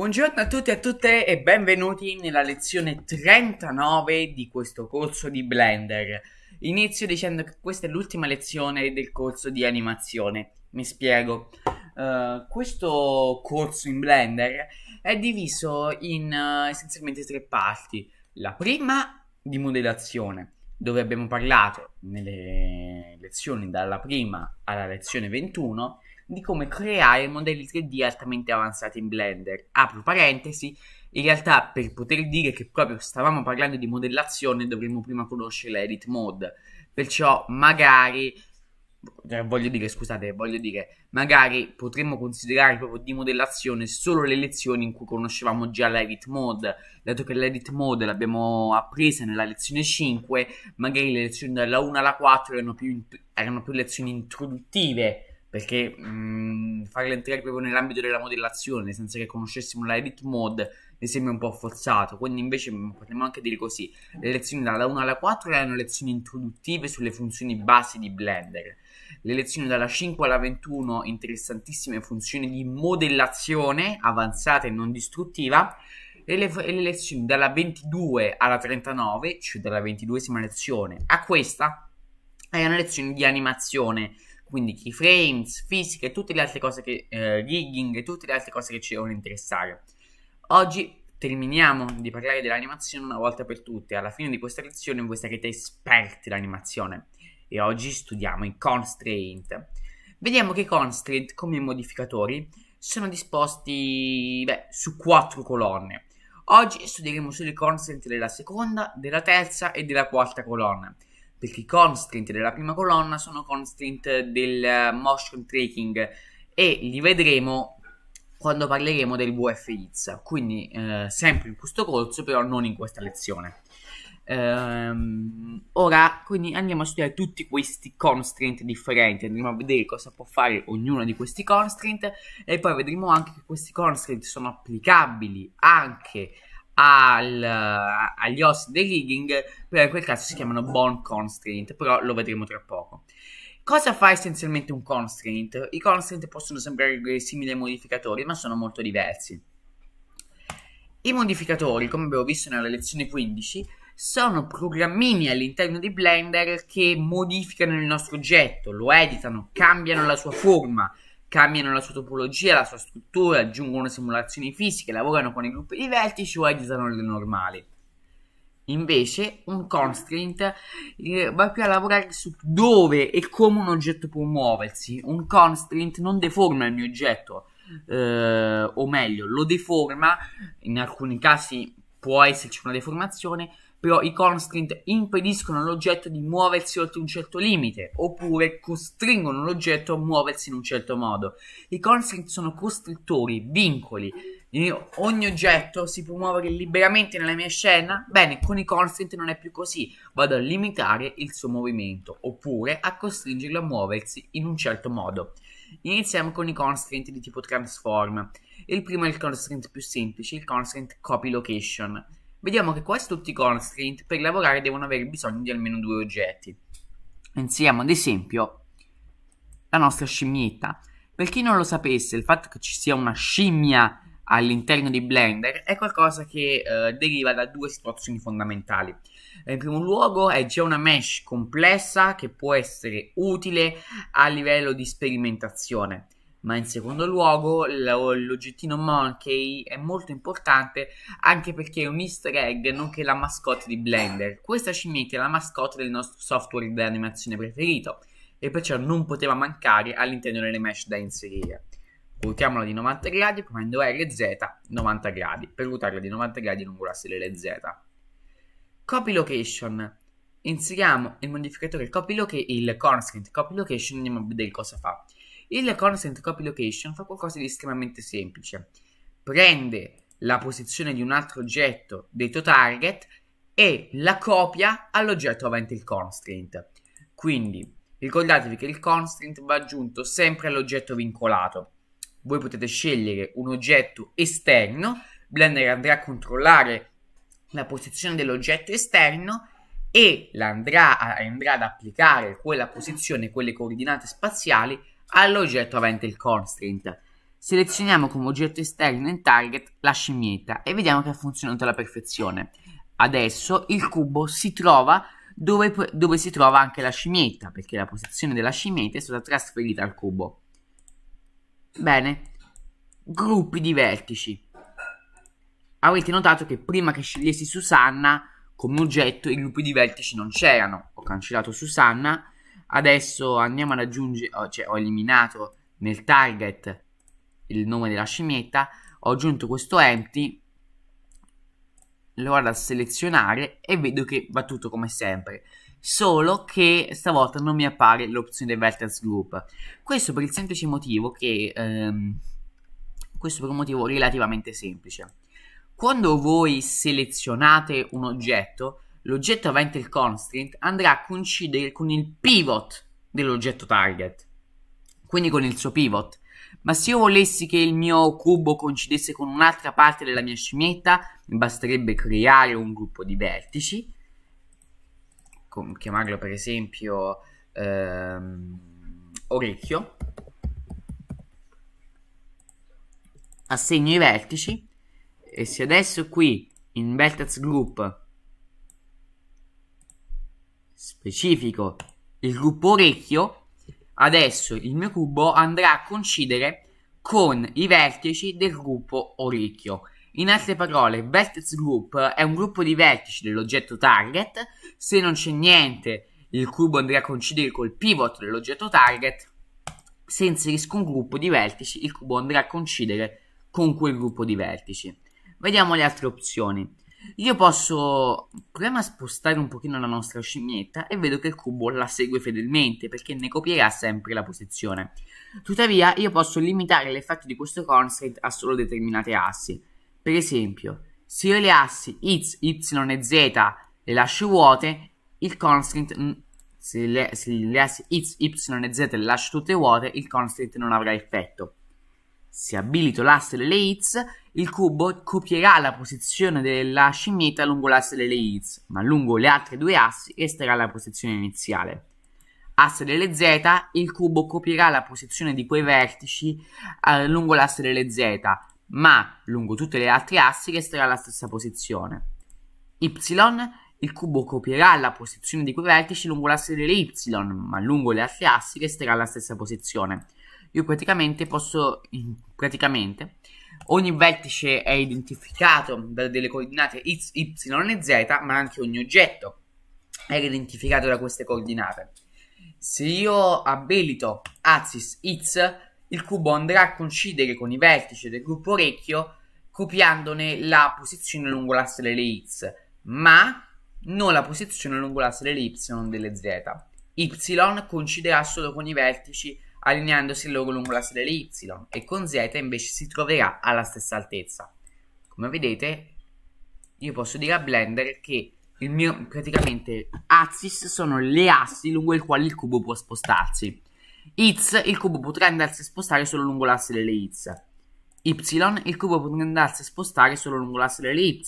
Buongiorno a tutti e a tutte e benvenuti nella lezione 39 di questo corso di Blender. Inizio dicendo che questa è l'ultima lezione del corso di animazione. Mi spiego. Uh, questo corso in Blender è diviso in uh, essenzialmente tre parti. La prima di modellazione, dove abbiamo parlato nelle lezioni dalla prima alla lezione 21 di come creare modelli 3D altamente avanzati in Blender. Apro parentesi, in realtà per poter dire che proprio stavamo parlando di modellazione dovremmo prima conoscere l'edit mode, perciò magari eh, voglio dire, scusate, voglio dire, magari potremmo considerare proprio di modellazione solo le lezioni in cui conoscevamo già l'edit mode, dato che l'edit mode l'abbiamo appresa nella lezione 5, magari le lezioni dalla 1 alla 4 erano più, erano più lezioni introduttive perché mh, mhmm, farle entrare proprio nell'ambito della modellazione, senza che conoscessimo la edit mode, mi sembra un po' forzato, quindi invece mhmm, potremmo anche dire così, le lezioni dalla 1 alla 4 erano lezioni introduttive sulle funzioni basi di Blender, le lezioni dalla 5 alla 21 interessantissime funzioni di modellazione avanzata e non distruttiva, e le, e le lezioni dalla 22 alla 39, cioè dalla 22esima lezione a questa, erano lezioni di animazione, quindi keyframes, fisica e tutte le altre cose che eh, rigging e tutte le altre cose che ci devono interessare. Oggi terminiamo di parlare dell'animazione una volta per tutte. Alla fine di questa lezione voi sarete esperti d'animazione e oggi studiamo i constraint. Vediamo che i constraint come modificatori sono disposti beh, su quattro colonne. Oggi studieremo solo i constraint della seconda, della terza e della quarta colonna perché i constraint della prima colonna sono constraint del eh, motion tracking e li vedremo quando parleremo del VFX, quindi eh, sempre in questo corso, però non in questa lezione. Ehm, ora, quindi andiamo a studiare tutti questi constraint differenti, andremo a vedere cosa può fare ognuno di questi constraint e poi vedremo anche che questi constraint sono applicabili anche al, agli host dei rigging, però in quel caso si chiamano bone constraint, però lo vedremo tra poco. Cosa fa essenzialmente un constraint? I constraint possono sembrare simili ai modificatori, ma sono molto diversi. I modificatori, come abbiamo visto nella lezione 15, sono programmini all'interno di Blender che modificano il nostro oggetto, lo editano, cambiano la sua forma, cambiano la sua topologia, la sua struttura, aggiungono simulazioni fisiche, lavorano con i gruppi di vertici o aiutano le normali. Invece un constraint eh, va più a lavorare su dove e come un oggetto può muoversi. Un constraint non deforma il mio oggetto, eh, o meglio, lo deforma, in alcuni casi può esserci una deformazione, però i constraint impediscono all'oggetto di muoversi oltre un certo limite, oppure costringono l'oggetto a muoversi in un certo modo. I constraint sono costrittori, vincoli. Ogni oggetto si può muovere liberamente nella mia scena? Bene, con i constraint non è più così. Vado a limitare il suo movimento, oppure a costringerlo a muoversi in un certo modo. Iniziamo con i constraint di tipo transform. Il primo è il constraint più semplice, il constraint copy location Vediamo che quasi tutti i constraint per lavorare devono avere bisogno di almeno due oggetti. Pensiamo ad esempio la nostra scimmietta. Per chi non lo sapesse, il fatto che ci sia una scimmia all'interno di Blender è qualcosa che eh, deriva da due situazioni fondamentali. Eh, in primo luogo è già una mesh complessa che può essere utile a livello di sperimentazione ma in secondo luogo l'oggettino Monkey è molto importante anche perché è un easter egg nonché la mascotte di Blender. Questa scimmietta è la mascotte del nostro software di animazione preferito e perciò non poteva mancare all'interno delle mesh da inserire. Ruotiamola di 90 gradi, premendo R e Z 90 gradi, per ruotarla di 90 gradi lungo l'asse delle Z. Copy location. Inseriamo il modificatore copy location, il constant copy location, andiamo a vedere cosa fa. Il Constant copy location fa qualcosa di estremamente semplice. Prende la posizione di un altro oggetto detto target e la copia all'oggetto avente il constraint. Quindi ricordatevi che il constraint va aggiunto sempre all'oggetto vincolato. Voi potete scegliere un oggetto esterno, Blender andrà a controllare la posizione dell'oggetto esterno e andrà ad applicare quella posizione, quelle coordinate spaziali All'oggetto avente il constraint selezioniamo come oggetto esterno in target la scimmietta e vediamo che ha funzionato alla perfezione. Adesso il cubo si trova dove, dove, si trova anche la scimmietta, perché la posizione della scimmietta è stata trasferita al cubo. Bene, gruppi di vertici. Avete notato che prima che scegliessi Susanna come oggetto i gruppi di vertici non c'erano. Ho cancellato Susanna Adesso andiamo ad aggiungere, oh, cioè ho eliminato nel target il nome della scimmietta, ho aggiunto questo empty, lo vado a selezionare e vedo che va tutto come sempre solo che stavolta non mi appare l'opzione del Vertex Group. Questo per il semplice motivo che... Ehm, questo per un motivo relativamente semplice. Quando voi selezionate un oggetto, l'oggetto avente il constraint andrà a coincidere con il pivot dell'oggetto target, quindi con il suo pivot. Ma se io volessi che il mio cubo coincidesse con un'altra parte della mia scimmietta, mi basterebbe creare un gruppo di vertici, chiamarlo per esempio ehm, orecchio, assegno i vertici e se adesso qui in vertex group specifico il gruppo orecchio, adesso il mio cubo andrà a coincidere con i vertici del gruppo orecchio. In altre parole, vertex group è un gruppo di vertici dell'oggetto target. Se non c'è niente, il cubo andrà a coincidere col pivot dell'oggetto target. Se inserisco un gruppo di vertici, il cubo andrà a coincidere con quel gruppo di vertici. Vediamo le altre opzioni. Io posso... Proviamo a spostare un pochino la nostra scimmietta e vedo che il cubo la segue fedelmente perché ne copierà sempre la posizione. Tuttavia io posso limitare l'effetto di questo constraint a solo determinate assi. Per esempio, se io le assi x, y e z le lascio vuote, il constraint... Se le, se le assi x, y e z le lascio tutte vuote, il constraint non avrà effetto. Se abilito l'asse delle Leitz, il cubo copierà la posizione della scimmietta lungo l'asse delle Leitz, ma lungo le altre due assi resterà la posizione iniziale. Asse delle Z, il cubo copierà la posizione di quei vertici eh, lungo l'asse delle Z, ma lungo tutte le altre assi resterà la stessa posizione. Y, il cubo copierà la posizione di quei vertici lungo l'asse delle Y, ma lungo le altre assi resterà la stessa posizione io praticamente posso, praticamente, ogni vertice è identificato da delle coordinate x, y e z, ma anche ogni oggetto è identificato da queste coordinate. Se io abilito axis x, il cubo andrà a coincidere con i vertici del gruppo orecchio copiandone la posizione lungo l'asse delle x, ma non la posizione lungo l'asse delle y delle z. y coinciderà solo con i vertici allineandosi loro lungo l'asse delle Y e con Z invece si troverà alla stessa altezza. Come vedete io posso dire a Blender che il mio praticamente axis sono le assi lungo le quali il cubo può spostarsi. X il cubo potrà andarsi a spostare solo lungo l'asse delle Y. Y il cubo potrà andarsi a spostare solo lungo l'asse delle Y.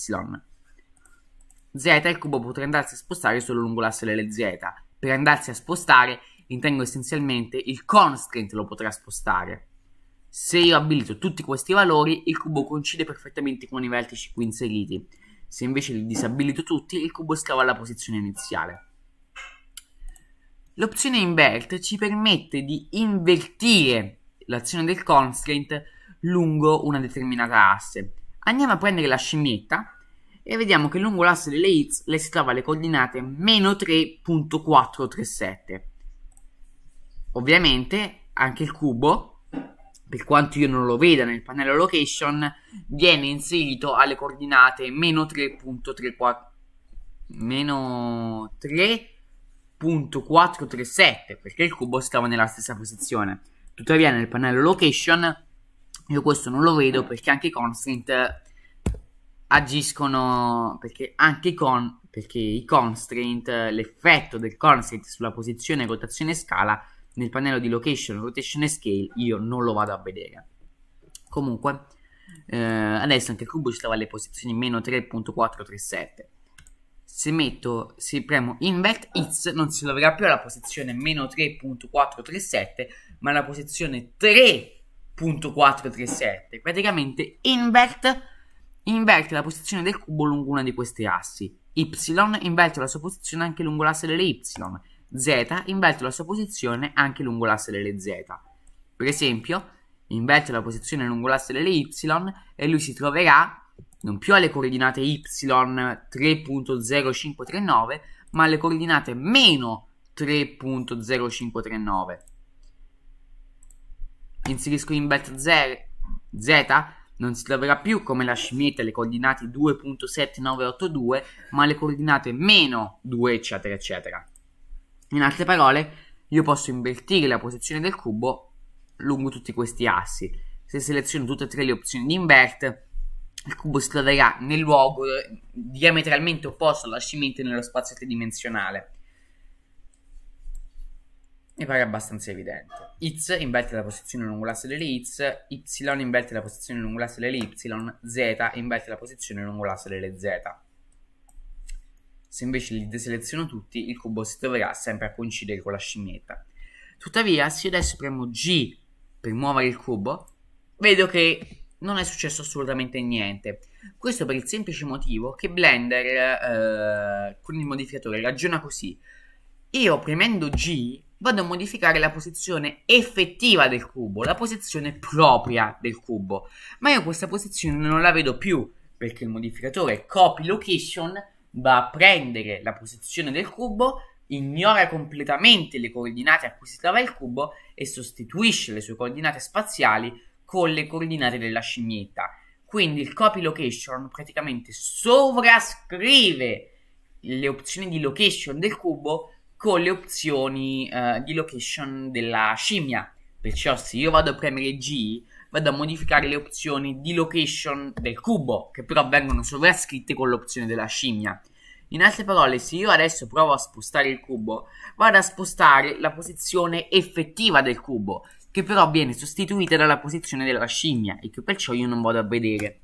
Z il cubo potrà andarsi a spostare solo lungo l'asse delle Z. Per andarsi a spostare intendo essenzialmente il constraint lo potrà spostare. Se io abilito tutti questi valori, il cubo coincide perfettamente con i vertici qui inseriti. Se invece li disabilito tutti, il cubo scava alla posizione iniziale. L'opzione invert ci permette di invertire l'azione del constraint lungo una determinata asse. Andiamo a prendere la scimmietta e vediamo che lungo l'asse delle hits le si trova le coordinate meno 3.437 ovviamente anche il cubo, per quanto io non lo veda nel pannello location, viene inserito alle coordinate meno 3.34 meno 3.437 perché il cubo stava nella stessa posizione tuttavia nel pannello location io questo non lo vedo perché anche i constraint agiscono perché anche i con perché i constraint l'effetto del constraint sulla posizione rotazione e scala nel pannello di location, rotation e scale io non lo vado a vedere. Comunque, eh, adesso anche il cubo ci trova alle posizioni meno 3.437. Se metto, se premo invert x non si troverà più alla posizione meno 3.437, ma alla posizione 3.437. Praticamente invert inverte la posizione del cubo lungo una di queste assi. Y inverte la sua posizione anche lungo l'asse delle Y Z inverte la sua posizione anche lungo l'asse delle Z. Per esempio, inverte la posizione lungo l'asse delle Y e lui si troverà non più alle coordinate Y 3.0539, ma alle coordinate meno 3.0539. Inserisco in bet Z, non si troverà più come la scimmietta alle coordinate 2.7982, ma alle coordinate meno 2, eccetera, eccetera. In altre parole, io posso invertire la posizione del cubo lungo tutti questi assi. Se seleziono tutte e tre le opzioni di invert, il cubo si troverà nel luogo diametralmente opposto alla scimmietta nello spazio tridimensionale. Mi pare abbastanza evidente. X inverte la posizione lungo l'asse delle X, Y inverte la posizione lungo l'asse delle Y, Z inverte la posizione lungo l'asse delle Z. Se invece li deseleziono tutti, il cubo si troverà sempre a coincidere con la scimmietta. Tuttavia, se adesso premo G per muovere il cubo, vedo che non è successo assolutamente niente. Questo per il semplice motivo che Blender eh, con il modificatore ragiona così. Io premendo G vado a modificare la posizione effettiva del cubo, la posizione propria del cubo. Ma io questa posizione non la vedo più perché il modificatore copy location va a prendere la posizione del cubo, ignora completamente le coordinate a cui si trova il cubo e sostituisce le sue coordinate spaziali con le coordinate della scimmietta. Quindi il copy location praticamente sovrascrive le opzioni di location del cubo con le opzioni eh, di location della scimmia. Perciò se io vado a premere G vado a modificare le opzioni di location del cubo, che però vengono sovrascritte con l'opzione della scimmia. In altre parole, se io adesso provo a spostare il cubo, vado a spostare la posizione effettiva del cubo, che però viene sostituita dalla posizione della scimmia e che perciò io non vado a vedere.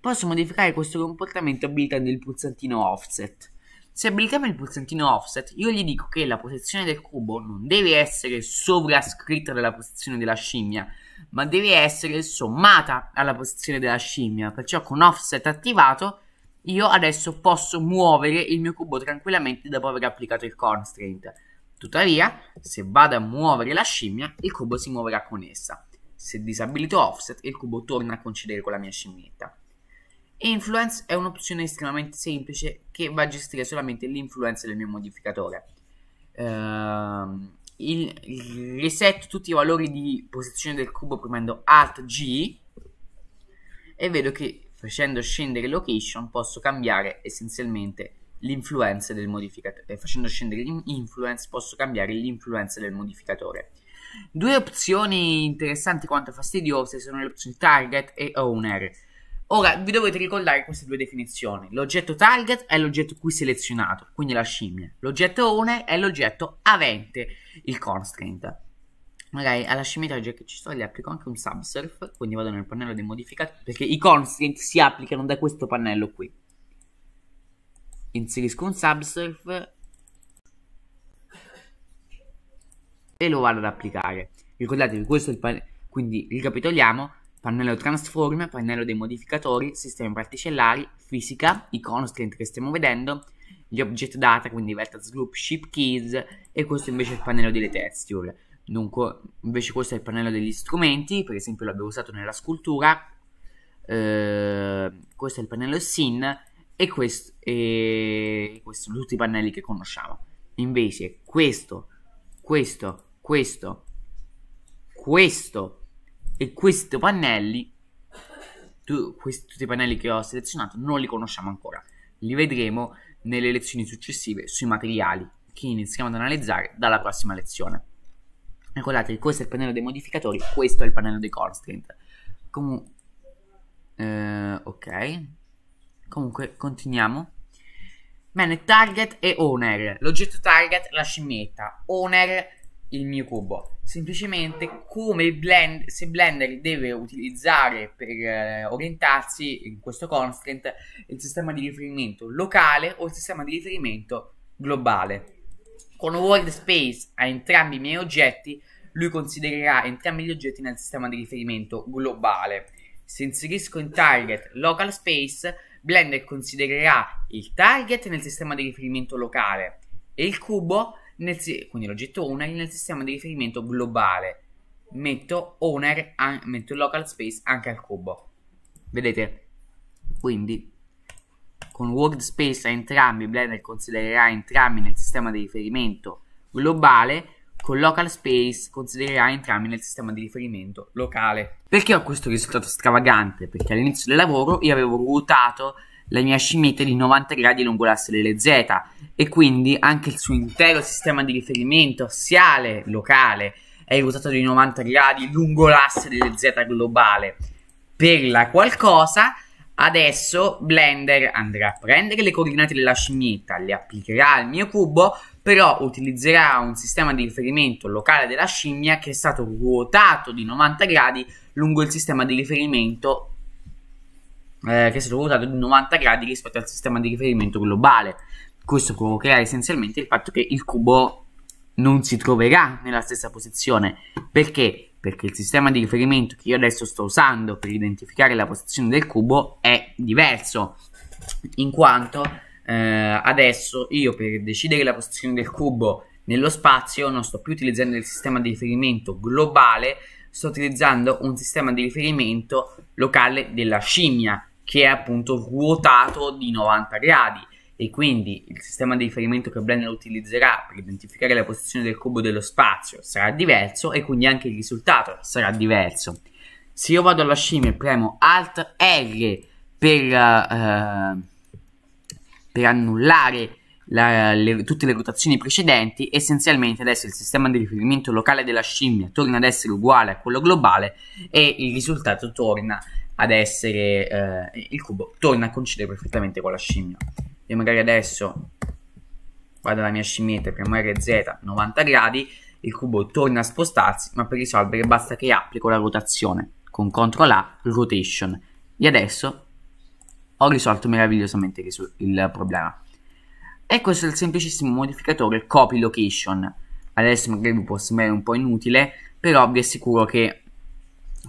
Posso modificare questo comportamento abilitando il pulsantino offset. Se abilitiamo il pulsantino offset, io gli dico che la posizione del cubo non deve essere sovrascritta dalla posizione della scimmia, ma deve essere sommata alla posizione della scimmia, perciò con offset attivato io adesso posso muovere il mio cubo tranquillamente dopo aver applicato il constraint. Tuttavia, se vado a muovere la scimmia, il cubo si muoverà con essa. Se disabilito offset, il cubo torna a coincidere con la mia scimmietta. Influence è un'opzione estremamente semplice che va a gestire solamente l'influenza del mio modificatore. Ehm, il, resetto tutti i valori di posizione del cubo premendo Alt G e vedo che facendo scendere location posso cambiare essenzialmente l'influenza del modificatore eh, facendo scendere l'influence posso cambiare l'influenza del modificatore due opzioni interessanti quanto fastidiose sono le opzioni target e owner ora vi dovete ricordare queste due definizioni l'oggetto target è l'oggetto qui selezionato quindi la scimmia l'oggetto owner è l'oggetto avente il constraint. Magari alla simmetria che ci sto gli applico anche un subsurf, quindi vado nel pannello dei modificati, perché i constraint si applicano da questo pannello qui. Inserisco un subsurf e lo vado ad applicare. Ricordatevi, questo è il pannello, quindi ricapitoliamo, pannello transform, pannello dei modificatori, sistemi particellari, fisica, i constraint che stiamo vedendo, gli object data, quindi vertex group, ship keys e questo invece è il pannello delle texture. Dunque, invece questo è il pannello degli strumenti, per esempio l'abbiamo usato nella scultura. Eh, questo è il pannello sin e, quest e questi sono tutti i pannelli che conosciamo. Invece questo, questo, questo, questo e questi pannelli, tu, questi, tutti i pannelli che ho selezionato, non li conosciamo ancora. Li vedremo nelle lezioni successive sui materiali che iniziamo ad analizzare dalla prossima lezione. Ricordate questo è il pannello dei modificatori, questo è il pannello dei constraint. Comunque, eh, ok, comunque continuiamo. Bene, target e owner. L'oggetto target, la scimmietta. Owner il mio cubo semplicemente come blend, se Blender deve utilizzare per eh, orientarsi in questo constraint il sistema di riferimento locale o il sistema di riferimento globale con space a entrambi i miei oggetti lui considererà entrambi gli oggetti nel sistema di riferimento globale se inserisco in target local space Blender considererà il target nel sistema di riferimento locale e il cubo nel, quindi l'oggetto owner nel sistema di riferimento globale. Metto owner, an, metto local space anche al cubo. Vedete? Quindi con workspace a entrambi, Blender considererà entrambi nel sistema di riferimento globale, con local space considererà entrambi nel sistema di riferimento locale. Perché ho questo risultato stravagante? Perché all'inizio del lavoro io avevo ruotato la mia scimmietta è di 90 gradi lungo l'asse delle Z e quindi anche il suo intero sistema di riferimento assiale locale è ruotato di 90 gradi lungo l'asse delle Z globale per la qualcosa adesso Blender andrà a prendere le coordinate della scimmietta le applicherà al mio cubo però utilizzerà un sistema di riferimento locale della scimmia che è stato ruotato di 90 gradi lungo il sistema di riferimento eh, che è stato valutato di 90 gradi rispetto al sistema di riferimento globale. Questo provocherà essenzialmente il fatto che il cubo non si troverà nella stessa posizione. Perché? Perché il sistema di riferimento che io adesso sto usando per identificare la posizione del cubo è diverso, in quanto eh, adesso io per decidere la posizione del cubo nello spazio non sto più utilizzando il sistema di riferimento globale, sto utilizzando un sistema di riferimento locale della scimmia che è appunto ruotato di 90 gradi e quindi il sistema di riferimento che Blender utilizzerà per identificare la posizione del cubo dello spazio sarà diverso e quindi anche il risultato sarà diverso. Se io vado alla scimmia e premo Alt R per, eh, per annullare la, le, tutte le rotazioni precedenti, essenzialmente adesso il sistema di riferimento locale della scimmia torna ad essere uguale a quello globale e il risultato torna ad essere eh, il cubo torna a coincidere perfettamente con la scimmia io magari adesso vado alla mia scimmietta premo RZ 90 gradi il cubo torna a spostarsi ma per risolvere basta che applico la rotazione con CTRL A rotation e adesso ho risolto meravigliosamente il, problema e questo è il semplicissimo modificatore copy location adesso magari può sembrare un po' inutile però vi assicuro che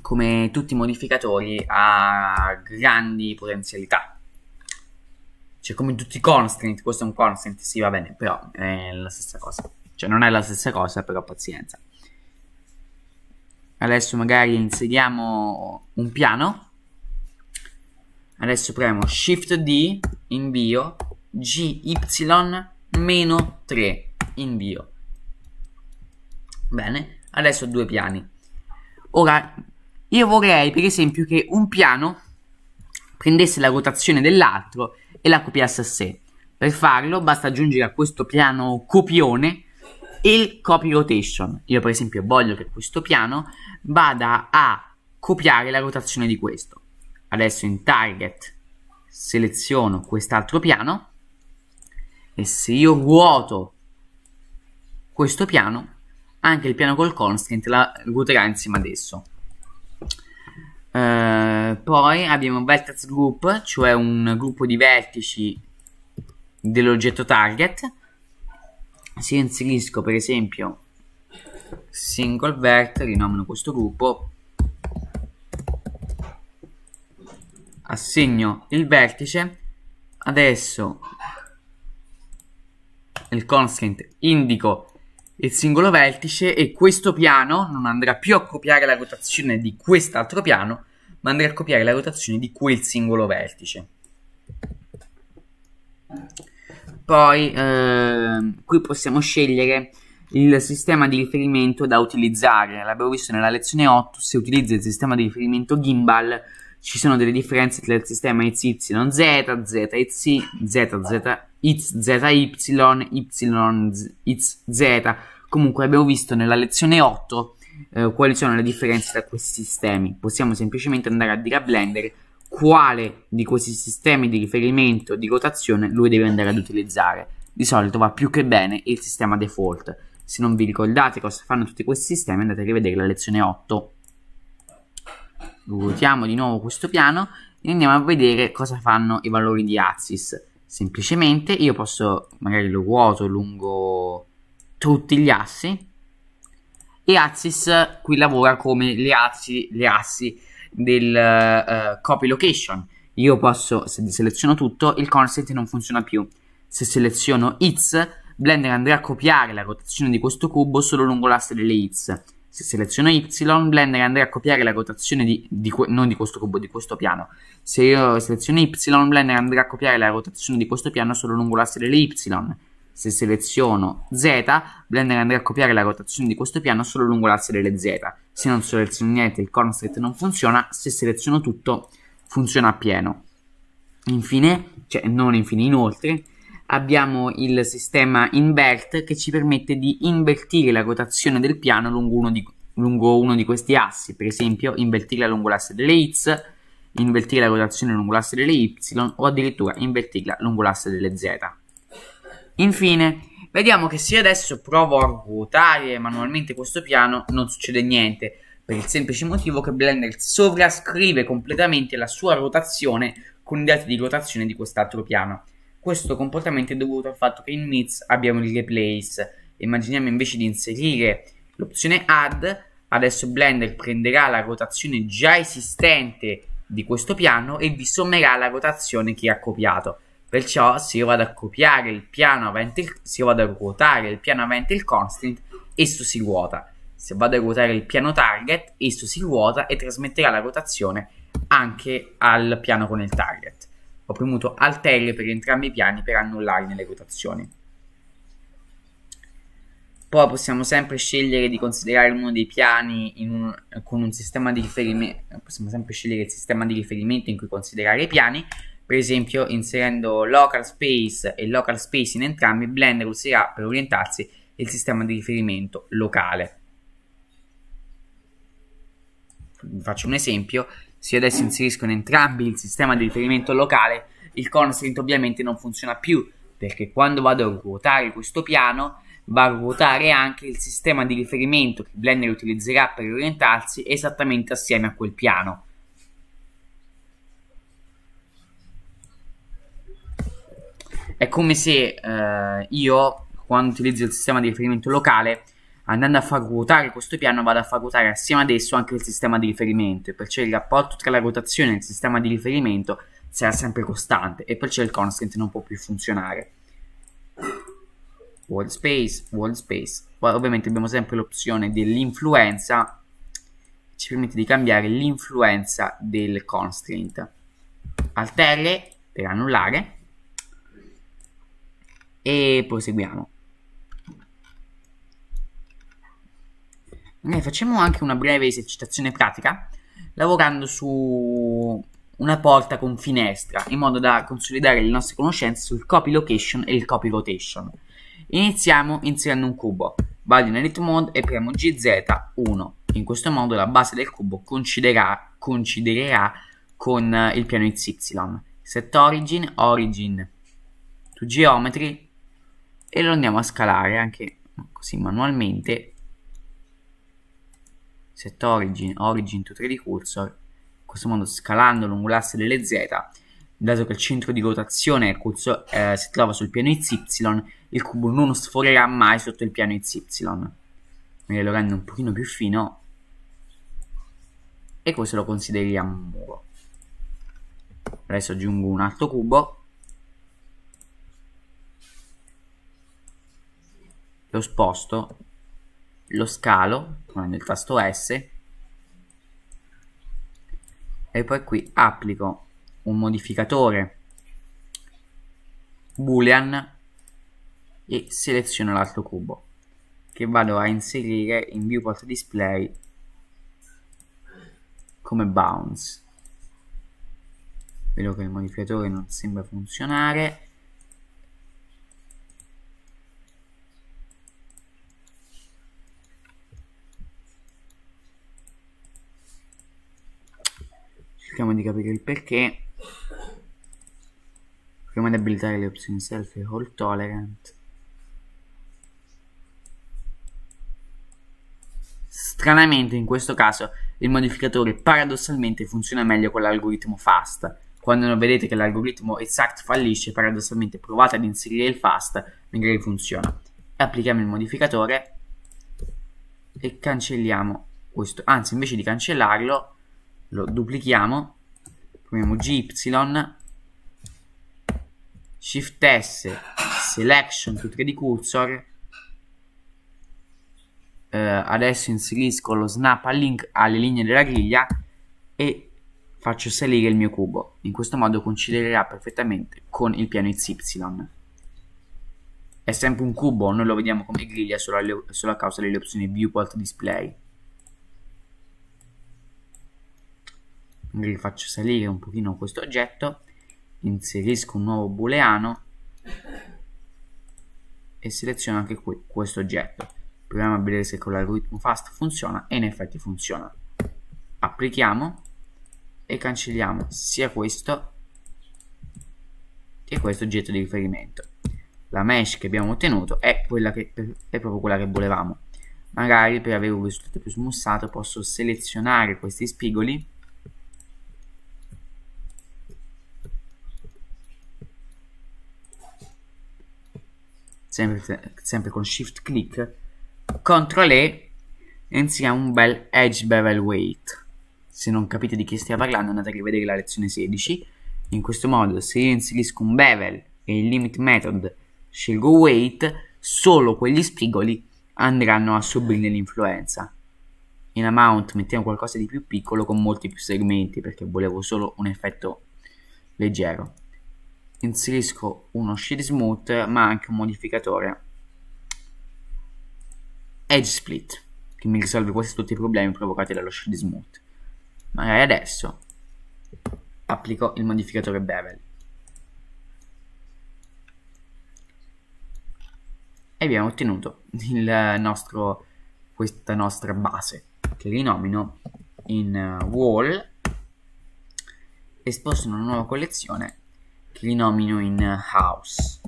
come tutti i modificatori, ha grandi potenzialità. Cioè, come tutti i constraint, questo è un constraint, sì, va bene, però è la stessa cosa. Cioè, non è la stessa cosa, però pazienza. Adesso magari inseriamo un piano. Adesso premo Shift D, invio, GY meno 3, invio. Bene, adesso due piani. Ora io vorrei, per esempio, che un piano prendesse la rotazione dell'altro e la copiasse a sé. Per farlo basta aggiungere a questo piano copione il copy rotation. Io per esempio voglio che questo piano vada a copiare la rotazione di questo. Adesso in target seleziono quest'altro piano e se io ruoto questo piano, anche il piano col constant la ruoterà insieme ad esso. Eh, poi abbiamo un Vertex Group, cioè un gruppo di vertici dell'oggetto target. Se inserisco per esempio single vert, rinomino questo gruppo, assegno il vertice, adesso il constraint indico il singolo vertice e questo piano non andrà più a copiare la rotazione di quest'altro piano, ma andrà a copiare la rotazione di quel singolo vertice. Poi eh, qui possiamo scegliere il sistema di riferimento da utilizzare. L'abbiamo visto nella lezione 8, se utilizza il sistema di riferimento Gimbal ci sono delle differenze tra il sistema Z, Z, Z, Z, ZX, Y, XZY, Z. Comunque abbiamo visto nella lezione 8 eh, quali sono le differenze tra questi sistemi. Possiamo semplicemente andare a dire a Blender quale di questi sistemi di riferimento di rotazione lui deve andare ad utilizzare. Di solito va più che bene il sistema default. Se non vi ricordate cosa fanno tutti questi sistemi andate a rivedere la lezione 8 vuotiamo di nuovo questo piano e andiamo a vedere cosa fanno i valori di axis semplicemente io posso magari lo vuoto lungo tutti gli assi e axis qui lavora come le assi, le assi del uh, copy location io posso se seleziono tutto il constant non funziona più se seleziono hits Blender andrà a copiare la rotazione di questo cubo solo lungo l'asse delle hits se seleziono Y, Blender andrà a copiare la rotazione di, di, non di questo cubo, di questo piano. Se io seleziono Y, Blender andrà a copiare la rotazione di questo piano solo lungo l'asse delle Y. Se seleziono Z, Blender andrà a copiare la rotazione di questo piano solo lungo l'asse delle Z. Se non seleziono niente, il constraint non funziona. Se seleziono tutto, funziona a pieno. Infine, cioè non infine, inoltre, abbiamo il sistema invert che ci permette di invertire la rotazione del piano lungo uno di, lungo uno di questi assi, per esempio invertirla lungo l'asse delle x, invertire la rotazione lungo l'asse delle y o addirittura invertirla lungo l'asse delle z. Infine, vediamo che se adesso provo a ruotare manualmente questo piano non succede niente, per il semplice motivo che Blender sovrascrive completamente la sua rotazione con i dati di rotazione di quest'altro piano. Questo comportamento è dovuto al fatto che in Meets abbiamo il replace. Immaginiamo invece di inserire l'opzione add, adesso Blender prenderà la rotazione già esistente di questo piano e vi sommerà la rotazione che ha copiato. Perciò se io vado a copiare il piano avente il, se io vado a ruotare il piano avente il constant, esso si ruota. Se vado a ruotare il piano target, esso si ruota e trasmetterà la rotazione anche al piano con il target ho premuto Alt L per entrambi i piani per annullarne le rotazioni. Poi possiamo sempre scegliere di considerare uno dei piani un, con un sistema di riferimento, possiamo sempre scegliere il sistema di riferimento in cui considerare i piani, per esempio inserendo local space e local space in entrambi, Blender userà per orientarsi il sistema di riferimento locale. Vi faccio un esempio, se adesso inseriscono entrambi il sistema di riferimento locale, il constraint ovviamente non funziona più, perché quando vado a ruotare questo piano, va a ruotare anche il sistema di riferimento che Blender utilizzerà per orientarsi esattamente assieme a quel piano. È come se eh, io, quando utilizzo il sistema di riferimento locale, andando a far ruotare questo piano vado a far ruotare assieme ad esso anche il sistema di riferimento e perciò il rapporto tra la rotazione e il sistema di riferimento sarà sempre costante e perciò il constraint non può più funzionare wall space, wall space poi ovviamente abbiamo sempre l'opzione dell'influenza ci permette di cambiare l'influenza del constraint alt per annullare e proseguiamo Noi facciamo anche una breve esercitazione pratica lavorando su una porta con finestra in modo da consolidare le nostre conoscenze sul copy location e il copy rotation. Iniziamo inserendo un cubo. Vado in edit mode e premo GZ1. In questo modo la base del cubo coinciderà, coinciderà con eh, il piano XY. Set origin, origin to geometry e lo andiamo a scalare anche così manualmente set origin, origin to 3D cursor, in questo modo scalando lungo l'asse delle Z, dato che il centro di rotazione cursor, eh, si trova sul piano XY, il cubo non sforerà mai sotto il piano XY. Quindi lo rendo un pochino più fino e questo lo consideriamo un muro. Adesso aggiungo un altro cubo. Lo sposto lo scalo con il tasto S e poi qui applico un modificatore boolean e seleziono l'altro cubo che vado a inserire in viewport display come bounce vedo che il modificatore non sembra funzionare cerchiamo di capire il perché proviamo ad abilitare le opzioni self e hold tolerant stranamente in questo caso il modificatore paradossalmente funziona meglio con l'algoritmo fast quando non vedete che l'algoritmo exact fallisce paradossalmente provate ad inserire il fast magari funziona applichiamo il modificatore e cancelliamo questo anzi invece di cancellarlo lo duplichiamo premiamo GY Shift S Selection to 3 d cursor eh, adesso inserisco lo snap al link alle linee della griglia e faccio salire il mio cubo in questo modo coinciderà perfettamente con il piano XY è sempre un cubo, noi lo vediamo come griglia solo, alle, solo a causa delle opzioni viewport display quindi faccio salire un pochino questo oggetto inserisco un nuovo booleano e seleziono anche qui questo oggetto proviamo a vedere se con l'algoritmo fast funziona e in effetti funziona applichiamo e cancelliamo sia questo che questo oggetto di riferimento la mesh che abbiamo ottenuto è, che, è proprio quella che volevamo magari per avere un risultato più smussato posso selezionare questi spigoli sempre, sempre con shift click, CTRL E e insieme un bel edge bevel weight. Se non capite di chi stia parlando andate a rivedere la lezione 16. In questo modo se io inserisco un bevel e il limit method scelgo weight, solo quegli spigoli andranno a subire l'influenza. In amount mettiamo qualcosa di più piccolo con molti più segmenti perché volevo solo un effetto leggero inserisco uno shade smooth ma anche un modificatore edge split che mi risolve quasi tutti i problemi provocati dallo shade smooth magari adesso applico il modificatore bevel e abbiamo ottenuto nostro, questa nostra base che rinomino in eh, wall esposto in una nuova collezione che li nomino in house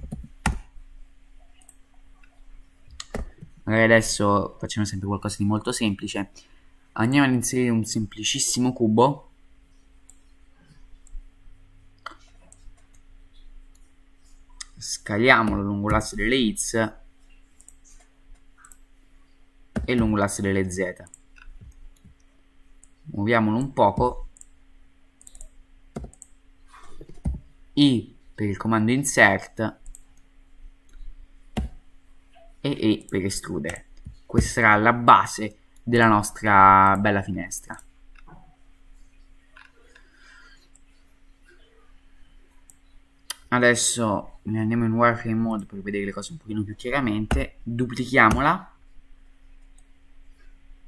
magari adesso facciamo sempre qualcosa di molto semplice andiamo ad inserire un semplicissimo cubo scaliamolo lungo l'asse delle x e lungo l'asse delle z muoviamolo un poco I per il comando insert e E per estrudere. Questa sarà la base della nostra bella finestra. Adesso andiamo in wireframe mode per vedere le cose un pochino più chiaramente, duplichiamola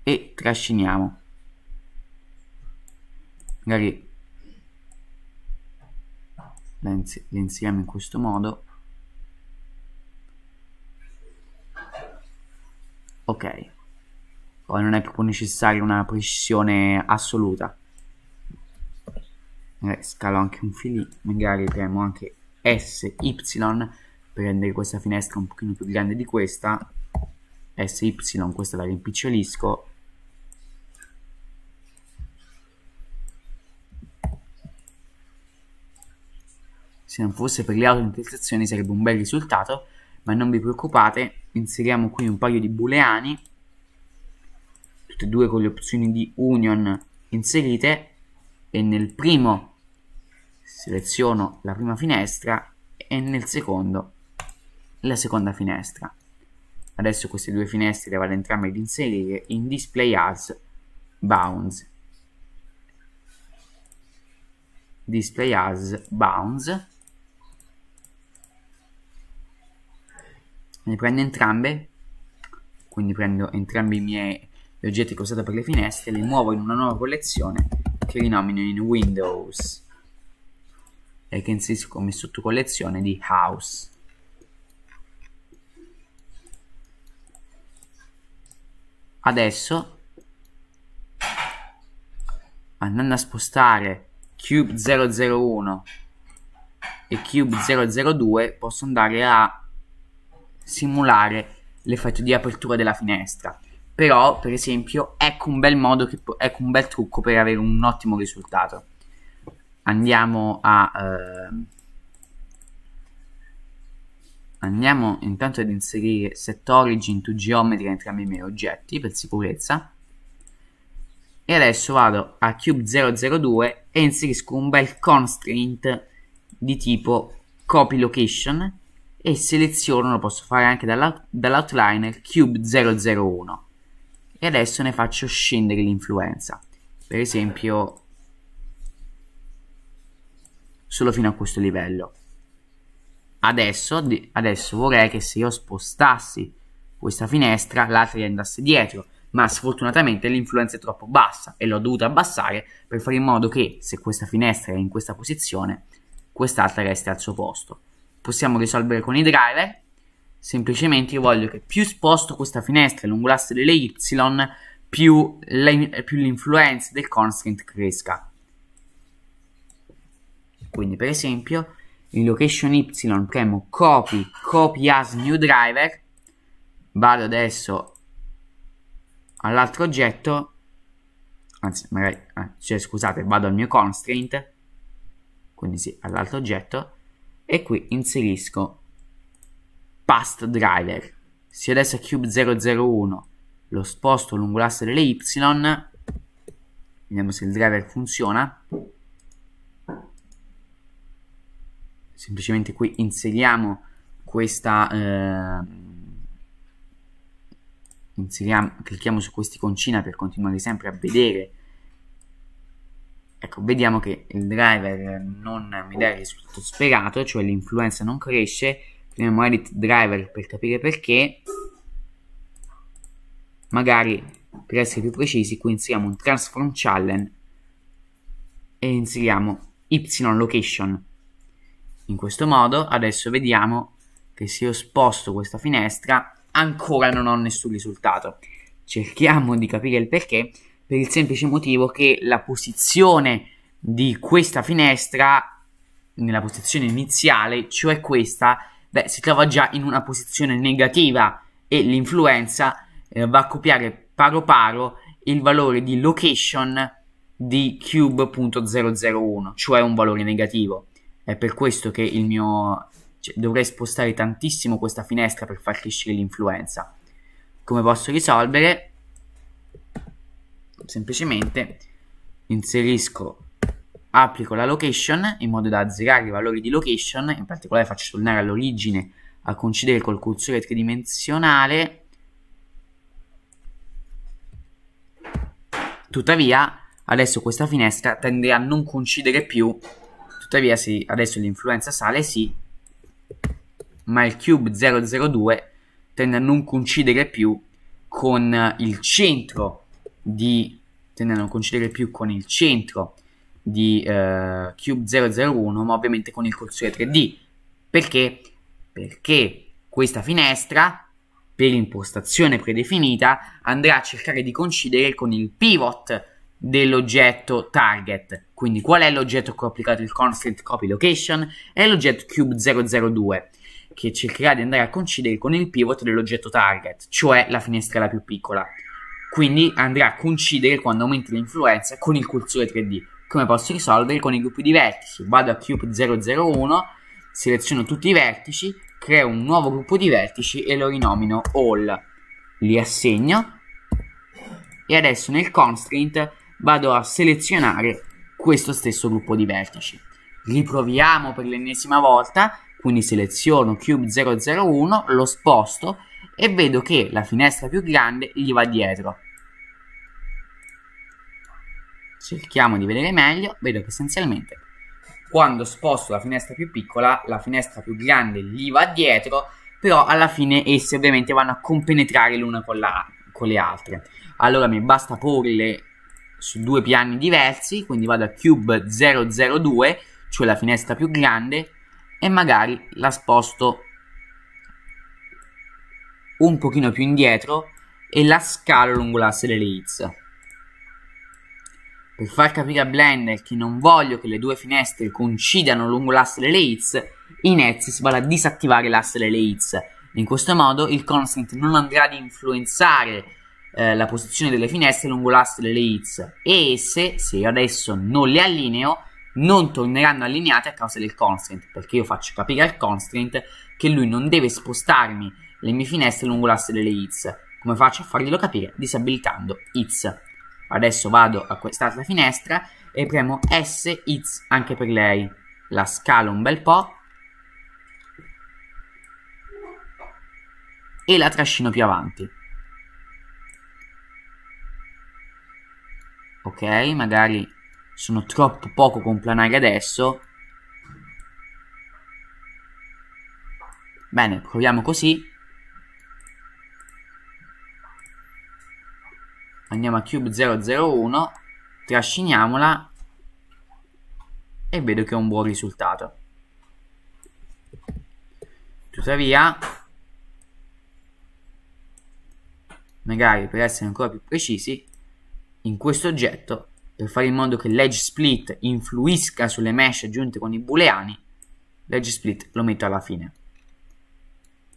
e trasciniamo. Magari le insieme in questo modo ok poi non è proprio necessaria una precisione assoluta eh, scalo anche un fili magari premo anche SY per rendere questa finestra un pochino più grande di questa SY questa la rimpicciolisco se non fosse per le auto autoinfiltrazioni sarebbe un bel risultato, ma non vi preoccupate, inseriamo qui un paio di booleani, tutte e due con le opzioni di union inserite, e nel primo seleziono la prima finestra e nel secondo la seconda finestra. Adesso queste due finestre le vado entrambe ad inserire in display as bounds display as bounds ne prendo entrambe quindi prendo entrambi i miei oggetti che ho usato per le finestre li muovo in una nuova collezione che rinomino in Windows e che inserisco come sottocollezione di House adesso andando a spostare Cube 001 e Cube 002 posso andare a simulare l'effetto di apertura della finestra. Però, per esempio, ecco un bel modo, che, ecco un bel trucco per avere un ottimo risultato. Andiamo a... Eh, andiamo intanto ad inserire set origin to geometry entrambi i miei oggetti per sicurezza e adesso vado a cube 002 e inserisco un bel constraint di tipo copy location e seleziono, lo posso fare anche dall'out- dall'outliner, cube 001 e adesso ne faccio scendere l'influenza per esempio solo fino a questo livello adesso, adesso vorrei che se io spostassi questa finestra l'altra gli andasse dietro ma sfortunatamente l'influenza è troppo bassa e l'ho dovuta abbassare per fare in modo che se questa finestra è in questa posizione quest'altra resti al suo posto possiamo risolvere con i driver. Semplicemente io voglio che più sposto questa finestra lungo l'asse delle y, più, le, più l'influenza del constraint cresca. Quindi per esempio in location y premo copy, copy as new driver, vado adesso all'altro oggetto, anzi magari, ah, cioè, scusate, vado al mio constraint, quindi sì, all'altro oggetto, e qui inserisco past driver se adesso è cube 001 lo sposto lungo l'asse delle y vediamo se il driver funziona semplicemente qui inseriamo questa eh, inseriamo, clicchiamo su quest'iconcina per continuare sempre a vedere Ecco, vediamo che il driver non mi dà il risultato sperato, cioè l'influenza non cresce. Prendiamo edit driver per capire perché. Magari per essere più precisi, qui inseriamo un transform challenge e inseriamo y location. In questo modo adesso vediamo che se io sposto questa finestra ancora non ho nessun risultato. Cerchiamo di capire il perché per il semplice motivo che la posizione di questa finestra, nella posizione iniziale, cioè questa, beh, si trova già in una posizione negativa e l'influenza eh, va a copiare paro paro il valore di location di cube.001, cioè un valore negativo. È per questo che il mio... Cioè, dovrei spostare tantissimo questa finestra per far crescere l'influenza. Come posso risolvere? semplicemente inserisco applico la location in modo da azzerare i valori di location, in particolare faccio tornare all'origine a coincidere col cursore tridimensionale. Tuttavia, adesso questa finestra tende a non coincidere più. Tuttavia, sì, adesso l'influenza sale, sì, ma il cube 002 tende a non coincidere più con il centro di tende a non coincidere più con il centro di eh, Cube 001, ma ovviamente con il cursore 3D. Perché? Perché questa finestra, per impostazione predefinita, andrà a cercare di coincidere con il pivot dell'oggetto target. Quindi qual è l'oggetto che ho applicato il constant copy location? È l'oggetto cube 002 che cercherà di andare a coincidere con il pivot dell'oggetto target, cioè la finestra la più piccola. Quindi andrà a coincidere quando aumenti l'influenza con il cursore 3D. Come posso risolvere con i gruppi di vertici? Vado a cube 001, seleziono tutti i vertici, creo un nuovo gruppo di vertici e lo rinomino all. Li assegno e adesso nel constraint vado a selezionare questo stesso gruppo di vertici. Riproviamo per l'ennesima volta, quindi seleziono cube 001, lo sposto e vedo che la finestra più grande gli va dietro cerchiamo di vedere meglio, vedo che essenzialmente quando sposto la finestra più piccola, la finestra più grande gli va dietro, però alla fine esse ovviamente vanno a compenetrare l'una con, la, con le altre. Allora mi basta porle su due piani diversi, quindi vado a cube 002, cioè la finestra più grande, e magari la sposto un pochino più indietro e la scalo lungo l'asse delle X. Per far capire a Blender che non voglio che le due finestre coincidano lungo l'asse delle hits, in Etsy si vale a disattivare l'asse delle hits. In questo modo il constant non andrà ad influenzare eh, la posizione delle finestre lungo l'asse delle hits e esse, se io adesso non le allineo, non torneranno allineate a causa del constant, perché io faccio capire al constant che lui non deve spostarmi le mie finestre lungo l'asse delle hits. Come faccio a farglielo capire? Disabilitando hits. Adesso vado a quest'altra finestra e premo S, It's anche per lei. La scalo un bel po'. E la trascino più avanti. Ok, magari sono troppo poco complanari adesso. Bene, proviamo così. andiamo a cube 001 trasciniamola e vedo che è un buon risultato tuttavia magari per essere ancora più precisi in questo oggetto per fare in modo che l'edge split influisca sulle mesh aggiunte con i booleani l'edge split lo metto alla fine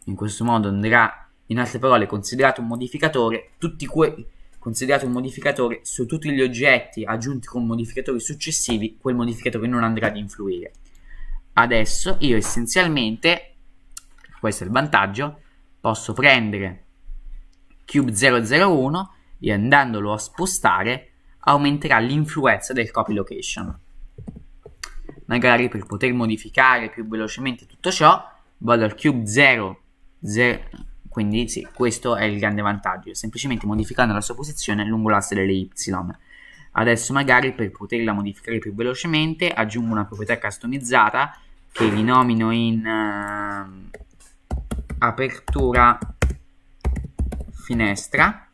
in questo modo andrà in altre parole considerato un modificatore tutti quei considerato un modificatore su tutti gli oggetti aggiunti con modificatori successivi, quel modificatore non andrà ad influire. Adesso io essenzialmente, questo è il vantaggio, posso prendere cube 001 e andandolo a spostare aumenterà l'influenza del copy location. Magari per poter modificare più velocemente tutto ciò, vado al cube 0, 0 quindi sì, questo è il grande vantaggio, semplicemente modificando la sua posizione lungo l'asse delle y. Adesso magari per poterla modificare più velocemente aggiungo una proprietà customizzata che vi nomino in uh, apertura finestra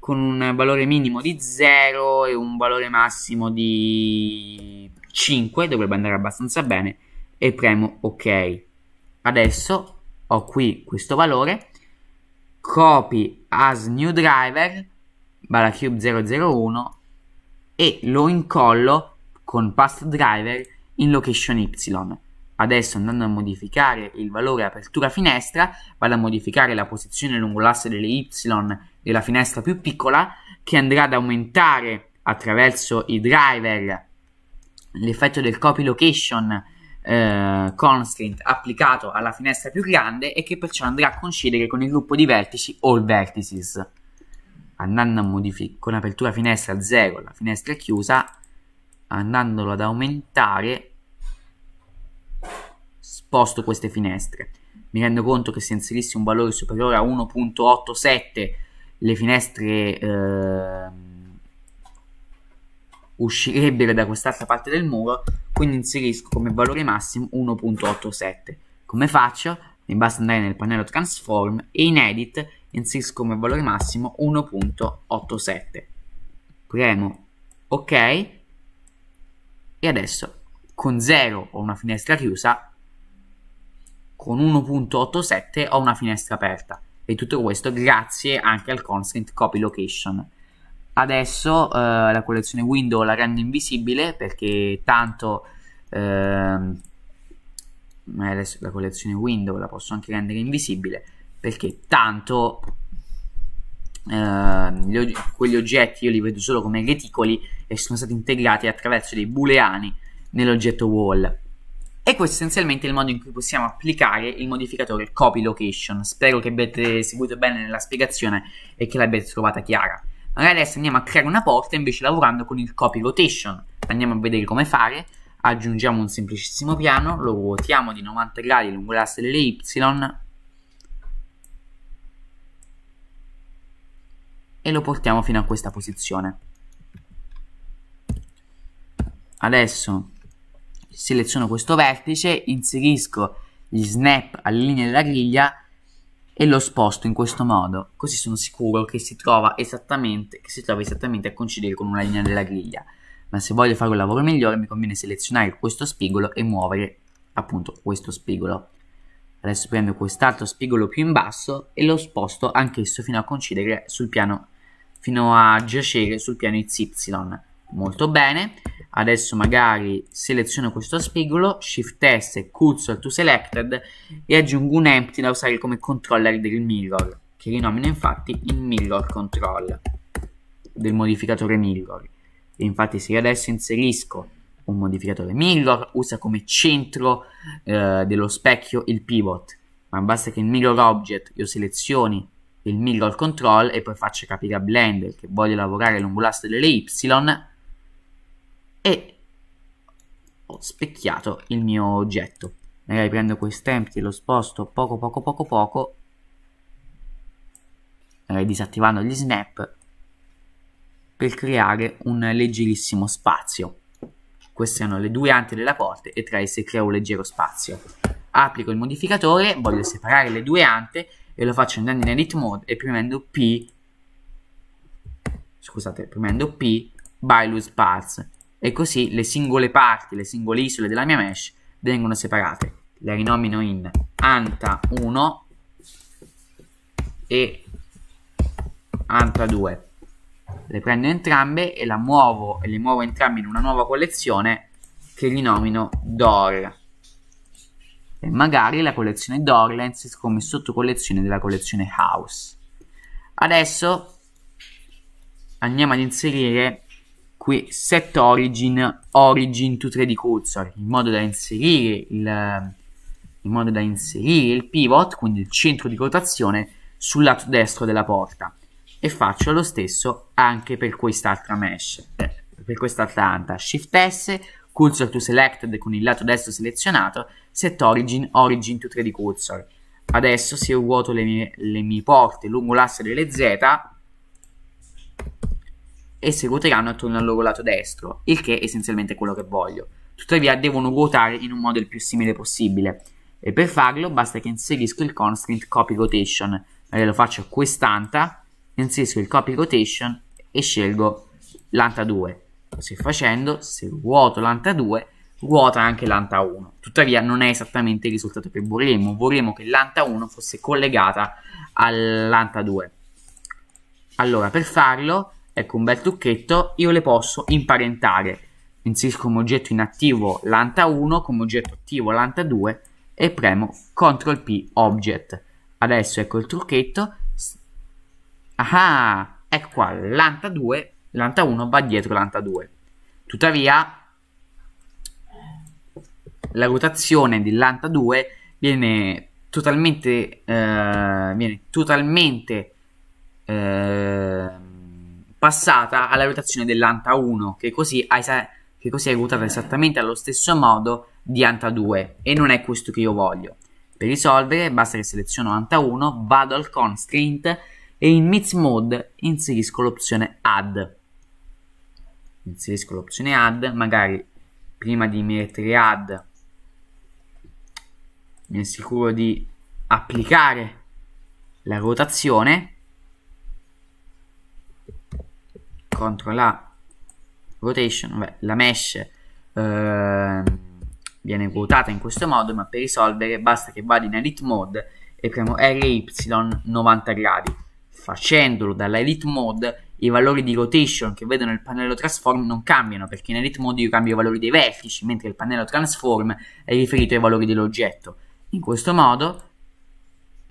con un valore minimo di 0 e un valore massimo di 5, dovrebbe andare abbastanza bene, e premo ok. Adesso ho qui questo valore, copy as new driver, balacube 001, e lo incollo con past driver in location Y. Adesso andando a modificare il valore apertura finestra, vado a modificare la posizione lungo l'asse delle Y della finestra più piccola, che andrà ad aumentare attraverso i driver l'effetto del copy location eh, constraint applicato alla finestra più grande e che perciò andrà a coincidere con il gruppo di vertici all vertices. Andando a modificare con apertura finestra 0, la finestra chiusa, andandolo ad aumentare, sposto queste finestre. Mi rendo conto che se inserissi un valore superiore a 1.87 le finestre... Eh, uscirebbero da quest'altra parte del muro, quindi inserisco come valore massimo 1.87. Come faccio? Mi basta andare nel pannello Transform e in Edit inserisco come valore massimo 1.87. Premo OK e adesso con 0 ho una finestra chiusa, con 1.87 ho una finestra aperta e tutto questo grazie anche al constraint copy location Adesso eh, la collezione Windows la rende invisibile perché tanto ehm, adesso la collezione Windows la posso anche rendere invisibile perché tanto eh, gli, quegli oggetti io li vedo solo come reticoli e sono stati integrati attraverso dei booleani nell'oggetto wall. E questo è essenzialmente il modo in cui possiamo applicare il modificatore copy location. Spero che abbiate seguito bene nella spiegazione e che l'abbiate trovata chiara. Allora adesso andiamo a creare una porta invece lavorando con il copy rotation. Andiamo a vedere come fare. Aggiungiamo un semplicissimo piano, lo ruotiamo di 90 gradi lungo l'asse delle Y e lo portiamo fino a questa posizione. Adesso seleziono questo vertice, inserisco gli snap alla linea della griglia e lo sposto in questo modo, così sono sicuro che si trova esattamente, che si trova esattamente a coincidere con una linea della griglia. Ma se voglio fare un lavoro migliore mi conviene selezionare questo spigolo e muovere appunto questo spigolo. Adesso prendo quest'altro spigolo più in basso e lo sposto anch'esso fino a coincidere sul piano, fino a giacere sul piano XY molto bene adesso magari seleziono questo spigolo shift s e cursor to selected e aggiungo un empty da usare come controller del mirror che rinomino infatti il mirror control del modificatore mirror e infatti se io adesso inserisco un modificatore mirror usa come centro eh, dello specchio il pivot ma basta che il mirror object io selezioni il mirror control e poi faccio capire a Blender che voglio lavorare lungo l'asse delle y e ho specchiato il mio oggetto magari prendo quest'empty lo sposto poco poco poco poco magari disattivando gli snap per creare un leggerissimo spazio queste sono le due ante della porta e tra esse creo un leggero spazio applico il modificatore voglio separare le due ante e lo faccio andando in edit mode e premendo P scusate premendo P by loose parts e così le singole parti, le singole isole della mia mesh vengono separate. Le rinomino in anta 1 e anta 2. Le prendo entrambe e, muovo, e le muovo entrambe in una nuova collezione che rinomino DOR. E magari la collezione DORLANDS come sottocollezione della collezione House. Adesso andiamo ad inserire qui set origin origin to 3d cursor in modo da inserire il in modo da inserire il pivot quindi il centro di rotazione sul lato destro della porta e faccio lo stesso anche per quest'altra mesh eh, per quest'altra anta shift s cursor to selected con il lato destro selezionato set origin origin to 3D cursor adesso se io ruoto le mie, le mie porte lungo l'asse delle z e si ruoteranno attorno al loro lato destro, il che è essenzialmente quello che voglio. Tuttavia devono ruotare in un modo il più simile possibile e per farlo basta che inserisco il constraint copy rotation, Magari lo faccio quest'anta, inserisco il copy rotation e scelgo l'anta 2. Così facendo, se ruoto l'anta 2, ruota anche l'anta 1. Tuttavia non è esattamente il risultato che vorremmo, vorremmo che l'anta 1 fosse collegata all'anta 2. Allora, per farlo Ecco un bel trucchetto, io le posso imparentare. Inserisco come oggetto inattivo l'anta 1, come oggetto attivo l'anta 2 e premo CTRL P Object. Adesso ecco il trucchetto. Ah, ecco qua l'anta 2, l'anta 1 va dietro l'anta 2. Tuttavia la rotazione dell'anta 2 viene totalmente eh, viene totalmente eh, passata alla rotazione dell'Anta 1, che così, hai, che così hai ruotata esattamente allo stesso modo di Anta 2, e non è questo che io voglio. Per risolvere basta che seleziono Anta 1, vado al constraint e in mix mode inserisco l'opzione add. Inserisco l'opzione add, magari prima di mettere add mi assicuro di applicare la rotazione contro la rotation, beh, la mesh eh, viene ruotata in questo modo, ma per risolvere basta che vada in edit mode e premo RY 90 gradi. Facendolo dalla edit mode, i valori di rotation che vedo nel pannello transform non cambiano, perché in edit mode io cambio i valori dei vertici, mentre il pannello transform è riferito ai valori dell'oggetto. In questo modo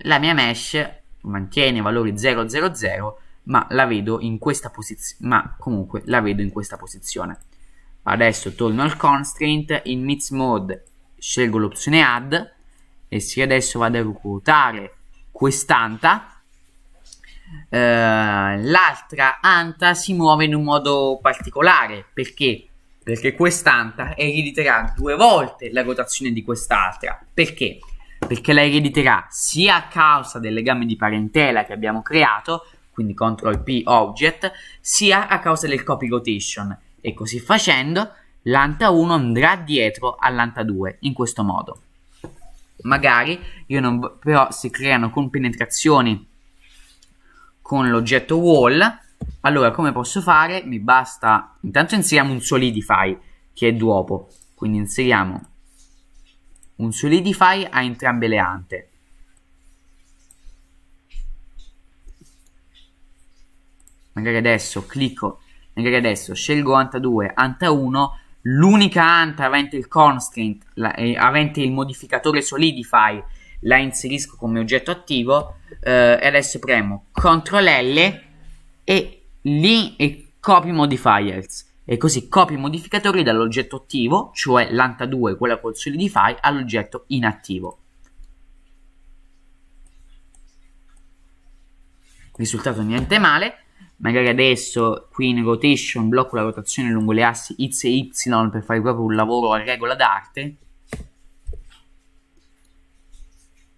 la mia mesh mantiene i valori 000 ma la vedo in questa posizione, ma comunque la vedo in questa posizione. Adesso torno al constraint, in mix mode scelgo l'opzione add e se adesso vado a ruotare quest'anta, eh, l'altra anta si muove in un modo particolare, perché? Perché quest'anta erediterà due volte la rotazione di quest'altra, perché? Perché la erediterà sia a causa del legame di parentela che abbiamo creato, quindi Ctrl P Object, sia a causa del copy rotation e così facendo l'anta 1 andrà dietro all'anta 2 in questo modo. Magari io non, però si creano compenetrazioni con l'oggetto wall, allora come posso fare? Mi basta, intanto inseriamo un solidify che è dopo, quindi inseriamo un solidify a entrambe le ante magari adesso clicco, magari adesso scelgo Anta2, Anta1, l'unica Anta avente il constraint, la, eh, avente il modificatore solidify, la inserisco come oggetto attivo eh, e adesso premo CTRL L e lì e copy modifiers e così copio i modificatori dall'oggetto attivo, cioè l'ANTA2, quella col Solidify, all'oggetto inattivo. Risultato niente male magari adesso qui in rotation blocco la rotazione lungo le assi x e y per fare proprio un lavoro a regola d'arte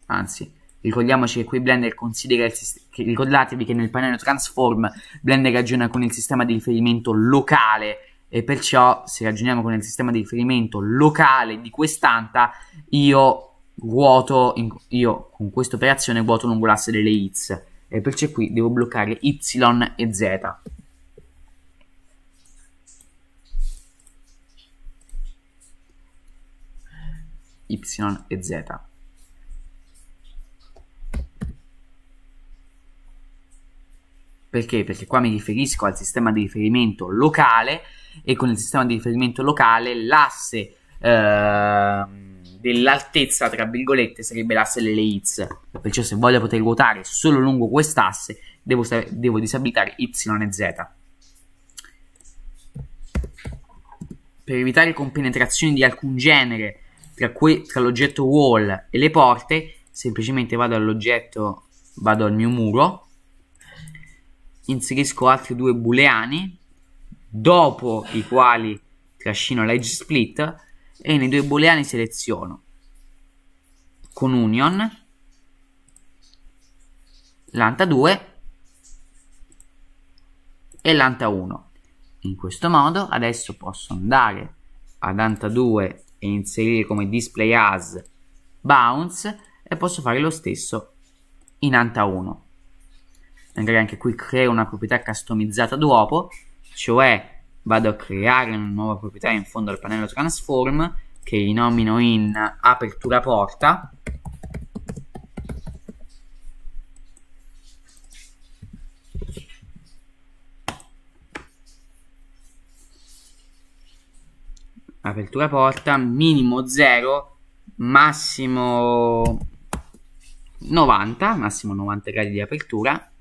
anzi ricordiamoci che qui Blender considera il sistema ricordatevi che nel pannello transform Blender ragiona con il sistema di riferimento locale e perciò se ragioniamo con il sistema di riferimento locale di quest'anta io vuoto in, io con questa operazione vuoto lungo l'asse delle x eh, perciò qui devo bloccare y e z y e z perché? Perché qua mi riferisco al sistema di riferimento locale e con il sistema di riferimento locale l'asse eh, dell'altezza, tra virgolette, sarebbe l'asse delle X. Perciò se voglio poter ruotare solo lungo quest'asse, devo, devo disabilitare Y e Z. Per evitare compenetrazioni di alcun genere tra, tra l'oggetto wall e le porte, semplicemente vado all'oggetto, vado al mio muro, inserisco altri due booleani, dopo i quali trascino l'edge split e nei due booleani seleziono con union l'anta 2 e l'anta 1 in questo modo adesso posso andare ad anta 2 e inserire come display as bounce e posso fare lo stesso in anta 1 magari anche qui creo una proprietà customizzata dopo cioè vado a creare una nuova proprietà in fondo al pannello transform che rinomino in apertura porta apertura porta minimo 0 massimo 90 massimo 90 gradi di apertura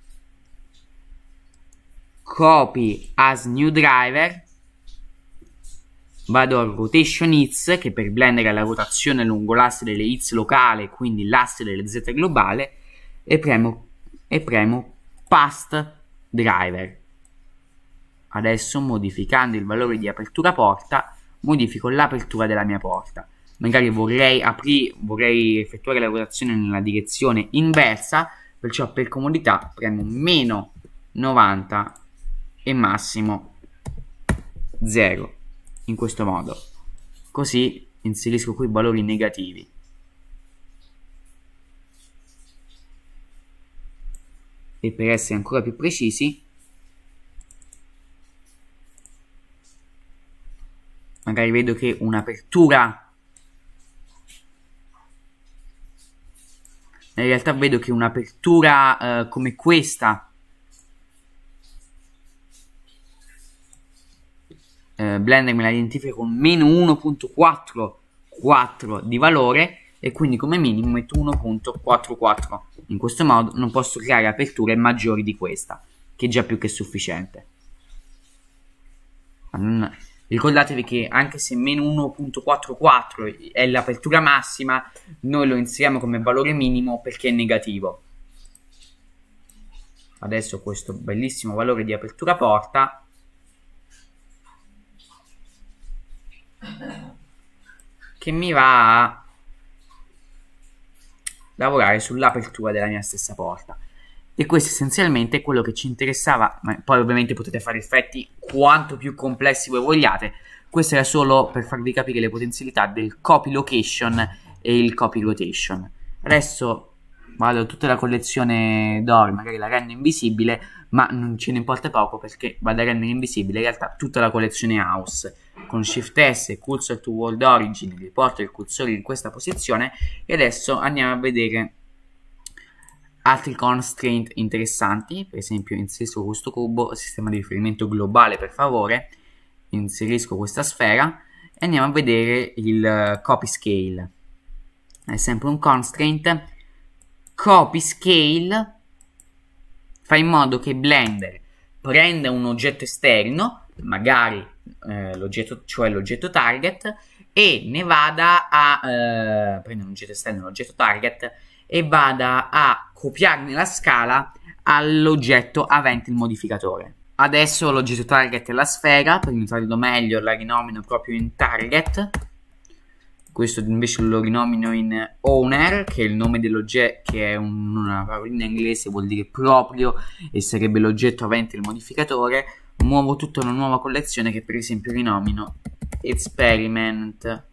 copy as new driver vado a rotation hits che per Blender è la rotazione lungo l'asse delle hits locale quindi l'asse delle z globale e premo, e premo past driver adesso modificando il valore di apertura porta modifico l'apertura della mia porta magari vorrei, aprire, vorrei effettuare la rotazione nella direzione inversa perciò per comodità premo meno 90 e massimo 0 in questo modo così inserisco qui valori negativi e per essere ancora più precisi magari vedo che un'apertura in realtà vedo che un'apertura eh, come questa eh, Blender me la identifica con meno 1.44 di valore e quindi come minimo metto 1.44 in questo modo non posso creare aperture maggiori di questa che è già più che sufficiente ricordatevi che anche se meno 1.44 è l'apertura massima noi lo inseriamo come valore minimo perché è negativo adesso questo bellissimo valore di apertura porta che mi va a lavorare sull'apertura della mia stessa porta. E questo essenzialmente è quello che ci interessava, ma poi ovviamente potete fare effetti quanto più complessi voi vogliate. Questo era solo per farvi capire le potenzialità del copy location e il copy rotation. Adesso vado tutta la collezione d'oro, magari la rendo invisibile, ma non ce ne importa poco perché vado a rendere invisibile in realtà tutta la collezione house. Con Shift S, cursor to world origin, riporto il cursore in questa posizione e adesso andiamo a vedere altri constraint interessanti, per esempio inserisco questo cubo, sistema di riferimento globale per favore, inserisco questa sfera e andiamo a vedere il eh, copy scale. È sempre un constraint copy scale fa in modo che Blender prenda un oggetto esterno, magari eh, l'oggetto, cioè l'oggetto target, e ne vada a eh, prendere un oggetto esterno, l'oggetto target, e vada a copiarne la scala all'oggetto avente il modificatore. Adesso l'oggetto target è la sfera, per intuirlo meglio la rinomino proprio in target questo invece lo rinomino in owner che è il nome dell'oggetto che è un, una parola inglese vuol dire proprio e sarebbe l'oggetto avente il modificatore muovo tutta una nuova collezione che per esempio rinomino experiment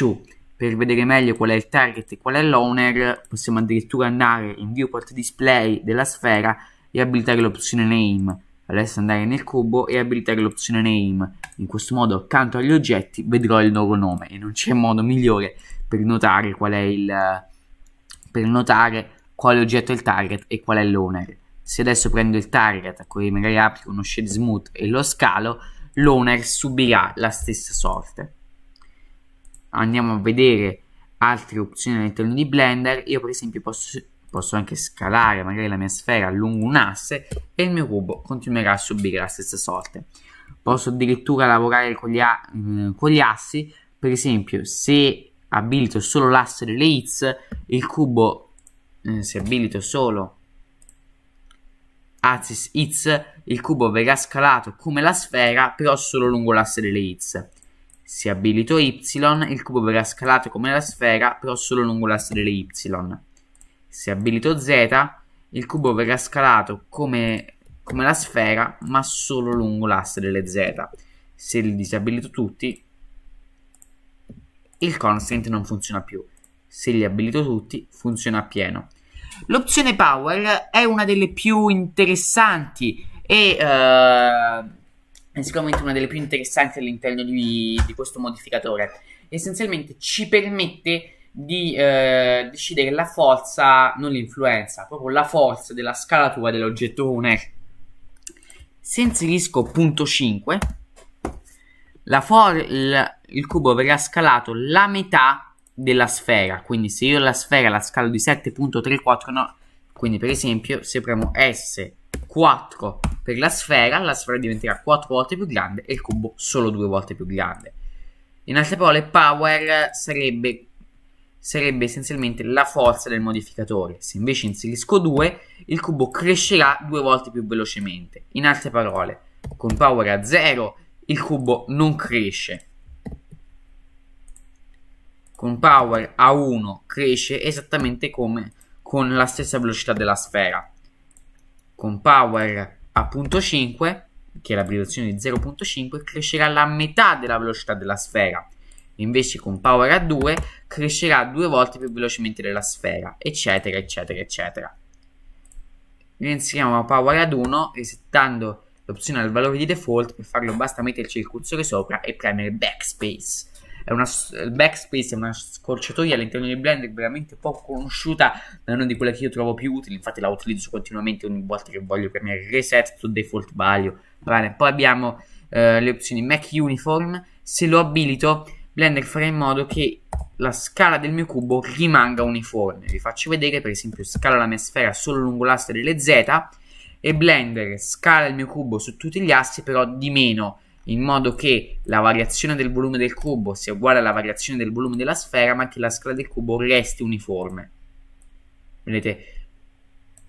2 per vedere meglio qual è il target e qual è l'owner possiamo addirittura andare in viewport display della sfera e abilitare l'opzione name Adesso andare nel cubo e abilitare l'opzione name. In questo modo accanto agli oggetti vedrò il loro nome e non c'è modo migliore per notare qual è il per notare quale oggetto è il target e qual è l'owner. Se adesso prendo il target a cui magari applico uno shade smooth e lo scalo, l'owner subirà la stessa sorte. Andiamo a vedere altre opzioni all'interno di Blender. Io per esempio posso posso anche scalare magari la mia sfera lungo un asse e il mio cubo continuerà a subire la stessa sorte. Posso addirittura lavorare con gli, mm, con gli assi, per esempio se abilito solo l'asse delle hits, il cubo eh, se abilito solo axis hits, il cubo verrà scalato come la sfera, però solo lungo l'asse delle hits. Se abilito y, il cubo verrà scalato come la sfera, però solo lungo l'asse delle y. Se abilito Z, il cubo verrà scalato come, come la sfera, ma solo lungo l'asse delle Z. Se li disabilito tutti, il constant non funziona più. Se li abilito tutti, funziona a pieno. L'opzione power è una delle più interessanti e eh, sicuramente una delle più interessanti all'interno di, di questo modificatore. Essenzialmente ci permette di, eh, decide che la forza, non l'influenza, proprio la forza della scalatura dell'oggetto Se inserisco punto 5, for- il, il cubo verrà scalato la metà della sfera, quindi se io la sfera la scalo di 7.34, no, quindi per esempio se premo S 4 per la sfera, la sfera diventerà 4 volte più grande e il cubo solo 2 volte più grande. In altre parole, power sarebbe sarebbe essenzialmente la forza del modificatore. Se invece inserisco 2, il cubo crescerà due volte più velocemente. In altre parole, con power a 0 il cubo non cresce. Con power a 1 cresce esattamente come con la stessa velocità della sfera. Con power a punto 5, che è l'abbreviazione di 0.5, crescerà la metà della velocità della sfera invece con power a 2 crescerà due volte più velocemente della sfera, eccetera, eccetera, eccetera. Reinseriamo la power ad 1 resettando l'opzione al valore di default, per farlo basta metterci il cursore sopra e premere backspace. Una, il backspace è una scorciatoia all'interno di Blender veramente poco conosciuta, ma è una di quelle che io trovo più utili, infatti la utilizzo continuamente ogni volta che voglio premere reset to default value. Vale. Poi abbiamo eh, le opzioni Mac Uniform, se lo abilito Blender farà in modo che la scala del mio cubo rimanga uniforme. Vi faccio vedere, per esempio, scala la mia sfera solo lungo l'asse delle Z e Blender scala il mio cubo su tutti gli assi, però di meno, in modo che la variazione del volume del cubo sia uguale alla variazione del volume della sfera, ma che la scala del cubo resti uniforme. Vedete,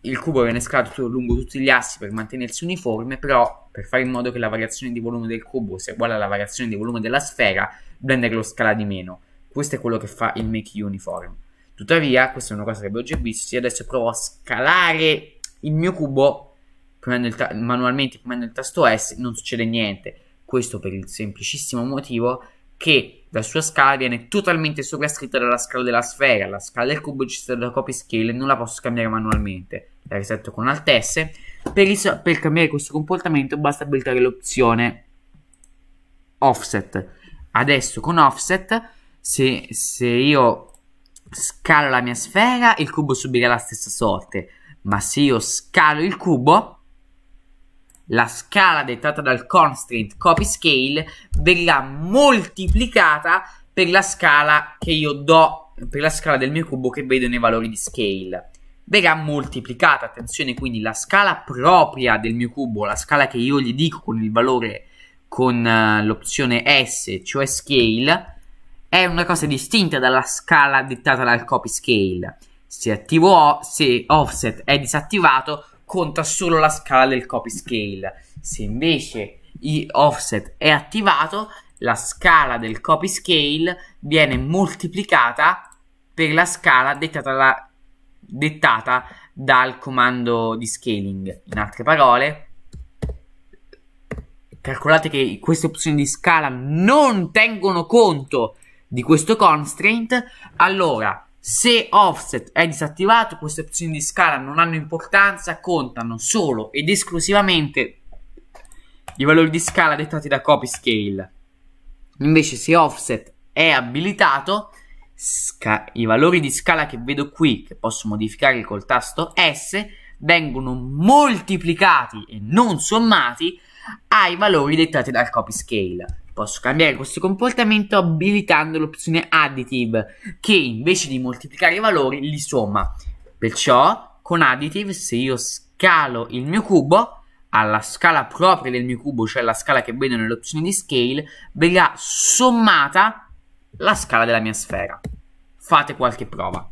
il cubo viene scalato lungo tutti gli assi per mantenersi uniforme, però per fare in modo che la variazione di volume del cubo sia uguale alla variazione di volume della sfera, Blender lo scala di meno. Questo è quello che fa il Make Uniform. Tuttavia, questa è una cosa che abbiamo già visto. Io adesso provo a scalare il mio cubo premendo manualmente, premendo il tasto S, non succede niente. Questo per il semplicissimo motivo che la sua scala viene totalmente sovrascritta dalla scala della sfera. La scala del cubo ci sta da copy scale e non la posso cambiare manualmente. La risetto con Alt S. Per, per cambiare questo comportamento basta abilitare l'opzione offset Adesso con offset, se, se io scalo la mia sfera, il cubo subirà la stessa sorte. Ma se io scalo il cubo, la scala dettata dal constraint copy scale verrà moltiplicata per la scala che io do, per la scala del mio cubo che vedo nei valori di scale. Verrà moltiplicata, attenzione, quindi la scala propria del mio cubo, la scala che io gli dico con il valore con eh, l'opzione S, cioè scale, è una cosa distinta dalla scala dettata dal copy scale. Se, attivo, se offset è disattivato, conta solo la scala del copy scale. Se invece offset è attivato, la scala del copy scale viene moltiplicata per la scala dettata, da, dettata dal comando di scaling. In altre parole, Calcolate che queste opzioni di scala non tengono conto di questo constraint, allora se offset è disattivato queste opzioni di scala non hanno importanza, contano solo ed esclusivamente i valori di scala dettati da copy scale. Invece se offset è abilitato, i valori di scala che vedo qui, che posso modificare col tasto S, vengono moltiplicati e non sommati ai valori dettati dal copy scale. Posso cambiare questo comportamento abilitando l'opzione additive, che invece di moltiplicare i valori li somma. Perciò, con additive, se io scalo il mio cubo, alla scala propria del mio cubo, cioè la scala che vedo nell'opzione di scale, verrà sommata la scala della mia sfera. Fate qualche prova.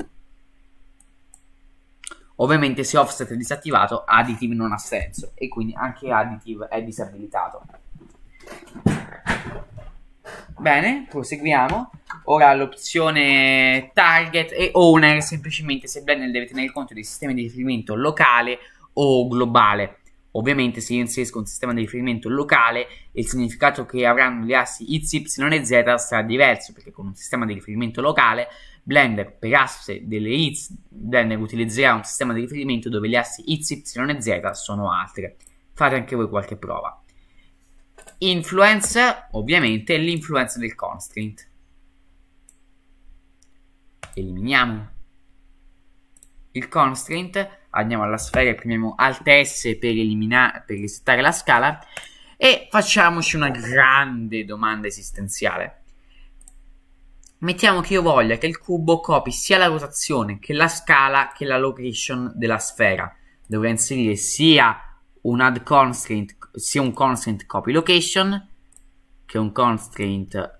Ovviamente se offset è disattivato, additive non ha senso e quindi anche additive è disabilitato. Bene, proseguiamo. Ora l'opzione target e owner, semplicemente se Blender deve tenere conto dei sistemi di riferimento locale o globale. Ovviamente se io inserisco un sistema di riferimento locale, il significato che avranno gli assi x, y e z sarà diverso, perché con un sistema di riferimento locale Blender per asse delle hits, Blender utilizzerà un sistema di riferimento dove le assi x, y e z sono altre. Fate anche voi qualche prova. Influence, ovviamente, è l'influenza del constraint. Eliminiamo il constraint, andiamo alla sfera e premiamo Alt S per, per resettare la scala e facciamoci una grande domanda esistenziale Mettiamo che io voglia che il cubo copi sia la rotazione che la scala che la location della sfera. Dovrei inserire sia un add constraint, sia un constraint copy location che un constraint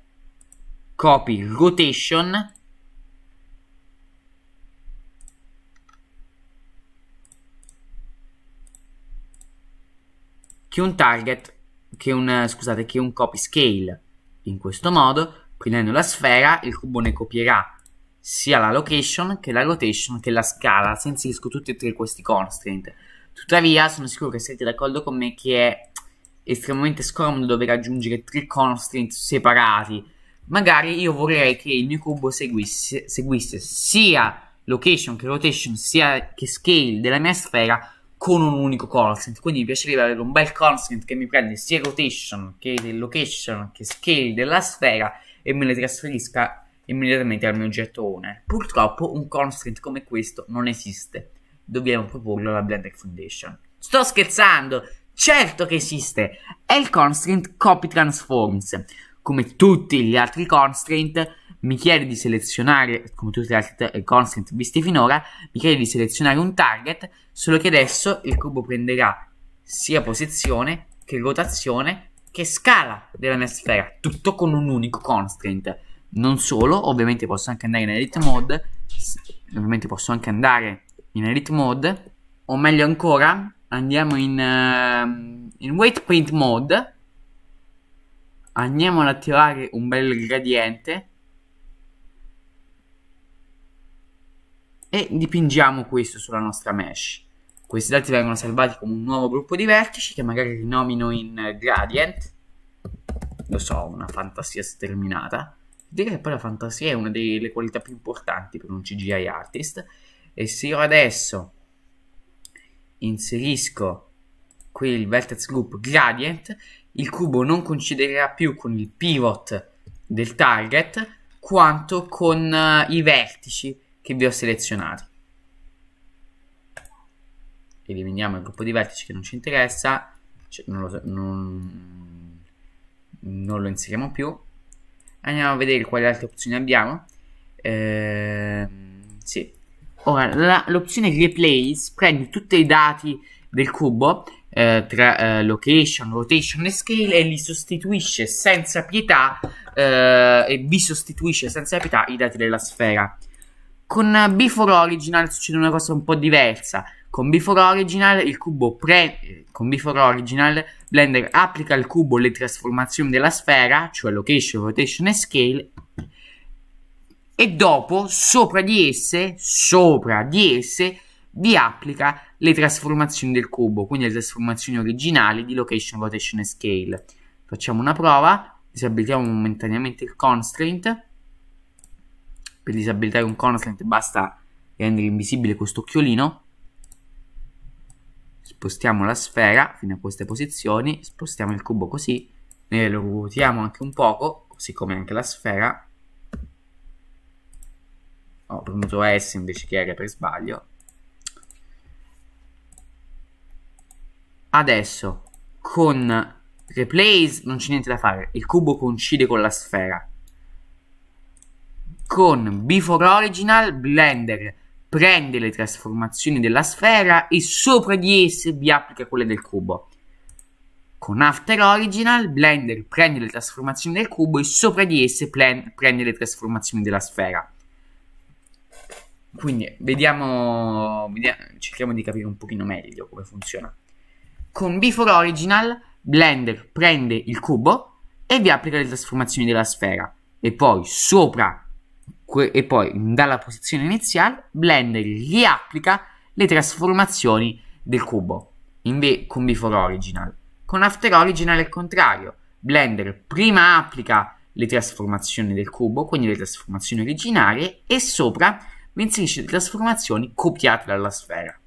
copy rotation che un target che un, scusate, che un copy scale in questo modo Prendendo la sfera, il cubo ne copierà sia la location che la rotation che la scala, senza inserisco tutti e tre questi constraint. Tuttavia, sono sicuro che siete d'accordo con me che è estremamente scomodo dover aggiungere tre constraint separati. Magari io vorrei che il mio cubo seguisse, seguisse sia location che rotation sia che scale della mia sfera con un unico constant. Quindi mi piacerebbe avere un bel constant che mi prende sia rotation che location che scale della sfera e me le trasferisca immediatamente al mio gettone. Purtroppo un constraint come questo non esiste. Dobbiamo proporlo alla Blender Foundation. Sto scherzando! Certo che esiste! È il constraint Copy Transforms. Come tutti gli altri constraint, mi chiede di selezionare, come tutti gli altri constraint visti finora, mi chiede di selezionare un target, solo che adesso il cubo prenderà sia posizione che rotazione che scala della mia sfera, tutto con un unico constraint. Non solo, ovviamente posso anche andare in edit mode, ovviamente posso anche andare in edit mode, o meglio ancora, andiamo in, uh, in weight paint mode, andiamo ad attivare un bel gradiente e dipingiamo questo sulla nostra mesh. Questi dati vengono salvati come un nuovo gruppo di vertici che magari rinomino in gradient. Lo so, una fantasia sterminata. Direi che poi la fantasia è una delle qualità più importanti per un CGI artist. E se io adesso inserisco qui il vertex group gradient, il cubo non coinciderà più con il pivot del target quanto con uh, i vertici che vi ho selezionati eliminiamo il gruppo di vertici che non ci interessa, cioè non, lo, non, non, lo, inseriamo più. Andiamo a vedere quali altre opzioni abbiamo. Eh, sì. Ora, l'opzione replace prende tutti i dati del cubo eh, tra eh, location, rotation e scale e li sostituisce senza pietà eh, e vi sostituisce senza pietà i dati della sfera. Con B4 Original succede una cosa un po' diversa. Con biforò originale il cubo pre... Eh, con biforò originale Blender applica al cubo le trasformazioni della sfera, cioè location, rotation e scale, e dopo sopra di esse, sopra di esse, vi applica le trasformazioni del cubo, quindi le trasformazioni originali di location, rotation e scale. Facciamo una prova, disabilitiamo momentaneamente il constraint. Per disabilitare un constraint basta rendere invisibile questo occhiolino spostiamo la sfera fino a queste posizioni, spostiamo il cubo così, ne ruotiamo anche un poco, così come anche la sfera. Ho premuto S invece che R per sbaglio. Adesso con replace non c'è niente da fare, il cubo coincide con la sfera. Con Before Original Blender prende le trasformazioni della sfera e sopra di esse vi applica quelle del cubo. Con After Original Blender prende le trasformazioni del cubo e sopra di esse prende le trasformazioni della sfera. Quindi vediamo, vediamo, cerchiamo di capire un pochino meglio come funziona. Con Before Original Blender prende il cubo e vi applica le trasformazioni della sfera e poi sopra que- e poi dalla posizione iniziale Blender gli applica le trasformazioni del cubo inve- con Before Original. Con After Original è il contrario. Blender prima applica le trasformazioni del cubo, quindi le trasformazioni originarie, e sopra vi inserisce le trasformazioni copiate dalla sfera.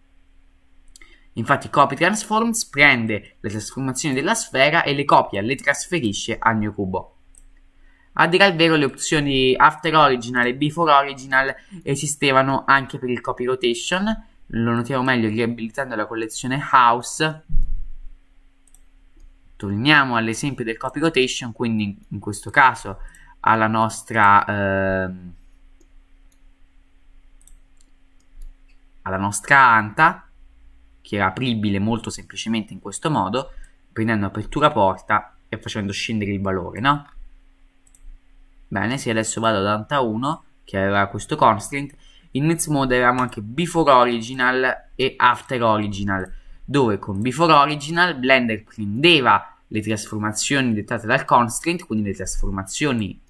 Infatti Copy Transforms prende le trasformazioni della sfera e le copia, le trasferisce al mio cubo. A dire il vero, le opzioni After Original e Before Original esistevano anche per il copy rotation, lo notiamo meglio riabilitando la collezione House. Torniamo all'esempio del copy rotation, quindi in questo caso alla nostra... Eh, alla nostra anta che era apribile molto semplicemente in questo modo prendendo apertura porta e facendo scendere il valore no? Bene, se adesso vado ad Anta 1, che aveva questo constraint, in Next Mode avevamo anche Before Original e After Original, dove con Before Original Blender prendeva le trasformazioni dettate dal constraint, quindi le trasformazioni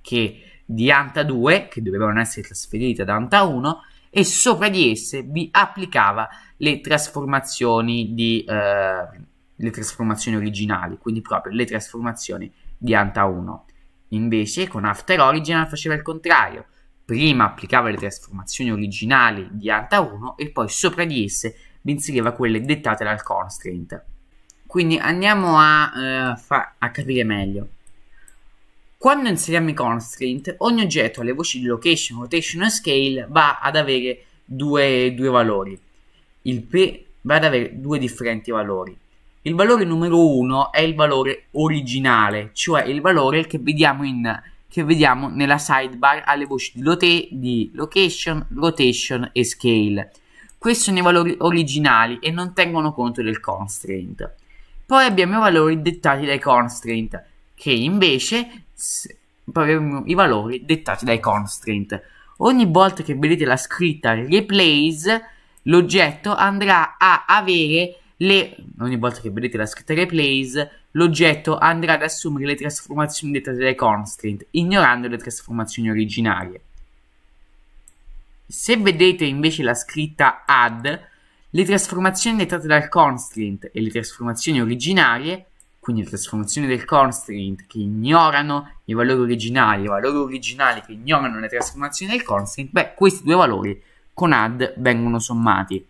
che di Anta 2, che dovevano essere trasferite ad Anta 1, e sopra di esse vi applicava le trasformazioni, di, eh, le trasformazioni originali, quindi proprio le trasformazioni di Anta 1. Invece con After Origin faceva il contrario. Prima applicava le trasformazioni originali di ARTA 1 e poi sopra di esse vi inseriva quelle dettate dal constraint. Quindi andiamo a, uh, a capire meglio. Quando inseriamo i constraint, ogni oggetto alle voci di location, rotation e scale va ad avere due, due valori. Il P va ad avere due differenti valori. Il valore numero 1 è il valore originale, cioè il valore che vediamo, in, che vediamo nella sidebar alle voci di, lote, di location, rotation e scale. Questi sono i valori originali e non tengono conto del constraint. Poi abbiamo i valori dettati dai constraint, che invece poi abbiamo i valori dettati dai constraint. Ogni volta che vedete la scritta replace, l'oggetto andrà a avere le, ogni volta che vedete la scritta replays, l'oggetto andrà ad assumere le trasformazioni dette dai constraint, ignorando le trasformazioni originarie. Se vedete invece la scritta add, le trasformazioni dettate dal constraint e le trasformazioni originarie, quindi le trasformazioni del constraint che ignorano i valori originali, e i valori originali che ignorano le trasformazioni del constraint, beh, questi due valori con add vengono sommati.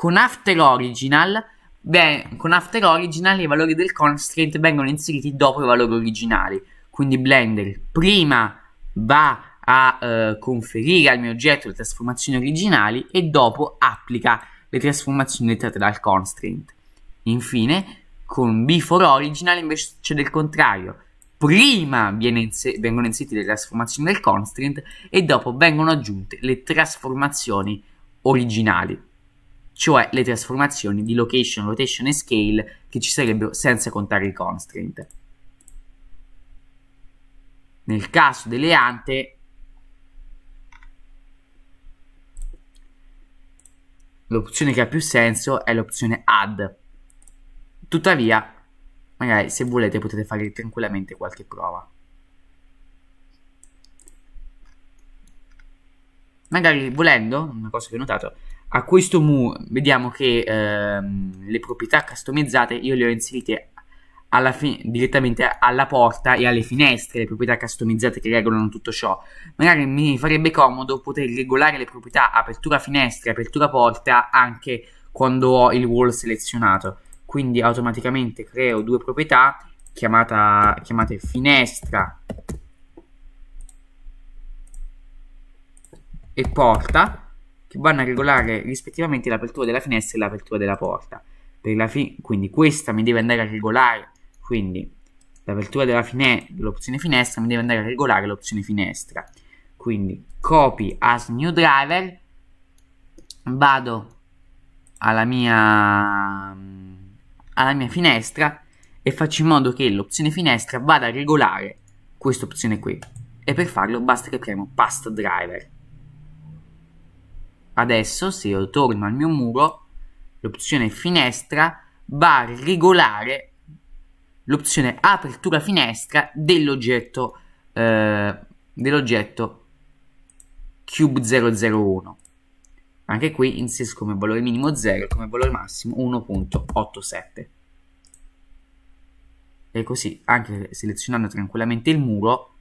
Con After Original, beh, con After Original i valori del constraint vengono inseriti dopo i valori originali. Quindi Blender prima va a eh, conferire al mio oggetto le trasformazioni originali e dopo applica le trasformazioni dettate dal constraint. Infine, con Before Original invece succede il contrario. Prima inser- vengono inserite le trasformazioni del constraint e dopo vengono aggiunte le trasformazioni originali cioè le trasformazioni di location, rotation e scale che ci sarebbero senza contare i constraint. Nel caso delle ante, l'opzione che ha più senso è l'opzione add. Tuttavia, magari se volete potete fare tranquillamente qualche prova. Magari volendo, una cosa che ho notato, a questo mu vediamo che ehm, le proprietà customizzate io le ho inserite alla direttamente alla porta e alle finestre, le proprietà customizzate che regolano tutto ciò. Magari mi farebbe comodo poter regolare le proprietà apertura finestre, apertura porta anche quando ho il wall selezionato. Quindi automaticamente creo due proprietà chiamata, chiamate finestra e porta che vanno a regolare rispettivamente l'apertura della finestra e l'apertura della porta. La quindi questa mi deve andare a regolare, quindi l'apertura della fine- dell'opzione finestra mi deve andare a regolare l'opzione finestra. Quindi copy as new driver, vado alla mia, alla mia finestra e faccio in modo che l'opzione finestra vada a regolare questa opzione qui. E per farlo basta che premo past driver. Adesso se io torno al mio muro, l'opzione finestra va a regolare l'opzione apertura finestra dell'oggetto eh, dell'oggetto cube 001 anche qui inserisco come valore minimo 0 come valore massimo 1.87 e così anche selezionando tranquillamente il muro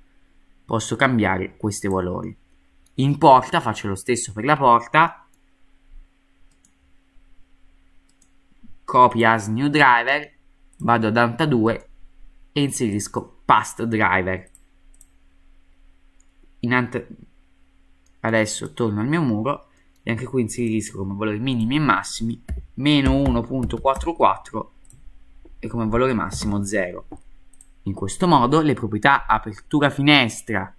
posso cambiare questi valori in porta faccio lo stesso per la porta copy as new driver vado ad anta 2 e inserisco past driver in ant adesso torno al mio muro e anche qui inserisco come valori minimi e massimi meno 1.44 e come valore massimo 0 in questo modo le proprietà apertura finestra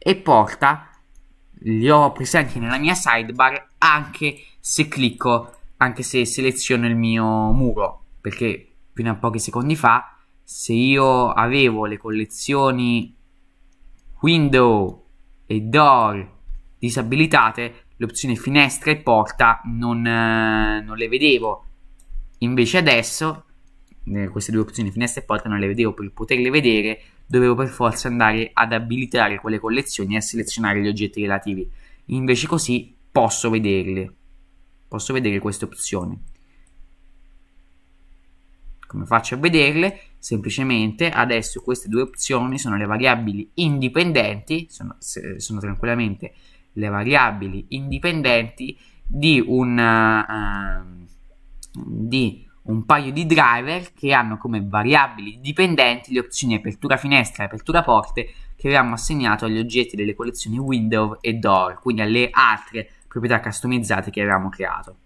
e porta li ho presenti nella mia sidebar anche se clicco, anche se seleziono il mio muro, perché fino a pochi secondi fa se io avevo le collezioni window e door disabilitate, le opzioni finestra e porta non, eh, non le vedevo. Invece adesso eh, queste due opzioni finestra e porta non le vedevo per poterle vedere dovevo per forza andare ad abilitare quelle collezioni e a selezionare gli oggetti relativi. Invece così posso vederle. Posso vedere queste opzioni. Come faccio a vederle? Semplicemente adesso queste due opzioni sono le variabili indipendenti, sono, sono tranquillamente le variabili indipendenti di un... Uh, di un paio di driver che hanno come variabili dipendenti le opzioni apertura finestra e apertura porte che avevamo assegnato agli oggetti delle collezioni window e door, quindi alle altre proprietà customizzate che avevamo creato.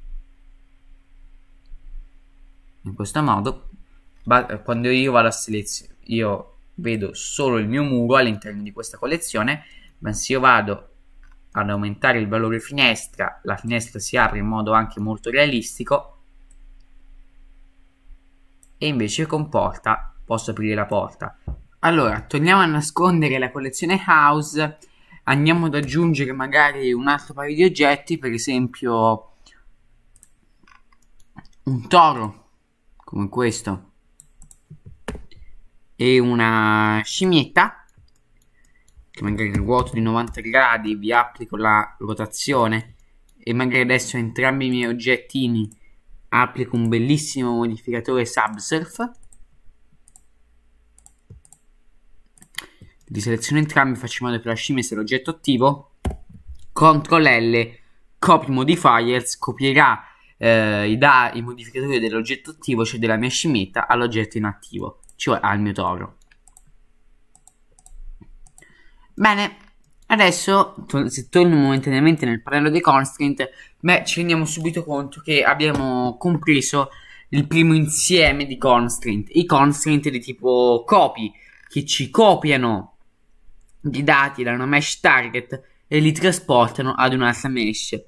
In questo modo, eh, quando io vado a selezionare, io vedo solo il mio muro all'interno di questa collezione, ma se io vado ad aumentare il valore finestra, la finestra si apre in modo anche molto realistico e invece comporta posso aprire la porta. Allora, torniamo a nascondere la collezione house, andiamo ad aggiungere magari un altro paio di oggetti, per esempio un toro, come questo, e una scimmietta, che magari ruoto di 90 gradi, vi applico la rotazione, e magari adesso entrambi i miei oggettini applico un bellissimo modificatore subsurf riseleziono entrambi faccio in modo che la scimmia sia l'oggetto attivo CTRL L copy modifiers copierà eh, i, i, modificatori dell'oggetto attivo cioè della mia scimmietta all'oggetto inattivo cioè al mio toro bene Adesso, to- se torno momentaneamente nel pannello dei constraint, beh, ci rendiamo subito conto che abbiamo compreso il primo insieme di constraint, i constraint di tipo copy, che ci copiano i dati da una mesh target e li trasportano ad un'altra mesh. E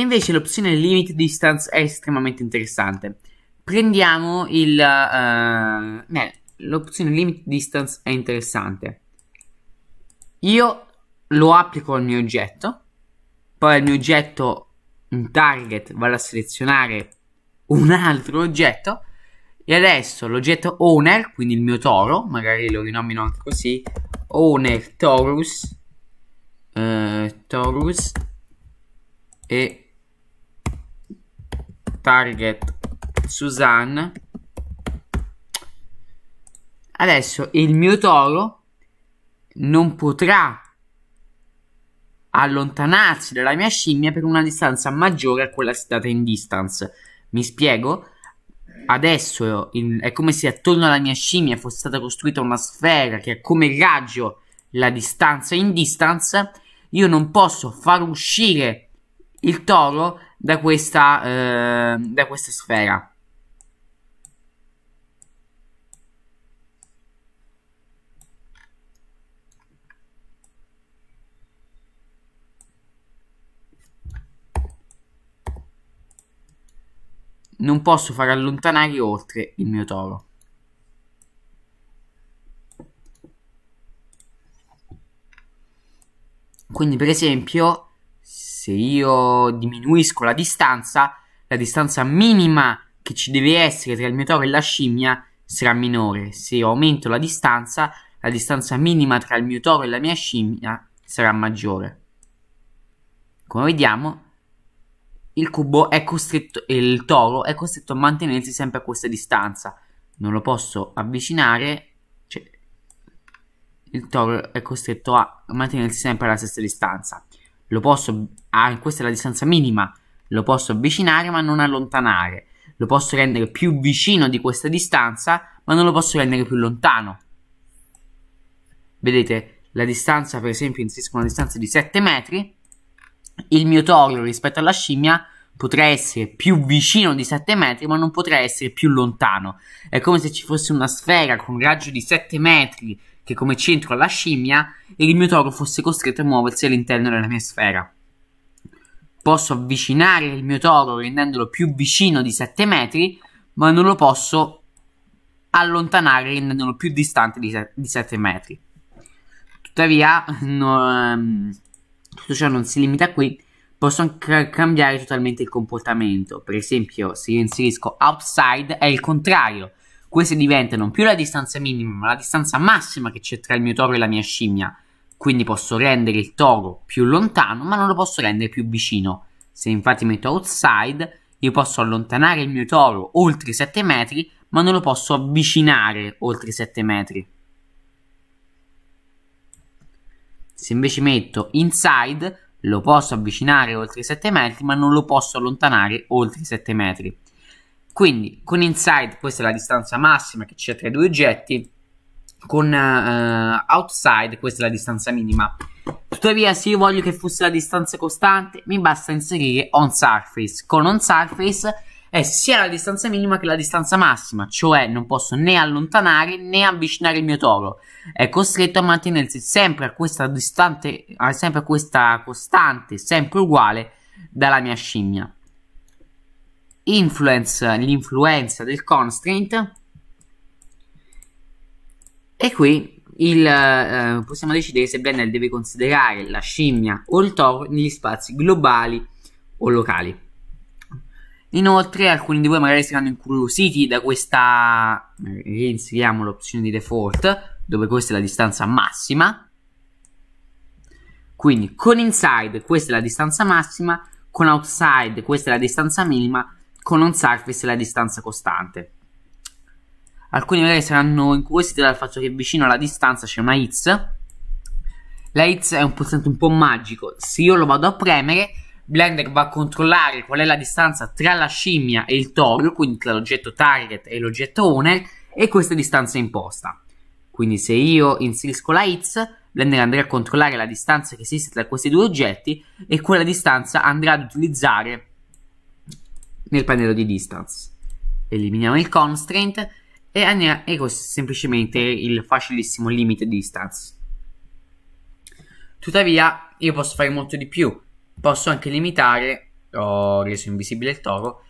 invece l'opzione limit distance è estremamente interessante. Prendiamo il... Uh, l'opzione limit distance è interessante. Io lo applico al mio oggetto, poi al mio oggetto un target vado a selezionare un altro oggetto e adesso l'oggetto owner, quindi il mio toro, magari lo rinomino anche così, owner torus, eh, torus e target Suzanne. Adesso il mio toro non potrà allontanarsi dalla mia scimmia per una distanza maggiore a quella citata in distance. Mi spiego? Adesso in, è come se attorno alla mia scimmia fosse stata costruita una sfera che ha come raggio la distanza in distance. Io non posso far uscire il toro da questa, eh, da questa sfera. non posso far allontanare oltre il mio toro. Quindi per esempio se io diminuisco la distanza, la distanza minima che ci deve essere tra il mio toro e la scimmia sarà minore. Se io aumento la distanza, la distanza minima tra il mio toro e la mia scimmia sarà maggiore. Come vediamo il cubo è costretto, il toro è costretto a mantenersi sempre a questa distanza. Non lo posso avvicinare, cioè, il toro è costretto a mantenersi sempre alla stessa distanza. Lo posso, ah, questa è la distanza minima, lo posso avvicinare ma non allontanare. Lo posso rendere più vicino di questa distanza, ma non lo posso rendere più lontano. Vedete, la distanza, per esempio, inserisco una distanza di 7 metri, il mio toro rispetto alla scimmia potrà essere più vicino di 7 metri, ma non potrà essere più lontano. È come se ci fosse una sfera con un raggio di 7 metri che come centro alla scimmia e il mio toro fosse costretto a muoversi all'interno della mia sfera. Posso avvicinare il mio toro rendendolo più vicino di 7 metri, ma non lo posso allontanare rendendolo più distante di, 7 metri. Tuttavia, non, um, ehm, tutto ciò non si limita qui, posso anche cambiare totalmente il comportamento. Per esempio, se io inserisco outside è il contrario. Queste diventano più la distanza minima, ma la distanza massima che c'è tra il mio toro e la mia scimmia. Quindi posso rendere il toro più lontano, ma non lo posso rendere più vicino. Se infatti metto outside, io posso allontanare il mio toro oltre 7 metri, ma non lo posso avvicinare oltre 7 metri. Se invece metto inside, lo posso avvicinare oltre i 7 metri, ma non lo posso allontanare oltre i 7 metri. Quindi con inside, questa è la distanza massima che c'è tra i due oggetti, con uh, outside, questa è la distanza minima. Tuttavia, se io voglio che fosse la distanza costante, mi basta inserire on surface. Con on surface è sia la distanza minima che la distanza massima, cioè non posso né allontanare né avvicinare il mio toro. È costretto a mantenersi sempre a questa distante, sempre a questa costante, sempre uguale dalla mia scimmia. Influence, l'influenza del constraint. E qui il, eh, possiamo decidere se Blender deve considerare la scimmia o il toro negli spazi globali o locali. Inoltre, alcuni di voi magari saranno incuriositi da questa. Reinseriamo l'opzione di default, dove questa è la distanza massima. Quindi con inside questa è la distanza massima, con outside questa è la distanza minima, con on surface è la distanza costante. Alcuni magari saranno incuriositi dal fatto che vicino alla distanza c'è una X. La X è un pulsante un po' magico, se io lo vado a premere Blender va a controllare qual è la distanza tra la scimmia e il toro, quindi tra l'oggetto target e l'oggetto owner, e questa distanza è imposta. Quindi se io inserisco la hits, Blender andrà a controllare la distanza che esiste tra questi due oggetti e quella distanza andrà ad utilizzare nel pannello di distance. Eliminiamo il constraint e, andiamo, e questo è semplicemente il facilissimo limit distance. Tuttavia io posso fare molto di più. Posso anche limitare, ho reso invisibile il toro,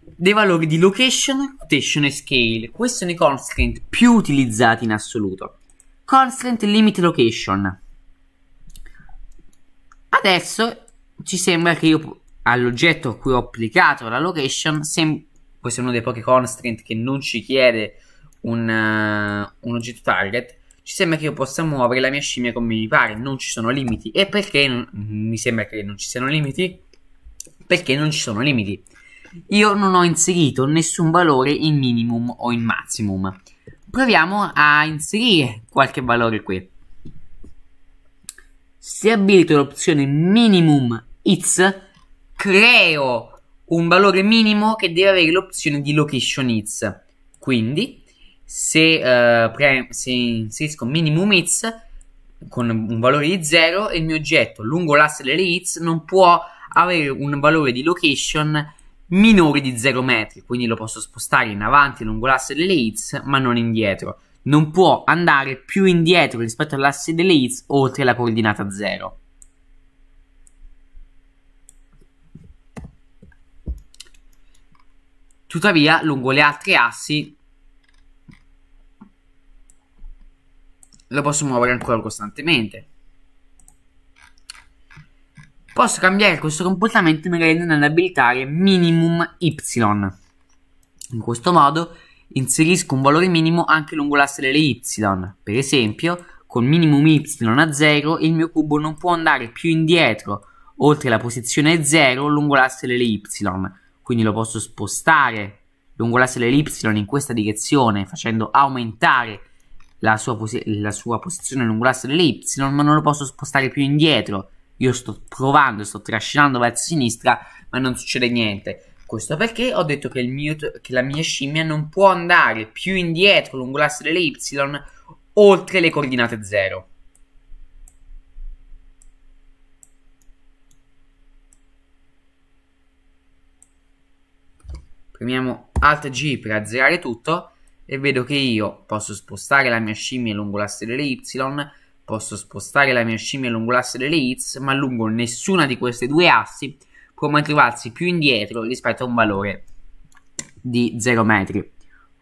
dei valori di location, rotation e scale. Questi sono i constraint più utilizzati in assoluto. Constraint limit location. Adesso ci sembra che io all'oggetto a cui ho applicato la location, sem- questo è uno dei pochi constraint che non ci chiede un, uh, un oggetto target, ci sembra che io possa muovere la mia scimmia come mi pare, non ci sono limiti. E perché non, mi sembra che non ci siano limiti? Perché non ci sono limiti. Io non ho inserito nessun valore in minimum o in maximum. Proviamo a inserire qualche valore qui. Se abilito l'opzione minimum it's, creo un valore minimo che deve avere l'opzione di location it's. Quindi se, uh, pre- se inserisco minimum hits con un valore di 0 il mio oggetto lungo l'asse delle hits non può avere un valore di location minore di 0 metri quindi lo posso spostare in avanti lungo l'asse delle hits ma non indietro non può andare più indietro rispetto all'asse delle hits oltre la coordinata 0 tuttavia lungo le altre assi lo posso muovere ancora costantemente. Posso cambiare questo comportamento magari nell'abilitare minimum y. In questo modo inserisco un valore minimo anche lungo l'asse delle y. Per esempio, con minimum y a 0 il mio cubo non può andare più indietro oltre la posizione 0 lungo l'asse delle y. Quindi lo posso spostare lungo l'asse delle y in questa direzione facendo aumentare la sua, pos- la sua posizione lungo l'asse delle Y, ma non lo posso spostare più indietro. Io sto provando, sto trascinando verso sinistra, ma non succede niente. Questo perché ho detto che, mio, che, la mia scimmia non può andare più indietro lungo l'asse delle y oltre le coordinate 0. Premiamo Alt G per azzerare tutto e vedo che io posso spostare la mia scimmia lungo l'asse delle Y, posso spostare la mia scimmia lungo l'asse delle X, ma lungo nessuna di queste due assi può mai trovarsi più indietro rispetto a un valore di 0 metri.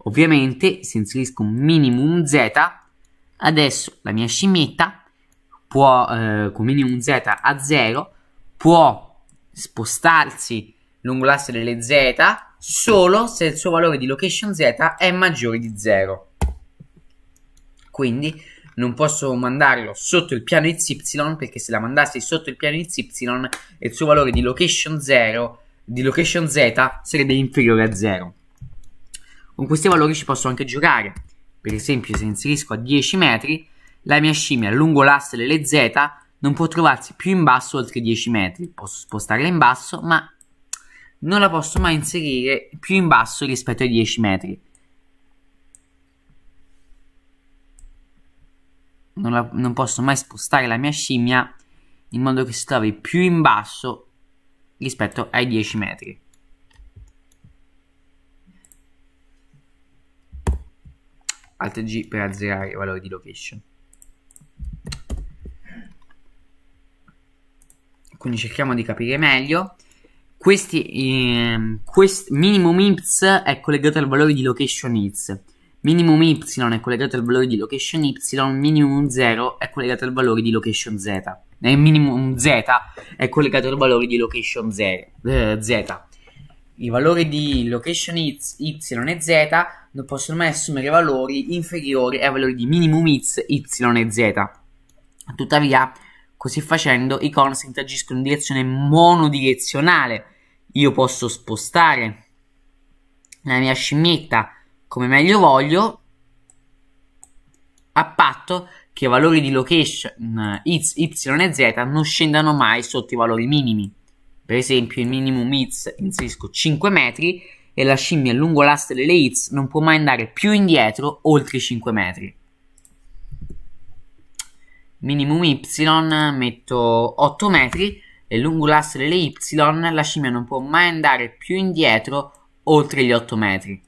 Ovviamente se inserisco un minimum Z, adesso la mia scimmietta può, eh, con minimum Z a 0, può spostarsi lungo l'asse delle Z solo se il suo valore di location z è maggiore di 0. Quindi non posso mandarlo sotto il piano XY perché se la mandassi sotto il piano XY il suo valore di location, 0, di location z sarebbe inferiore a 0. Con questi valori ci posso anche giocare. Per esempio se inserisco a 10 metri la mia scimmia lungo l'asse delle z non può trovarsi più in basso oltre 10 metri. Posso spostarla in basso ma non la posso mai inserire più in basso rispetto ai 10 metri. Non, la, non, posso mai spostare la mia scimmia in modo che si trovi più in basso rispetto ai 10 metri. Alt G per azzerare i valori di location. Quindi cerchiamo di capire meglio. Questi, eh, quest, minimum Ips è collegato al valore di location x Minimum Y è collegato al valore di location Y, minimum 0 è collegato al valore di location Z. E minimum Z è collegato al valore di location Z. Eh, Z. I valori di location Y e Z non possono mai assumere valori inferiori ai valori di minimum X, Y e Z. Tuttavia, Così facendo i corners interagiscono in direzione monodirezionale. Io posso spostare la mia scimmietta come meglio voglio a patto che i valori di location eh, x, y e z non scendano mai sotto i valori minimi. Per esempio il minimum x inserisco 5 metri e la scimmia lungo l'asse delle x non può mai andare più indietro oltre i 5 metri minimum y metto 8 metri e lungo l'asse delle y la scimmia non può mai andare più indietro oltre gli 8 metri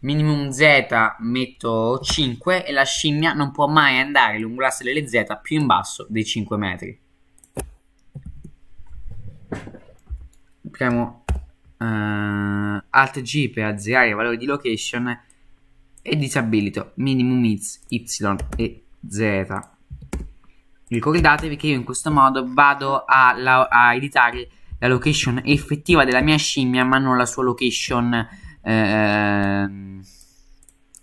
minimum z metto 5 e la scimmia non può mai andare lungo l'asse delle z più in basso dei 5 metri premo uh, eh, alt g per azzerare i valori di location e disabilito minimum is y e z. Ricordatevi che io in questo modo vado a, la, a editare la location effettiva della mia scimmia ma non la sua location eh,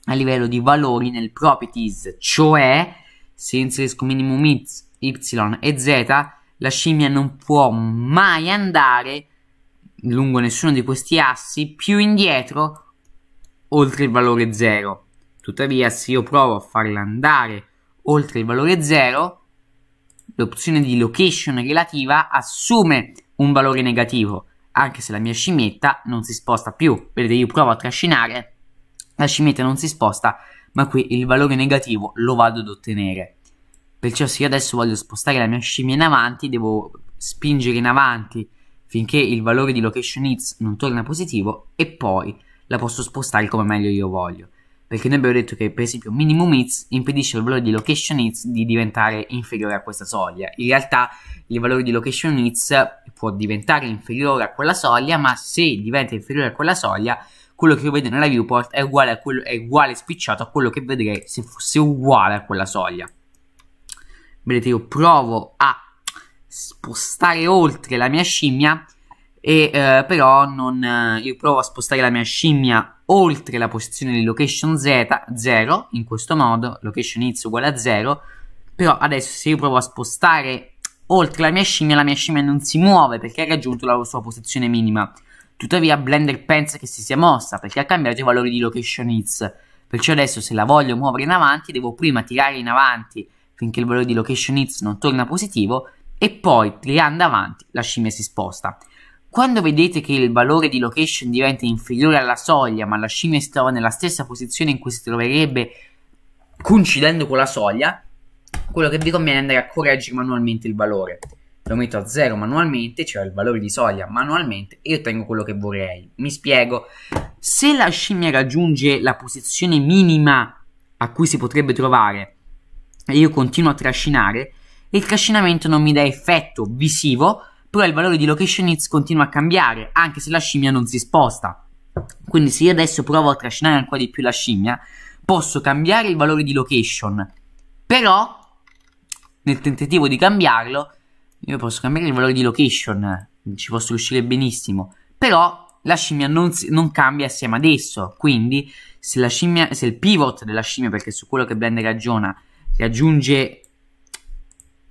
a livello di valori nel properties, cioè se inserisco minimum is y e z la scimmia non può mai andare lungo nessuno di questi assi più indietro oltre il valore 0. Tuttavia, se io provo a farla andare oltre il valore 0, l'opzione di location relativa assume un valore negativo, anche se la mia scimmietta non si sposta più. Vedete, io provo a trascinare, la scimmietta non si sposta, ma qui il valore negativo lo vado ad ottenere. Perciò se io adesso voglio spostare la mia scimmia in avanti, devo spingere in avanti finché il valore di location hits non torna positivo e poi la posso spostare come meglio io voglio. Perché noi abbiamo detto che per esempio minimum hits impedisce al valore di location hits di diventare inferiore a questa soglia. In realtà il valore di location hits può diventare inferiore a quella soglia, ma se diventa inferiore a quella soglia, quello che io vedo nella viewport è uguale, a quello, è uguale spicciato a quello che vedrei se fosse uguale a quella soglia. Vedete, io provo a spostare oltre la mia scimmia e eh, però non, eh, io provo a spostare la mia scimmia oltre la posizione di location z 0 in questo modo location inizio uguale a 0 però adesso se io provo a spostare oltre la mia scimmia la mia scimmia non si muove perché ha raggiunto la sua posizione minima tuttavia Blender pensa che si sia mossa perché ha cambiato i valori di location hits perciò adesso se la voglio muovere in avanti devo prima tirare in avanti finché il valore di location hits non torna positivo e poi tirando avanti la scimmia si sposta quando vedete che il valore di location diventa inferiore alla soglia, ma la scimmia si trova nella stessa posizione in cui si troverebbe coincidendo con la soglia, quello che vi conviene è andare a correggere manualmente il valore. Lo metto a 0 manualmente, cioè il valore di soglia manualmente, e ottengo quello che vorrei. Mi spiego. Se la scimmia raggiunge la posizione minima a cui si potrebbe trovare e io continuo a trascinare, il trascinamento non mi dà effetto visivo, però il valore di location hits continua a cambiare, anche se la scimmia non si sposta. Quindi se io adesso provo a trascinare ancora di più la scimmia, posso cambiare il valore di location, però nel tentativo di cambiarlo, io posso cambiare il valore di location, ci posso riuscire benissimo, però la scimmia non, non cambia assieme ad esso, quindi se, scimmia, se il pivot della scimmia, perché su quello che Blender ragiona, raggiunge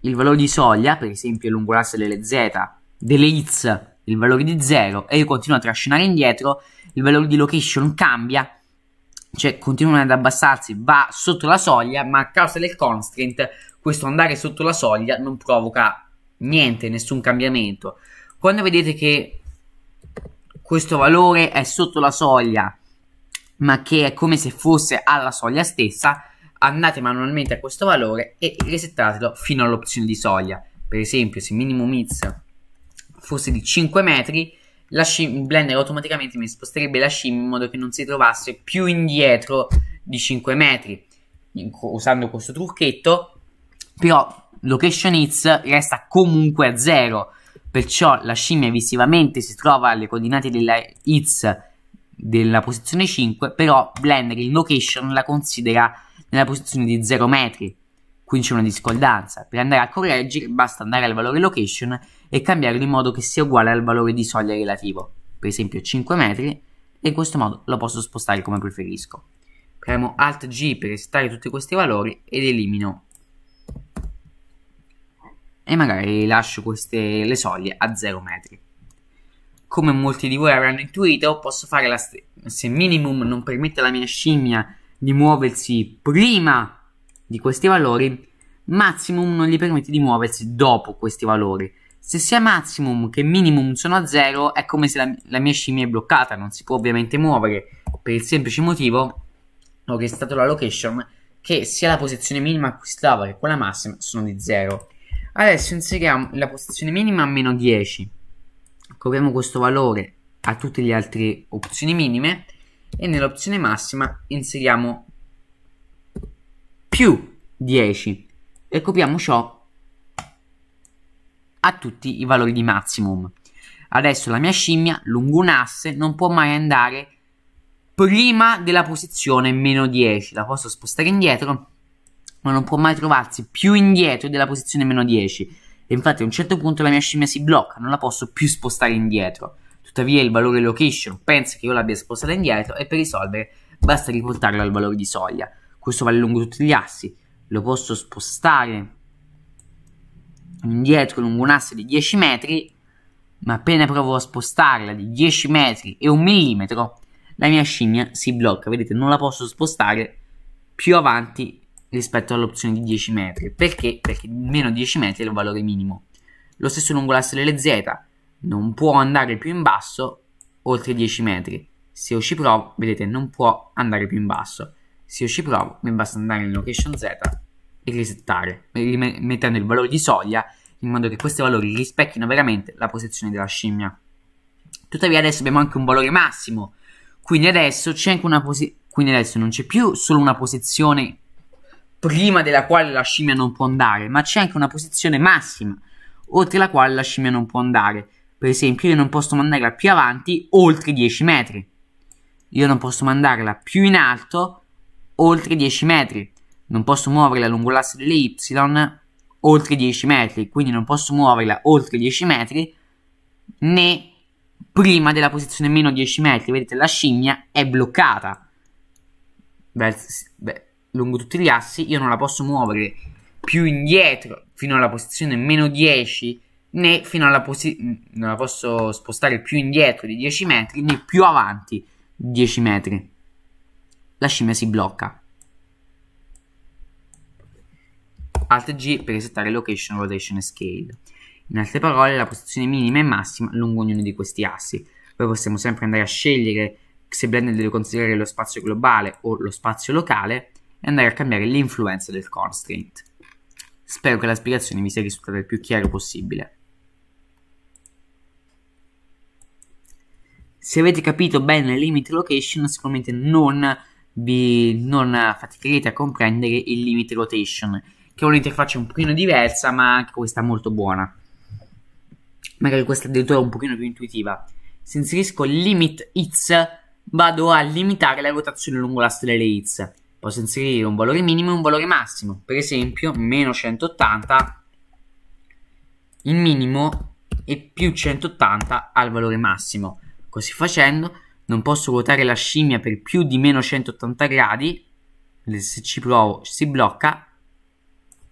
il valore di soglia, per esempio lungo l'asse delle z, delle x, il valore di 0 e io continuo a trascinare indietro, il valore di location cambia, cioè continua ad abbassarsi, va sotto la soglia, ma a causa del constraint questo andare sotto la soglia non provoca niente, nessun cambiamento. Quando vedete che questo valore è sotto la soglia, ma che è come se fosse alla soglia stessa, andate manualmente a questo valore e resettatelo fino all'opzione di soglia. Per esempio, se il minimum mix fosse di 5 metri, la scimmia, Blender automaticamente mi sposterebbe la scimmia in modo che non si trovasse più indietro di 5 metri. Usando questo trucchetto, però Location Hits resta comunque a 0, perciò la scimmia visivamente si trova alle coordinate della Hits della posizione 5, però Blender in Location la considera nella posizione di 0 metri. Quindi c'è una discordanza. Per andare a correggere basta andare al valore location e cambiarlo in modo che sia uguale al valore di soglia relativo. Per esempio 5 metri e in questo modo lo posso spostare come preferisco. Premo Alt G per restare tutti questi valori ed elimino e magari lascio queste, le soglie a 0 metri. Come molti di voi avranno intuito, posso fare la se minimum non permette alla mia scimmia di muoversi prima di questi valori, maximum non gli permette di muoversi dopo questi valori. Se sia maximum che minimum sono a zero, è come se la, la mia scimmia è bloccata, non si può ovviamente muovere per il semplice motivo ho restato la location che sia la posizione minima acquistava che quella massima sono di 0. Adesso inseriamo la posizione minima a meno 10, copriamo questo valore a tutte le altre opzioni minime e nell'opzione massima inseriamo più 10 e copiamo ciò a tutti i valori di maximum. Adesso la mia scimmia lungo un asse non può mai andare prima della posizione meno 10. La posso spostare indietro, ma non può mai trovarsi più indietro della posizione meno 10. E infatti a un certo punto la mia scimmia si blocca, non la posso più spostare indietro. Tuttavia il valore location pensa che io l'abbia spostata indietro e per risolvere basta riportarlo al valore di soglia. Questo vale lungo tutti gli assi. Lo posso spostare indietro lungo un asse di 10 metri, ma appena provo a spostarla di 10 metri e un millimetro, la mia scimmia si blocca. Vedete, non la posso spostare più avanti rispetto all'opzione di 10 metri. Perché? Perché meno 10 metri è il valore minimo. Lo stesso lungo l'asse delle Z non può andare più in basso oltre 10 metri. Se io ci provo, vedete, non può andare più in basso. Se io ci provo, mi basta andare in location Z e risettare, mettendo il valore di soglia in modo che questi valori rispecchino veramente la posizione della scimmia. Tuttavia adesso abbiamo anche un valore massimo, quindi adesso c'è anche una quindi adesso non c'è più solo una posizione prima della quale la scimmia non può andare, ma c'è anche una posizione massima oltre la quale la scimmia non può andare. Per esempio io non posso mandarla più avanti oltre 10 metri. Io non posso mandarla più in alto oltre 10 metri. Non posso muoverla lungo l'asse delle Y oltre 10 metri. Quindi non posso muoverla oltre 10 metri né prima della posizione meno 10 metri. Vedete la scimmia è bloccata. Beh, beh, lungo tutti gli assi io non la posso muovere più indietro fino alla posizione meno 10 né fino alla posizione non la posso spostare più indietro di 10 metri né più avanti di 10 metri. La scimmia si blocca. Alt G per esettare location, rotation e scale. In altre parole, la posizione minima e massima lungo ognuno di questi assi. Poi possiamo sempre andare a scegliere se Blender deve considerare lo spazio globale o lo spazio locale e andare a cambiare l'influenza del constraint. Spero che la spiegazione vi sia risultata il più chiaro possibile. se avete capito bene le limit location sicuramente non vi non faticherete a comprendere il limit rotation che è un'interfaccia un pochino diversa ma anche questa molto buona magari questa addirittura un pochino più intuitiva se inserisco limit hits vado a limitare la rotazione lungo l'asse delle hits posso inserire un valore minimo e un valore massimo per esempio meno 180 il minimo e più 180 al valore massimo Così facendo non posso ruotare la scimmia per più di meno 180 gradi, se ci provo si blocca,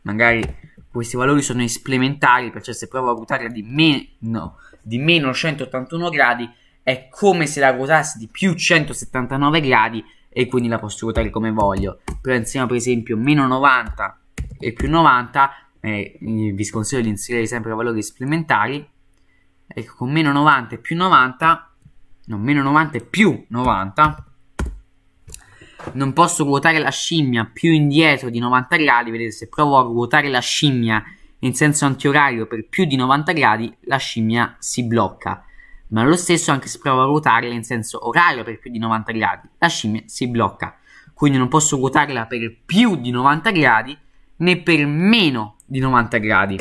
magari questi valori sono esplementari, perciò se provo a ruotarla di meno, di meno 181 gradi è come se la ruotassi di più 179 gradi e quindi la posso ruotare come voglio. Però insieme per esempio meno 90 e più 90, eh, vi sconsiglio di inserire sempre valori esplementari, ecco con meno 90 e più 90 non meno 90 più 90 non posso ruotare la scimmia più indietro di 90 gradi vedete se provo a ruotare la scimmia in senso antiorario per più di 90 gradi la scimmia si blocca ma lo stesso anche se provo a ruotarla in senso orario per più di 90 gradi la scimmia si blocca quindi non posso ruotarla per più di 90 gradi né per meno di 90 gradi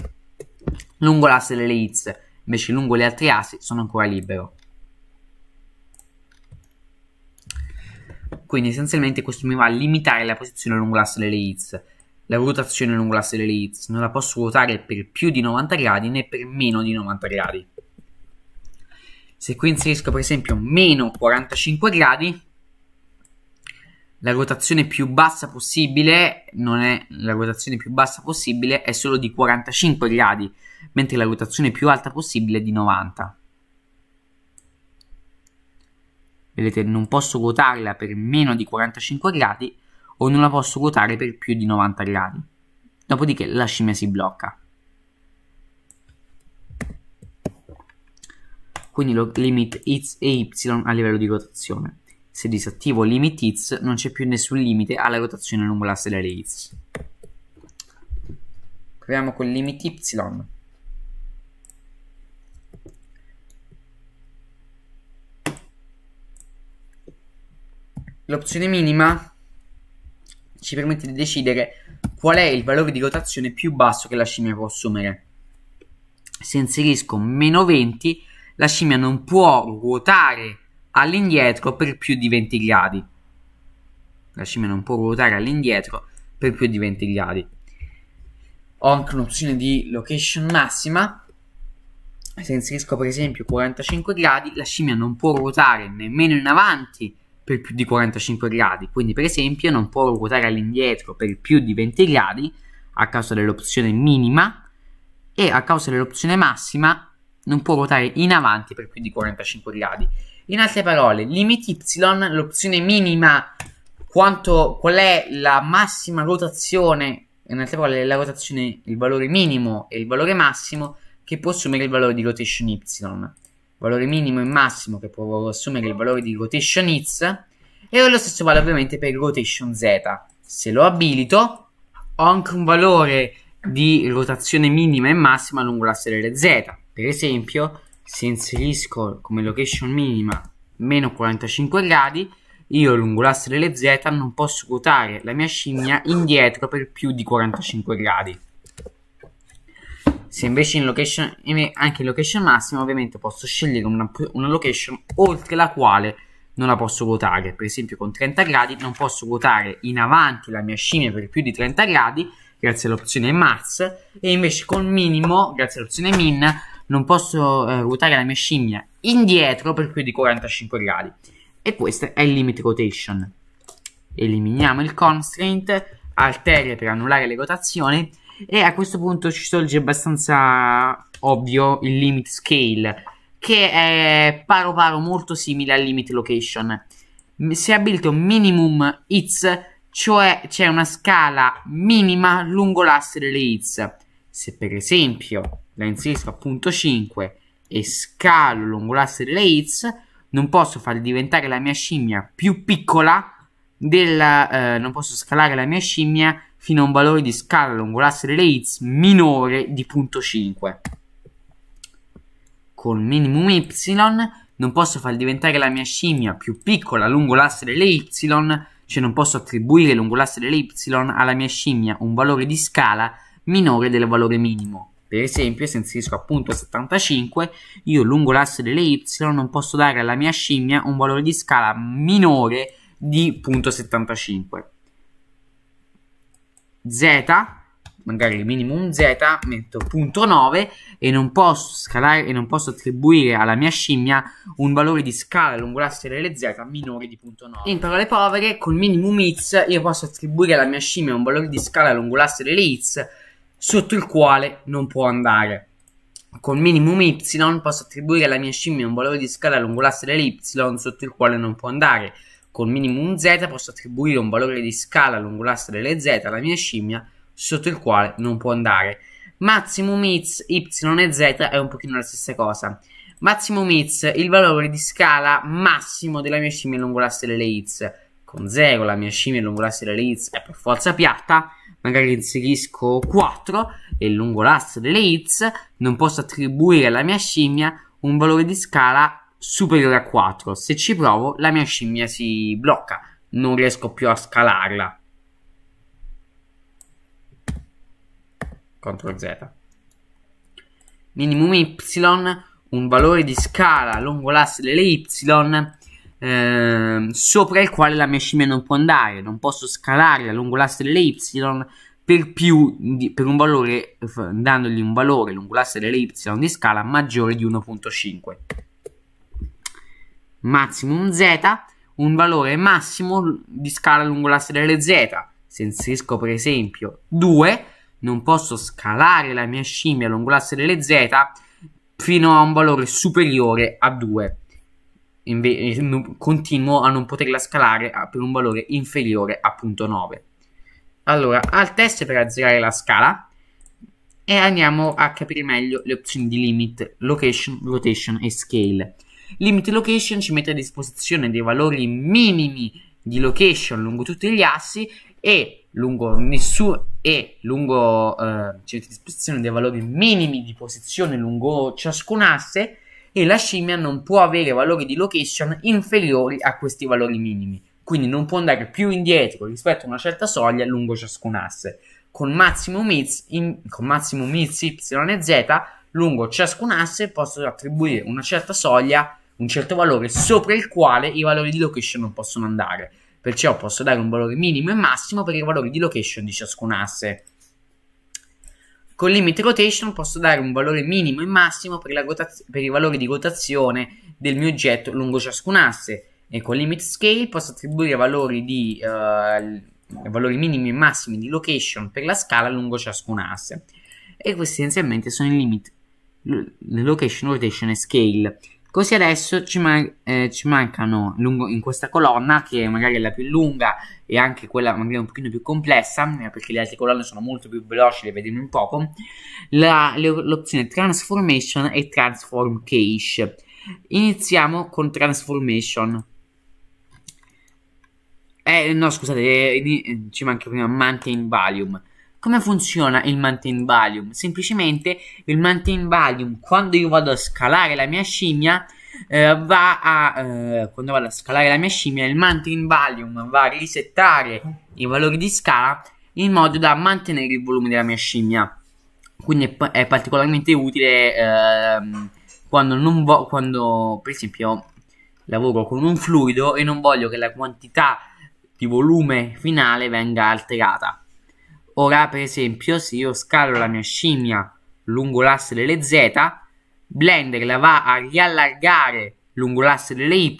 lungo l'asse delle hits invece lungo le altre assi sono ancora libero Quindi essenzialmente questo mi va a limitare la posizione lungo l'asse delle hits, la rotazione lungo l'asse delle hits. Non la posso ruotare per più di 90 gradi né per meno di 90 gradi. Se qui inserisco per esempio meno 45 gradi, la rotazione più bassa possibile non è la rotazione più bassa possibile è solo di 45 gradi, mentre la rotazione più alta possibile è di 90. vedete non posso ruotarla per meno di 45 gradi o non la posso ruotare per più di 90 gradi dopodiché la scimmia si blocca quindi lo limit x e y a livello di rotazione se disattivo limit x non c'è più nessun limite alla rotazione lungo l'asse delle x proviamo con limit y L'opzione minima ci permette di decidere qual è il valore di rotazione più basso che la scimmia può assumere. Se inserisco meno 20, la scimmia non può ruotare all'indietro per più di 20 gradi. La scimmia non può ruotare all'indietro per più di 20 gradi. Ho anche un'opzione di location massima. Se inserisco per esempio 45 gradi, la scimmia non può ruotare nemmeno in avanti per più di 45 gradi, quindi per esempio non può ruotare all'indietro per più di 20 gradi a causa dell'opzione minima e a causa dell'opzione massima non può ruotare in avanti per più di 45 gradi. In altre parole, limit y, l'opzione minima, quanto, qual è la massima rotazione, in altre parole la rotazione, il valore minimo e il valore massimo che può assumere il valore di rotation y valore minimo e massimo che può assumere il valore di rotation hits e lo stesso vale ovviamente per rotation z se lo abilito ho anche un valore di rotazione minima e massima lungo l'asse delle z per esempio se inserisco come location minima meno 45 gradi io lungo l'asse delle z non posso ruotare la mia scimmia indietro per più di 45 gradi se invece in location, anche in location massima, ovviamente posso scegliere una, una location oltre la quale non la posso ruotare Per esempio, con 30 gradi non posso ruotare in avanti la mia scimmia per più di 30 gradi, grazie all'opzione max, e invece con minimo, grazie all'opzione min, non posso eh, ruotare la mia scimmia indietro per più di 45 gradi. E questo è il limit rotation. Eliminiamo il constraint, alteria per annullare le rotazioni e a questo punto ci sorge abbastanza ovvio il limit scale che è paro paro molto simile al limit location si abilita un minimum hits cioè c'è una scala minima lungo l'asse delle hits se per esempio la inserisco a punto 5 e scalo lungo l'asse delle hits non posso far diventare la mia scimmia più piccola del, eh, non posso scalare la mia scimmia fino a un valore di scala lungo l'asse delle hits minore di 0.5. Con minimum y non posso far diventare la mia scimmia più piccola lungo l'asse delle y, cioè non posso attribuire lungo l'asse delle y alla mia scimmia un valore di scala minore del valore minimo. Per esempio, se inserisco appunto 75, io lungo l'asse delle y non posso dare alla mia scimmia un valore di scala minore di 0.75 z magari minimum z metto punto 9 e non posso scalare e non posso attribuire alla mia scimmia un valore di scala lungo l'asse delle z minore di punto 9 in parole povere col minimum x io posso attribuire alla mia scimmia un valore di scala lungo l'asse delle x sotto il quale non può andare con minimum y posso attribuire alla mia scimmia un valore di scala lungo l'asse delle y sotto il quale non può andare Col minimum z posso attribuire un valore di scala lungo l'asse delle z alla mia scimmia sotto il quale non può andare. Maximum x, y e z è un pochino la stessa cosa. Maximum x, il valore di scala massimo della mia scimmia lungo l'asse delle x. Con 0 la mia scimmia lungo l'asse delle x è per forza piatta, magari inserisco 4 e lungo l'asse delle x non posso attribuire alla mia scimmia un valore di scala superiore a 4. Se ci provo, la mia scimmia si blocca. Non riesco più a scalarla. CTRL Z. Minimum Y, un valore di scala lungo l'asse delle Y ehm, sopra il quale la mia scimmia non può andare. Non posso scalare lungo l'asse delle Y per più di, per un valore dandogli un valore lungo l'asse delle y di scala maggiore di 1.5 maximum z, un valore massimo di scala lungo l'asse delle z. Se inserisco per esempio 2, non posso scalare la mia scimmia lungo l'asse delle z fino a un valore superiore a 2. Inve- eh, continuo a non poterla scalare per un valore inferiore a 9. Allora, alt test per azzerare la scala e andiamo a capire meglio le opzioni di limit, location, rotation e scale. Limit location ci mette a disposizione dei valori minimi di location lungo tutti gli assi e lungo nessuno e lungo eh, cioè, disposizione dei valori minimi di posizione lungo ciascun asse e la scimmia non può avere valori di location inferiori a questi valori minimi quindi non può andare più indietro rispetto a una certa soglia lungo ciascun asse con massimo mix, y e z lungo ciascun asse posso attribuire una certa soglia, un certo valore sopra il quale i valori di location non possono andare. Perciò posso dare un valore minimo e massimo per i valori di location di ciascun asse. Con limit rotation posso dare un valore minimo e massimo per, per i valori di rotazione del mio oggetto lungo ciascun asse e con limit scale posso attribuire valori, di, uh, valori minimi e massimi di location per la scala lungo ciascun asse e questi essenzialmente sono i limit location, rotation e scale. Così adesso ci, man eh, ci mancano lungo, in questa colonna, che magari è la più lunga e anche quella magari un pochino più complessa, eh, perché le altre colonne sono molto più veloci, le vedremo in poco, l'opzione Transformation e Transform Cache. Iniziamo con Transformation. Eh, no, scusate, eh, ci manca prima Mountain Volume. Come funziona il mountain volume? Semplicemente il mountain valium quando io vado a scalare la mia scimmia eh, va a eh, quando vado a scalare la mia scimmia il mountain valium va a risettare i valori di scala in modo da mantenere il volume della mia scimmia. Quindi è, è particolarmente utile ehm, quando non vo- quando per esempio lavoro con un fluido e non voglio che la quantità di volume finale venga alterata. Ora, per esempio, se io scalo la mia scimmia lungo l'asse delle Z, Blender la va a riallargare lungo l'asse delle Y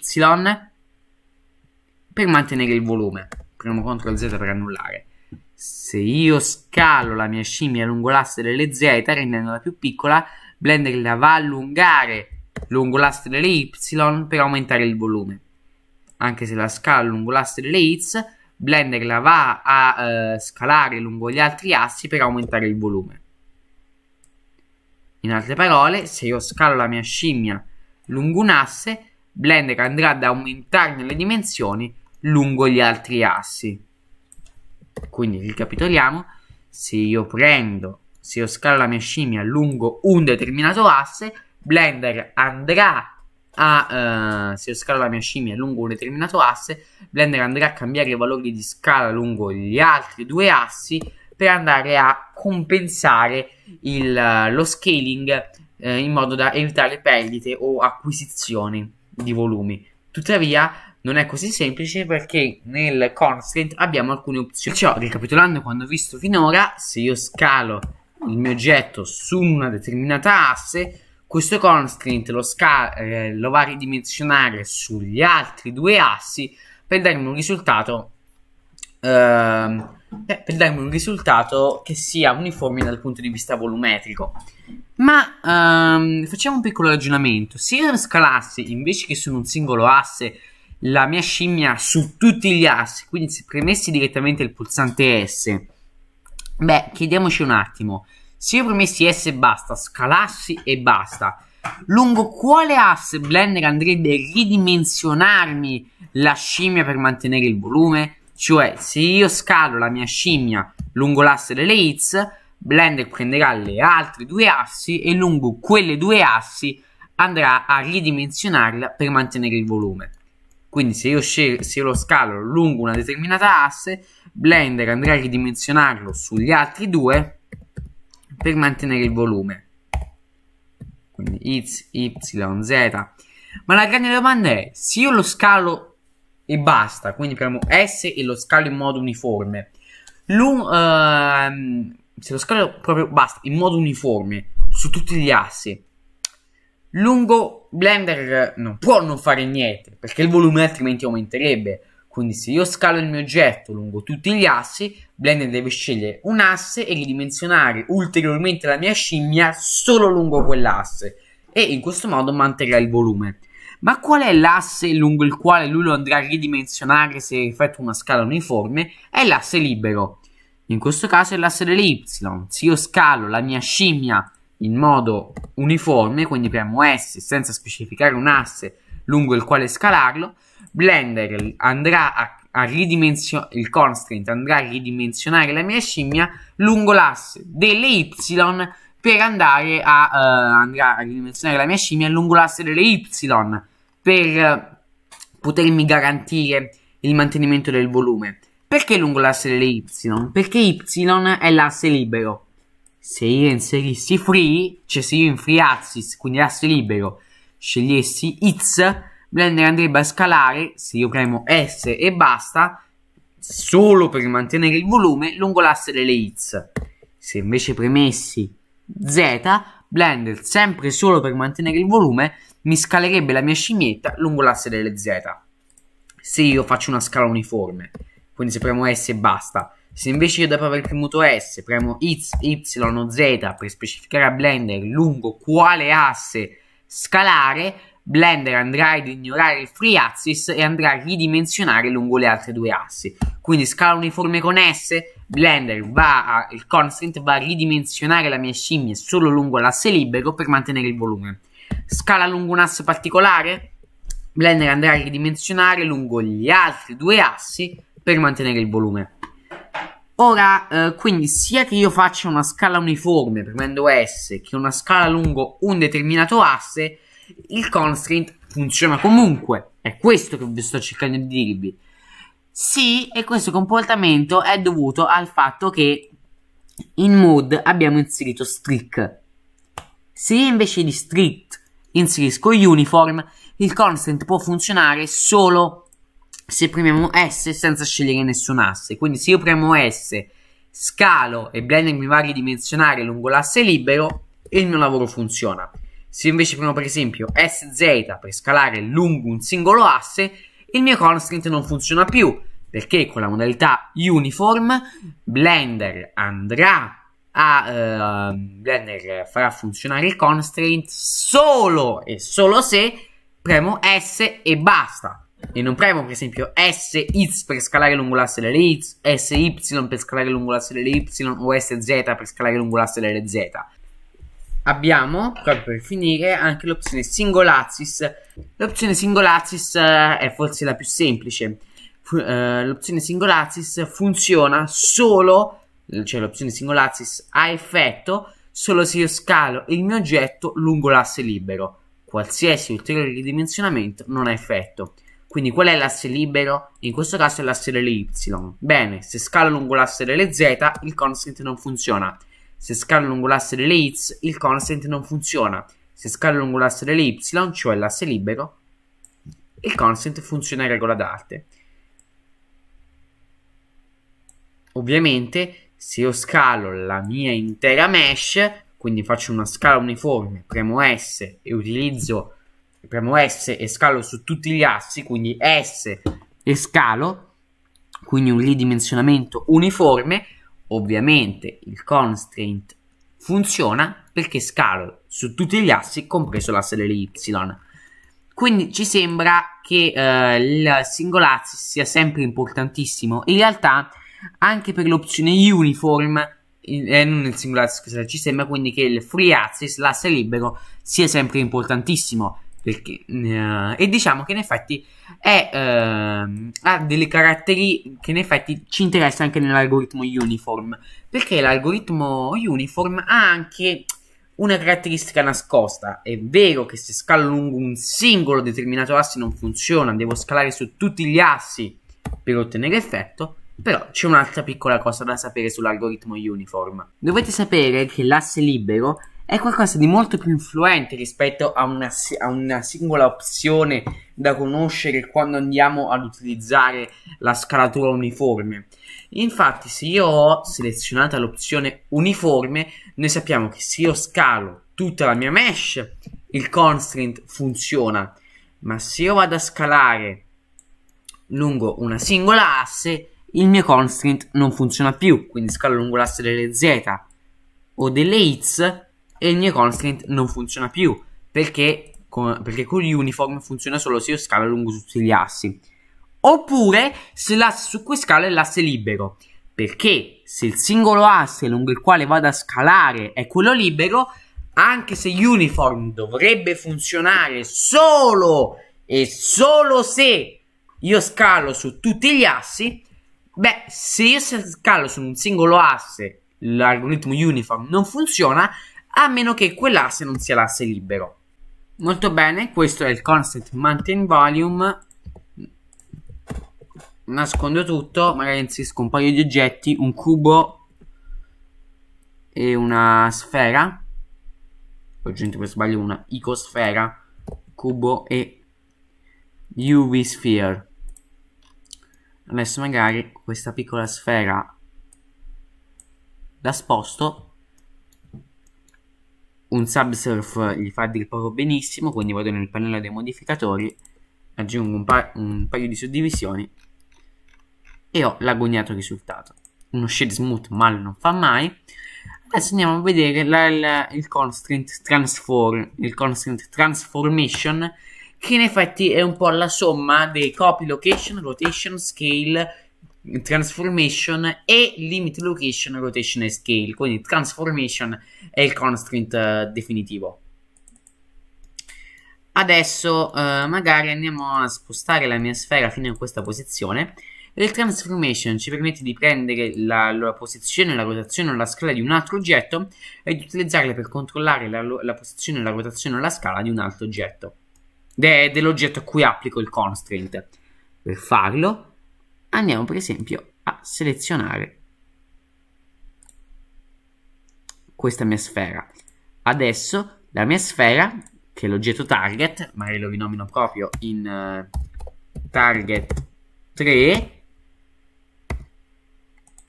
per mantenere il volume. Premo CTRL Z per annullare. Se io scalo la mia scimmia lungo l'asse delle Z, rendendola più piccola, Blender la va a allungare lungo l'asse delle Y per aumentare il volume. Anche se la scalo lungo l'asse delle Y, Blender la va a eh, scalare lungo gli altri assi per aumentare il volume. In altre parole, se io scalo la mia scimmia lungo un asse, Blender andrà ad aumentarne le dimensioni lungo gli altri assi. Quindi ricapitoliamo, se io prendo, se io scalo la mia scimmia lungo un determinato asse, Blender andrà a, eh, se io scalo la mia scimmia lungo un determinato asse, Blender andrà a cambiare i valori di scala lungo gli altri due assi per andare a compensare il, eh, lo scaling eh, in modo da evitare perdite o acquisizioni di volumi. Tuttavia non è così semplice perché nel constraint abbiamo alcune opzioni. Ciò, cioè, ricapitolando quanto visto finora, se io scalo il mio oggetto su una determinata asse, questo constraint lo, sca- eh, lo va a ridimensionare sugli altri due assi per darmi un risultato ehm, eh, per darmi un risultato che sia uniforme dal punto di vista volumetrico. Ma ehm, facciamo un piccolo ragionamento. Se io scalassi invece che su un singolo asse la mia scimmia su tutti gli assi, quindi se premessi direttamente il pulsante S, beh, chiediamoci un attimo, se io promessi S e basta, scalassi e basta, lungo quale asse Blender andrebbe a ridimensionarmi la scimmia per mantenere il volume? Cioè, se io scalo la mia scimmia lungo l'asse delle hits, Blender prenderà le altre due assi e lungo quelle due assi andrà a ridimensionarla per mantenere il volume. Quindi se io, se io, lo scalo lungo una determinata asse, Blender andrà a ridimensionarlo sugli altri due per mantenere il volume. Quindi X, Y, Z. Ma la grande domanda è, se io lo scalo e basta, quindi premo S e lo scalo in modo uniforme, ehm, se lo scalo proprio basta, in modo uniforme, su tutti gli assi, lungo Blender non può non fare niente, perché il volume altrimenti aumenterebbe. Quindi se io scalo il mio oggetto lungo tutti gli assi, Blender deve scegliere un asse e ridimensionare ulteriormente la mia scimmia solo lungo quell'asse e in questo modo manterrà il volume. Ma qual è l'asse lungo il quale lui lo andrà a ridimensionare se effettua una scala uniforme? È l'asse libero. In questo caso è l'asse dell'y. Se io scalo la mia scimmia in modo uniforme, quindi premo S senza specificare un asse lungo il quale scalarlo, Blender andrà a a ridimensionare il constraint andrà a ridimensionare la mia scimmia lungo l'asse delle y per andare a, uh, andrà a ridimensionare la mia scimmia lungo l'asse delle y per eh, potermi garantire il mantenimento del volume. Perché lungo l'asse delle y? Perché y è l'asse libero. Se io inserissi free, cioè se io in free axis, quindi l'asse libero, scegliessi x, Blender andrebbe a scalare, se io premo S e basta, solo per mantenere il volume lungo l'asse delle X. Se invece premessi Z, Blender, sempre solo per mantenere il volume, mi scalerebbe la mia scimmietta lungo l'asse delle Z. Se io faccio una scala uniforme, quindi se premo S e basta. Se invece io dopo aver premuto S premo X, Y o Z per specificare a Blender lungo quale asse scalare, Blender andrà ad ignorare il free axis e andrà a ridimensionare lungo le altre due assi. Quindi scala uniforme con S, Blender va a, il constant va a ridimensionare la mia scimmia solo lungo l'asse libero per mantenere il volume. Scala lungo un asse particolare, Blender andrà a ridimensionare lungo gli altri due assi per mantenere il volume. Ora, eh, quindi sia che io faccia una scala uniforme premendo S che una scala lungo un determinato asse, il constraint funziona comunque. È questo che vi sto cercando di dirvi. Sì, e questo comportamento è dovuto al fatto che in mode abbiamo inserito strict. Se io invece di strict inserisco uniform, il constant può funzionare solo se premiamo S senza scegliere nessun asse. Quindi se io premo S, scalo e Blender mi va a ridimensionare lungo l'asse libero, il mio lavoro funziona. Se invece prendo per esempio SZ per scalare lungo un singolo asse, il mio constraint non funziona più, perché con la modalità uniform Blender andrà a uh, Blender farà funzionare il constraint solo e solo se premo S e basta e non premo per esempio SX per scalare lungo l'asse delle X, SY per scalare lungo l'asse delle Y o SZ per scalare lungo l'asse delle Z abbiamo, proprio per finire, anche l'opzione Singolazis. L'opzione Singolazis eh, è forse la più semplice. Eh, l'opzione Singolazis funziona solo, cioè l'opzione Singolazis ha effetto solo se io scalo il mio oggetto lungo l'asse libero. Qualsiasi ulteriore ridimensionamento non ha effetto. Quindi qual è l'asse libero? In questo caso è l'asse delle y. Bene, se scalo lungo l'asse delle z il constant non funziona se scalo lungo l'asse delle x, il constant non funziona. Se scalo lungo l'asse delle y, cioè l'asse libero, il constant funziona in regola d'arte. Ovviamente, se io scalo la mia intera mesh, quindi faccio una scala uniforme, premo S e utilizzo premo S e scalo su tutti gli assi, quindi S e scalo, quindi un ridimensionamento uniforme, Ovviamente il constraint funziona perché scalo su tutti gli assi, compreso l'asse delle y. Quindi ci sembra che eh, il single asse sia sempre importantissimo. In realtà anche per l'opzione uniform, e eh, non il single asse, ci sembra quindi che il free axis, l'asse libero, sia sempre importantissimo perché, uh, e diciamo che in effetti è, uh, ha delle caratteristiche che in effetti ci interessa anche nell'algoritmo uniform. Perché l'algoritmo uniform ha anche una caratteristica nascosta. È vero che se scalo lungo un singolo determinato asse non funziona, devo scalare su tutti gli assi per ottenere effetto. Però c'è un'altra piccola cosa da sapere sull'algoritmo uniform. Dovete sapere che l'asse libero è qualcosa di molto più influente rispetto a una, a una singola opzione da conoscere quando andiamo ad utilizzare la scalatura uniforme. Infatti, se io ho selezionata l'opzione uniforme, noi sappiamo che se io scalo tutta la mia mesh, il constraint funziona. Ma se io vado a scalare lungo una singola asse, il mio constraint non funziona più, quindi scalo lungo l'asse delle z o delle x e il mio constraint non funziona più perché con, perché con l'uniform funziona solo se io scalo lungo tutti gli assi oppure se l'asse su cui scalo è l'asse libero perché se il singolo asse lungo il quale vado a scalare è quello libero anche se uniform dovrebbe funzionare solo e solo se io scalo su tutti gli assi beh se io scalo su un singolo asse l'algoritmo uniform non funziona a meno che quell'asse non sia l'asse libero. Molto bene, questo è il constant mountain volume. Nascondo tutto, magari inserisco un paio di oggetti, un cubo e una sfera. Ho aggiunto per sbaglio una icosfera, cubo e UV sphere. Adesso magari questa piccola sfera la sposto un subsurf gli fa del poco benissimo, quindi vado nel pannello dei modificatori, aggiungo un, pa un paio di suddivisioni e ho l'agognato risultato. Uno shade smooth male non fa mai. Adesso andiamo a vedere la, la, il, constraint transform, il constraint transformation che in effetti è un po' la somma dei copy location, rotation, scale transformation e limit location, rotation e scale. Quindi transformation è il constraint eh, definitivo. Adesso eh, magari andiamo a spostare la mia sfera fino a questa posizione. Il transformation ci permette di prendere la, la posizione, la rotazione o la scala di un altro oggetto e di utilizzarle per controllare la, la posizione, la rotazione o la scala di un altro oggetto. De, dell'oggetto a cui applico il constraint. Per farlo andiamo per esempio a selezionare questa mia sfera. Adesso la mia sfera, che è l'oggetto target, ma lo rinomino proprio in uh, target 3,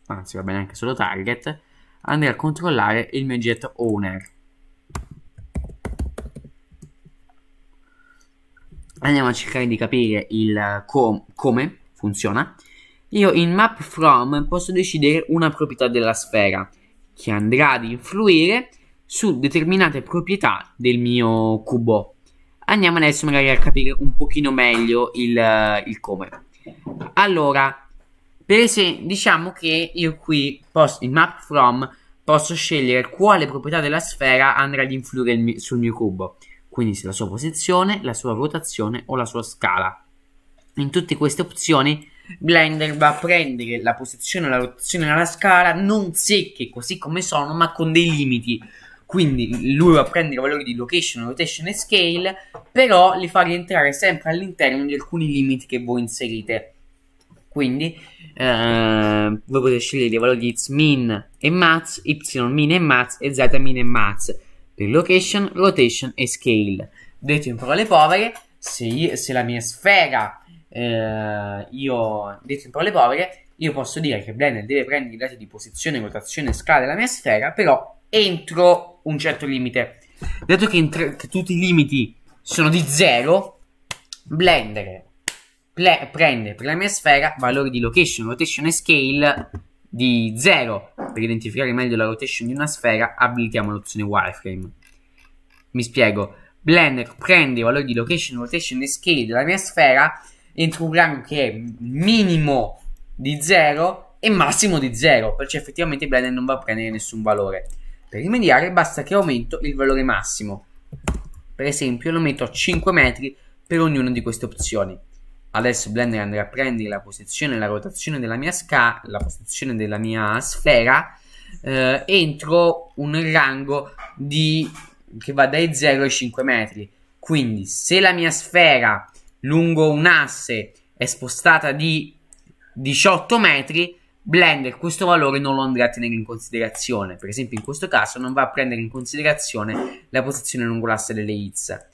anzi va bene anche solo target, andrà a controllare il mio oggetto owner. Andiamo a cercare di capire il eh, com come funziona io in map from posso decidere una proprietà della sfera che andrà ad influire su determinate proprietà del mio cubo. Andiamo adesso magari a capire un pochino meglio il, il come. Allora, per esempio, diciamo che io qui posso, in map from posso scegliere quale proprietà della sfera andrà ad influire mio, sul mio cubo. Quindi se la sua posizione, la sua rotazione o la sua scala. In tutte queste opzioni Blender va a prendere la posizione, la rotazione e la scala non secche così come sono, ma con dei limiti. Quindi lui va a prendere valori di location, rotation e scale, però li fa rientrare sempre all'interno di alcuni limiti che voi inserite. Quindi eh, voi potete scegliere i valori di x min e max, y min e max e z min e max per location, rotation e scale. Detto in parole povere, se, io, se la mia sfera eh, io, detto in parole povere, io posso dire che Blender deve prendere i dati di posizione, rotazione e scala della mia sfera, però entro un certo limite. Dato che, entr- che tutti i limiti sono di 0, Blender ple- prende per la mia sfera valori di location, rotation e scale di 0. Per identificare meglio la rotation di una sfera abilitiamo l'opzione wireframe. Mi spiego. Blender prende i valori di location, rotation e scale della mia sfera entro un rango che è minimo di 0 e massimo di 0, perciò effettivamente blender non va a prendere nessun valore. Per rimediare basta che aumento il valore massimo, per esempio lo metto a 5 metri per ognuna di queste opzioni. Adesso Blender andrà a prendere la posizione e la rotazione della mia, sca la posizione della mia sfera eh, entro un rango di, che va dai 0 ai 5 metri. Quindi se la mia sfera lungo un asse è spostata di 18 metri, Blender questo valore non lo andrà a tenere in considerazione. Per esempio in questo caso non va a prendere in considerazione la posizione lungo l'asse delle hits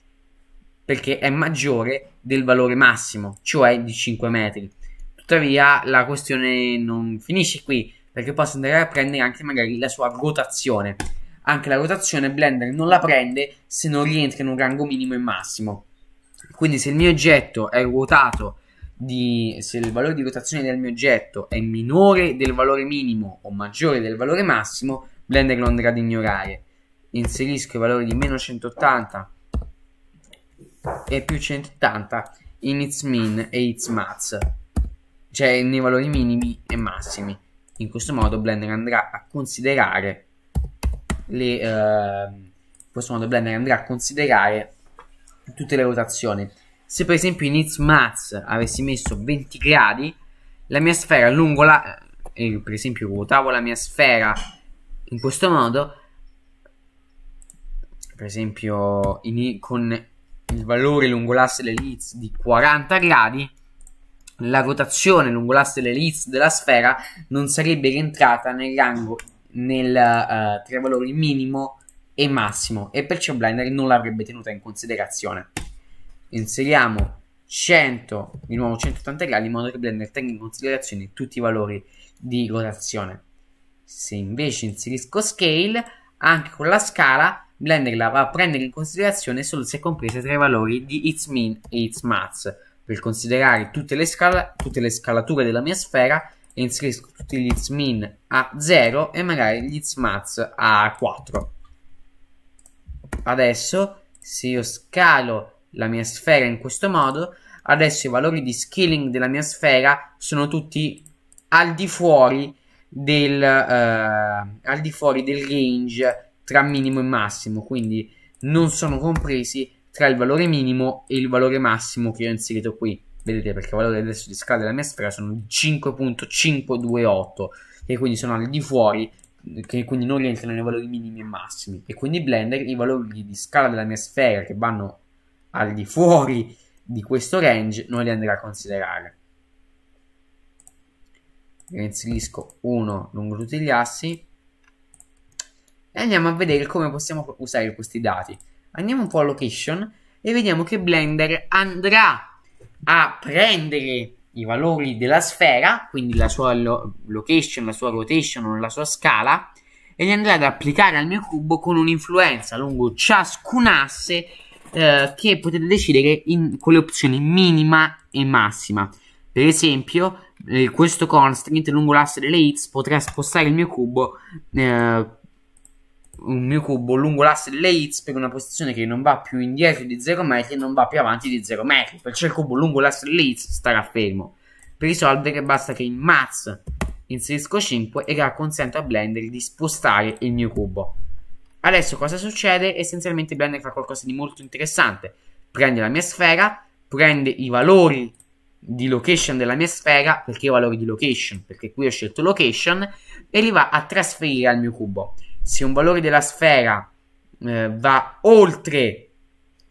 perché è maggiore del valore massimo, cioè di 5 metri. Tuttavia la questione non finisce qui, perché posso andare a prendere anche magari la sua rotazione. Anche la rotazione Blender non la prende se non rientra in un rango minimo e massimo. Quindi se il mio oggetto è ruotato di, se il valore di rotazione del mio oggetto è minore del valore minimo o maggiore del valore massimo, Blender lo andrà ad ignorare. Inserisco i valori di meno 180 e più 180 in its min e its max, cioè nei valori minimi e massimi. In questo modo Blender andrà a considerare le, uh, in questo modo Blender andrà a considerare tutte le rotazioni. Se per esempio in It's Maths avessi messo 20 gradi, la mia sfera lungo la... Eh, per esempio ruotavo la mia sfera in questo modo, per esempio in, con il valore lungo l'asse dell'Itz di 40 gradi, la rotazione lungo l'asse dell'Itz della sfera non sarebbe rientrata nel rango, nel uh, tre valori minimo e Massimo e perciò Blender non l'avrebbe tenuta in considerazione. Inseriamo 100, di nuovo 180 gradi in modo che Blender tenga in considerazione tutti i valori di rotazione. Se invece inserisco scale, anche con la scala Blender la va a prendere in considerazione solo se comprese tra i valori di its min e its max. Per considerare tutte le, scala, tutte le scalature della mia sfera inserisco tutti gli its min a 0 e magari gli its max a 4 adesso se io scalo la mia sfera in questo modo adesso i valori di scaling della mia sfera sono tutti al di fuori del, eh, al di fuori del range tra minimo e massimo quindi non sono compresi tra il valore minimo e il valore massimo che ho inserito qui vedete perché il valore adesso di scala della mia sfera sono 5.528 e quindi sono al di fuori che quindi non rientrano nei valori minimi e massimi e quindi Blender i valori di scala della mia sfera che vanno al di fuori di questo range non li andrà a considerare ne inserisco uno lungo tutti gli assi e andiamo a vedere come possiamo usare questi dati andiamo un po' a location e vediamo che Blender andrà a prendere i valori della sfera, quindi la sua lo- location, la sua rotation, la sua scala, e li andrà ad applicare al mio cubo con un'influenza lungo ciascun asse eh, che potete decidere in, con le opzioni minima e massima. Per esempio, eh, questo constraint lungo l'asse delle hits potrà spostare il mio cubo eh, un mio cubo lungo l'asse delle hits per una posizione che non va più indietro di 0 metri e non va più avanti di 0 metri. Perciò il cubo lungo l'asse delle hits starà fermo. Per risolvere basta che in Maz inserisco 5 e che consente a Blender di spostare il mio cubo. Adesso cosa succede? Essenzialmente Blender fa qualcosa di molto interessante. Prende la mia sfera, prende i valori di location della mia sfera, perché i valori di location? Perché qui ho scelto location, e li va a trasferire al mio cubo se un valore della sfera eh, va oltre,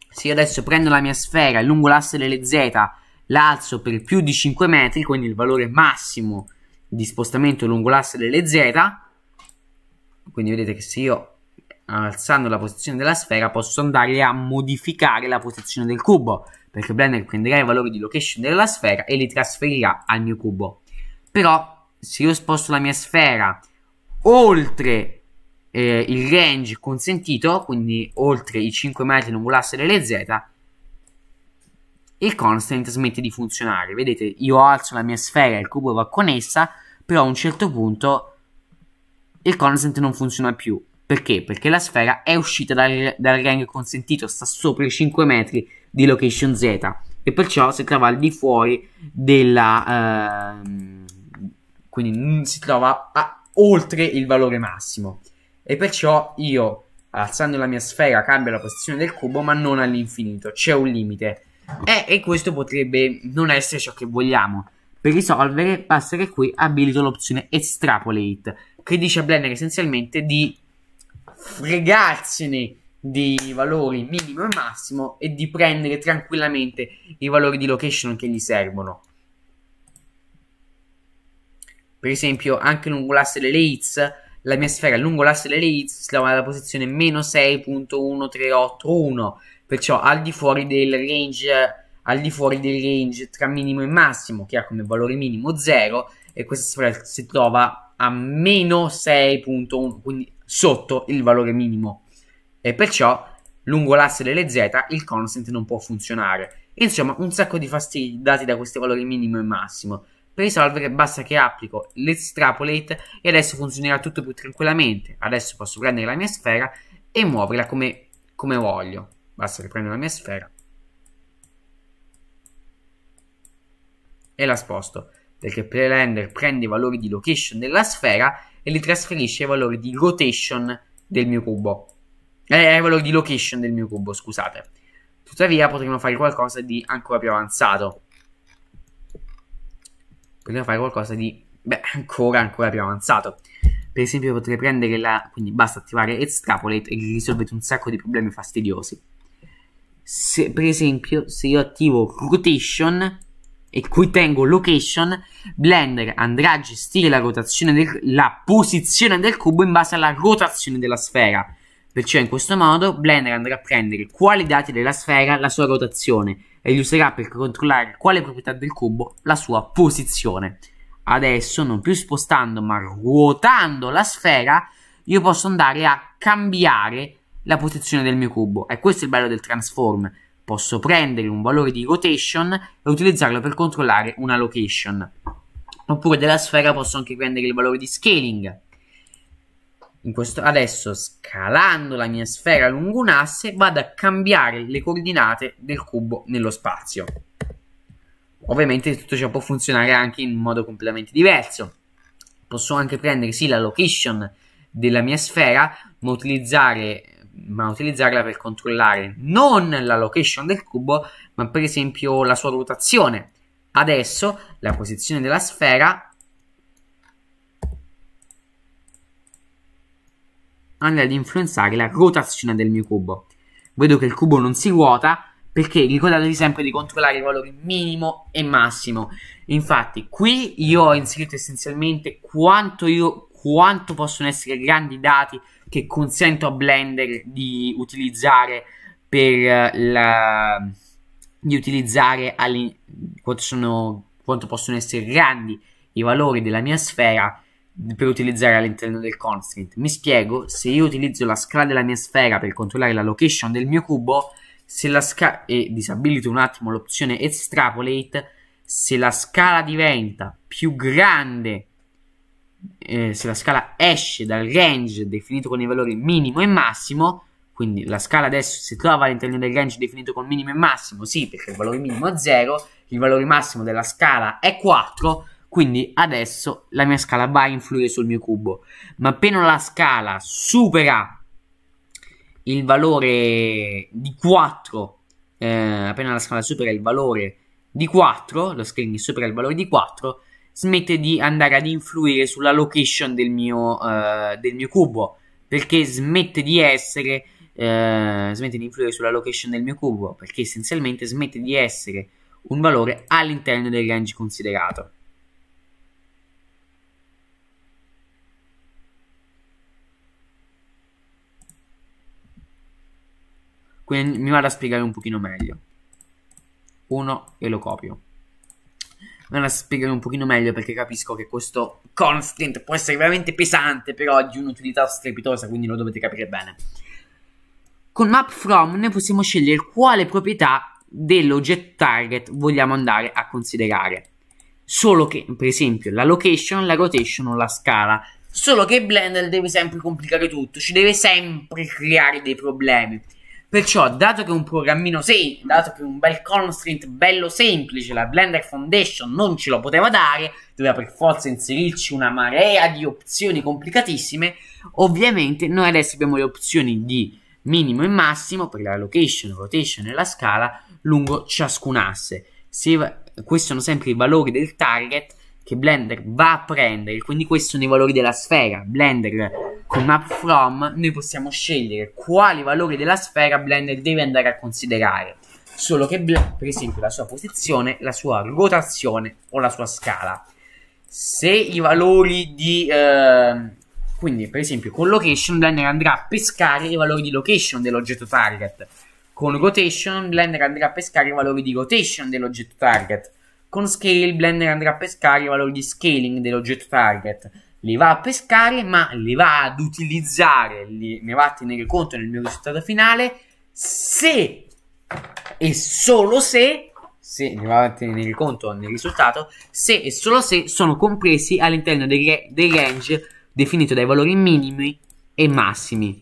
se io adesso prendo la mia sfera lungo l'asse delle z, l'alzo per più di 5 metri, quindi il valore massimo di spostamento lungo l'asse delle z, quindi vedete che se io alzando la posizione della sfera posso andare a modificare la posizione del cubo perché Blender prenderà i valori di location della sfera e li trasferirà al mio cubo però se io sposto la mia sfera oltre eh, il range consentito, quindi oltre i 5 metri lungo delle Z, il constant smette di funzionare. Vedete, io alzo la mia sfera, il cubo va con essa, però a un certo punto il constant non funziona più. Perché? Perché la sfera è uscita dal, dal range consentito, sta sopra i 5 metri di location Z e perciò si trova al di fuori della... Eh, quindi si trova a, oltre il valore massimo. E perciò io, alzando la mia sfera, cambio la posizione del cubo, ma non all'infinito, c'è un limite. Eh, e questo potrebbe non essere ciò che vogliamo. Per risolvere, basta che qui abilito l'opzione Extrapolate, che dice a Blender essenzialmente di fregarsene di valori minimo e massimo e di prendere tranquillamente i valori di location che gli servono. Per esempio, anche in un glass delle Leitz la mia sfera lungo l'asse delle Leeds si trova alla posizione meno 6.1381, perciò al di fuori del range al di fuori del range tra minimo e massimo, che ha come valore minimo 0, e questa sfera si trova a meno 6.1, quindi sotto il valore minimo. E perciò, lungo l'asse delle Z, il constant non può funzionare. Insomma, un sacco di fastidi dati da questi valori minimo e massimo. Per risolvere basta che applico l'extrapolate e adesso funzionerà tutto più tranquillamente. Adesso posso prendere la mia sfera e muoverla come, come voglio. Basta che prendo la mia sfera e la sposto perché Blender prende i valori di location della sfera e li trasferisce ai valori di rotation del mio cubo. Eh, ai valori di location del mio cubo, scusate. Tuttavia potremmo fare qualcosa di ancora più avanzato vogliamo fare qualcosa di beh, ancora, ancora più avanzato. Per esempio potrei prendere la... quindi basta attivare Extrapolate e gli risolvete un sacco di problemi fastidiosi. Se, per esempio se io attivo Rotation e qui tengo Location, Blender andrà a gestire la, del, la posizione del cubo in base alla rotazione della sfera. Perciò in questo modo Blender andrà a prendere quali dati della sfera la sua rotazione e li userà per controllare quale proprietà del cubo la sua posizione. Adesso, non più spostando ma ruotando la sfera, io posso andare a cambiare la posizione del mio cubo. E questo è il bello del transform. Posso prendere un valore di rotation e utilizzarlo per controllare una location. Oppure della sfera posso anche prendere il valore di scaling questo, adesso scalando la mia sfera lungo un asse vado a cambiare le coordinate del cubo nello spazio. Ovviamente tutto ciò può funzionare anche in modo completamente diverso. Posso anche prendere sì la location della mia sfera ma, utilizzare, ma utilizzarla per controllare non la location del cubo ma per esempio la sua rotazione. Adesso la posizione della sfera andrà ad influenzare la rotazione del mio cubo. Vedo che il cubo non si ruota perché ricordatevi sempre di controllare i valori minimo e massimo. Infatti qui io ho inserito essenzialmente quanto, io, quanto possono essere grandi dati che consento a Blender di utilizzare per eh, la, di utilizzare quanto, sono, quanto possono essere grandi i valori della mia sfera per utilizzare all'interno del constraint. Mi spiego, se io utilizzo la scala della mia sfera per controllare la location del mio cubo, se la scala e disabilito un attimo l'opzione extrapolate, se la scala diventa più grande eh, se la scala esce dal range definito con i valori minimo e massimo, quindi la scala adesso si trova all'interno del range definito con minimo e massimo, sì, perché il valore minimo è 0, il valore massimo della scala è 4, quindi adesso la mia scala va a influire sul mio cubo. Ma appena la scala supera il valore di 4, eh, appena la scala supera il valore di 4, lo screening supera il valore di 4, smette di andare ad influire sulla location del mio, eh, del mio cubo. Perché smette di essere... Eh, smette di influire sulla location del mio cubo perché essenzialmente smette di essere un valore all'interno del range considerato. Quindi mi vado a spiegare un pochino meglio. uno e lo copio. mi vado a spiegare un pochino meglio perché capisco che questo constant può essere veramente pesante, però di un'utilità strepitosa, quindi lo dovete capire bene. Con map from noi possiamo scegliere quale proprietà dell'oggetto target vogliamo andare a considerare. Solo che, per esempio, la location, la rotation o la scala. Solo che Blender deve sempre complicare tutto, ci deve sempre creare dei problemi. Perciò, dato che è un programmino semplice, dato che un bel constraint bello semplice, la Blender Foundation non ce lo poteva dare, doveva per forza inserirci una marea di opzioni complicatissime. Ovviamente, noi adesso abbiamo le opzioni di minimo e massimo per la location, rotation e la scala lungo ciascun asse. Se, questi sono sempre i valori del target che Blender va a prendere, quindi questi sono i valori della sfera. Blender con Map From noi possiamo scegliere quali valori della sfera Blender deve andare a considerare. Solo che Blender, per esempio, la sua posizione, la sua rotazione o la sua scala. Se i valori di... Eh, quindi, per esempio, con Location Blender andrà a pescare i valori di Location dell'oggetto target. Con Rotation Blender andrà a pescare i valori di Rotation dell'oggetto target. Con Scale Blender andrà a pescare i valori di Scaling dell'oggetto target li va a pescare, ma li va ad utilizzare, li, ne va a tenere conto nel mio risultato finale se e solo se, se ne va a tenere conto nel risultato, se e solo se sono compresi all'interno del, del range definito dai valori minimi e massimi.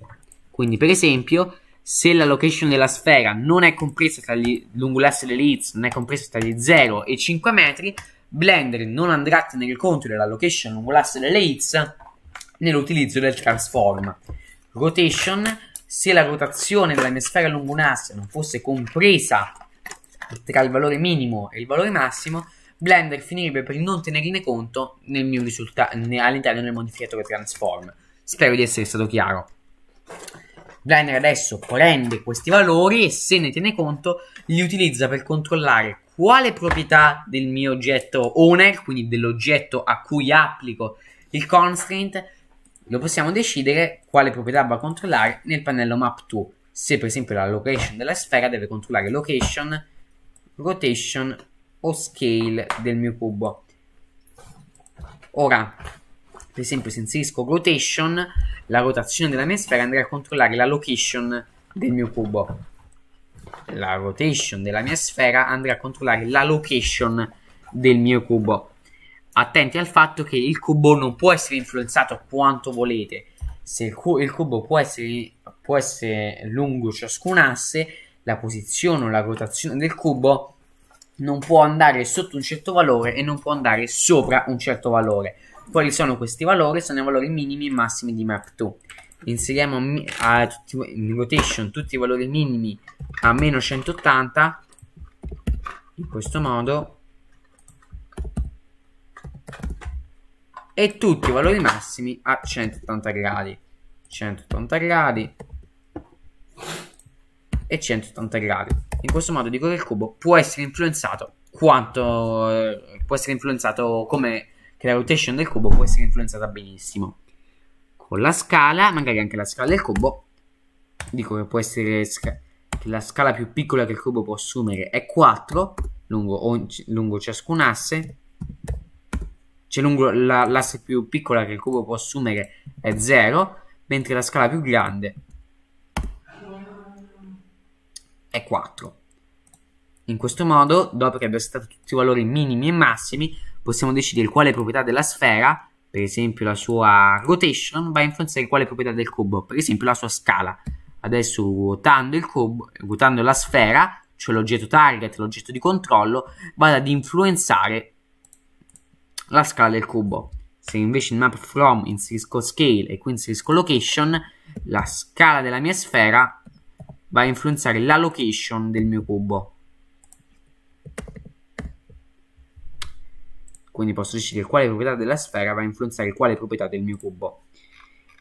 Quindi, per esempio, se la location della sfera non è compresa tra gli, lungo l'asse dell'Hitz, non è compresa tra gli 0 e 5 metri, Blender non andrà a tenere conto della location angolassa delle hits nell'utilizzo del transform. Rotation, se la rotazione dell'emisfero lungo un asse non fosse compresa tra il valore minimo e il valore massimo, Blender finirebbe per non tenerne conto all'interno del modificatore transform. Spero di essere stato chiaro. Blender adesso prende questi valori e se ne tiene conto li utilizza per controllare quale proprietà del mio oggetto owner, quindi dell'oggetto a cui applico il constraint, lo possiamo decidere quale proprietà va a controllare nel pannello map 2 Se per esempio la location della sfera deve controllare location, rotation o scale del mio cubo. Ora, per esempio se inserisco rotation la rotazione della mia sfera andrà a controllare la location del mio cubo la rotation della mia sfera andrà a controllare la location del mio cubo attenti al fatto che il cubo non può essere influenzato quanto volete se il, cu- il cubo può essere, può essere lungo ciascun asse la posizione o la rotazione del cubo non può andare sotto un certo valore e non può andare sopra un certo valore quali sono questi valori? Sono i valori minimi e massimi di map2. Inseriamo a tutti, in rotation tutti i valori minimi a meno 180 in questo modo e tutti i valori massimi a 180 gradi 180 gradi e 180 gradi in questo modo dico che il cubo può essere influenzato quanto eh, può essere influenzato come che la rotation del cubo può essere influenzata benissimo con la scala, magari anche la scala del cubo. Dico che può essere sca- che la scala più piccola che il cubo può assumere è 4 lungo, ogni, lungo ciascun asse. C'è cioè, lungo la, l'asse più piccola che il cubo può assumere è 0, mentre la scala più grande è 4. In questo modo, dopo che abbiamo stato tutti i valori minimi e massimi, possiamo decidere quale proprietà della sfera, per esempio la sua rotation, va a influenzare quale proprietà del cubo, per esempio la sua scala. Adesso ruotando, il cubo, ruotando la sfera, cioè l'oggetto target, l'oggetto di controllo, vado ad influenzare la scala del cubo. Se invece in map from inserisco scale e qui inserisco location, la scala della mia sfera va a influenzare la location del mio cubo. quindi posso decidere quale proprietà della sfera va a influenzare quale proprietà del mio cubo.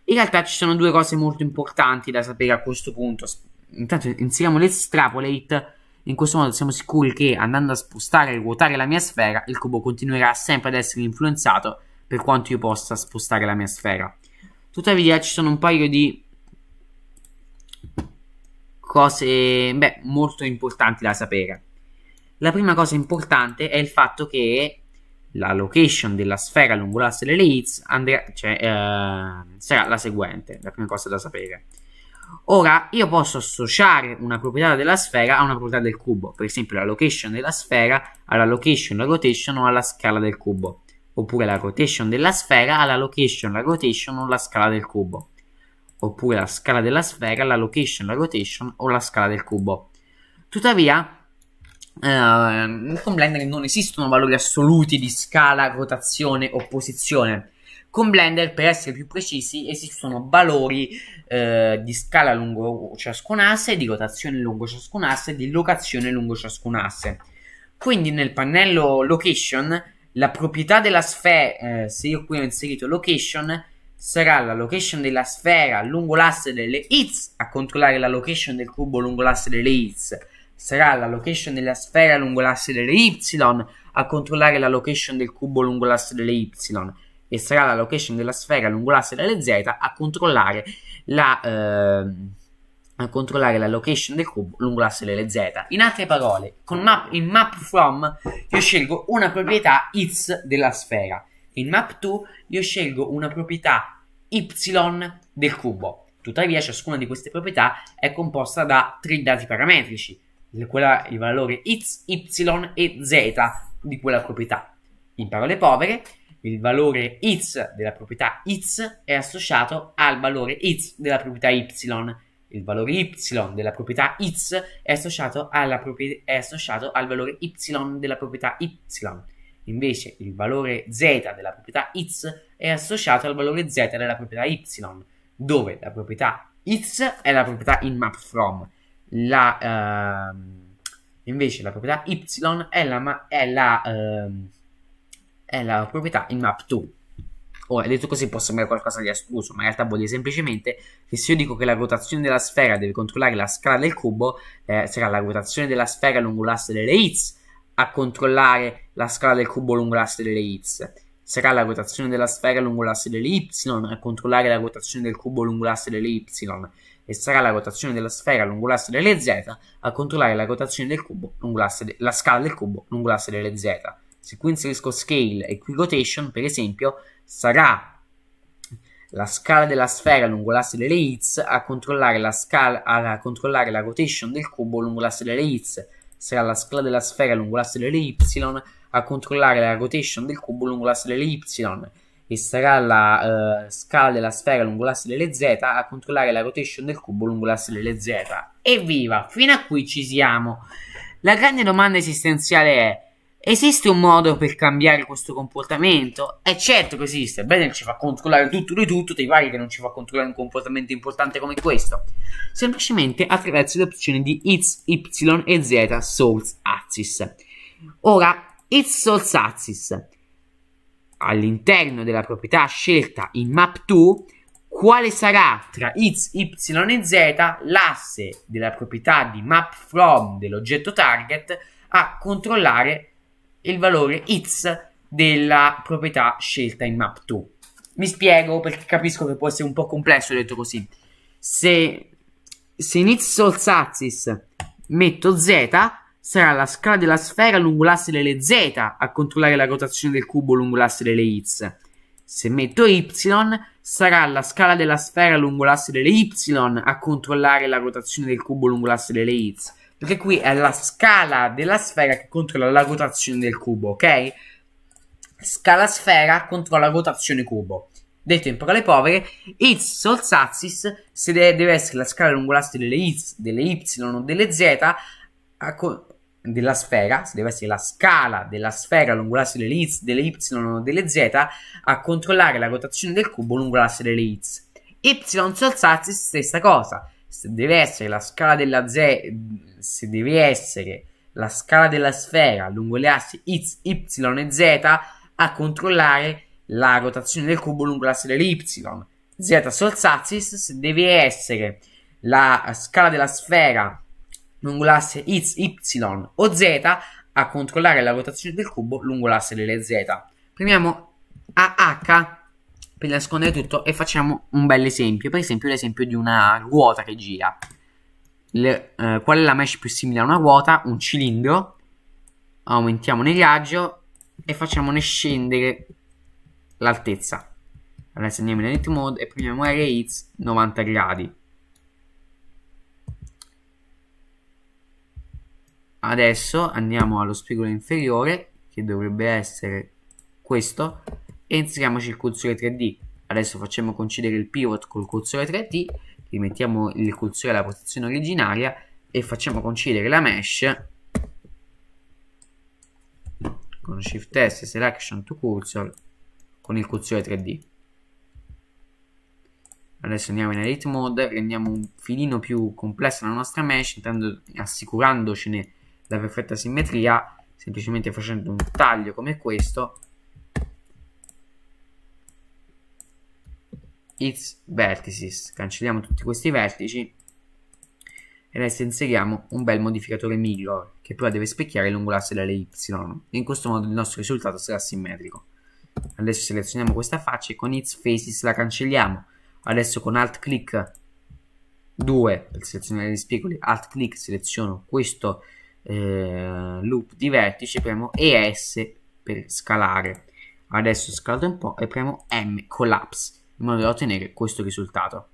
In realtà ci sono due cose molto importanti da sapere a questo punto. Intanto inseriamo l'extrapolate, in questo modo siamo sicuri che andando a spostare e ruotare la mia sfera, il cubo continuerà sempre ad essere influenzato per quanto io possa spostare la mia sfera. Tuttavia ci sono un paio di cose beh, molto importanti da sapere. La prima cosa importante è il fatto che la location della sfera lungo l'asse delle Leeds andrà, cioè, eh, sarà la seguente, la prima cosa da sapere. Ora io posso associare una proprietà della sfera a una proprietà del cubo, per esempio la location della sfera alla location, la rotation o alla scala del cubo, oppure la rotation della sfera alla location, la rotation o la scala del cubo, oppure la scala della sfera alla location, la rotation o la scala del cubo. Tuttavia, Uh, con Blender non esistono valori assoluti di scala, rotazione o posizione. Con Blender, per essere più precisi, esistono valori uh, di scala lungo ciascun asse, di rotazione lungo ciascun asse, di locazione lungo ciascun asse. Quindi nel pannello Location, la proprietà della sfera, eh, se io qui ho inserito Location, sarà la location della sfera lungo l'asse delle X a controllare la location del cubo lungo l'asse delle X sarà la location della sfera lungo l'asse delle y a controllare la location del cubo lungo l'asse delle y e sarà la location della sfera lungo l'asse delle z a controllare la, eh, a controllare la location del cubo lungo l'asse delle z. In altre parole, con map, in map from io scelgo una proprietà x della sfera. In map to io scelgo una proprietà y del cubo. Tuttavia ciascuna di queste proprietà è composta da tre dati parametrici, quella, il valore x, y e z di quella proprietà. In parole povere, il valore x della proprietà x è associato al valore x della proprietà y. Il valore y della proprietà x è associato, proprie- è associato al valore y della proprietà y. Invece il valore z della proprietà x è associato al valore z della proprietà y, dove la proprietà x è la proprietà in map from la, uh, invece la proprietà y è la, è la, uh, è la proprietà in map2. Ora, detto così può sembrare qualcosa di astruso, ma in realtà vuol dire semplicemente che se io dico che la rotazione della sfera deve controllare la scala del cubo, eh, sarà la rotazione della sfera lungo l'asse delle x a controllare la scala del cubo lungo l'asse delle y. Sarà la rotazione della sfera lungo l'asse delle y a controllare la rotazione del cubo lungo l'asse delle y e sarà la rotazione della sfera lungo l'asse delle z a controllare la rotazione del cubo lungo l'asse la scala del cubo lungo l'asse delle z. Se qui inserisco scale e qui rotation, per esempio, sarà la scala della sfera lungo l'asse delle x a controllare la, scala, a controllare la rotation del cubo lungo l'asse delle x. Sarà la scala della sfera lungo l'asse delle y a controllare la rotation del cubo lungo l'asse delle y che sarà la uh, scala della sfera lungo l'asse delle z a controllare la rotation del cubo lungo l'asse delle z. Evviva, fino a qui ci siamo. La grande domanda esistenziale è: esiste un modo per cambiare questo comportamento? E certo che esiste, Bene ci fa controllare tutto di tutto, ti pare che non ci fa controllare un comportamento importante come questo? Semplicemente attraverso le opzioni di X, Y e Z Souls Axis. Ora, X Source Axis all'interno della proprietà scelta in map2 quale sarà tra x, y e z l'asse della proprietà di map from dell'oggetto target a controllare il valore x della proprietà scelta in map2. Mi spiego perché capisco che può essere un po' complesso detto così. Se, se in x solzazis metto z sarà la scala della sfera lungo l'asse delle z a controllare la rotazione del cubo lungo l'asse delle x. Se metto y, sarà la scala della sfera lungo l'asse delle y a controllare la rotazione del cubo lungo l'asse delle x. Perché qui è la scala della sfera che controlla la rotazione del cubo, ok? Scala sfera controlla rotazione cubo. Detto in parole povere, x solsazis, se deve essere la scala lungo l'asse delle delle y o delle z, della sfera, se deve essere la scala della sfera lungo l'asse delle, delle y o delle z a controllare la rotazione del cubo lungo l'asse delle x. Y su alzarsi stessa cosa, se deve essere la scala della z, se deve essere la scala della sfera lungo le assi x, y e z a controllare la rotazione del cubo lungo l'asse delle y. Z su alzarsi deve essere la scala della sfera lungo l'asse X, Y o Z a controllare la rotazione del cubo lungo l'asse delle Z. Premiamo AH per nascondere tutto e facciamo un bel esempio, per esempio l'esempio di una ruota che gira. Le, eh, qual è la mesh più simile a una ruota? Un cilindro. Aumentiamo il raggio e facciamone scendere l'altezza. Adesso andiamo in edit mode e premiamo RX 90 gradi. adesso andiamo allo spigolo inferiore che dovrebbe essere questo e inseriamoci il cursore 3D adesso facciamo coincidere il pivot col cursore 3D rimettiamo il cursore alla posizione originaria e facciamo coincidere la mesh con Shift S Selection to Cursor con il cursore 3D adesso andiamo in Edit Mode rendiamo un filino più complessa la nostra mesh intanto assicurandocene la perfetta simmetria semplicemente facendo un taglio come questo its vertices cancelliamo tutti questi vertici e adesso inseriamo un bel modificatore miglior che però deve specchiare lungo l'asse delle y in questo modo il nostro risultato sarà simmetrico adesso selezioniamo questa faccia e con its faces la cancelliamo adesso con alt click 2 per selezionare gli spiegoli alt click seleziono questo eh, loop di vertice premo ES per scalare adesso ho un po' e premo M collapse in modo da ottenere questo risultato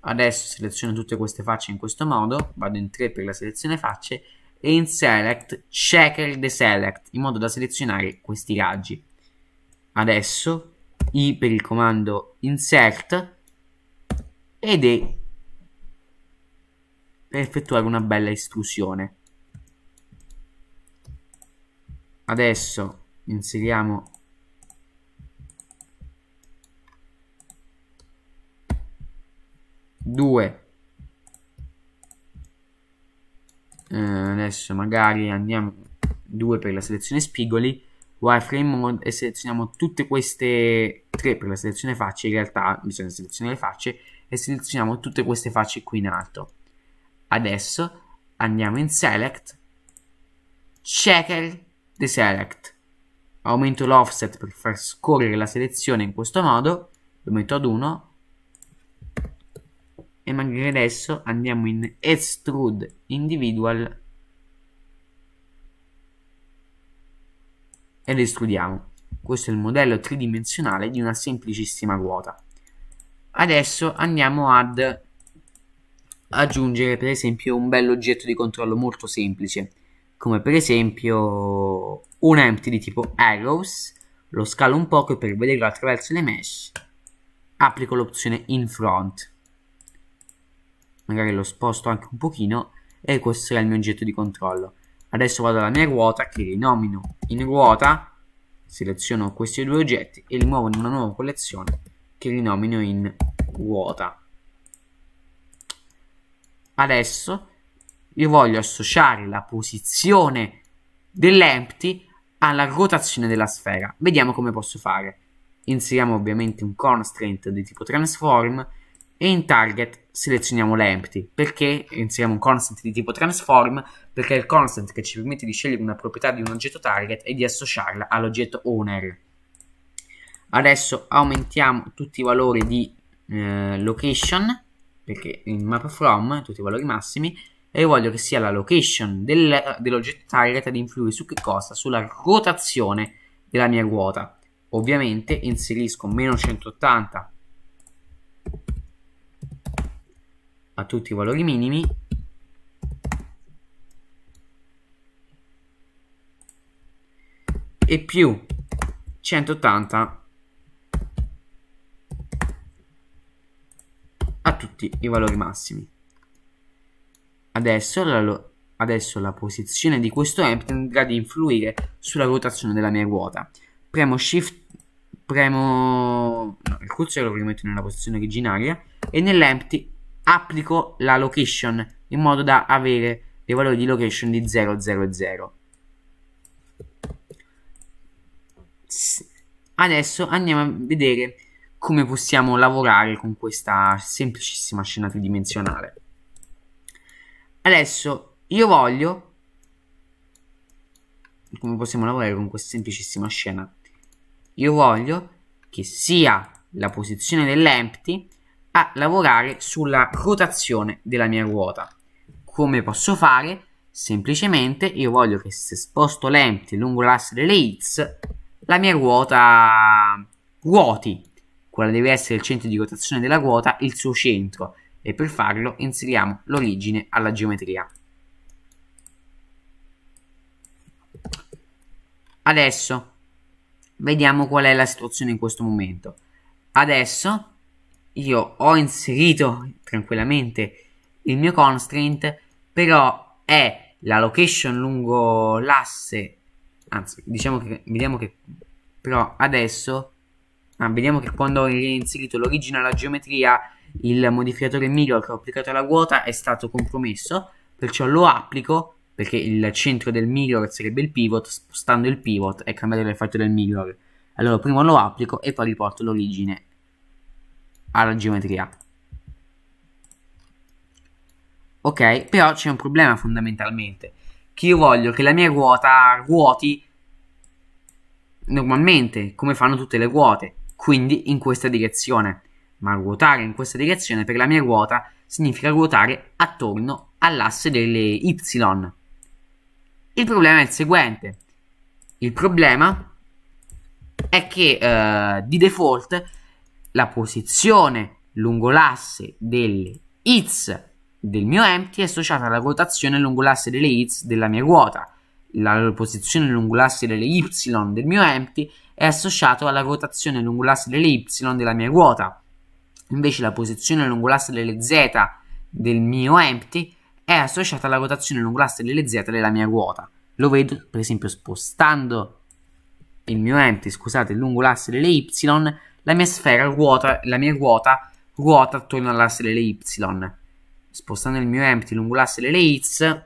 adesso seleziono tutte queste facce in questo modo vado in 3 per la selezione facce e in select checker deselect in modo da selezionare questi raggi adesso I per il comando insert ed E per effettuare una bella estrusione adesso inseriamo due eh, adesso magari andiamo due per la selezione spigoli wireframe mode e selezioniamo tutte queste tre per la selezione facce in realtà bisogna selezionare le facce e selezioniamo tutte queste facce qui in alto adesso andiamo in select checker deselect aumento l'offset per far scorrere la selezione in questo modo lo metto ad 1 e magari adesso andiamo in extrude individual ed estrudiamo questo è il modello tridimensionale di una semplicissima ruota adesso andiamo ad aggiungere per esempio un bell'oggetto di controllo molto semplice come per esempio un empty di tipo arrows, lo scalo un poco per vederlo attraverso le mesh applico l'opzione in front. Magari lo sposto anche un pochino e questo è il mio oggetto di controllo. Adesso vado alla mia ruota che rinomino in ruota, seleziono questi due oggetti e li muovo in una nuova collezione che rinomino in ruota. Adesso io voglio associare la posizione dell'empty alla rotazione della sfera. Vediamo come posso fare. Inseriamo ovviamente un constraint di tipo transform e in target selezioniamo l'empty. Perché inseriamo un constant di tipo transform? Perché è il constant che ci permette di scegliere una proprietà di un oggetto target e di associarla all'oggetto owner. Adesso aumentiamo tutti i valori di eh, location, perché in map from, tutti i valori massimi, e voglio che sia la location del, dell'oggetto target ad influire su che cosa? Sulla rotazione della mia ruota. Ovviamente inserisco meno 180 a tutti i valori minimi e più 180 a tutti i valori massimi. Adesso la, adesso la posizione di questo amp tenderà ad influire sulla rotazione della mia ruota. Premo Shift, premo no, il cursore lo rimetto nella posizione originaria e nell'empty applico la location in modo da avere dei valori di location di 000. 0, Adesso andiamo a vedere come possiamo lavorare con questa semplicissima scena tridimensionale. Adesso io voglio... Come possiamo lavorare con questa semplicissima scena? Io voglio che sia la posizione dell'empty a lavorare sulla rotazione della mia ruota. Come posso fare? Semplicemente io voglio che se sposto l'empty lungo l'asse delle hits, la mia ruota ruoti. Quella deve essere il centro di rotazione della ruota, il suo centro e per farlo inseriamo l'origine alla geometria. Adesso vediamo qual è la situazione in questo momento. Adesso io ho inserito tranquillamente il mio constraint, però è la location lungo l'asse, anzi diciamo che vediamo che però adesso, ah, vediamo che quando ho inserito l'origine alla geometria il modificatore miglior che ho applicato alla quota è stato compromesso, perciò lo applico perché il centro del miglior sarebbe il pivot, spostando il pivot e cambiare l'effetto del miglior. Allora prima lo applico e poi riporto l'origine alla geometria. Ok, però c'è un problema fondamentalmente, che io voglio che la mia ruota ruoti normalmente, come fanno tutte le ruote, quindi in questa direzione ma ruotare in questa direzione per la mia ruota significa ruotare attorno all'asse delle y. Il problema è il seguente. Il problema è che eh, di default la posizione lungo l'asse delle hits del mio empty è associata alla rotazione lungo l'asse delle hits della mia ruota. La posizione lungo l'asse delle y del mio empty è associata alla rotazione lungo l'asse delle y della mia ruota. Invece la posizione lungo l'asse delle Z del mio empty è associata alla rotazione lungo l'asse delle Z della mia ruota Lo vedo per esempio spostando il mio empty, scusate, lungo l'asse delle Y, la mia sfera ruota, la mia ruota ruota attorno all'asse delle Y. Spostando il mio empty lungo l'asse delle X,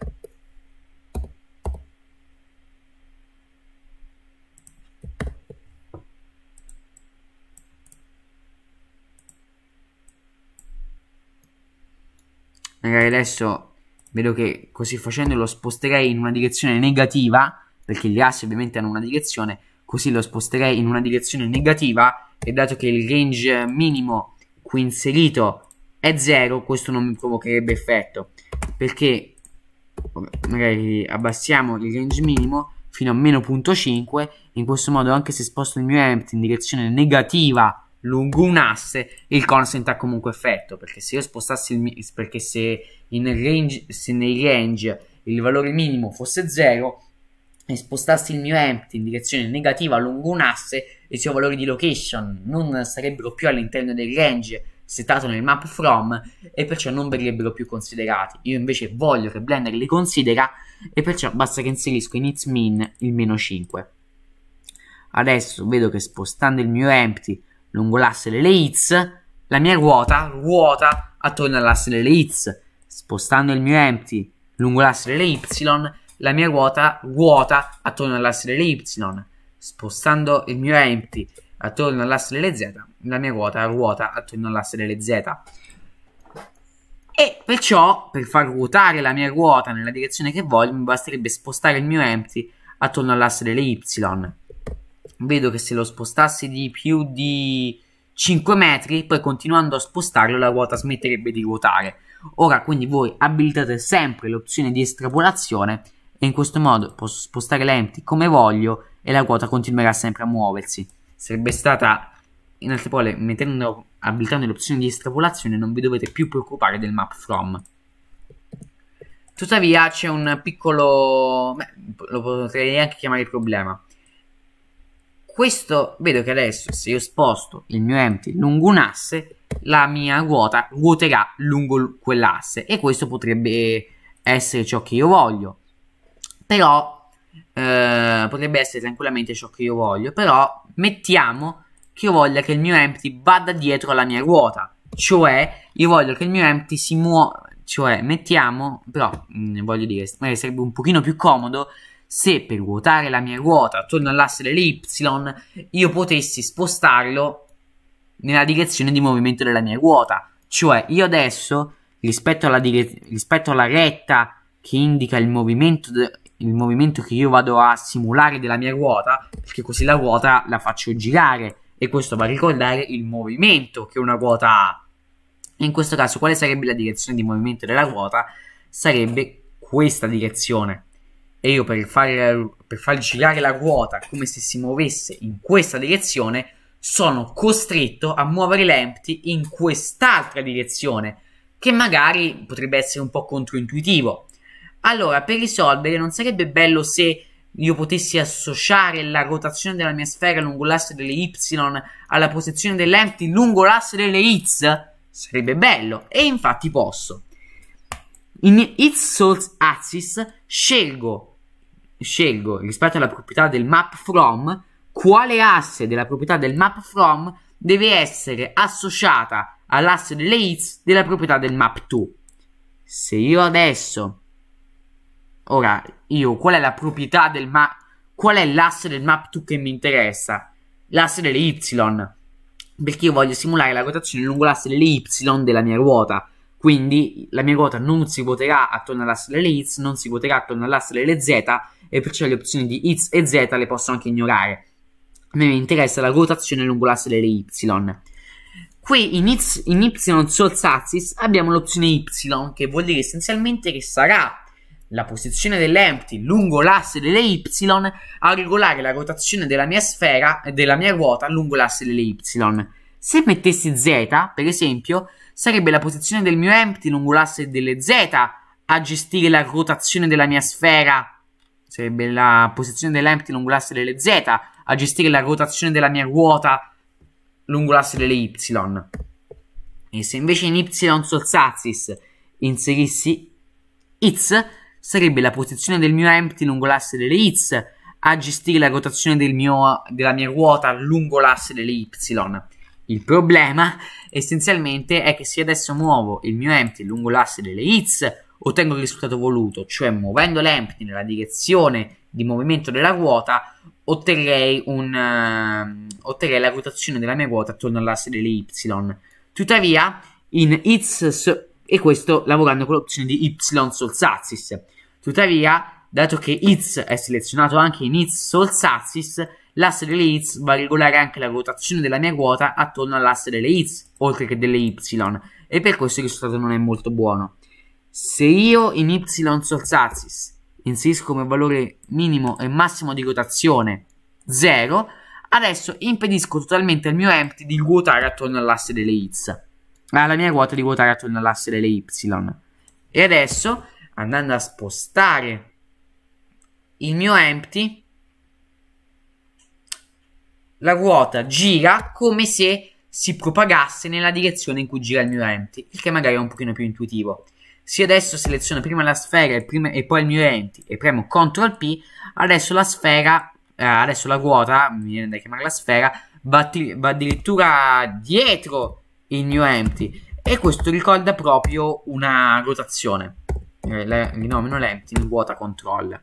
magari adesso vedo che così facendo lo sposterei in una direzione negativa, perché gli assi ovviamente hanno una direzione, così lo sposterei in una direzione negativa e dato che il range minimo qui inserito è 0, questo non mi provocherebbe effetto, perché magari abbassiamo il range minimo fino a meno 0.5, in questo modo anche se sposto il mio empty in direzione negativa lungo un asse il constant ha comunque effetto perché se io spostassi il perché se, range, se nei range il valore minimo fosse 0 e spostassi il mio empty in direzione negativa lungo un asse i suoi valori di location non sarebbero più all'interno del range setato nel map from e perciò non verrebbero più considerati io invece voglio che Blender li considera e perciò basta che inserisco in its min il meno 5 adesso vedo che spostando il mio empty lungo l'asse delle hits, la mia ruota ruota attorno all'asse delle hits. Spostando il mio empty lungo l'asse delle y, la mia ruota ruota attorno all'asse delle y. Spostando il mio empty attorno all'asse delle z, la mia ruota ruota attorno all'asse delle z. E perciò, per far ruotare la mia ruota nella direzione che voglio, mi basterebbe spostare il mio empty attorno all'asse delle y vedo che se lo spostassi di più di 5 metri, poi continuando a spostarlo la ruota smetterebbe di ruotare. Ora quindi voi abilitate sempre l'opzione di estrapolazione e in questo modo posso spostare l'empty come voglio e la ruota continuerà sempre a muoversi. Sarebbe stata, in altre parole, mettendo, abilitando l'opzione di estrapolazione non vi dovete più preoccupare del map from. Tuttavia c'è un piccolo, beh, lo potrei anche chiamare problema questo vedo che adesso se io sposto il mio empty lungo un asse la mia ruota ruoterà lungo quell'asse e questo potrebbe essere ciò che io voglio però eh, potrebbe essere tranquillamente ciò che io voglio però mettiamo che io voglia che il mio empty vada dietro alla mia ruota cioè io voglio che il mio empty si muova cioè mettiamo però mh, mm, voglio dire sarebbe un pochino più comodo se per ruotare la mia ruota attorno all'asse dell'y io potessi spostarlo nella direzione di movimento della mia ruota. Cioè io adesso rispetto alla, dire- rispetto alla retta che indica il movimento, de- il movimento che io vado a simulare della mia ruota, perché così la ruota la faccio girare e questo va a ricordare il movimento che una ruota ha. In questo caso quale sarebbe la direzione di movimento della ruota? Sarebbe questa direzione e io per, far, per fargli girare la ruota come se si muovesse in questa direzione, sono costretto a muovere l'empty in quest'altra direzione, che magari potrebbe essere un po' controintuitivo. Allora, per risolvere, non sarebbe bello se io potessi associare la rotazione della mia sfera lungo l'asse delle y alla posizione dell'empty lungo l'asse delle x? Sarebbe bello, e infatti posso. In its source axis scelgo scelgo rispetto alla proprietà del map from quale asse della proprietà del map from deve essere associata all'asse delle hits della proprietà del map to. Se io adesso ora io qual è la proprietà del map qual è l'asse del map to che mi interessa? L'asse delle y perché io voglio simulare la rotazione lungo l'asse delle y della mia ruota. Quindi la mia ruota non si ruoterà attorno all'asse delle x, non si ruoterà attorno all'asse delle z, e perciò cioè le opzioni di X e Z le posso anche ignorare. A me interessa la rotazione lungo l'asse delle Y. Qui in, X, in Y source axis abbiamo l'opzione Y, che vuol dire essenzialmente che sarà la posizione dell'empty lungo l'asse delle Y a regolare la rotazione della mia sfera e della mia ruota lungo l'asse delle Y. Se mettessi Z, per esempio, sarebbe la posizione del mio empty lungo l'asse delle Z a gestire la rotazione della mia sfera Sarebbe la posizione dell'empty lungo l'asse delle Z a gestire la rotazione della mia ruota lungo l'asse delle Y. E se invece in Y source inserissi X, sarebbe la posizione del mio empty lungo l'asse delle X a gestire la rotazione del mio, della mia ruota lungo l'asse delle Y. Il problema essenzialmente è che se adesso muovo il mio empty lungo l'asse delle X ottengo il risultato voluto, cioè muovendo l'empty nella direzione di movimento della ruota, otterrei, un, uh, otterrei la rotazione della mia ruota attorno all'asse delle y. Tuttavia, in its e questo lavorando con l'opzione di y solsaxis. Tuttavia, dato che its è selezionato anche in its solsaxis, l'asse delle its va a regolare anche la rotazione della mia ruota attorno all'asse delle its, oltre che delle y, e per questo il risultato non è molto buono se io in y sorsazis inserisco come valore minimo e massimo di rotazione 0, adesso impedisco totalmente al mio empty di ruotare attorno all'asse delle x, alla mia ruota di ruotare attorno all'asse delle y. E adesso, andando a spostare il mio empty, la ruota gira come se si propagasse nella direzione in cui gira il mio empty, il che magari è un pochino più intuitivo. Se adesso seleziono prima la sfera e, prima, e poi il mio enti e premo CTRL P, adesso la sfera, eh, adesso la ruota, mi viene da chiamare la sfera, va, va addirittura dietro il mio empty e questo ricorda proprio una rotazione eh, le, rinomino l'empty in vuota control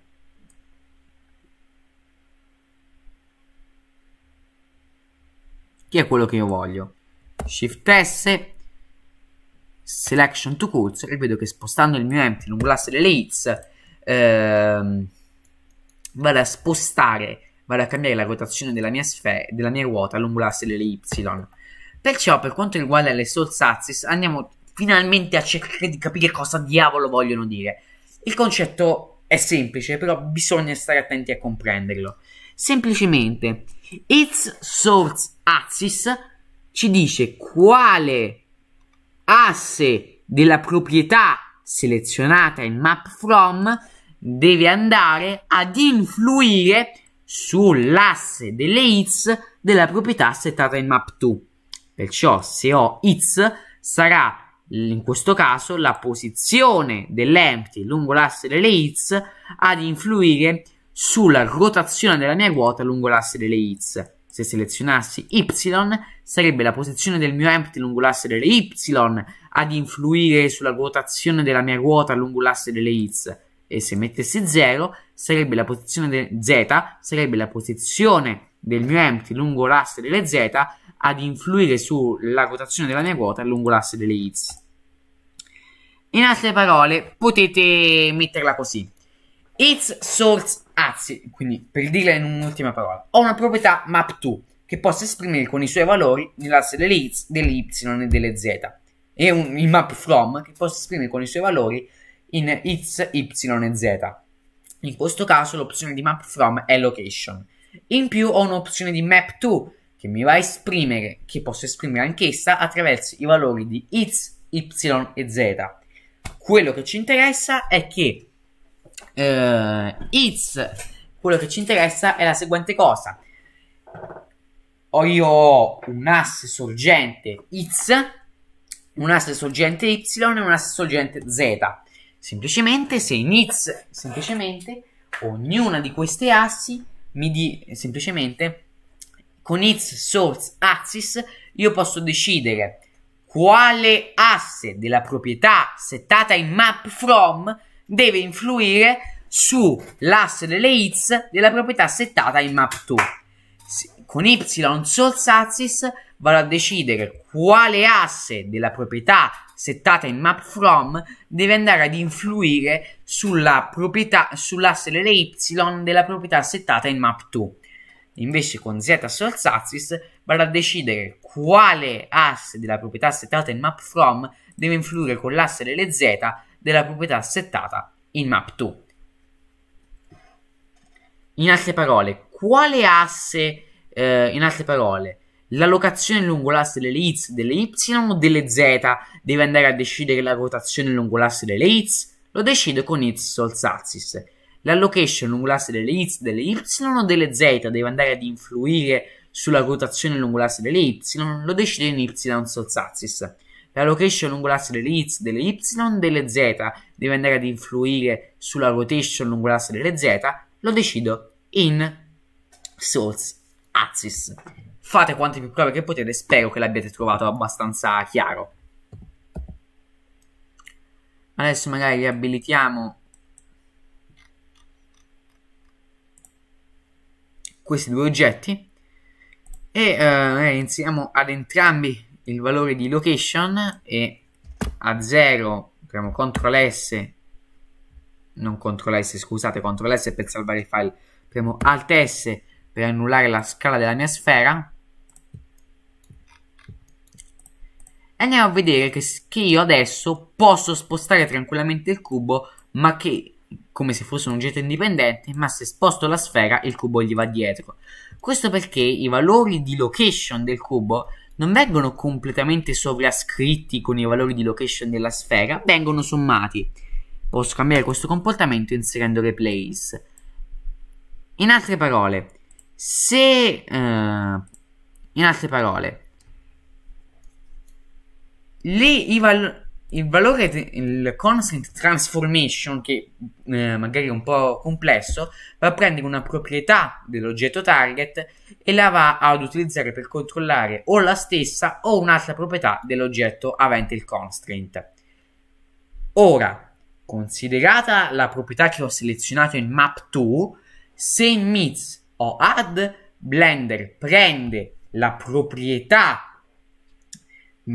che è quello che io voglio shift s selection to cursor e vedo che spostando il mio empty lungo l'asse delle hits ehm, vado a spostare vado a cambiare la rotazione della mia, sfera, della mia ruota lungo l'asse delle y perciò per quanto riguarda le source axis andiamo finalmente a cercare di capire cosa diavolo vogliono dire il concetto è semplice però bisogna stare attenti a comprenderlo semplicemente its source axis ci dice quale asse della proprietà selezionata in map from deve andare ad influire sull'asse delle hits della proprietà settata in map 2. Perciò se ho hits sarà in questo caso la posizione dell'empty lungo l'asse delle hits ad influire sulla rotazione della mia ruota lungo l'asse delle hits se selezionassi Y, sarebbe la posizione del mio empty lungo l'asse delle Y ad influire sulla rotazione della mia ruota lungo l'asse delle X. E se mettessi 0, sarebbe la posizione de- Z, sarebbe la posizione del mio empty lungo l'asse delle Z ad influire sulla rotazione della mia ruota lungo l'asse delle Y. In altre parole, potete metterla così. Its source Anzi, quindi per dirla in un'ultima parola, ho una proprietà map2 che posso esprimere con i suoi valori nell'asse delle, x, delle y e delle z e un, il map from che posso esprimere con i suoi valori in x, y e z. In questo caso l'opzione di map from è location. In più ho un'opzione di map to che mi va a esprimere, che posso esprimere anch'essa attraverso i valori di x, y e z. Quello che ci interessa è che Uh, it's quello che ci interessa è la seguente cosa. Ho io un asse sorgente x, un asse sorgente y e un asse sorgente z. Semplicemente se in it's semplicemente ognuna di queste assi mi di semplicemente con its source axis io posso decidere quale asse della proprietà settata in map from deve influire sull'asse delle hits della proprietà settata in map 2. Con y source axis vado a decidere quale asse della proprietà settata in map from deve andare ad influire sulla proprietà sull'asse delle y della proprietà settata in map 2. Invece con z source axis vado a decidere quale asse della proprietà settata in map from deve influire con l'asse delle z della proprietà settata in map 2. In altre parole, quale asse, eh, in altre parole, l'allocazione lungo l'asse delle X, delle Y o delle Z deve andare a decidere la rotazione lungo l'asse delle X? Lo decide con X sols La location lungo l'asse delle X, delle Y o delle Z deve andare ad influire sulla rotazione lungo l'asse delle Y? Lo decide in Y sols axis. La location lungo l'asse delle X, delle Y, delle Z deve andare ad influire sulla rotation lungo l'asse delle Z, lo decido in source axis. Fate quante più prove che potete, spero che l'abbiate trovato abbastanza chiaro. Adesso magari riabilitiamo questi due oggetti e eh, iniziamo ad entrambi il valore di location e a 0 premo CTRL S non CTRL S scusate CTRL S per salvare il file premo ALT S per annullare la scala della mia sfera e andiamo a vedere che, che io adesso posso spostare tranquillamente il cubo ma che come se fosse un oggetto indipendente, ma se sposto la sfera il cubo gli va dietro. Questo perché i valori di location del cubo non vengono completamente sovrascritti con i valori di location della sfera, vengono sommati. Posso cambiare questo comportamento inserendo le place. In altre parole, se... Uh, in altre parole, le, i valori il valore, il constant transformation, che eh, magari è un po' complesso, va a prendere una proprietà dell'oggetto target e la va ad utilizzare per controllare o la stessa o un'altra proprietà dell'oggetto avente il constraint. Ora, considerata la proprietà che ho selezionato in map2, se in meets o add, Blender prende la proprietà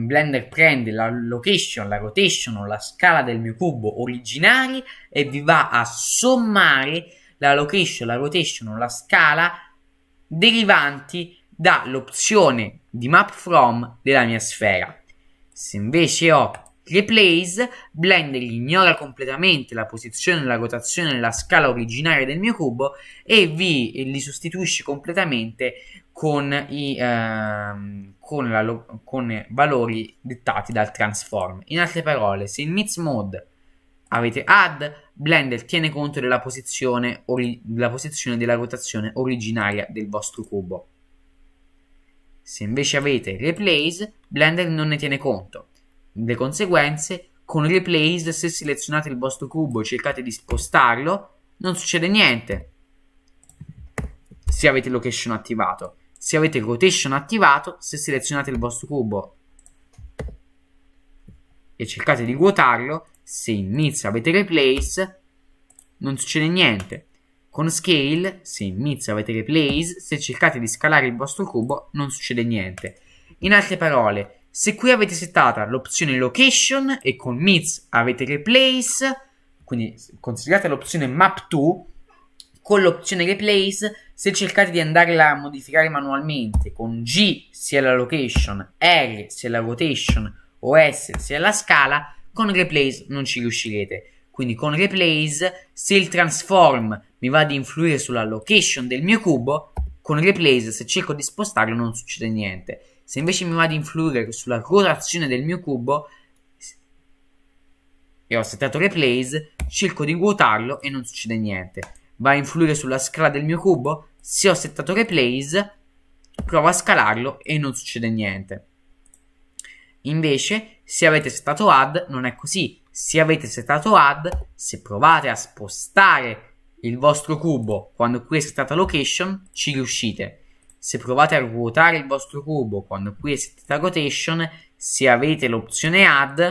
Blender prende la location, la rotation la scala del mio cubo originari e vi va a sommare la location, la rotation la scala derivanti dall'opzione di map from della mia sfera. Se invece ho le plays, Blender gli ignora completamente la posizione, la rotazione e la scala originaria del mio cubo e vi, li sostituisce completamente con, i, ehm, con, la, con valori dettati dal transform. In altre parole, se in Mix Mode avete add, Blender tiene conto della posizione, ori- della posizione della rotazione originaria del vostro cubo. Se invece avete replace, Blender non ne tiene conto. Le conseguenze, con replace, se selezionate il vostro cubo e cercate di spostarlo, non succede niente. Se avete location attivato. Se avete rotation attivato, se selezionate il vostro cubo e cercate di ruotarlo, se inizia avete replace, non succede niente. Con scale, se inizia avete replace, se cercate di scalare il vostro cubo, non succede niente. In altre parole, se qui avete settata l'opzione location e con Meets avete replace, quindi considerate l'opzione map to, con l'opzione replace, se cercate di andarla a modificare manualmente con G sia la location, R sia la rotation o S sia la scala, con replace non ci riuscirete. Quindi con replace, se il transform mi va ad influire sulla location del mio cubo, con replace se cerco di spostarlo non succede niente. Se invece mi va ad influire sulla rotazione del mio cubo e ho settato replace, cerco di ruotarlo e non succede niente. Va a influire sulla scala del mio cubo? Se ho settato replace, provo a scalarlo e non succede niente. Invece, se avete settato add, non è così. Se avete settato add, se provate a spostare il vostro cubo quando qui è settata location, ci riuscite. Se provate a ruotare il vostro cubo quando qui eseguite rotation, se avete l'opzione add,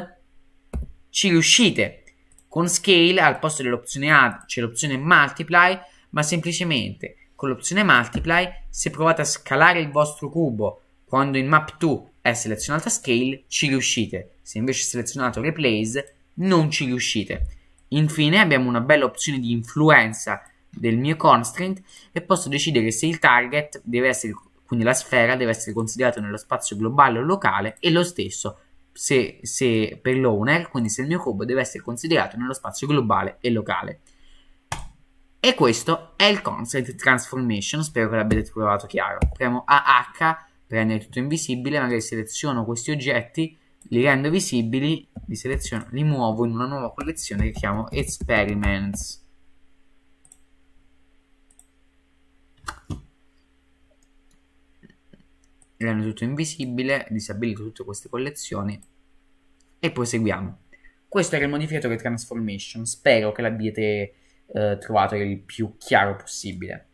ci riuscite. Con scale al posto dell'opzione add c'è l'opzione multiply, ma semplicemente con l'opzione multiply, se provate a scalare il vostro cubo quando in map 2 è selezionata scale, ci riuscite. Se invece è selezionato replace, non ci riuscite. Infine abbiamo una bella opzione di influenza del mio constraint e posso decidere se il target deve essere, quindi la sfera deve essere considerata nello spazio globale o locale e lo stesso se, se per l'owner, quindi se il mio cubo deve essere considerato nello spazio globale e locale. E questo è il constraint transformation, spero che l'abbiate trovato chiaro. Premo AH per rendere tutto invisibile, magari seleziono questi oggetti, li rendo visibili, li seleziono, li muovo in una nuova collezione che chiamo experiments. rendono tutto invisibile, disabilito tutte queste collezioni e poi seguiamo. Questo era il modificatore Transformation, spero che l'abbiate eh, trovato il più chiaro possibile.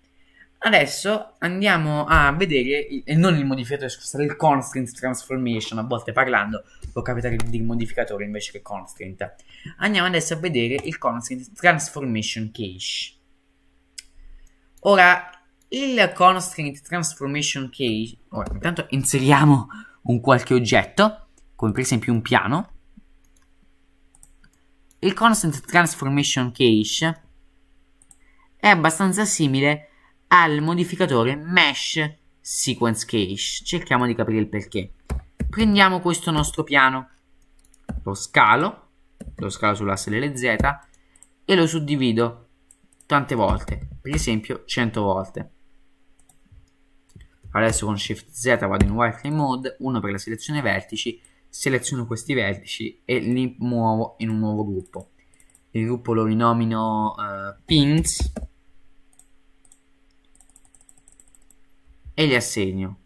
Adesso andiamo a vedere, il, non il modificatore, scusate, il constraint transformation, a volte parlando può capitare di modificatore invece che constraint. Andiamo adesso a vedere il constraint transformation cache. Ora, il Constraint Transformation Cage. Ora, oh, intanto inseriamo un qualche oggetto, come per esempio un piano. Il Constant Transformation Cache è abbastanza simile al modificatore Mesh Sequence Cache. Cerchiamo di capire il perché. Prendiamo questo nostro piano, lo scalo, lo scalo sull'asse delle Z e lo suddivido tante volte, per esempio 100 volte adesso con Shift Z vado in wireframe mode, uno per la selezione vertici, seleziono questi vertici e li muovo in un nuovo gruppo. Il gruppo lo rinomino uh, pins e li assegno.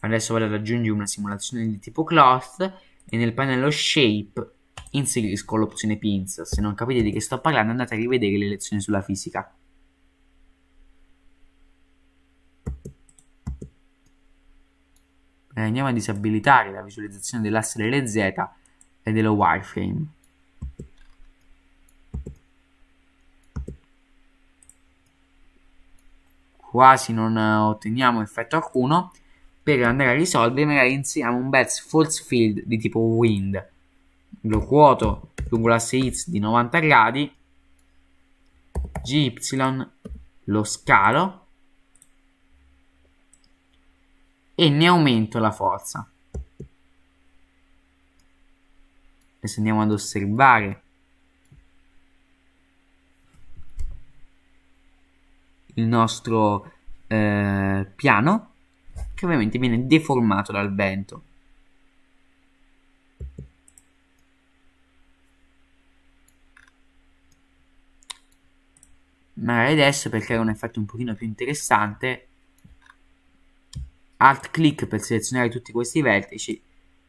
Adesso vado ad aggiungere una simulazione di tipo cloth e nel pannello shape inserisco l'opzione pins. Se non capite di che sto parlando andate a rivedere le lezioni sulla fisica. eh, andiamo a disabilitare la visualizzazione dell'asse delle Z e dello wireframe. Quasi non eh, otteniamo effetto alcuno. Per andare a risolvere magari inseriamo un bel false field di tipo wind. Lo quoto lungo l'asse X di 90 gradi. GY lo scalo e ne aumento la forza. Adesso andiamo ad osservare il nostro eh, piano che ovviamente viene deformato dal vento. Magari adesso perché era un effetto un pochino più interessante alt click per selezionare tutti questi vertici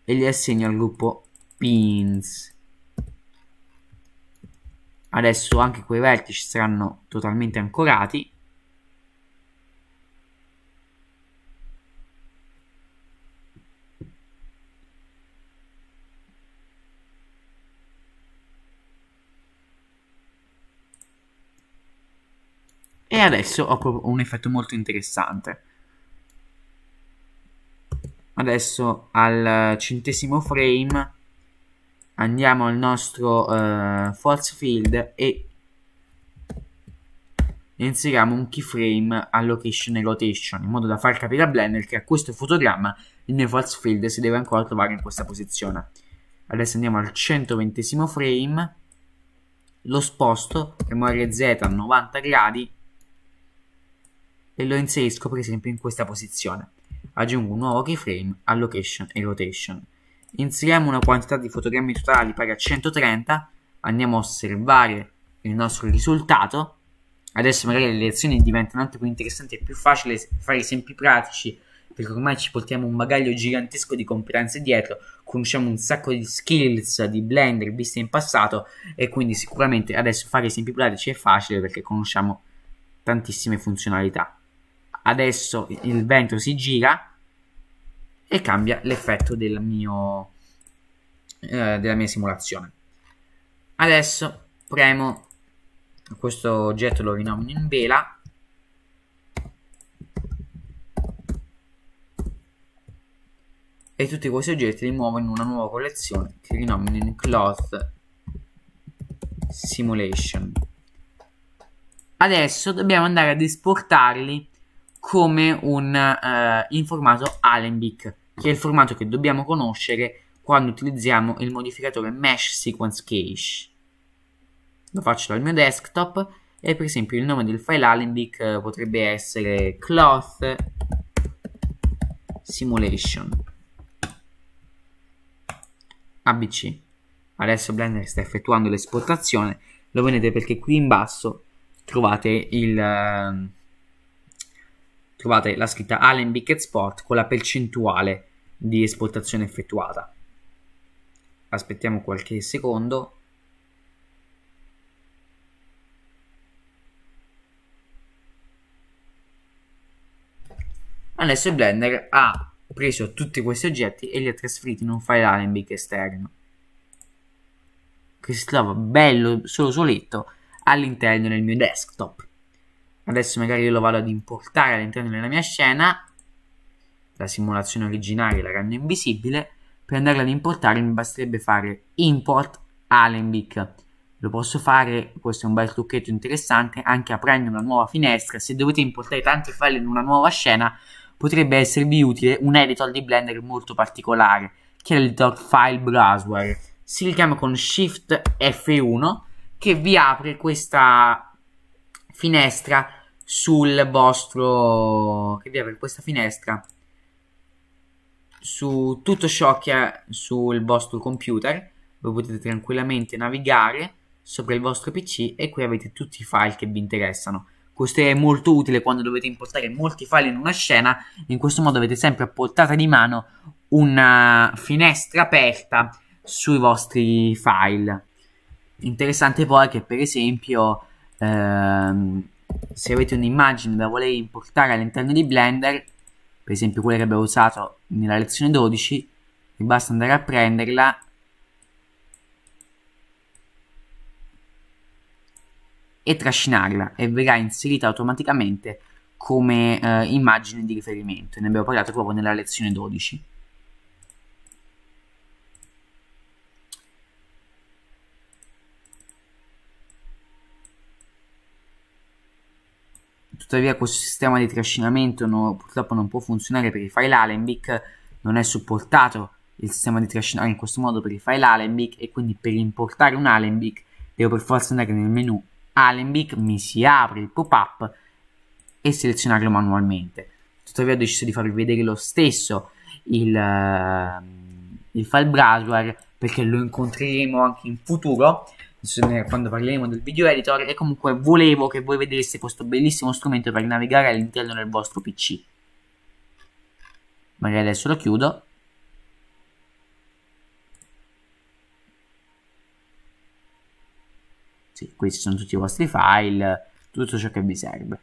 e li assegno al gruppo pins adesso anche quei vertici saranno totalmente ancorati e adesso ho un effetto molto interessante Adesso al eh, centesimo frame andiamo al nostro uh, eh, force field e inseriamo un keyframe allocation e rotation in modo da far capire a Blender che a questo fotogramma il mio false field si deve ancora trovare in questa posizione. Adesso andiamo al 120 frame, lo sposto, premo RZ a 90 gradi e lo inserisco per esempio in questa posizione aggiungo un nuovo keyframe a location e rotation. Inseriamo una quantità di fotogrammi totali pari a 130, andiamo a osservare il nostro risultato. Adesso magari le lezioni diventano anche più interessanti e più facile fare esempi pratici perché ormai ci portiamo un bagaglio gigantesco di competenze dietro, conosciamo un sacco di skills di Blender viste in passato e quindi sicuramente adesso fare esempi pratici è facile perché conosciamo tantissime funzionalità adesso il vento si gira e cambia l'effetto del mio eh, della mia simulazione adesso premo questo oggetto lo rinomino in vela e tutti questi oggetti li muovo in una nuova collezione che rinomino in cloth simulation adesso dobbiamo andare ad esportarli come un, eh, in formato Alembic, che è il formato che dobbiamo conoscere quando utilizziamo il modificatore Mesh Sequence Cache. Lo faccio dal mio desktop e per esempio il nome del file Alembic eh, potrebbe essere cloth simulation abc adesso Blender sta effettuando l'esportazione lo vedete perché qui in basso trovate il ehm, trovate la scritta Big Export con la percentuale di esportazione effettuata. Aspettiamo qualche secondo. Adesso il Blender ha preso tutti questi oggetti e li ha trasferiti in un file Allenbic esterno che si trova bello solo soletto all'interno del mio desktop adesso magari lo vado ad importare all'interno della mia scena la simulazione originale la rendo invisibile per andarla ad importare mi basterebbe fare import Alembic lo posso fare, questo è un bel trucchetto interessante, anche aprendo una nuova finestra, se dovete importare tanti file in una nuova scena, potrebbe esservi utile un editor di Blender molto particolare, che è l'editor File Browser, si richiama con Shift F1, che vi apre questa finestra sul vostro che vi apre questa finestra su tutto ciò che è sul vostro computer voi potete tranquillamente navigare sopra il vostro pc e qui avete tutti i file che vi interessano questo è molto utile quando dovete impostare molti file in una scena in questo modo avete sempre a portata di mano una finestra aperta sui vostri file interessante poi che per esempio ehm, se avete un'immagine da voler importare all'interno di Blender, per esempio quella che abbiamo usato nella lezione 12, vi basta andare a prenderla e trascinarla e verrà inserita automaticamente come eh, immagine di riferimento. Ne abbiamo parlato proprio nella lezione 12. Tuttavia questo sistema di trascinamento no, purtroppo non può funzionare per i file Alembic, non è supportato il sistema di trascinare in questo modo per i file Alembic e quindi per importare un Alembic devo per forza andare nel menu Alembic, mi si apre il pop-up e selezionarlo manualmente. Tuttavia ho deciso di farvi vedere lo stesso il, uh, il file browser perché lo incontreremo anche in futuro quando parleremo del video editor e comunque volevo che voi vedeste questo bellissimo strumento per navigare all'interno del vostro PC. Magari adesso lo chiudo. Sì, questi sono tutti i vostri file, tutto ciò che vi serve.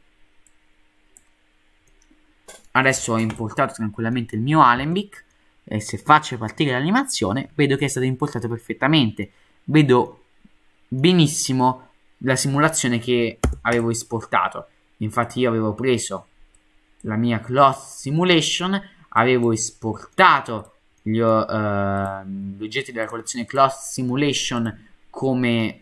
Adesso ho importato tranquillamente il mio Alembic e se faccio partire l'animazione vedo che è stato importato perfettamente. Vedo benissimo la simulazione che avevo esportato. Infatti io avevo preso la mia cloth simulation, avevo esportato gli, uh, gli oggetti della collezione cloth simulation come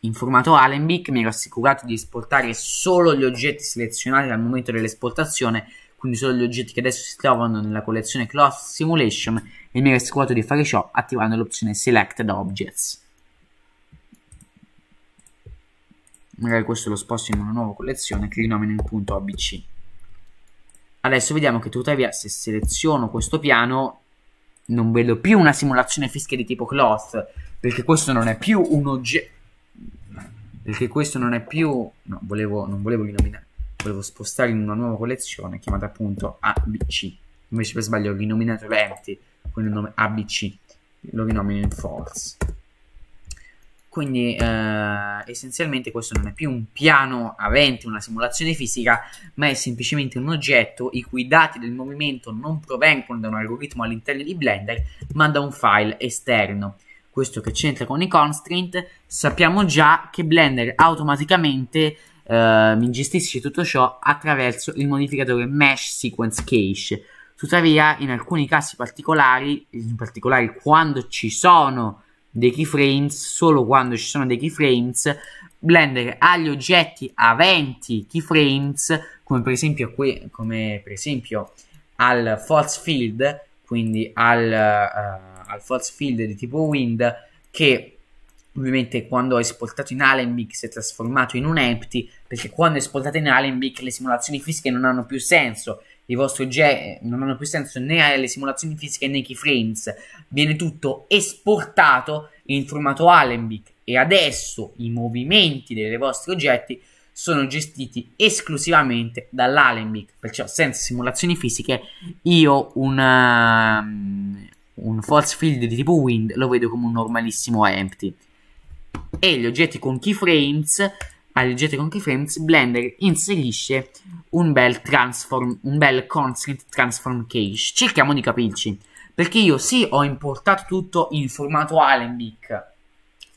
in formato Alembic, mi ero assicurato di esportare solo gli oggetti selezionati al momento dell'esportazione, quindi solo gli oggetti che adesso si trovano nella collezione cloth simulation e mi ero assicurato di fare ciò attivando l'opzione select objects. magari questo lo sposto in una nuova collezione che rinomino in punto ABC adesso vediamo che tuttavia se seleziono questo piano non vedo più una simulazione fisica di tipo cloth perché questo non è più un oggetto perché questo non è più no, volevo, non volevo rinominare volevo spostare in una nuova collezione chiamata appunto ABC invece per sbaglio ho rinominato eventi con il nome ABC lo rinomino in false quindi eh, essenzialmente questo non è più un piano avente una simulazione fisica, ma è semplicemente un oggetto i cui dati del movimento non provengono da un algoritmo all'interno di Blender, ma da un file esterno. Questo che c'entra con i constraint, sappiamo già che Blender automaticamente eh, gestisce tutto ciò attraverso il modificatore Mesh Sequence Cache. Tuttavia, in alcuni casi particolari, in particolare quando ci sono dei keyframes solo quando ci sono dei keyframes Blender ha gli oggetti aventi keyframes come per esempio, que- come per esempio al false field quindi al, uh, al false field di tipo wind che ovviamente quando ho esportato in Allenbig si è trasformato in un empty perché quando esportato in Allenbig le simulazioni fisiche non hanno più senso i vostri oggetti eh, non hanno più senso né alle simulazioni fisiche né ai keyframes, viene tutto esportato in formato Alembic e adesso i movimenti dei vostri oggetti sono gestiti esclusivamente dall'Alembic, perciò senza simulazioni fisiche io una, ehm, un false field di tipo wind lo vedo come un normalissimo empty e gli oggetti con keyframes alleggerite con keyframes, Blender inserisce un bel transform, un bel constraint transform case. Cerchiamo di capirci, perché io sì ho importato tutto in formato Alembic,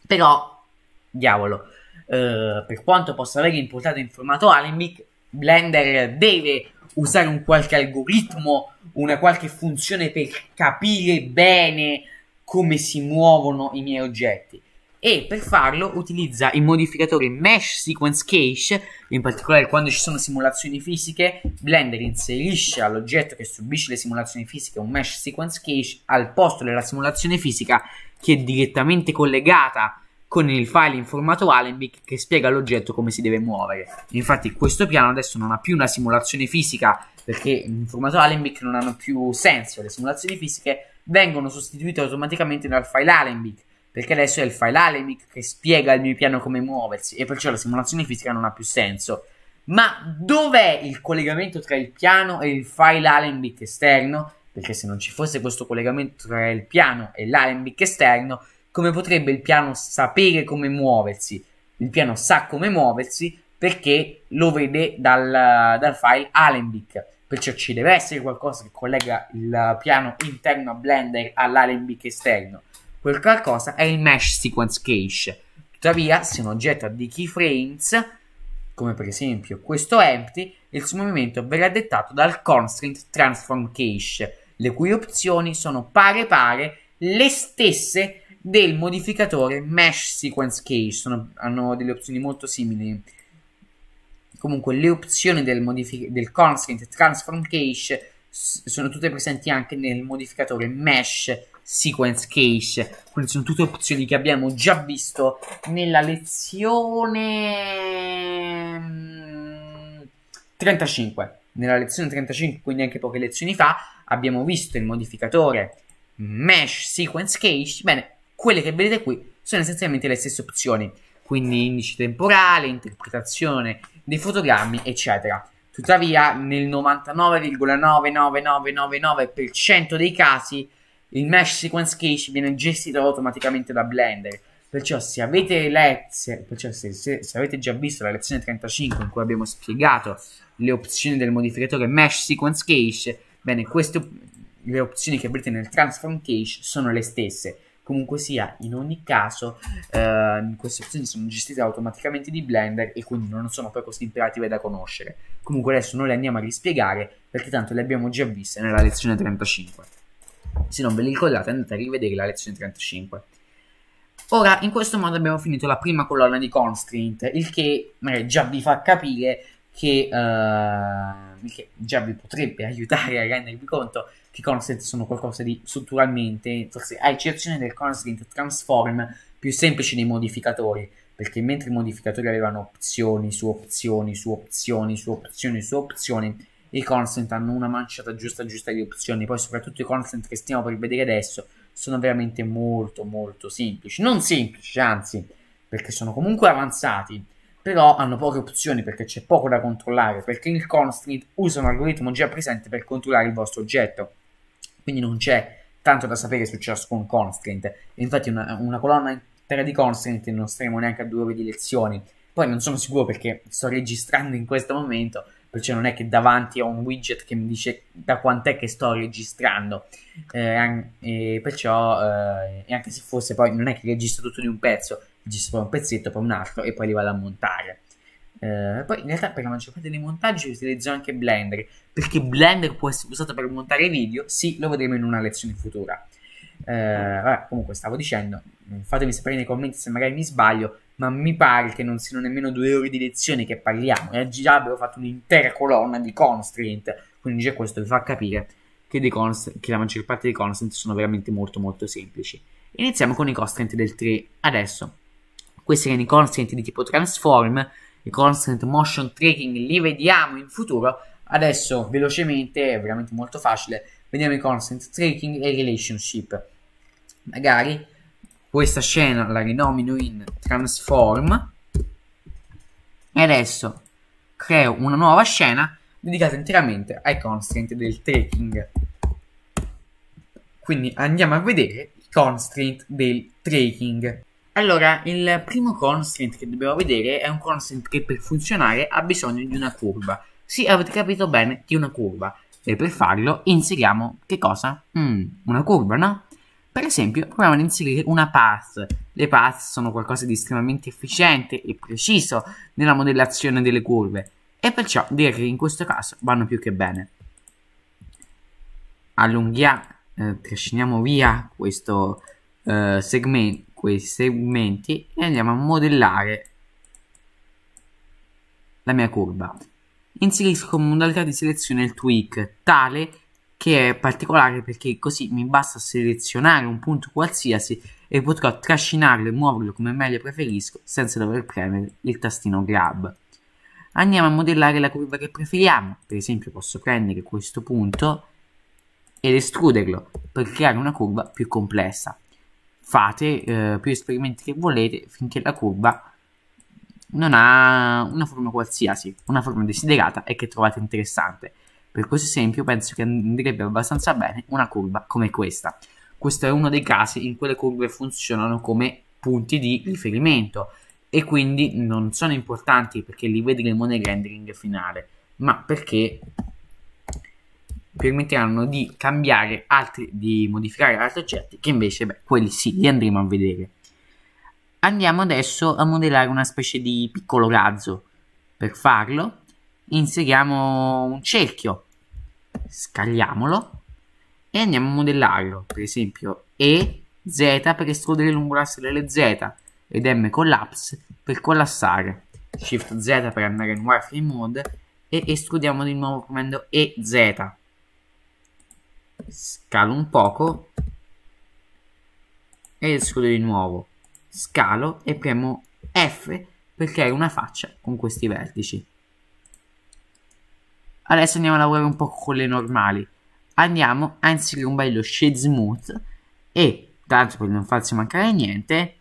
però, diavolo, eh, per quanto possa aver importato in formato Alembic, Blender deve usare un qualche algoritmo, una qualche funzione per capire bene come si muovono i miei oggetti e per farlo utilizza i modificatori Mesh Sequence Cache, in particolare quando ci sono simulazioni fisiche, Blender inserisce all'oggetto che subisce le simulazioni fisiche un Mesh Sequence Cache al posto della simulazione fisica che è direttamente collegata con il file in formato Alembic che spiega all'oggetto come si deve muovere. Infatti questo piano adesso non ha più una simulazione fisica perché in formato Alembic non hanno più senso, le simulazioni fisiche vengono sostituite automaticamente dal file Alembic perché adesso è il file Alemic che spiega al mio piano come muoversi e perciò la simulazione fisica non ha più senso. Ma dov'è il collegamento tra il piano e il file Alembic esterno? Perché se non ci fosse questo collegamento tra il piano e l'Alembic esterno, come potrebbe il piano sapere come muoversi? Il piano sa come muoversi perché lo vede dal, dal file Alembic. Perciò ci deve essere qualcosa che collega il piano interno a Blender all'Alembic esterno quel qualcosa è il mesh sequence cache. Tuttavia, se un oggetto ha dei keyframes, come per esempio questo empty, il suo movimento verrà dettato dal constraint transform cache, le cui opzioni sono pare pare le stesse del modificatore mesh sequence cache, sono, hanno delle opzioni molto simili comunque le opzioni del, modific- del constraint transform cache sono tutte presenti anche nel modificatore mesh sequence cache. Quindi sono tutte opzioni che abbiamo già visto nella lezione 35. Mm, nella lezione 35, quindi anche poche lezioni fa, abbiamo visto il modificatore mesh sequence cache. Bene, quelle che vedete qui sono essenzialmente le stesse opzioni, quindi indice temporale, interpretazione dei fotogrammi, eccetera. Tuttavia, nel 99,99999% dei casi il mesh sequence cache viene gestito automaticamente da Blender. Perciò se avete, let, perciò se, se, se avete già visto la lezione 35 in cui abbiamo spiegato le opzioni del modificatore mesh sequence cache, bene, queste, le opzioni che avrete nel transform cache sono le stesse. Comunque sia, in ogni caso, eh, queste opzioni sono gestite automaticamente di Blender e quindi non sono poi così imperative da conoscere. Comunque adesso non le andiamo a rispiegare perché tanto le abbiamo già viste nella lezione 35. Se non ve li ricordate andate a rivedere la lezione 35. Ora, in questo modo abbiamo finito la prima colonna di constraint, il che magari già vi fa capire che, uh, che già vi potrebbe aiutare a rendervi conto che constraint sono qualcosa di strutturalmente, forse a eccezione del constraint transform, più semplice dei modificatori, perché mentre i modificatori avevano opzioni su opzioni su opzioni su opzioni su opzioni, i consent hanno una manciata giusta giusta di opzioni, poi soprattutto i consent che stiamo per vedere adesso sono veramente molto molto semplici, non semplici anzi, perché sono comunque avanzati, però hanno poche opzioni perché c'è poco da controllare, perché il constraint usa un algoritmo già presente per controllare il vostro oggetto, quindi non c'è tanto da sapere su ciascun constraint, infatti una, una colonna intera di constraint non staremo neanche a due ore di lezioni, poi non sono sicuro perché sto registrando in questo momento, perciò non è che davanti ho un widget che mi dice da quant'è che sto registrando, eh, e perciò eh, e anche se fosse poi non è che registro tutto di un pezzo, registro poi un pezzetto, poi un altro e poi li vado a montare. Eh, poi in realtà per la maggior parte dei montaggi utilizzo anche Blender perché Blender può essere usato per montare video, sì, lo vedremo in una lezione futura. Eh, vabbè, comunque stavo dicendo, fatemi sapere nei commenti se magari mi sbaglio, ma mi pare che non siano nemmeno due ore di lezione che parliamo e già abbiamo fatto un'intera colonna di constraint quindi già questo vi fa capire che, const- che, la maggior parte dei constraint sono veramente molto molto semplici iniziamo con i constraint del 3 adesso questi erano i constraint di tipo transform i constraint motion tracking li vediamo in futuro adesso velocemente è veramente molto facile vediamo i constraint tracking e relationship magari questa scena la rinomino in Transform e adesso creo una nuova scena dedicata interamente ai constraint del tracking. Quindi andiamo a vedere i constraint del tracking. Allora, il primo constraint che dobbiamo vedere è un constraint che per funzionare ha bisogno di una curva. Sì, avete capito bene, di una curva. E per farlo inseriamo che cosa? Mm, una curva, no? Per esempio, proviamo ad inserire una path. Le path sono qualcosa di estremamente efficiente e preciso nella modellazione delle curve e perciò direi che in questo caso vanno più che bene. Allunghiamo, eh, trasciniamo via questo, eh, segment, quei segmenti e andiamo a modellare la mia curva. Inserisco come modalità di selezione il tweak tale che è particolare perché così mi basta selezionare un punto qualsiasi e potrò trascinarlo e muoverlo come meglio preferisco senza dover premere il tastino grab. Andiamo a modellare la curva che preferiamo, per esempio posso prendere questo punto ed estruderlo per creare una curva più complessa. Fate eh, più esperimenti che volete finché la curva non ha una forma qualsiasi, una forma desiderata e che trovate interessante. Per questo esempio penso che andrebbe abbastanza bene una curva come questa. Questo è uno dei casi in cui le curve funzionano come punti di riferimento e quindi non sono importanti perché li vedremo nel rendering finale, ma perché permetteranno di cambiare altri, di modificare altri oggetti che invece, beh, quelli sì, li andremo a vedere. Andiamo adesso a modellare una specie di piccolo razzo. Per farlo inseriamo un cerchio scagliamolo e andiamo a modellarlo, per esempio E, Z per escludere lungo l'asse delle Z ed M collapse per collassare, Shift Z per andare in wireframe mode e escludiamo di nuovo comando E Z Scalo un poco e escludo di nuovo. Scalo e premo F per creare una faccia con questi vertici. Adesso andiamo a lavorare un po' con le normali. Andiamo a inserire un bello shade smooth e, tanto per non farsi mancare niente,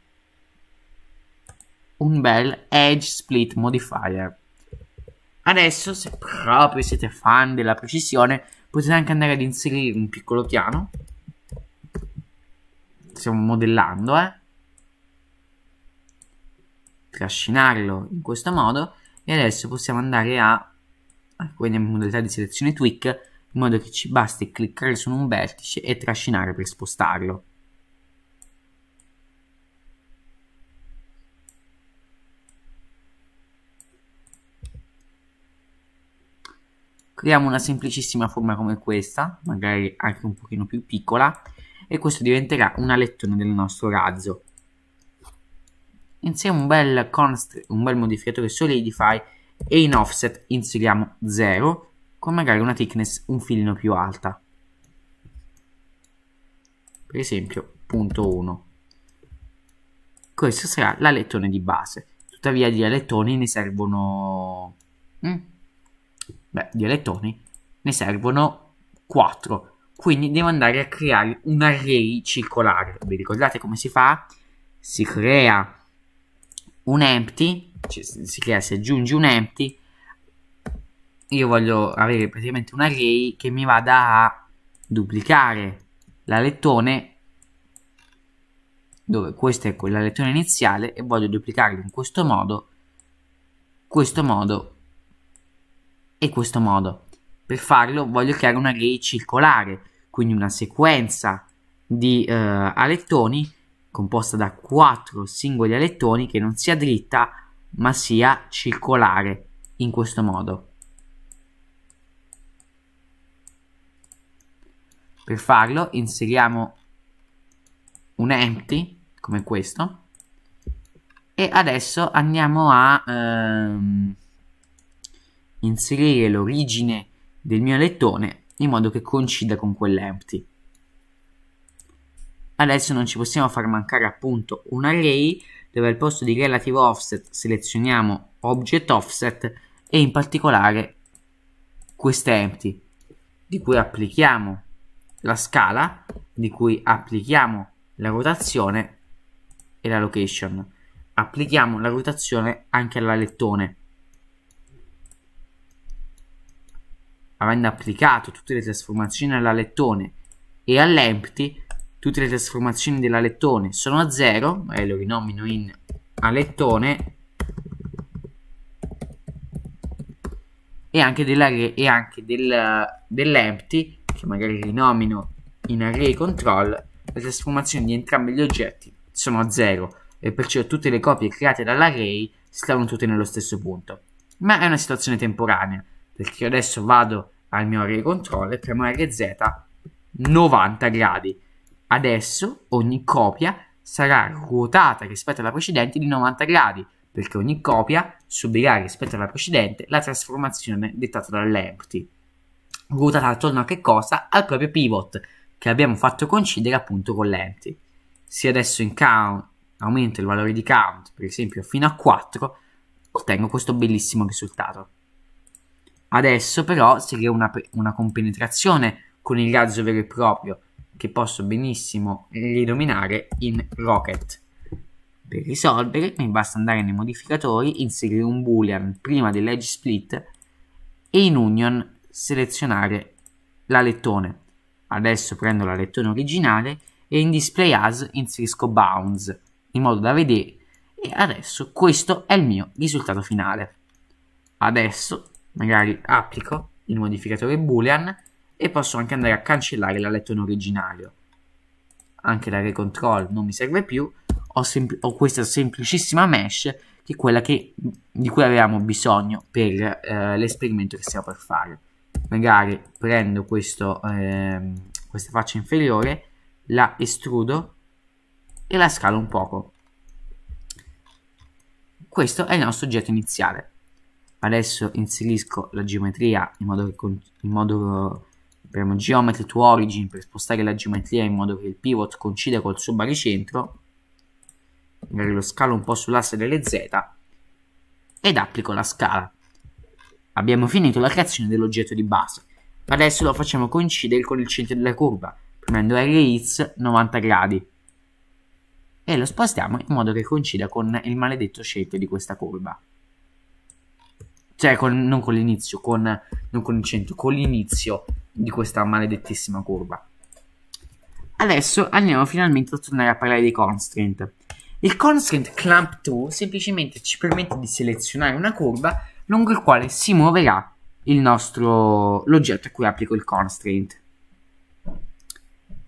un bel edge split modifier. Adesso, se proprio siete fan della precisione, potete anche andare ad inserire un piccolo piano. Stiamo modellando, eh. Trascinarlo in questo modo. E adesso possiamo andare a in modalità di selezione tweak in modo che ci basti cliccare su un vertice e trascinare per spostarlo. Creiamo una semplicissima forma come questa, magari anche un pochino più piccola, e questo diventerà un alettone del nostro razzo. Insieme un bel, un bel modificatore solidify e in offset inseriamo 0 con magari una thickness un filino più alta per esempio 1 questo sarà l'alettone di base tuttavia gli alettoni ne servono mm? beh di alettoni ne servono 4 quindi devo andare a creare un array circolare vi ricordate come si fa? si crea un empty, si crea si aggiunge un empty, io voglio avere praticamente un array che mi vada a duplicare l'alettone dove questa è quella lettone iniziale e voglio duplicarlo in questo modo, questo modo e questo modo. Per farlo voglio creare un array circolare, quindi una sequenza di uh, alettoni composta da quattro singoli alettoni che non sia dritta ma sia circolare in questo modo. Per farlo inseriamo un empty come questo e adesso andiamo a ehm, inserire l'origine del mio alettone in modo che coincida con quell'empty. Adesso non ci possiamo far mancare appunto un array dove al posto di relative offset selezioniamo object offset e in particolare questa empty di cui applichiamo la scala, di cui applichiamo la rotazione e la location. Applichiamo la rotazione anche alla lettone. Avendo applicato tutte le trasformazioni alla lettone e all'empty, Tutte le trasformazioni dell'alettone sono a 0 e eh, lo rinomino in alettone e anche, e anche del, dell'empty che magari rinomino in array control le trasformazioni di entrambi gli oggetti sono a 0 e perciò tutte le copie create dall'array stanno tutte nello stesso punto ma è una situazione temporanea perché io adesso vado al mio array control e premo Z 90 gradi Adesso ogni copia sarà ruotata rispetto alla precedente di 90 gradi, perché ogni copia subirà rispetto alla precedente la trasformazione dettata dall'empty, ruotata attorno a che cosa? Al proprio pivot, che abbiamo fatto coincidere appunto con l'empty. Se adesso in count aumento il valore di count, per esempio fino a 4, ottengo questo bellissimo risultato. Adesso però si crea una, una compenetrazione con il razzo vero e proprio, che posso benissimo ridominare in Rocket. Per risolvere mi basta andare nei modificatori, inserire un boolean prima dell'edge split e in union selezionare l'alettone. Adesso prendo l'alettone originale e in display as inserisco bounds in modo da vedere e adesso questo è il mio risultato finale. Adesso magari applico il modificatore boolean e posso anche andare a cancellare la letta in originario anche la recontrol non mi serve più ho, sempl ho questa semplicissima mesh che è quella che, di cui avevamo bisogno per eh, l'esperimento che stiamo per fare magari prendo questo, eh, questa faccia inferiore la estrudo e la scalo un poco questo è il nostro oggetto iniziale adesso inserisco la geometria in modo, in modo Premo Geometry to Origin per spostare la geometria in modo che il pivot coincida col suo baricentro. Magari lo scalo un po' sull'asse delle Z ed applico la scala. Abbiamo finito la creazione dell'oggetto di base. Adesso lo facciamo coincidere con il centro della curva, prendendo RX 90 gradi e lo spostiamo in modo che coincida con il maledetto centro di questa curva. Cioè, con, non con l'inizio, con, non con il centro, con l'inizio di questa maledettissima curva. Adesso andiamo finalmente a tornare a parlare dei constraint. Il constraint clamp 2 semplicemente ci permette di selezionare una curva lungo il quale si muoverà nostro, l'oggetto a cui applico il constraint.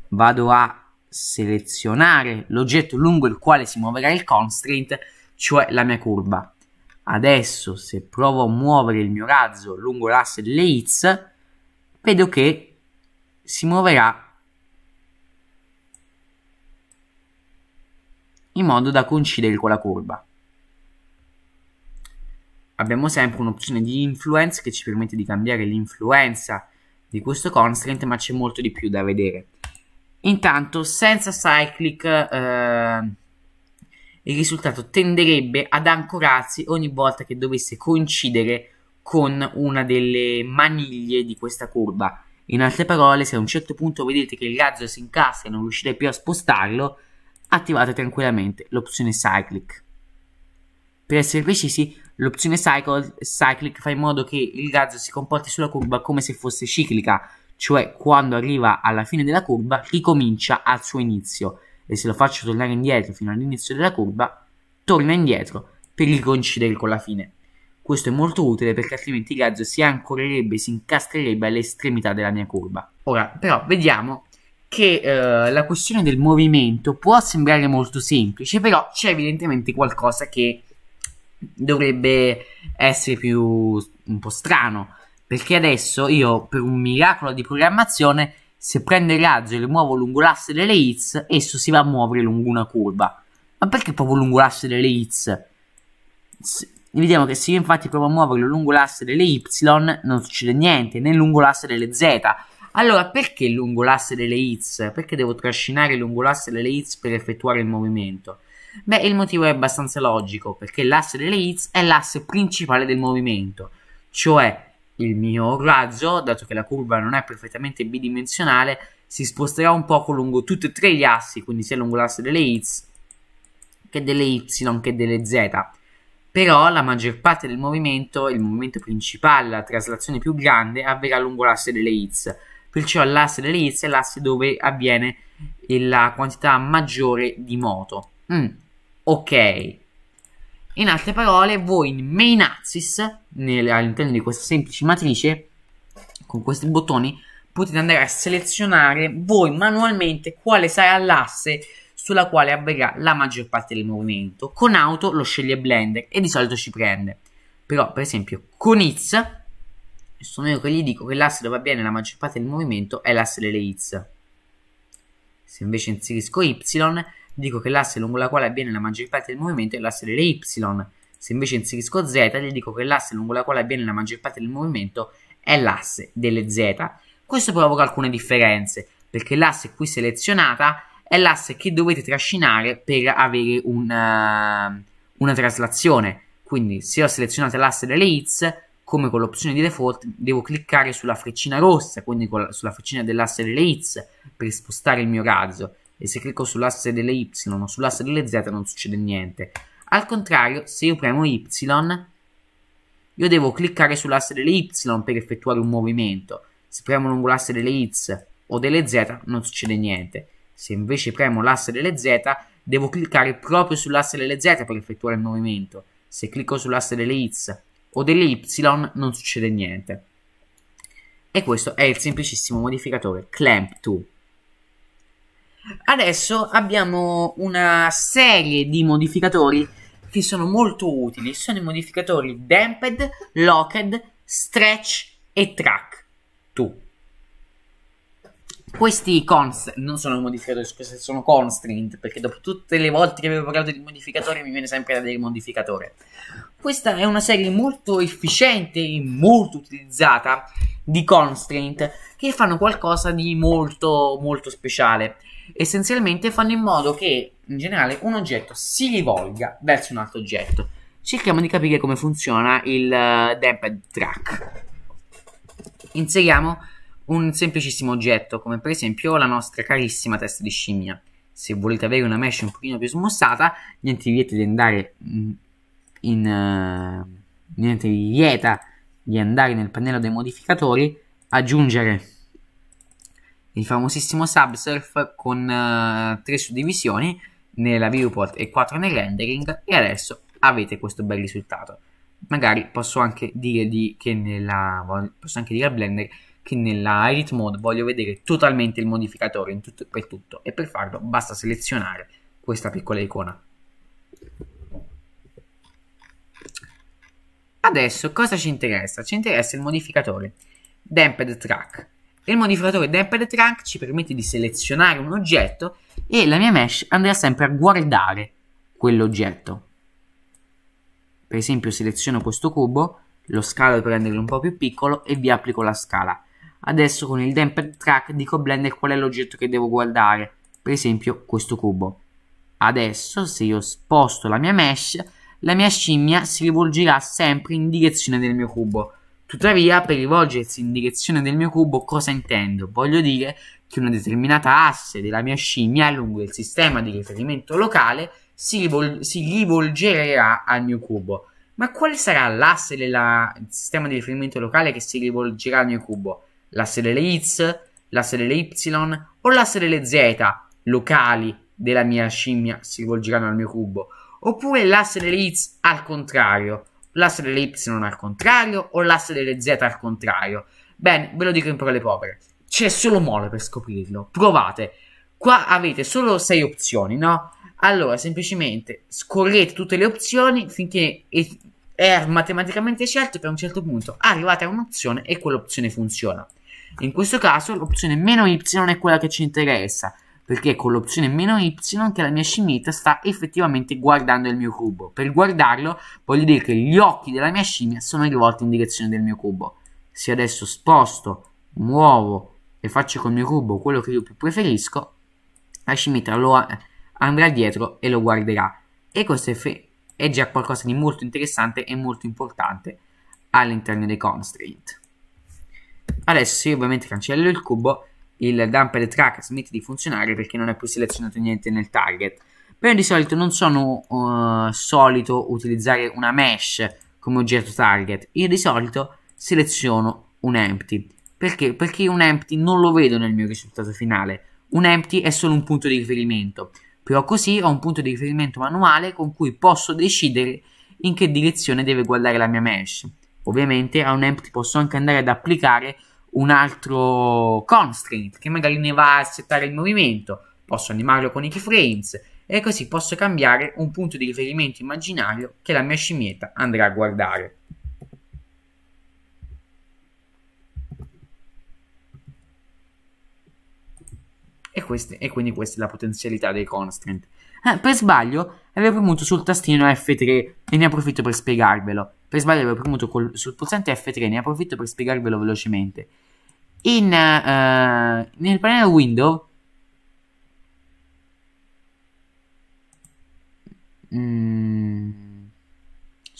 Vado a selezionare l'oggetto lungo il quale si muoverà il constraint, cioè la mia curva. Adesso se provo a muovere il mio razzo lungo l'asse delle hits, vedo che si muoverà in modo da coincidere con la curva. Abbiamo sempre un'opzione di influence che ci permette di cambiare l'influenza di questo constraint, ma c'è molto di più da vedere. Intanto, senza cyclic... Eh, il risultato tenderebbe ad ancorarsi ogni volta che dovesse coincidere con una delle maniglie di questa curva. In altre parole, se a un certo punto vedete che il razzo si incassa e non riuscite più a spostarlo, attivate tranquillamente l'opzione cyclic. Per essere precisi, l'opzione cyclic fa in modo che il razzo si comporti sulla curva come se fosse ciclica, cioè quando arriva alla fine della curva ricomincia al suo inizio e se lo faccio tornare indietro fino all'inizio della curva, torna indietro per ricoincidere con la fine. Questo è molto utile perché altrimenti il razzo si ancorerebbe, si incastrerebbe all'estremità della mia curva. Ora, però, vediamo che eh, la questione del movimento può sembrare molto semplice, però c'è evidentemente qualcosa che dovrebbe essere più un po' strano, perché adesso io per un miracolo di programmazione se prendo il razzo e lo muovo lungo l'asse delle hits, esso si va a muovere lungo una curva. Ma perché proprio lungo l'asse delle hits? Se, vediamo che se io infatti provo a muoverlo lungo l'asse delle y, non succede niente, né lungo l'asse delle z. Allora, perché lungo l'asse delle hits? Perché devo trascinare lungo l'asse delle hits per effettuare il movimento? Beh, il motivo è abbastanza logico, perché l'asse delle hits è l'asse principale del movimento, cioè il mio raggio, dato che la curva non è perfettamente bidimensionale, si sposterà un poco lungo tutti e tre gli assi, quindi sia lungo l'asse delle x che delle y che delle z. Però la maggior parte del movimento, il movimento principale, la traslazione più grande, avverrà lungo l'asse delle x. Perciò l'asse delle x è l'asse dove avviene la quantità maggiore di moto. Mm, ok, in altre parole, voi in main axis, all'interno di questa semplice matrice, con questi bottoni, potete andare a selezionare voi manualmente quale sarà l'asse sulla quale avverrà la maggior parte del movimento. Con auto lo sceglie Blender e di solito ci prende. Però, per esempio, con It's, sono io che gli dico che l'asse dove avviene la maggior parte del movimento è l'asse delle It's. Se invece inserisco Y, dico che l'asse lungo la quale avviene la maggior parte del movimento è l'asse delle y. Se invece inserisco z, gli dico che l'asse lungo la quale avviene la maggior parte del movimento è l'asse delle z. Questo provoca alcune differenze, perché l'asse qui selezionata è l'asse che dovete trascinare per avere una, eh, una traslazione. Quindi se ho selezionato l'asse delle y, come con l'opzione di default, devo cliccare sulla freccina rossa, quindi la, sulla freccina dell'asse delle y, per spostare il mio razzo e se clicco sull'asse delle Y o sull'asse delle Z non succede niente. Al contrario, se io premo Y, io devo cliccare sull'asse delle Y per effettuare un movimento. Se premo lungo l'asse delle X o delle Z non succede niente. Se invece premo l'asse delle Z, devo cliccare proprio sull'asse delle Z per effettuare il movimento. Se clicco sull'asse delle X o delle Y non succede niente. E questo è il semplicissimo modificatore Clamp 2. Adesso abbiamo una serie di modificatori che sono molto utili. Sono i modificatori Damped, Locked, Stretch e Track. Tu. Questi const non sono modificatori, scusate, sono constraint, perché dopo tutte le volte che avevo parlato di modificatori mi viene sempre da dire modificatore. Questa è una serie molto efficiente e molto utilizzata di constraint che fanno qualcosa di molto molto speciale essenzialmente fanno in modo che in generale un oggetto si rivolga verso un altro oggetto. Cerchiamo di capire come funziona il uh, Damped Track. Inseriamo un semplicissimo oggetto, come per esempio la nostra carissima testa di scimmia. Se volete avere una mesh un pochino più smussata, niente vieta di andare in, in uh, niente vieta di andare nel pannello dei modificatori, aggiungere il famosissimo subsurf con uh, eh, 3 suddivisioni nella viewport e quattro nel rendering e adesso avete questo bel risultato magari posso anche dire di, che nella posso anche dire a Blender che nella edit mode voglio vedere totalmente il modificatore in tutto, per tutto e per farlo basta selezionare questa piccola icona adesso cosa ci interessa? ci interessa il modificatore damped track il modificatore Damped Trunk ci permette di selezionare un oggetto e la mia mesh andrà sempre a guardare quell'oggetto. Per esempio seleziono questo cubo, lo scalo per renderlo un po' più piccolo e vi applico la scala. Adesso con il Damped track dico a Blender qual è l'oggetto che devo guardare, per esempio questo cubo. Adesso se io sposto la mia mesh, la mia scimmia si rivolgerà sempre in direzione del mio cubo. Tuttavia, per rivolgersi in direzione del mio cubo, cosa intendo? Voglio dire che una determinata asse della mia scimmia lungo il sistema di riferimento locale si, rivol- si rivolgerà al mio cubo. Ma quale sarà l'asse del sistema di riferimento locale che si rivolgerà al mio cubo? L'asse delle X, l'asse delle Y o l'asse delle Z locali della mia scimmia si rivolgeranno al mio cubo? Oppure l'asse delle X al contrario? l'asse delle Y al contrario o l'asse delle Z al contrario? Bene, ve lo dico in parole povere. C'è solo modo per scoprirlo. Provate. Qua avete solo 6 opzioni, no? Allora, semplicemente scorrete tutte le opzioni finché è matematicamente certo che a un certo punto arrivate a un'opzione e quell'opzione funziona. In questo caso l'opzione meno y è quella che ci interessa, perché con l'opzione meno y che la mia scimmietta sta effettivamente guardando il mio cubo. Per guardarlo voglio dire che gli occhi della mia scimmia sono rivolti in direzione del mio cubo. Se adesso sposto, muovo e faccio col mio cubo quello che io più preferisco, la scimmietta lo eh, andrà dietro e lo guarderà. E questo è, è già qualcosa di molto interessante e molto importante all'interno dei constraint. Adesso io ovviamente cancello il cubo il dumper track smette di funzionare perché non è più selezionato niente nel target. Però di solito non sono uh, solito utilizzare una mesh come oggetto target. Io di solito seleziono un empty. Perché? Perché un empty non lo vedo nel mio risultato finale. Un empty è solo un punto di riferimento. Però così ho un punto di riferimento manuale con cui posso decidere in che direzione deve guardare la mia mesh. Ovviamente a un empty posso anche andare ad applicare un altro constraint che magari ne va a settare il movimento, posso animarlo con i keyframes e così posso cambiare un punto di riferimento immaginario che la mia scimmietta andrà a guardare. E, queste, e quindi questa è la potenzialità dei constraint. Eh, per sbaglio avevo premuto sul tastino F3 e ne approfitto per spiegarvelo. Per sbaglio avevo premuto col, sul pulsante F3, ne approfitto per spiegarvelo velocemente. In, uh, nel pannello window mm,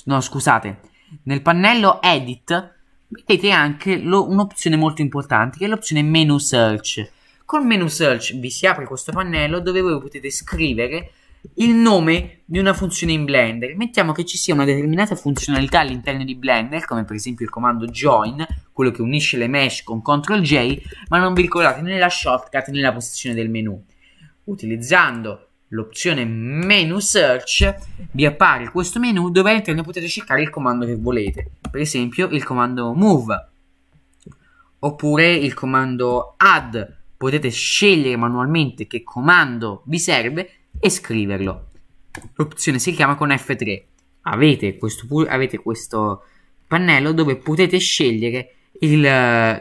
no scusate nel pannello edit vedete anche lo, un'opzione molto importante che è l'opzione menu search Col menu search vi si apre questo pannello dove voi potete scrivere il nome di una funzione in Blender. Mettiamo che ci sia una determinata funzionalità all'interno di Blender, come per esempio il comando join, quello che unisce le mesh con CTRL J, ma non vincolate né la shortcut né la posizione del menu. Utilizzando l'opzione menu search vi appare questo menu dove all'interno potete cercare il comando che volete per esempio il comando move oppure il comando add potete scegliere manualmente che comando vi serve e scriverlo. L'opzione si chiama con F3. Avete questo, avete questo pannello dove potete scegliere il,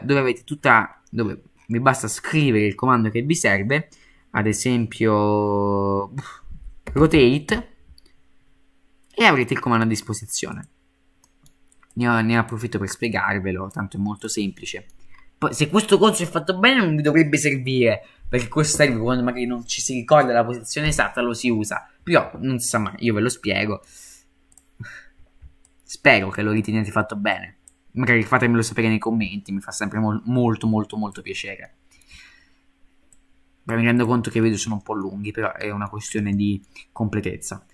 dove avete tutta dove vi basta scrivere il comando che vi serve ad esempio rotate e avrete il comando a disposizione ne, ne approfitto per spiegarvelo tanto è molto semplice poi se questo corso è fatto bene non vi dovrebbe servire perché questo serve quando magari non ci si ricorda la posizione esatta, lo si usa. Però non si sa mai, io ve lo spiego. Spero che lo riteniate fatto bene. Magari fatemelo sapere nei commenti, mi fa sempre mo molto molto molto piacere. Beh, mi rendo conto che i video sono un po' lunghi, però è una questione di completezza.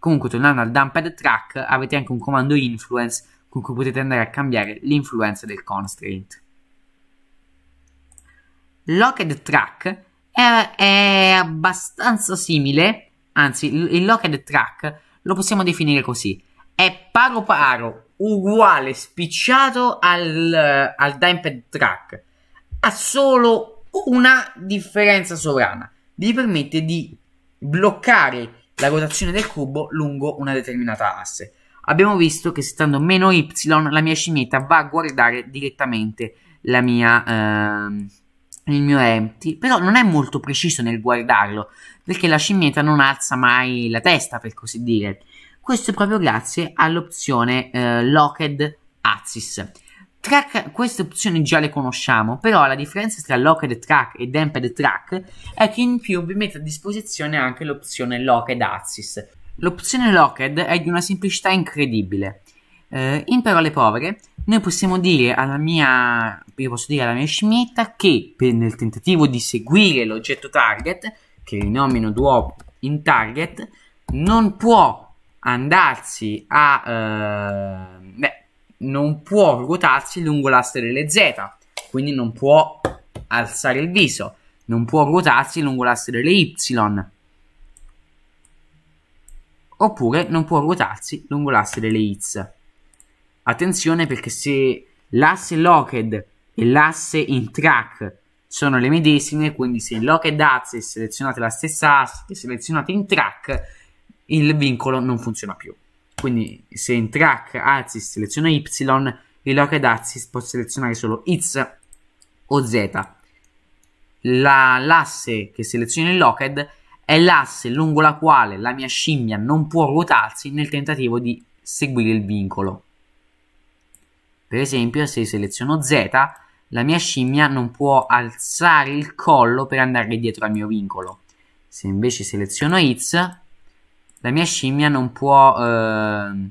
Comunque, tornando al Dumped Track, avete anche un comando influence con cui potete andare a cambiare l'influenza del constraint. Locked Track è, è abbastanza simile, anzi il, Locked Track lo possiamo definire così, è paro paro, uguale, spicciato al, al Dimepad Track, ha solo una differenza sovrana, vi permette di bloccare la rotazione del cubo lungo una determinata asse. Abbiamo visto che stando meno y la mia scimmietta va a guardare direttamente la mia, ehm, il mio empty, però non è molto preciso nel guardarlo, perché la scimmietta non alza mai la testa, per così dire. Questo è proprio grazie all'opzione eh, Locked Axis. Track, queste opzioni già le conosciamo, però la differenza tra Locked Track e Damped Track è che in più vi mette a disposizione anche l'opzione Locked Axis. L'opzione Locked è di una semplicità incredibile. Eh, in parole povere, noi possiamo dire alla mia, io posso dire alla mia scimmietta che per, nel tentativo di seguire l'oggetto target, che rinomino duo in target, non può andarsi a... Eh, beh, non può ruotarsi lungo l'asse delle Z, quindi non può alzare il viso, non può ruotarsi lungo l'asse delle Y, oppure non può ruotarsi lungo l'asse delle X. Attenzione perché se l'asse locked e l'asse in track sono le medesime, quindi se in locked access selezionate la stessa asse e selezionate in track, il vincolo non funziona più. Quindi se in track axis seleziona Y, il locked axis può selezionare solo X o Z. l'asse che seleziona il locked è l'asse lungo la quale la mia scimmia non può ruotarsi nel tentativo di seguire il vincolo. Per esempio, se seleziono Z, la mia scimmia non può alzare il collo per andare dietro al mio vincolo. Se invece seleziono X, la mia scimmia non può, eh,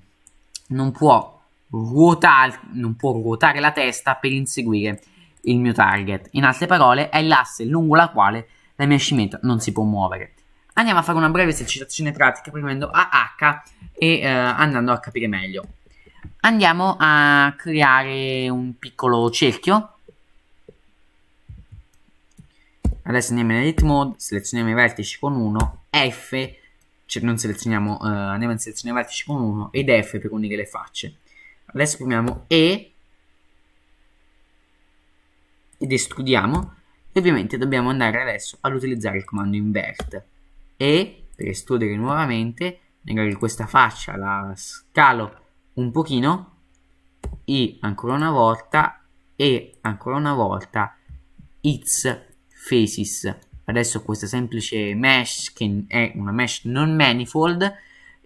non, può ruotare, non può ruotare la testa per inseguire il mio target. In altre parole, è l'asse lungo la quale la mia scimmia non si può muovere. Andiamo a fare una breve esercitazione pratica premendo AH e eh, andando a capire meglio andiamo a creare un piccolo cerchio adesso andiamo in edit mode selezioniamo i vertici con 1 F cioè non selezioniamo eh, andiamo a selezionare i vertici con 1 ed F per unire le facce adesso premiamo E ed estrudiamo e ovviamente dobbiamo andare adesso ad utilizzare il comando invert E per estrudere nuovamente magari questa faccia la scalo un pochino e ancora una volta e ancora una volta its faces adesso questa semplice mesh che è una mesh non manifold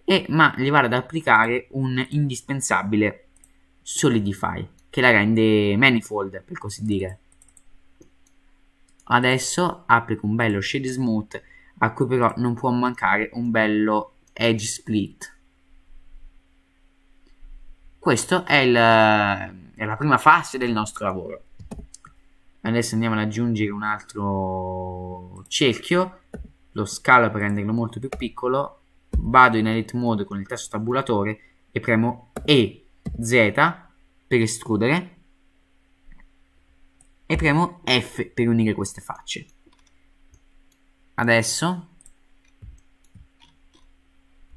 e, ma gli vado ad applicare un indispensabile solidify che la rende manifold per così dire adesso applico un bello shade smooth a cui però non può mancare un bello edge split questa è, eh, è, la prima fase del nostro lavoro. Adesso andiamo ad aggiungere un altro cerchio, lo scalo per renderlo molto più piccolo, vado in edit mode con il tasto tabulatore e premo E, Z per estrudere e premo F per unire queste facce. Adesso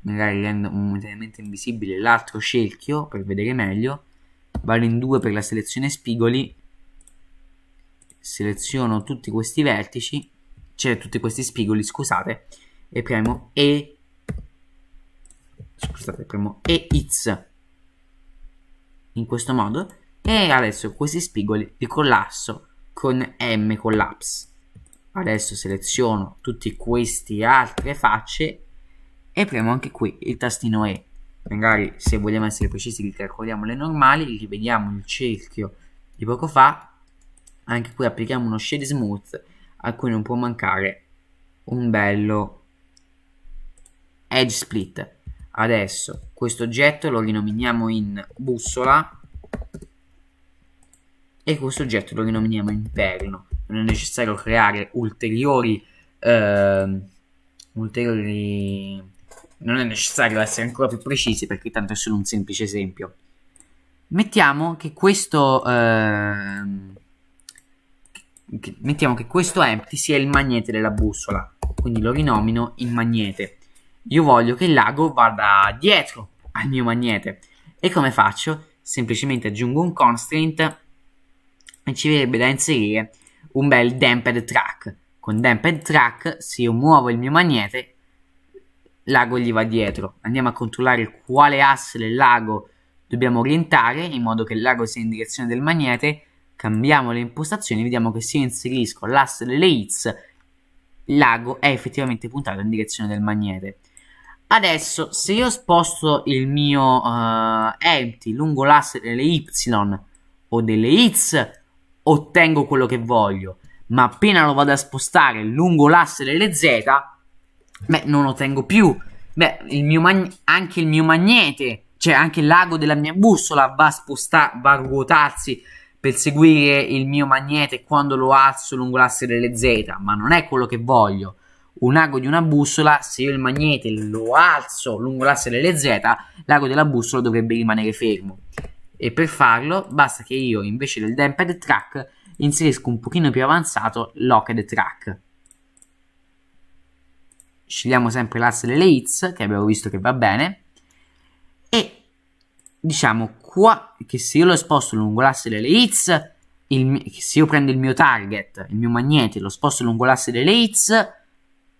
magari rendo momentaneamente invisibile l'altro cerchio per vedere meglio vado in 2 per la selezione spigoli seleziono tutti questi vertici cioè tutti questi spigoli scusate e premo E scusate premo E X in questo modo e adesso questi spigoli li collasso con M collapse adesso seleziono tutte queste altre facce e premo anche qui il tastino E. Magari se vogliamo essere precisi ricalcoliamo le normali, rivediamo il cerchio di poco fa, anche qui applichiamo uno shade smooth a cui non può mancare un bello edge split. Adesso questo oggetto lo rinominiamo in bussola e questo oggetto lo rinominiamo in perno. Non è necessario creare ulteriori, eh, ulteriori non è necessario essere ancora più precisi perché tanto è solo un semplice esempio. Mettiamo che questo... Eh, che, mettiamo che questo empty sia il magnete della bussola. Quindi lo rinomino in magnete. Io voglio che il lago vada dietro al mio magnete. E come faccio? Semplicemente aggiungo un constraint e ci verrebbe da inserire un bel damped track. Con damped track, se io muovo il mio magnete, l'ago gli va dietro. Andiamo a controllare quale asse del lago dobbiamo orientare in modo che il l'ago sia in direzione del magnete. Cambiamo le impostazioni, vediamo che se io inserisco l'asse delle hits, l'ago è effettivamente puntato in direzione del magnete. Adesso, se io sposto il mio uh, empty lungo l'asse delle y o delle x, ottengo quello che voglio. Ma appena lo vado a spostare lungo l'asse delle z, Beh, non lo tengo più. Beh, il mio anche il mio magnete, cioè anche lago della mia bussola va a spostare, va a ruotarsi per seguire il mio magnete quando lo alzo lungo l'asse delle Z, ma non è quello che voglio. Un ago di una bussola, se io il magnete lo alzo lungo l'asse delle Z, l'ago della bussola dovrebbe rimanere fermo. E per farlo basta che io invece del damped track inserisco un pochino più avanzato l'ocked track scegliamo sempre l'asse delle hits che abbiamo visto che va bene e diciamo qua che se io lo sposto lungo l'asse delle hits il, se io prendo il mio target, il mio magnete, lo sposto lungo l'asse delle hits,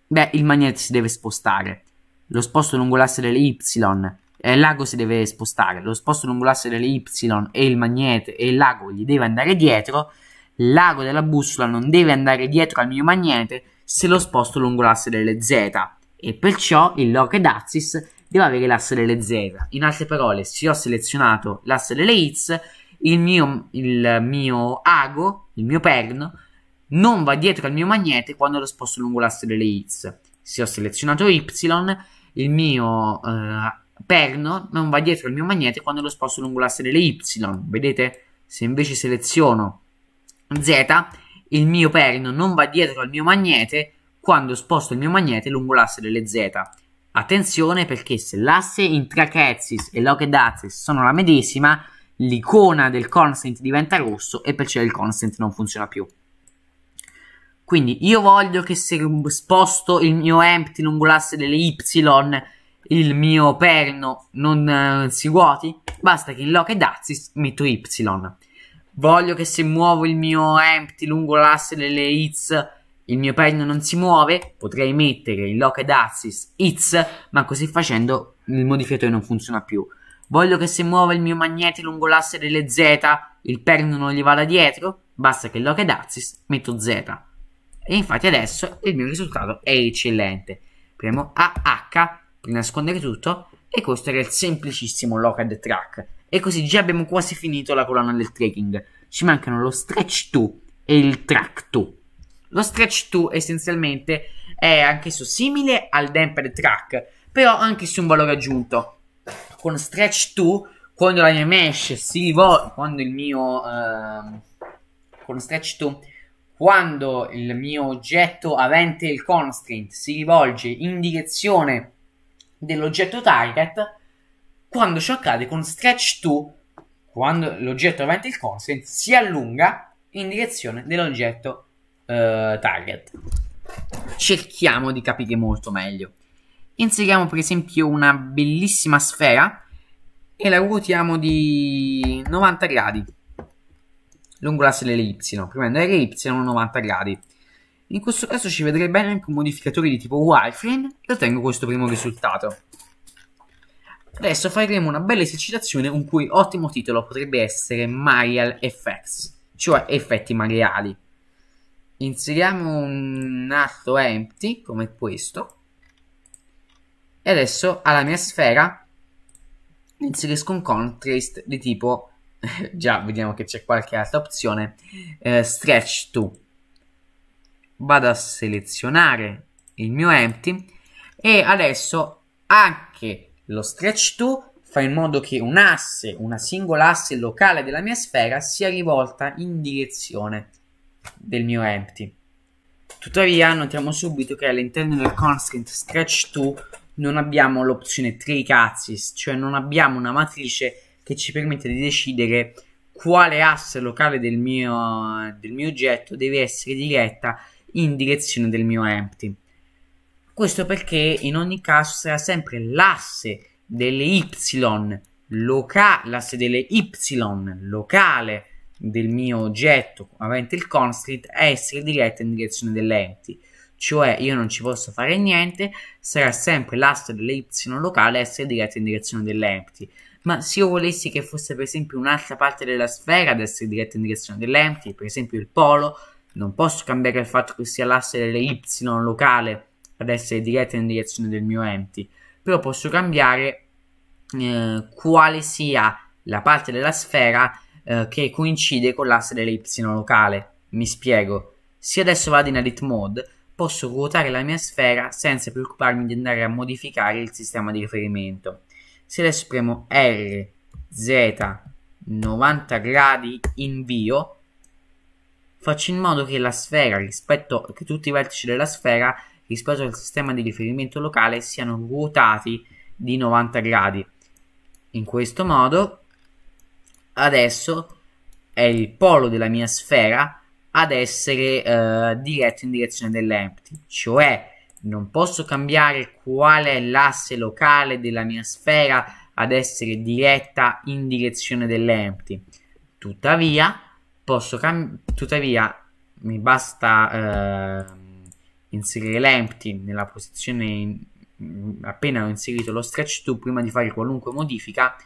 beh, il magnete si deve spostare. Lo sposto lungo l'asse delle y, eh, lago si deve spostare. Lo sposto lungo l'asse delle y e il magnete e il lago gli deve andare dietro. lago della bussola non deve andare dietro al mio magnete se lo sposto lungo l'asse delle z e perciò il log axis deve avere l'asse delle z. In altre parole, se ho selezionato l'asse delle x, il mio, il mio ago, il mio perno, non va dietro al mio magnete quando lo sposto lungo l'asse delle x. Se ho selezionato y, il mio eh, perno non va dietro al mio magnete quando lo sposto lungo l'asse delle y. Vedete? Se invece seleziono z, il mio perno non va dietro al mio magnete quando sposto il mio magnete lungo l'asse delle Z. Attenzione perché se l'asse in intrachezis e locked l'ochedazis sono la medesima, l'icona del constant diventa rosso e perciò cioè il constant non funziona più. Quindi io voglio che se sposto il mio empty lungo l'asse delle y, il mio perno non eh, si vuoti, basta che in locked e metto y voglio che se muovo il mio empty lungo l'asse delle hits il mio pegno non si muove, potrei mettere il locked axis hits, ma così facendo il modificatore non funziona più. Voglio che se muovo il mio magnete lungo l'asse delle Z, il perno non gli vada dietro, basta che il locked axis metto Z. E infatti adesso il mio risultato è eccellente. Premo AH per nascondere tutto e questo era il semplicissimo locked track. E così già abbiamo quasi finito la colonna del tracking. Ci mancano lo stretch 2 e il track 2. Lo stretch 2 essenzialmente è anch'esso simile al damper track, però anche su un valore aggiunto. Con stretch 2, quando la mia mesh si rivolge, quando il mio... Uh, con stretch to quando il mio oggetto avente il constraint si rivolge in direzione dell'oggetto target, quando ciò accade con stretch to, quando l'oggetto davanti il consent si allunga in direzione dell'oggetto eh, target. Cerchiamo di capire molto meglio. Inseriamo per esempio una bellissima sfera e la ruotiamo di 90 gradi lungo l'asse dell'y, premendo y 90 gradi. In questo caso ci vedrebbe bene anche un modificatore di tipo wireframe e ottengo questo primo risultato. Adesso faremo una bella esercitazione un cui ottimo titolo potrebbe essere Marial Effects, cioè effetti mariali. Inseriamo un altro empty come questo e adesso alla mia sfera inserisco un contrast di tipo già vediamo che c'è qualche altra opzione eh, stretch to vado a selezionare il mio empty e adesso anche lo stretch to fa in modo che un'asse, una singola asse locale della mia sfera sia rivolta in direzione del mio empty. Tuttavia notiamo subito che all'interno del constraint stretch to non abbiamo l'opzione trick axis, cioè non abbiamo una matrice che ci permette di decidere quale asse locale del mio, del mio oggetto deve essere diretta in direzione del mio empty. Questo perché in ogni caso sarà sempre l'asse delle y, loca- l'asse delle y locale del mio oggetto avente il constraint a essere diretta in direzione dell'empty cioè io non ci posso fare niente, sarà sempre l'asse delle dell'y locale essere diretta in direzione dell'empty. Ma se io volessi che fosse per esempio un'altra parte della sfera ad essere diretta in direzione dell'empty, per esempio il polo, non posso cambiare il fatto che sia l'asse delle y locale ad essere diretta in direzione del mio empty, però posso cambiare eh, quale sia la parte della sfera eh, che coincide con l'asse dell'y locale. Mi spiego, se adesso vado in edit mode posso ruotare la mia sfera senza preoccuparmi di andare a modificare il sistema di riferimento. Se adesso premo R, Z, 90 gradi invio, faccio in modo che la sfera rispetto a tutti i vertici della sfera rispetto al sistema di riferimento locale siano ruotati di 90 gradi. In questo modo adesso è il polo della mia sfera ad essere eh, diretto in direzione dell'empty, cioè non posso cambiare qual è l'asse locale della mia sfera ad essere diretta in direzione dell'empty. Tuttavia, posso tuttavia mi basta eh, inserire l'empty nella posizione in, appena ho inserito lo stretch to prima di fare qualunque modifica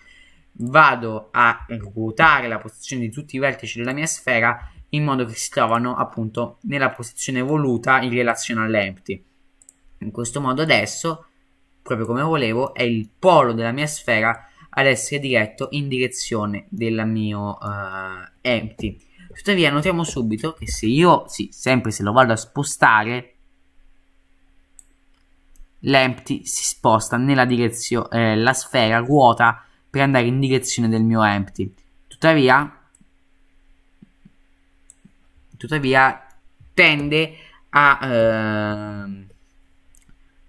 vado a ruotare la posizione di tutti i vertici della mia sfera in modo che si trovano appunto nella posizione voluta in relazione all'empty in questo modo adesso proprio come volevo è il polo della mia sfera ad essere diretto in direzione del mio uh, empty tuttavia notiamo subito che se io sì sempre se lo vado a spostare l'empty si sposta nella direzione, eh, la sfera ruota per andare in direzione del mio empty. Tuttavia, tuttavia tende a... Eh,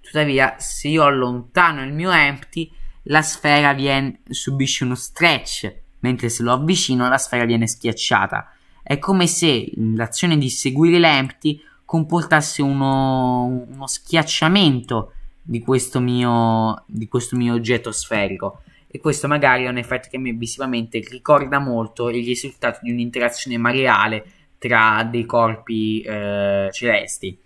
tuttavia, se io allontano il mio empty, la sfera viene, subisce uno stretch, mentre se lo avvicino la sfera viene schiacciata. È come se l'azione di seguire l'empty comportasse uno, uno schiacciamento di questo mio, di questo mio oggetto sferico e questo magari è un effetto che a me visivamente ricorda molto il risultato di un'interazione mareale tra dei corpi eh, celesti.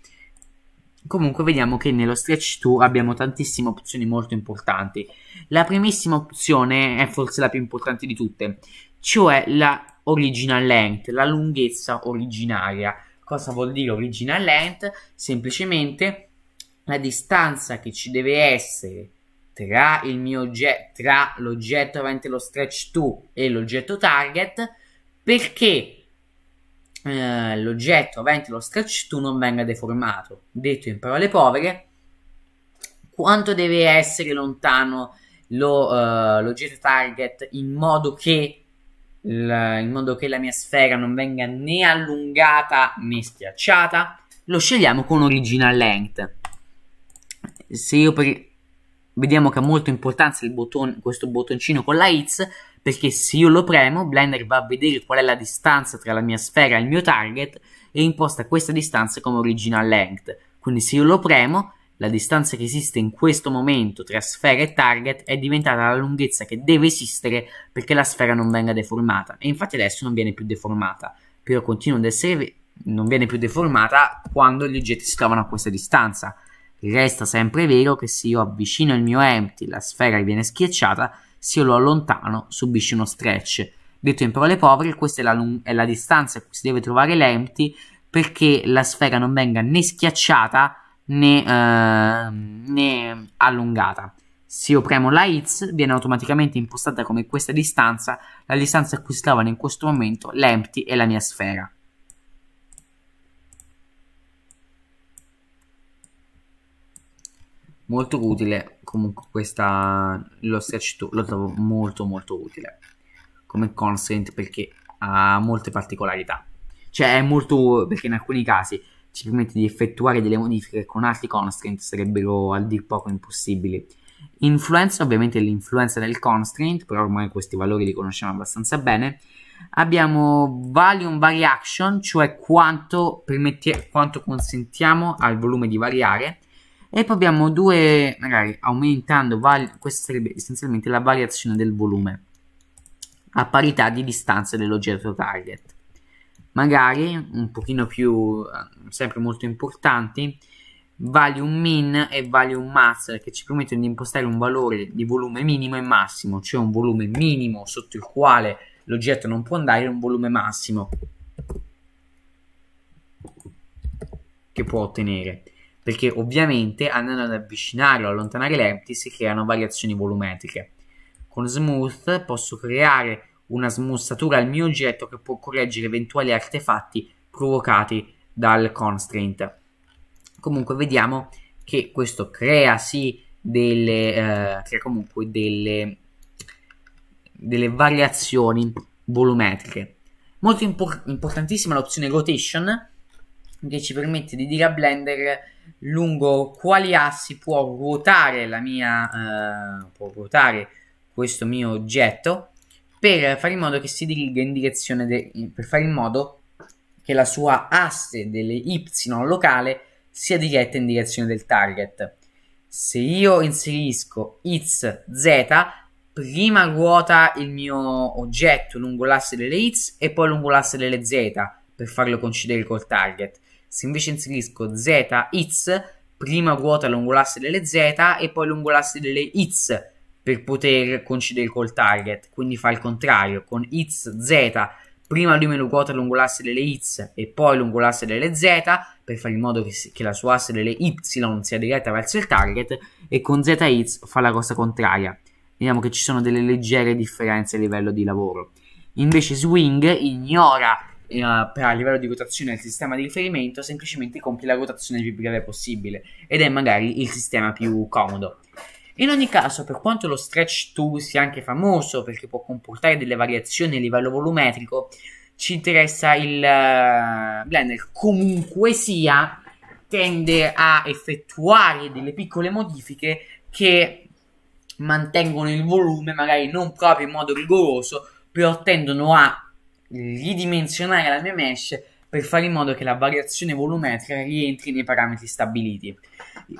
Comunque vediamo che nello stretch 2 abbiamo tantissime opzioni molto importanti. La primissima opzione è forse la più importante di tutte, cioè la original length, la lunghezza originaria. Cosa vuol dire original length? Semplicemente la distanza che ci deve essere tra, l'oggetto avente lo stretch to e l'oggetto target perché eh, l'oggetto avente lo stretch to non venga deformato. Detto in parole povere, quanto deve essere lontano lo, uh, l'oggetto target in modo, che, uh, in modo che la mia sfera non venga né allungata né schiacciata, lo scegliamo con original length se io per... vediamo che ha molto importanza botton, questo bottoncino con la X perché se io lo premo Blender va a vedere qual è la distanza tra la mia sfera e il mio target e imposta questa distanza come original length quindi se io lo premo la distanza che esiste in questo momento tra sfera e target è diventata la lunghezza che deve esistere perché la sfera non venga deformata e infatti adesso non viene più deformata però continua ad essere non viene più deformata quando gli oggetti si trovano a questa distanza Resta sempre vero che se io avvicino il mio empty la sfera viene schiacciata, se io lo allontano subisce uno stretch. Detto in parole povere, questa è la, è la distanza a cui si deve trovare l'empty perché la sfera non venga né schiacciata né, eh, né allungata. Se io premo la hits viene automaticamente impostata come questa distanza, la distanza a cui si trovano in questo momento l'empty e la mia sfera. molto utile comunque questa lo search lo trovo molto molto utile come consent perché ha molte particolarità cioè è molto perché in alcuni casi ci permette di effettuare delle modifiche con altri constraint sarebbero al dir poco impossibili influenza ovviamente l'influenza del constraint però ormai questi valori li conosciamo abbastanza bene abbiamo volume variation cioè quanto, quanto consentiamo al volume di variare e poi abbiamo due magari aumentando questa sarebbe essenzialmente la variazione del volume a parità di distanza dell'oggetto target magari un pochino più eh, sempre molto importanti value min e value max che ci permettono di impostare un valore di volume minimo e massimo cioè un volume minimo sotto il quale l'oggetto non può andare e un volume massimo che può ottenere perché ovviamente andando ad avvicinare o allontanare l'empty si creano variazioni volumetriche. Con Smooth posso creare una smussatura al mio oggetto che può correggere eventuali artefatti provocati dal constraint. Comunque vediamo che questo crea sì delle, eh, crea comunque delle, delle variazioni volumetriche. Molto impor importantissima l'opzione rotation che ci permette di dire a Blender lungo quali assi può ruotare la mia eh, può ruotare questo mio oggetto per fare in modo che si diriga in direzione de- per fare in modo che la sua asse delle y locale sia diretta in direzione del target se io inserisco x z prima ruota il mio oggetto lungo l'asse delle x e poi lungo l'asse delle z per farlo coincidere col target se invece inserisco Z, X, prima ruota lungo l'asse delle Z e poi lungo l'asse delle X per poter coincidere col target, quindi fa il contrario, con X, Z, prima lui meno ruota lungo l'asse delle X e poi lungo l'asse delle Z per fare in modo che, che, la sua asse delle Y sia diretta verso il target e con z ZX fa la cosa contraria. Vediamo che ci sono delle leggere differenze a livello di lavoro. Invece Swing ignora eh, a livello di rotazione del sistema di riferimento, semplicemente compri la rotazione più breve possibile ed è magari il sistema più comodo. In ogni caso, per quanto lo stretch tool sia anche famoso perché può comportare delle variazioni a livello volumetrico, ci interessa il eh, Blender comunque sia tende a effettuare delle piccole modifiche che mantengono il volume magari non proprio in modo rigoroso, però tendono a ridimensionare la mia mesh per fare in modo che la variazione volumetrica rientri nei parametri stabiliti.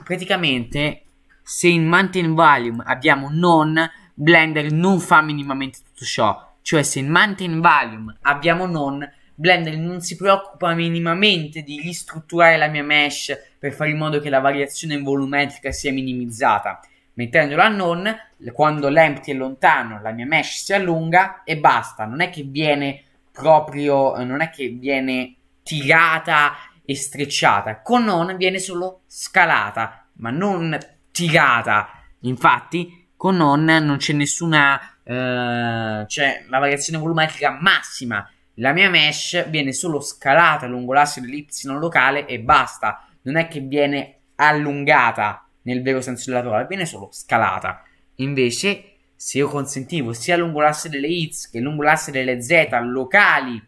Praticamente, se in mountain volume abbiamo non, Blender non fa minimamente tutto ciò. Cioè, se in mountain volume abbiamo non, Blender non si preoccupa minimamente di ristrutturare la mia mesh per fare in modo che la variazione volumetrica sia minimizzata. Mettendola a non, quando l'empty è lontano, la mia mesh si allunga e basta. Non è che viene proprio, eh, non è che viene tirata e strecciata, con non viene solo scalata, ma non tirata. Infatti, con non non c'è nessuna, eh, c'è la variazione volumetrica massima. La mia mesh viene solo scalata lungo l'asse dell'y locale e basta. Non è che viene allungata nel vero senso della parola, viene solo scalata. Invece se io consentivo sia lungo l'asse delle hits che lungo l'asse delle z locali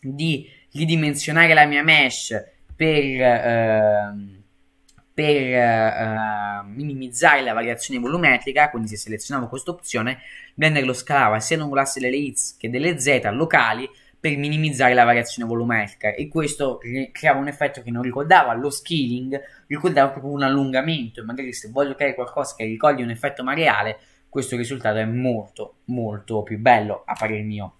di ridimensionare la mia mesh per, eh, per eh, minimizzare la variazione volumetrica, quindi se selezionavo questa opzione, Blender lo scalava sia lungo l'asse delle hits che delle z locali per minimizzare la variazione volumetrica e questo creava un effetto che non ricordava lo scaling, ricordava proprio un allungamento e magari se voglio creare qualcosa che ricordi un effetto mareale questo risultato è molto molto più bello a parer mio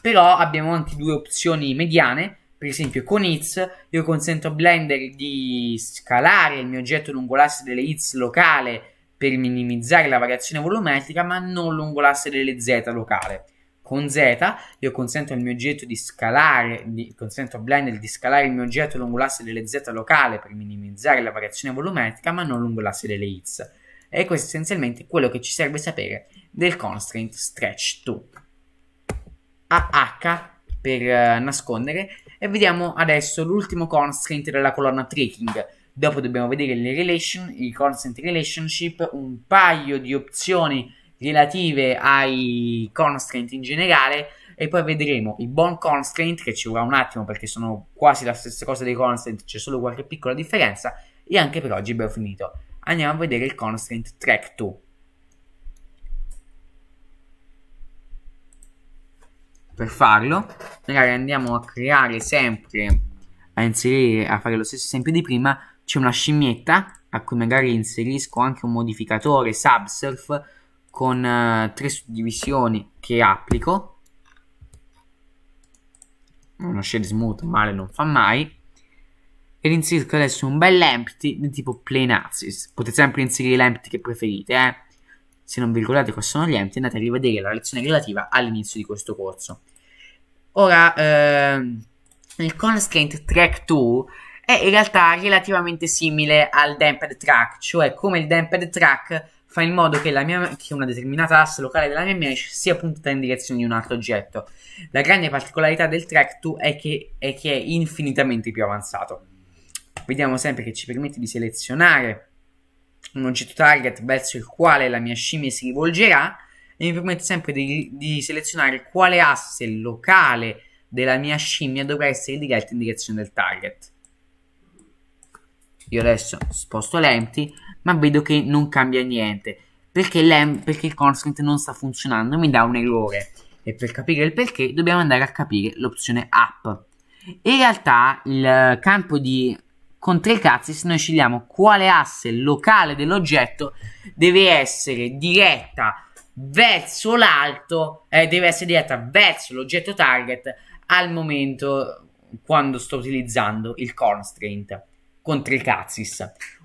però abbiamo anche due opzioni mediane per esempio con Hits io consento a Blender di scalare il mio oggetto lungo l'asse delle Hits locale per minimizzare la variazione volumetrica ma non lungo l'asse delle Z locale con Z io consento al mio oggetto di scalare di, consento a Blender di scalare il mio oggetto lungo l'asse delle Z locale per minimizzare la variazione volumetrica ma non lungo l'asse delle Hits e questo è essenzialmente quello che ci serve sapere del constraint stretch to. AH per eh, nascondere e vediamo adesso l'ultimo constraint della colonna tracking. Dopo dobbiamo vedere le relation, i constant relationship, un paio di opzioni relative ai constraint in generale e poi vedremo i bon constraint che ci vorrà un attimo perché sono quasi la stessa cosa dei constraint, c'è solo qualche piccola differenza e anche per oggi abbiamo finito andiamo a vedere il constraint track 2. Per farlo, magari andiamo a creare sempre, a inserire, a fare lo stesso esempio di prima, c'è una scimmietta a cui magari inserisco anche un modificatore subsurf con uh, tre suddivisioni che applico uno shade smooth male non fa mai ed inserisco adesso un bel empty di tipo plain axis. Potete sempre inserire l'empty che preferite, eh. Se non vi ricordate cosa sono gli empty, andate a rivedere la lezione relativa all'inizio di questo corso. Ora, ehm, il constraint track 2 è in realtà relativamente simile al damped track, cioè come il damped track fa in modo che, mia, che, una determinata asse locale della mia mesh sia puntata in direzione di un altro oggetto. La grande particolarità del track 2 è che, è che è infinitamente più avanzato vediamo sempre che ci permette di selezionare un oggetto target verso il quale la mia scimmia si rivolgerà e mi permette sempre di, di selezionare quale asse locale della mia scimmia dovrà essere diretto in direzione del target. Io adesso sposto l'empty, ma vedo che non cambia niente perché, perché il constant non sta funzionando, mi dà un errore. E per capire il perché dobbiamo andare a capire l'opzione app. In realtà il campo di con tre cazzi noi scegliamo quale asse locale dell'oggetto deve essere diretta verso l'alto, eh, deve essere diretta verso l'oggetto target al momento quando sto utilizzando il constraint con tre cazzi.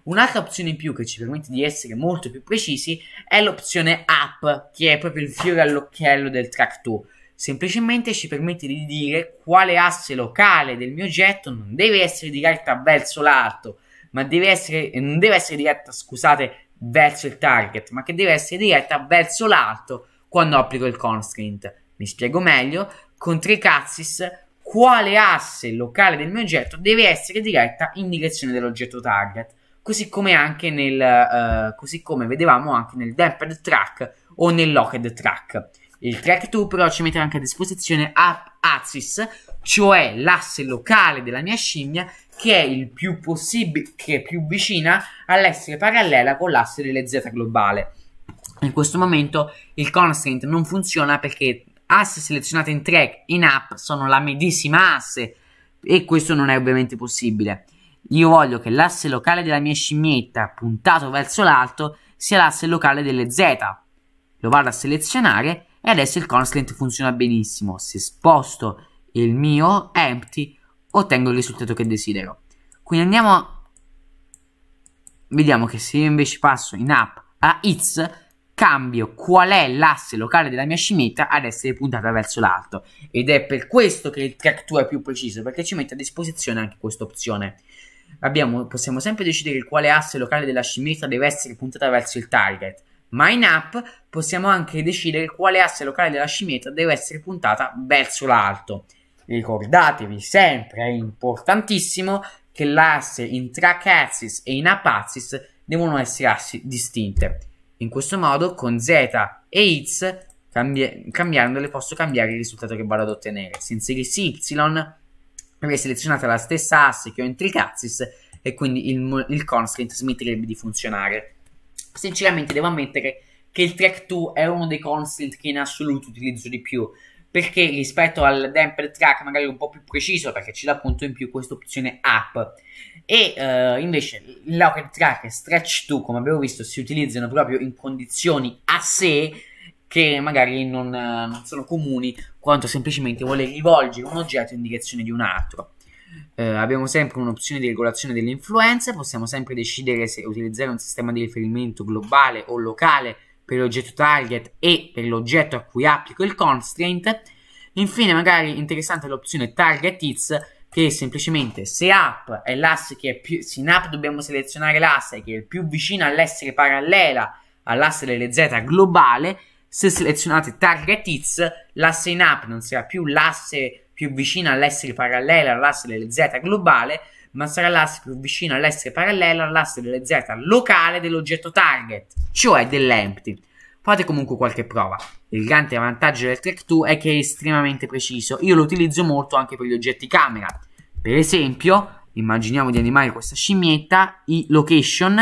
Un'altra opzione in più che ci permette di essere molto più precisi è l'opzione up che è proprio il fiore all'occhiello del track 2 semplicemente ci permette di dire quale asse locale del mio oggetto non deve essere diretta verso l'alto, ma deve essere, non deve essere diretta, scusate, verso il target, ma che deve essere diretta verso l'alto quando applico il constraint. Mi spiego meglio, con Tricazis quale asse locale del mio oggetto deve essere diretta in direzione dell'oggetto target, così come anche nel, uh, così come vedevamo anche nel damped track o nel locked track. Il track 2 però ci mette anche a disposizione Axis, cioè l'asse locale della mia scimmia che è il più possibile, che è più vicina all'essere parallela con l'asse delle Z globale. In questo momento il constraint non funziona perché asse selezionate in track in app sono la medesima asse e questo non è ovviamente possibile. Io voglio che l'asse locale della mia scimmietta puntato verso l'alto sia l'asse locale delle Z. Lo vado a selezionare e adesso il constant funziona benissimo. Se sposto il mio empty ottengo il risultato che desidero. Quindi andiamo Vediamo che se io invece passo in app a its cambio qual è l'asse locale della mia scimmietta ad essere puntata verso l'alto ed è per questo che il track 2 è più preciso perché ci mette a disposizione anche questa opzione Abbiamo, possiamo sempre decidere quale asse locale della scimmietta deve essere puntata verso il target ma in app possiamo anche decidere quale asse locale della scimmietta deve essere puntata verso l'alto. Ricordatevi sempre, è importantissimo, che l'asse in track axis e in app axis devono essere assi distinte. In questo modo con Z e X cambi- cambiandole posso cambiare il risultato che vado ad ottenere. Se inserissi Y avrei selezionato la stessa asse che ho in trick axis e quindi il, il constraint smetterebbe di funzionare sinceramente devo ammettere che il track 2 è uno dei constant che in assoluto utilizzo di più perché rispetto al damper track magari un po' più preciso perché ci dà appunto in più questa opzione up e uh, invece locker track e stretch 2 come abbiamo visto si utilizzano proprio in condizioni a sé che magari non, eh, non sono comuni quanto semplicemente voler rivolgere un oggetto in direzione di un altro eh, abbiamo sempre un'opzione di regolazione dell'influenza, possiamo sempre decidere se utilizzare un sistema di riferimento globale o locale per l'oggetto target e per l'oggetto a cui applico il constraint. Infine, magari interessante l'opzione target its che semplicemente se app è l'asse che è più se in app dobbiamo selezionare l'asse che è il più vicino all'essere parallela all'asse delle z globale se selezionate target its l'asse in app non sarà più l'asse più vicina all'essere parallela all'asse delle z globale, ma sarà l'asse più vicino all'essere parallela all'asse delle z locale dell'oggetto target, cioè dell'empty. Fate comunque qualche prova. Il grande vantaggio del Track 2 è che è estremamente preciso. Io lo utilizzo molto anche per gli oggetti camera. Per esempio, immaginiamo di animare questa scimmietta, i location,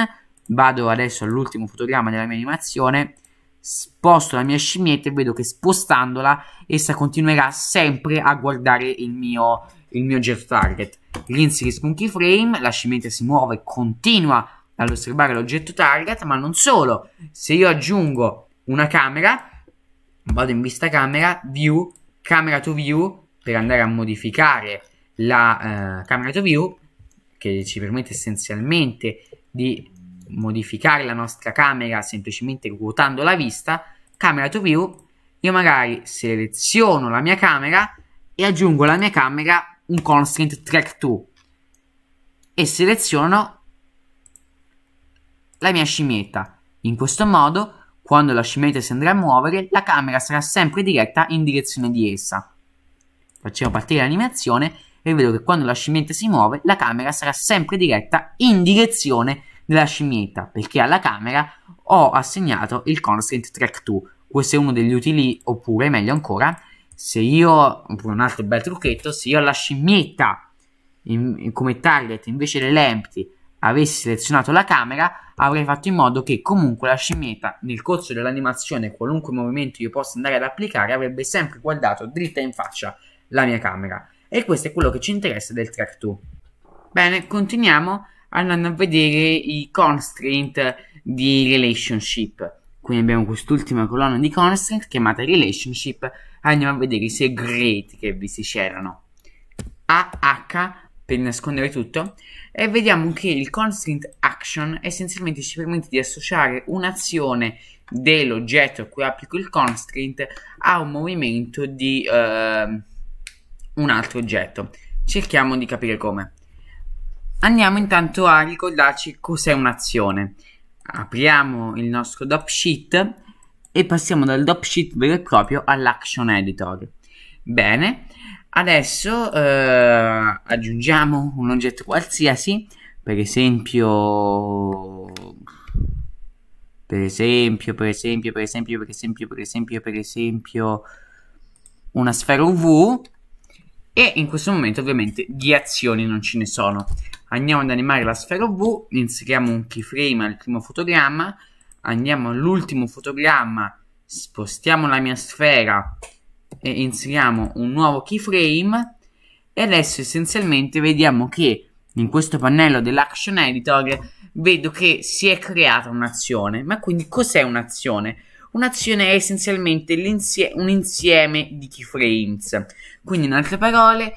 vado adesso all'ultimo fotogramma della mia animazione sposto la mia scimmietta e vedo che spostandola essa continuerà sempre a guardare il mio, il mio jet target. Rinserisco un keyframe, la scimmietta si muove e continua ad osservare l'oggetto target, ma non solo. Se io aggiungo una camera, vado in vista camera, view, camera to view, per andare a modificare la eh, camera to view, che ci permette essenzialmente di modificare la nostra camera semplicemente ruotando la vista, camera to view, io magari seleziono la mia camera e aggiungo alla mia camera un constraint track 2 e seleziono la mia scimmietta. In questo modo, quando la scimmietta si andrà a muovere, la camera sarà sempre diretta in direzione di essa. Facciamo partire l'animazione e vedo che quando la scimmietta si muove, la camera sarà sempre diretta in direzione di essa della scimmietta perché alla camera ho assegnato il constant track 2. Questo è uno degli utili, oppure meglio ancora, se io, oppure un altro bel trucchetto, se io la scimmietta in, in, come target invece dell'empty avessi selezionato la camera, avrei fatto in modo che comunque la scimmietta nel corso dell'animazione, qualunque movimento io possa andare ad applicare, avrebbe sempre guardato dritta in faccia la mia camera. E questo è quello che ci interessa del track 2. Bene, continuiamo andando a vedere i constraint di relationship. Quindi abbiamo quest'ultima colonna di constraint chiamata relationship. Andiamo a vedere i segreti che vi si c'erano. AH per nascondere tutto e vediamo che il constraint action essenzialmente ci permette di associare un'azione dell'oggetto a cui applico il constraint a un movimento di uh, un altro oggetto. Cerchiamo di capire come. Andiamo intanto a ricordarci cos'è un'azione. Apriamo il nostro dop sheet e passiamo dal dop sheet vero e proprio all'action editor. Bene, adesso eh, aggiungiamo un oggetto qualsiasi, per esempio per esempio, per esempio, per esempio, per esempio, per esempio, per esempio, una sfera UV e in questo momento ovviamente di azioni non ce ne sono andiamo ad animare la sfera V, inseriamo un keyframe al primo fotogramma, andiamo all'ultimo fotogramma, spostiamo la mia sfera e inseriamo un nuovo keyframe e adesso essenzialmente vediamo che in questo pannello dell'action editor vedo che si è creata un'azione. Ma quindi cos'è un'azione? Un'azione è essenzialmente un insieme di keyframes. Quindi in altre parole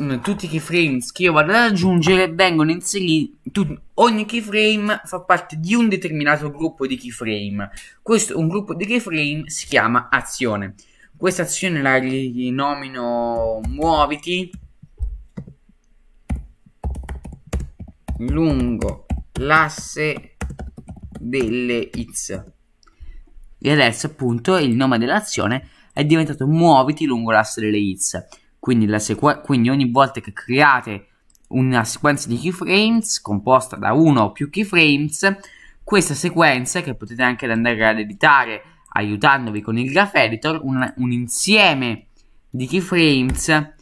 Mm, tutti i keyframes che io vado ad aggiungere vengono inseriti. Tu, ogni keyframe fa parte di un determinato gruppo di keyframe. Questo un gruppo di keyframe si chiama azione. Questa azione la rinomino muoviti lungo l'asse delle X. E adesso appunto il nome dell'azione è diventato muoviti lungo l'asse delle X. Quindi, sequ- quindi ogni volta che create una sequenza di keyframes composta da uno o più keyframes, questa sequenza che potete anche andare ad editare aiutandovi con il graph editor, un, un insieme di keyframes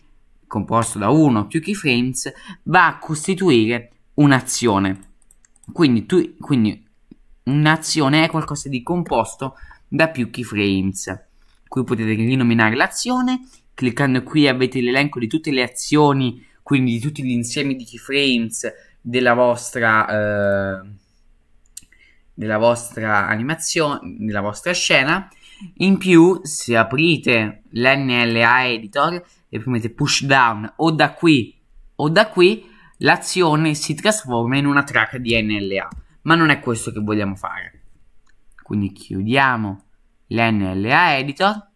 composto da uno o più keyframes va a costituire un'azione. Quindi, tu, quindi un'azione è qualcosa di composto da più keyframes. Qui potete rinominare l'azione cliccando qui avete l'elenco di tutte le azioni, quindi di tutti gli insiemi di keyframes della vostra, eh, della vostra animazione, della vostra scena. In più, se aprite l'NLA Editor e premete push down o da qui o da qui, l'azione si trasforma in una track di NLA. Ma non è questo che vogliamo fare. Quindi chiudiamo l'NLA Editor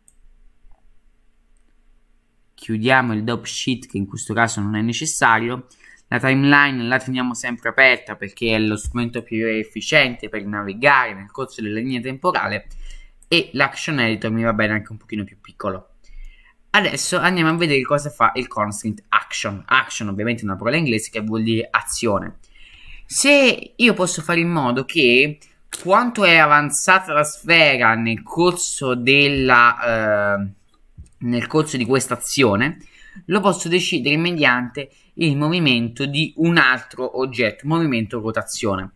chiudiamo il dope sheet che in questo caso non è necessario la timeline la teniamo sempre aperta perché è lo strumento più efficiente per navigare nel corso della linea temporale e l'action editor mi va bene anche un pochino più piccolo adesso andiamo a vedere cosa fa il constant action action ovviamente è una parola inglese che vuol dire azione se io posso fare in modo che quanto è avanzata la sfera nel corso della eh, nel corso di questa azione lo posso decidere mediante il movimento di un altro oggetto, movimento rotazione.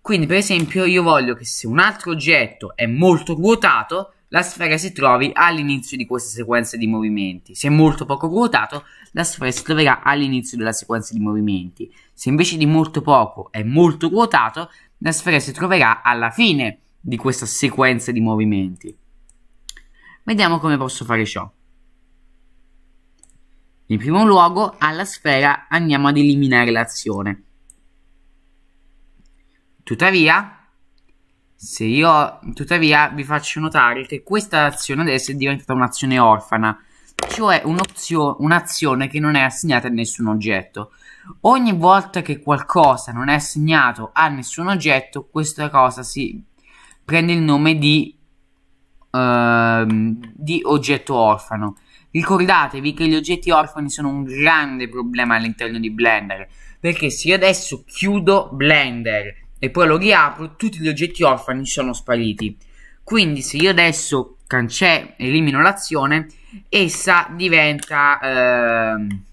Quindi, per esempio, io voglio che se un altro oggetto è molto ruotato, la sfera si trovi all'inizio di questa sequenza di movimenti. Se è molto poco ruotato, la sfera si troverà all'inizio della sequenza di movimenti. Se invece di molto poco è molto ruotato, la sfera si troverà alla fine di questa sequenza di movimenti. Vediamo come posso fare ciò. In primo luogo, alla sfera andiamo ad eliminare l'azione. Tuttavia, se io tuttavia vi faccio notare che questa azione adesso è diventata un'azione orfana, cioè un'azione un che non è assegnata a nessun oggetto. Ogni volta che qualcosa non è assegnato a nessun oggetto, questa cosa si prende il nome di Ehm, di oggetto orfano. Ricordatevi che gli oggetti orfani sono un grande problema all'interno di Blender, perché se io adesso chiudo Blender e poi lo riapro, tutti gli oggetti orfani sono spariti. Quindi se io adesso cancello, elimino l'azione, essa diventa... Ehm,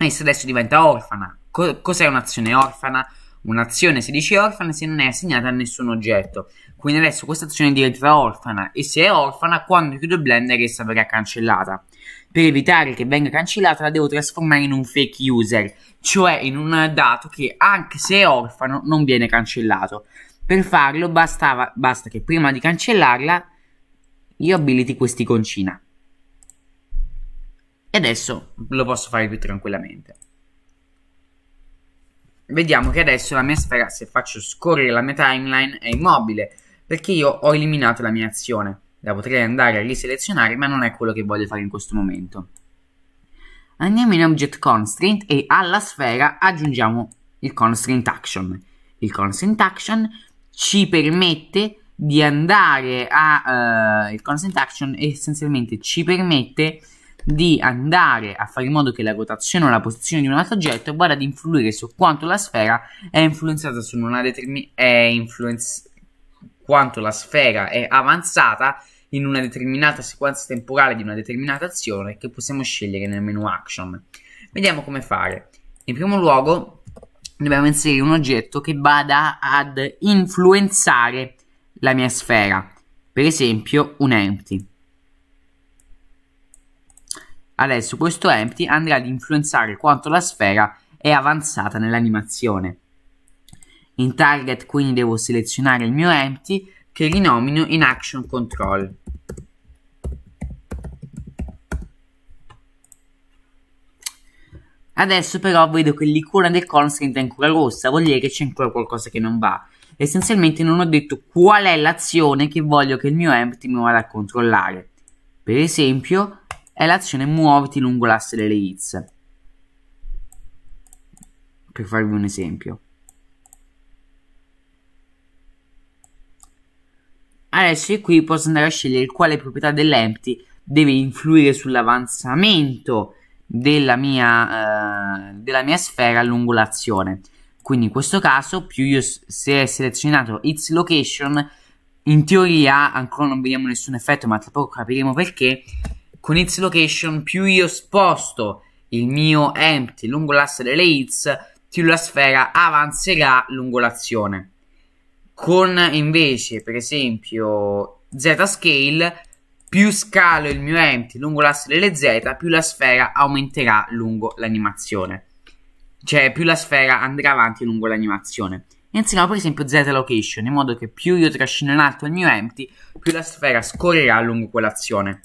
essa adesso diventa orfana. Co cos'è un'azione orfana? Un'azione si dice orfana se non è assegnata a nessun oggetto. Quindi adesso questa azione diventa orfana e se è orfana quando chiudo il Blender essa verrà cancellata. Per evitare che venga cancellata la devo trasformare in un fake user, cioè in un dato che anche se è orfano non viene cancellato. Per farlo bastava, basta che prima di cancellarla io abiliti quest'iconcina. E adesso lo posso fare più tranquillamente. Vediamo che adesso la mia sfera, se faccio scorrere la mia timeline, è immobile perché io ho eliminato la mia azione. La potrei andare a riselezionare, ma non è quello che voglio fare in questo momento. Andiamo in Object Constraint e alla sfera aggiungiamo il Constraint Action. Il Constraint Action ci permette di andare a... Uh, il Constraint Action essenzialmente ci permette di andare a fare in modo che la rotazione o la posizione di un altro oggetto vada ad influire su quanto la sfera è influenzata su una determinata... è influenz- quanto la sfera è avanzata in una determinata sequenza temporale di una determinata azione che possiamo scegliere nel menu action. Vediamo come fare. In primo luogo dobbiamo inserire un oggetto che vada ad influenzare la mia sfera, per esempio un empty. Adesso questo empty andrà ad influenzare quanto la sfera è avanzata nell'animazione. In target quindi devo selezionare il mio empty che rinomino in action control. Adesso però vedo che l'icona del constraint è ancora rossa, vuol dire che c'è ancora qualcosa che non va. Essenzialmente non ho detto qual è l'azione che voglio che il mio empty mi vada a controllare. Per esempio è l'azione muoviti lungo l'asse delle hits. Per farvi un esempio. Adesso qui posso andare a scegliere quale proprietà dell'empty deve influire sull'avanzamento della mia, eh, della mia sfera lungo l'azione. Quindi in questo caso, più io se è selezionato its location, in teoria ancora non vediamo nessun effetto, ma tra poco capiremo perché. Con its location, più io sposto il mio empty lungo l'asse delle its, più la sfera avanzerà lungo l'azione. Con invece, per esempio, Z scale, più scalo il mio empty lungo l'asse delle Z, più la sfera aumenterà lungo l'animazione. Cioè, più la sfera andrà avanti lungo l'animazione. Iniziamo per esempio Z location, in modo che più io trascino in alto il mio empty, più la sfera scorrerà lungo quell'azione.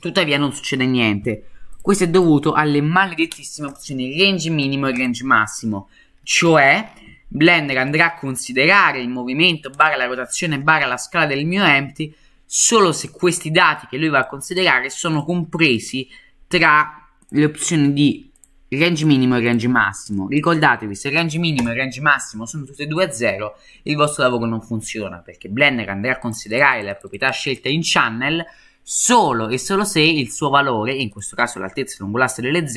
Tuttavia non succede niente. Questo è dovuto alle maledettissime opzioni range minimo e range massimo, cioè Blender andrà a considerare il movimento barra la rotazione barra la scala del mio empty solo se questi dati che lui va a considerare sono compresi tra le opzioni di range minimo e range massimo. Ricordatevi, se range minimo e range massimo sono tutti e due a zero, il vostro lavoro non funziona perché Blender andrà a considerare la proprietà scelta in channel solo e solo se il suo valore, in questo caso l'altezza lungolastra delle z,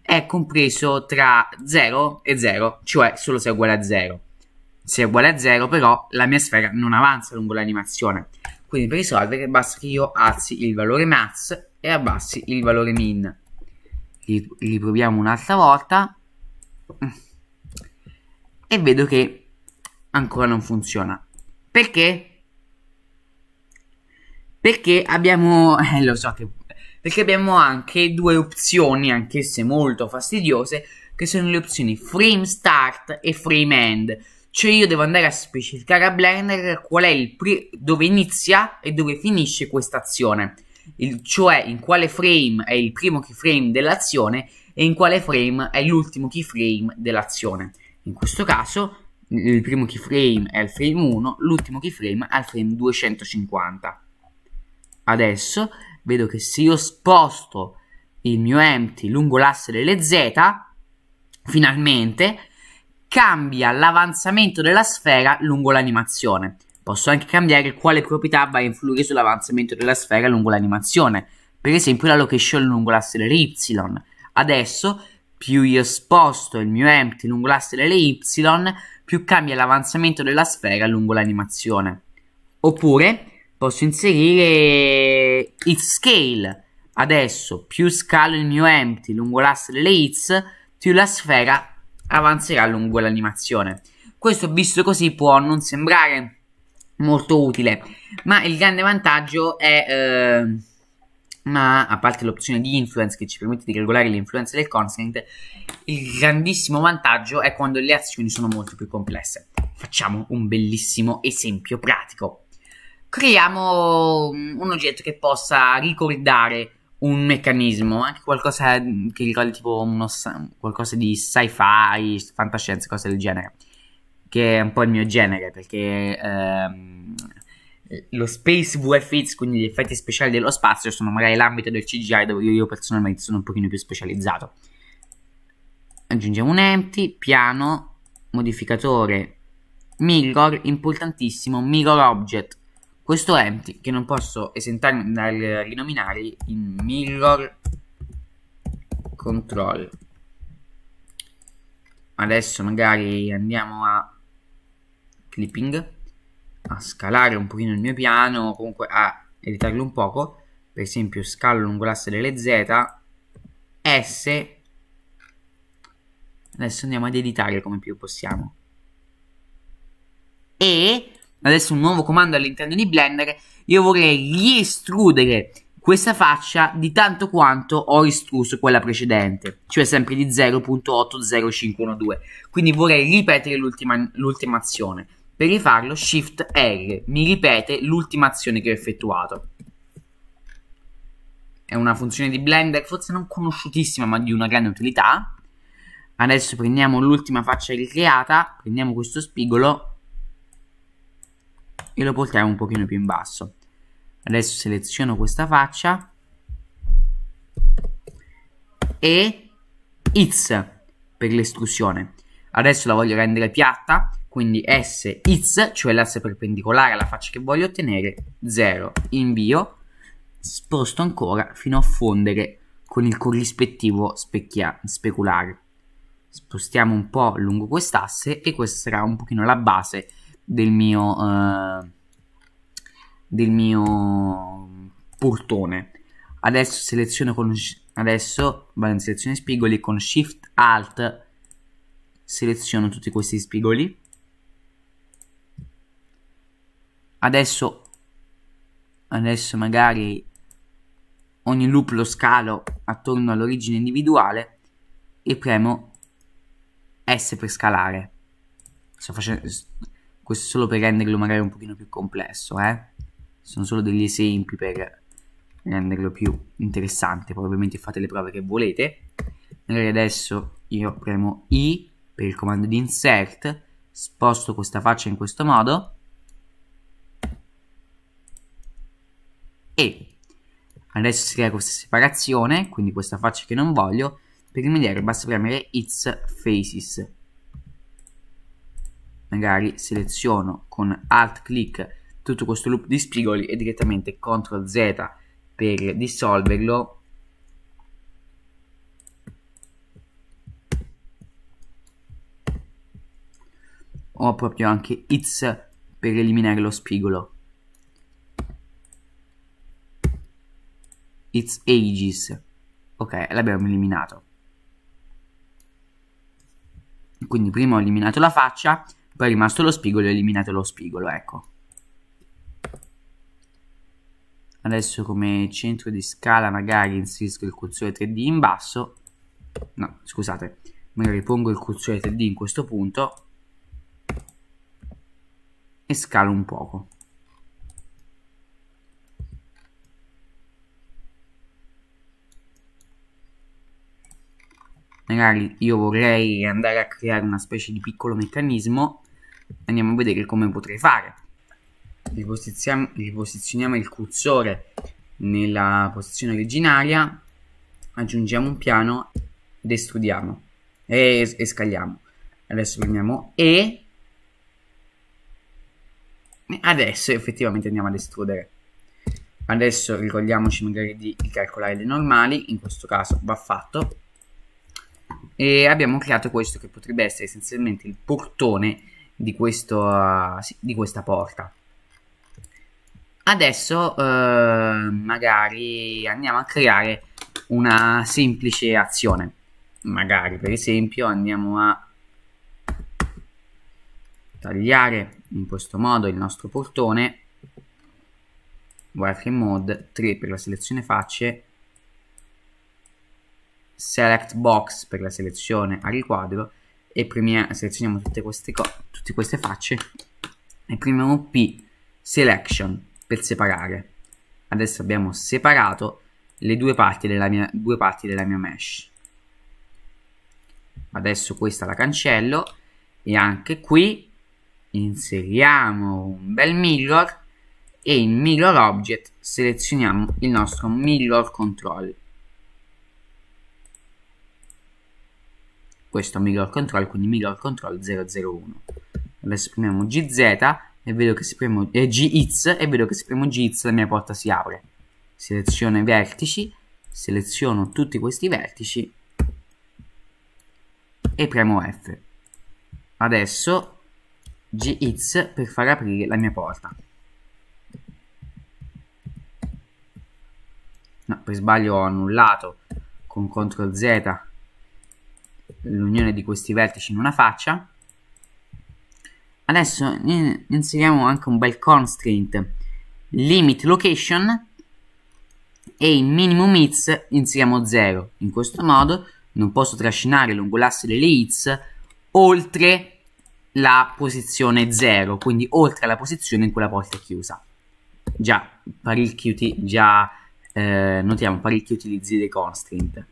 è compreso tra 0 e 0, cioè solo se è uguale a 0. Se è uguale a 0 però la mia sfera non avanza lungo l'animazione, quindi per risolvere basta che io alzi il valore max e abbassi il valore min. Riproviamo un'altra volta e vedo che ancora non funziona. Perché? Perché abbiamo, eh, lo so che, perché abbiamo anche due opzioni, anch'esse molto fastidiose, che sono le opzioni frame start e frame end. Cioè io devo andare a specificare a Blender qual è il dove inizia e dove finisce questa azione. Il, cioè in quale frame è il primo keyframe dell'azione e in quale frame è l'ultimo keyframe dell'azione. In questo caso il primo keyframe è al frame 1, l'ultimo keyframe è al frame 250 adesso vedo che se io sposto il mio empty lungo l'asse delle z finalmente cambia l'avanzamento della sfera lungo l'animazione posso anche cambiare quale proprietà va a influire sull'avanzamento della sfera lungo l'animazione per esempio la location lungo l'asse delle y adesso più io sposto il mio empty lungo l'asse delle y più cambia l'avanzamento della sfera lungo l'animazione oppure posso inserire hit scale. Adesso più scalo il mio empty lungo l'asse delle hits, più la sfera avanzerà lungo l'animazione. Questo visto così può non sembrare molto utile, ma il grande vantaggio è... Eh, ma a parte l'opzione di influence che ci permette di regolare l'influenza del constant il grandissimo vantaggio è quando le azioni sono molto più complesse. Facciamo un bellissimo esempio pratico creiamo mm, un oggetto che possa ricordare un meccanismo, anche qualcosa mm, che ricordi tipo uno, qualcosa di sci-fi, fantascienza, cose del genere, che è un po' il mio genere perché ehm, lo space VFX, quindi gli effetti speciali dello spazio, sono magari l'ambito del CGI dove io personalmente sono un pochino più specializzato. Aggiungiamo un empty, piano, modificatore, mirror, importantissimo, mirror object questo empty che non posso esentarmi dal rinominare in mirror control adesso magari andiamo a clipping a scalare un pochino il mio piano comunque a editarlo un poco per esempio scalo lungo l'asse delle z s adesso andiamo ad editare come più possiamo e adesso un nuovo comando all'interno di Blender, io vorrei riestrudere questa faccia di tanto quanto ho istruso quella precedente, cioè sempre di 0.80512. Quindi vorrei ripetere l'ultima azione. Per rifarlo Shift R mi ripete l'ultima azione che ho effettuato. È una funzione di Blender forse non conosciutissima ma di una grande utilità. Adesso prendiamo l'ultima faccia ricreata, prendiamo questo spigolo e lo portiamo un pochino più in basso adesso seleziono questa faccia e it's per l'estrusione adesso la voglio rendere piatta quindi S it's cioè l'asse perpendicolare alla faccia che voglio ottenere 0 invio sposto ancora fino a fondere con il corrispettivo speculare spostiamo un po' lungo quest'asse e questa sarà un pochino la base del mio, eh, del mio portone. Adesso seleziono con adesso vado in selezione spigoli con Shift Alt seleziono tutti questi spigoli. Adesso adesso magari ogni loop lo scalo attorno all'origine individuale e premo S per scalare. Sto facendo questo solo per renderlo magari un pochino più complesso, eh? Sono solo degli esempi per renderlo più interessante, poi ovviamente fate le prove che volete. Magari adesso io premo I per il comando di insert, sposto questa faccia in questo modo e adesso si crea questa separazione, quindi questa faccia che non voglio, per rimediare basta premere It's Faces magari seleziono con alt clic tutto questo loop di spigoli e direttamente CTRL Z per dissolverlo o proprio anche ITS per eliminare lo spigolo ITS ages ok l'abbiamo eliminato quindi prima ho eliminato la faccia poi è rimasto lo spigolo, eliminate lo spigolo, ecco. Adesso come centro di scala magari inserisco il cursore 3D in basso. No, scusate, magari pongo il cursore 3D in questo punto e scalo un poco. Magari io vorrei andare a creare una specie di piccolo meccanismo andiamo a vedere come potrei fare riposizioniamo, riposizioniamo il cursore nella posizione originaria aggiungiamo un piano ed estrudiamo e, e scagliamo adesso prendiamo E adesso effettivamente andiamo ad estrudere adesso ricordiamoci magari di, di calcolare le normali in questo caso va fatto e abbiamo creato questo che potrebbe essere essenzialmente il portone di, questo, uh, di questa porta. Adesso uh, magari andiamo a creare una semplice azione. Magari per esempio andiamo a tagliare in questo modo il nostro portone wireframe mode 3 per la selezione facce select box per la selezione a riquadro e premia eh, selezioniamo tutte queste, tutte queste facce e premiamo P selection per separare adesso abbiamo separato le due parti della mia, due parti della mia mesh adesso questa la cancello e anche qui inseriamo un bel mirror e in mirror object selezioniamo il nostro mirror control questo mirror control quindi mirror control 001 adesso premiamo gz e vedo che se premo eh, gx e vedo che se premo gx la mia porta si apre seleziono i vertici seleziono tutti questi vertici e premo F adesso gx per far aprire la mia porta no per sbaglio ho annullato con CTRL Z l'unione di questi vertici in una faccia adesso inseriamo anche un bel constraint limit location e in minimum hits inseriamo 0 in questo modo non posso trascinare lungo l'asse delle hits oltre la posizione 0 quindi oltre la posizione in cui la porta è chiusa già per il QT già eh, notiamo per il QT utilizzi dei constraint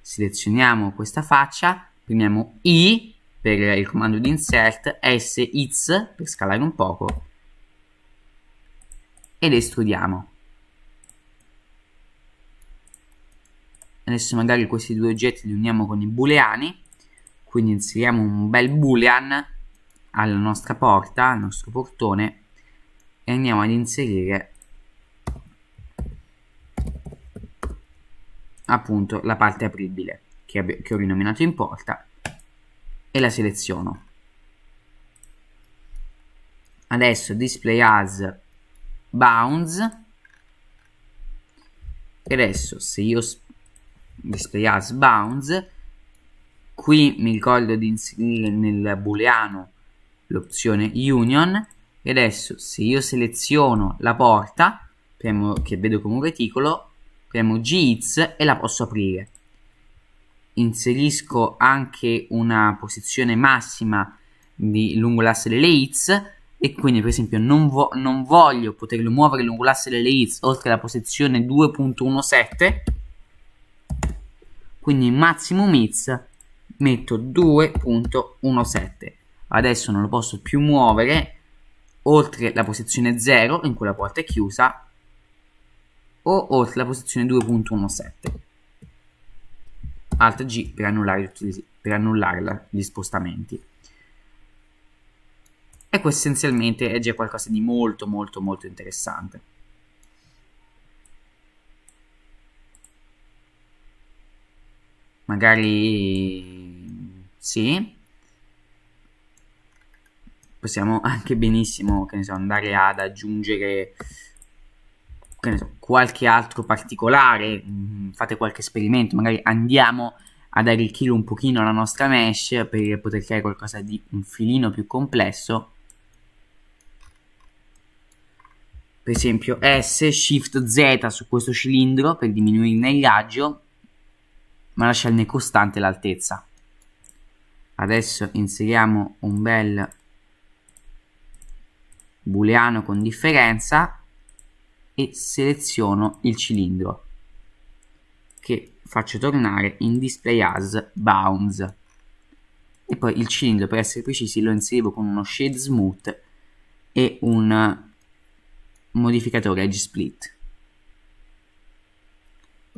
selezioniamo questa faccia Imprimiamo I per il comando di insert, S, ITS per scalare un poco ed estrudiamo. Adesso magari questi due oggetti li uniamo con i booleani, quindi inseriamo un bel boolean alla nostra porta, al nostro portone e andiamo ad inserire appunto la parte apribile che, che ho rinominato in porta e la seleziono adesso display as bounds e adesso se io display as bounds qui mi ricordo di inserire nel booleano l'opzione union e adesso se io seleziono la porta premo, che vedo come un reticolo premo gits e la posso aprire inserisco anche una posizione massima di, lungo l'asse delle hits e quindi per esempio non, vo non voglio poterlo muovere lungo l'asse delle hits oltre la posizione 2.17 quindi maximum hits metto 2.17 adesso non lo posso più muovere oltre la posizione 0 in cui la porta è chiusa o oltre la posizione 2.17 Alt G per annullare, per annullare la, gli spostamenti. Ecco essenzialmente è già qualcosa di molto molto molto interessante. Magari sì. Possiamo anche benissimo, che ne so, andare ad aggiungere qualche altro particolare, mm, fate qualche esperimento, magari andiamo ad arricchire un pochino la nostra mesh per poter creare qualcosa di un filino più complesso. Per esempio S, Shift Z su questo cilindro per diminuirne il raggio, ma lasciarne costante l'altezza. Adesso inseriamo un bel booleano con differenza e seleziono il cilindro che faccio tornare in display as bounds e poi il cilindro per essere precisi lo inserivo con uno shade smooth e un modificatore edge split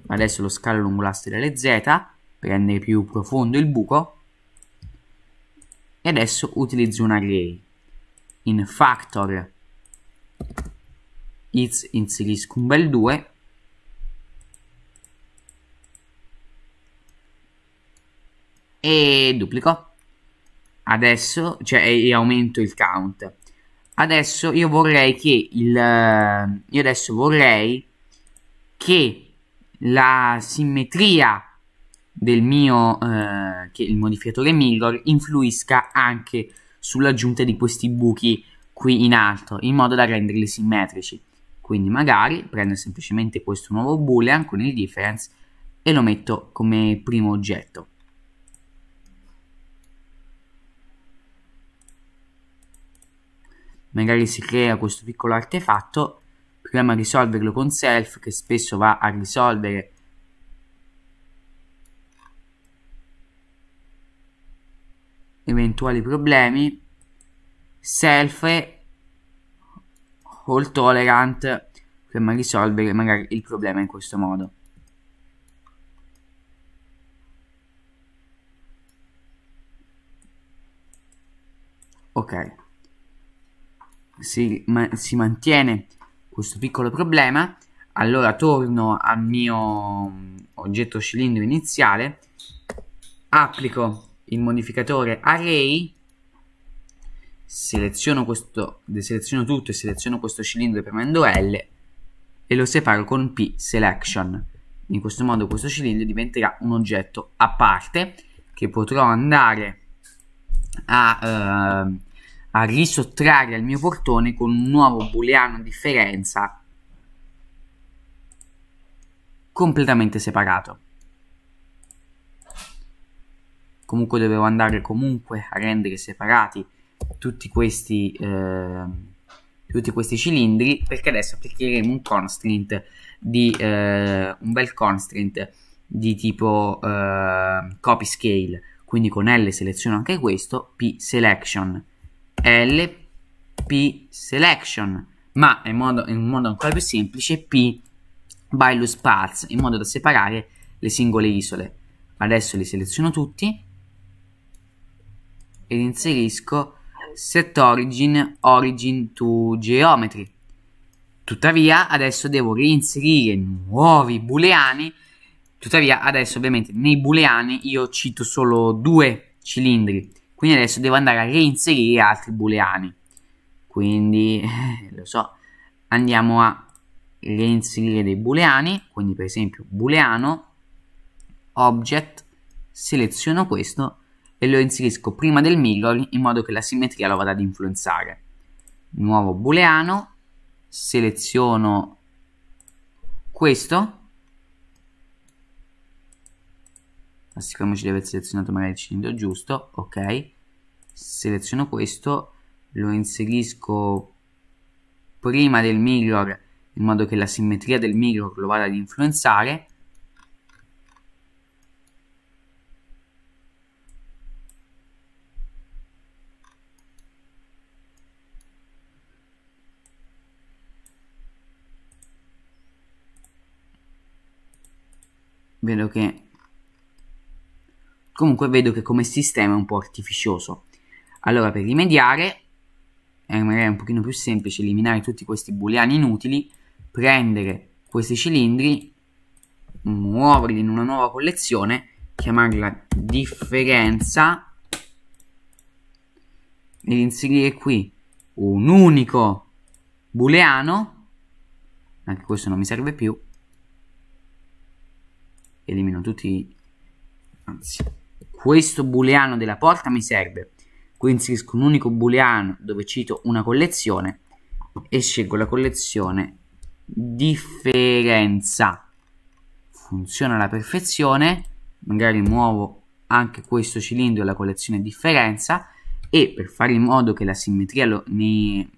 adesso lo scalo lungo l'asse delle z per rendere più profondo il buco e adesso utilizzo un array in factor is inserisco un bel 2 e duplico adesso cioè e aumento il count adesso io vorrei che il io adesso vorrei che la simmetria del mio eh, che il modificatore mirror influisca anche sull'aggiunta di questi buchi qui in alto in modo da renderli simmetrici quindi magari prendo semplicemente questo nuovo boolean con il difference e lo metto come primo oggetto magari si crea questo piccolo artefatto proviamo a risolverlo con self che spesso va a risolvere eventuali problemi self all tolerant per risolvere magari il problema in questo modo. Ok, si, ma si mantiene questo piccolo problema, allora torno al mio mm, oggetto cilindro iniziale, applico il modificatore array seleziono questo, deseleziono tutto e seleziono questo cilindro premendo L e lo separo con P selection. In questo modo questo cilindro diventerà un oggetto a parte che potrò andare a, eh, a risottrarre al mio portone con un nuovo booleano differenza completamente separato. Comunque dovevo andare comunque a rendere separati tutti questi, eh, tutti questi cilindri perché adesso applicheremo un constraint di eh, un bel constraint di tipo eh, copy scale quindi con L seleziono anche questo P selection L P selection ma in modo, in modo ancora più semplice P by loose parts in modo da separare le singole isole adesso li seleziono tutti ed inserisco set origin origin to geometry. Tuttavia adesso devo reinserire nuovi booleani, tuttavia adesso ovviamente nei booleani io cito solo due cilindri, quindi adesso devo andare a reinserire altri booleani. Quindi, eh, lo so, andiamo a reinserire dei booleani, quindi per esempio booleano, object, seleziono questo e lo inserisco prima del mirror in modo che la simmetria lo vada ad influenzare. Nuovo booleano, seleziono questo, assicuriamoci di aver selezionato magari il cilindro giusto, ok, seleziono questo, lo inserisco prima del mirror in modo che la simmetria del mirror lo vada ad influenzare vedo che comunque vedo che come sistema è un po' artificioso allora per rimediare è magari un pochino più semplice eliminare tutti questi booleani inutili prendere questi cilindri muoverli in una nuova collezione chiamarla differenza ed inserire qui un unico booleano anche questo non mi serve più elimino tutti anzi questo booleano della porta mi serve quindi inserisco un unico booleano dove cito una collezione e scelgo la collezione differenza funziona alla perfezione magari muovo anche questo cilindro la collezione differenza e per fare in modo che la simmetria lo, ne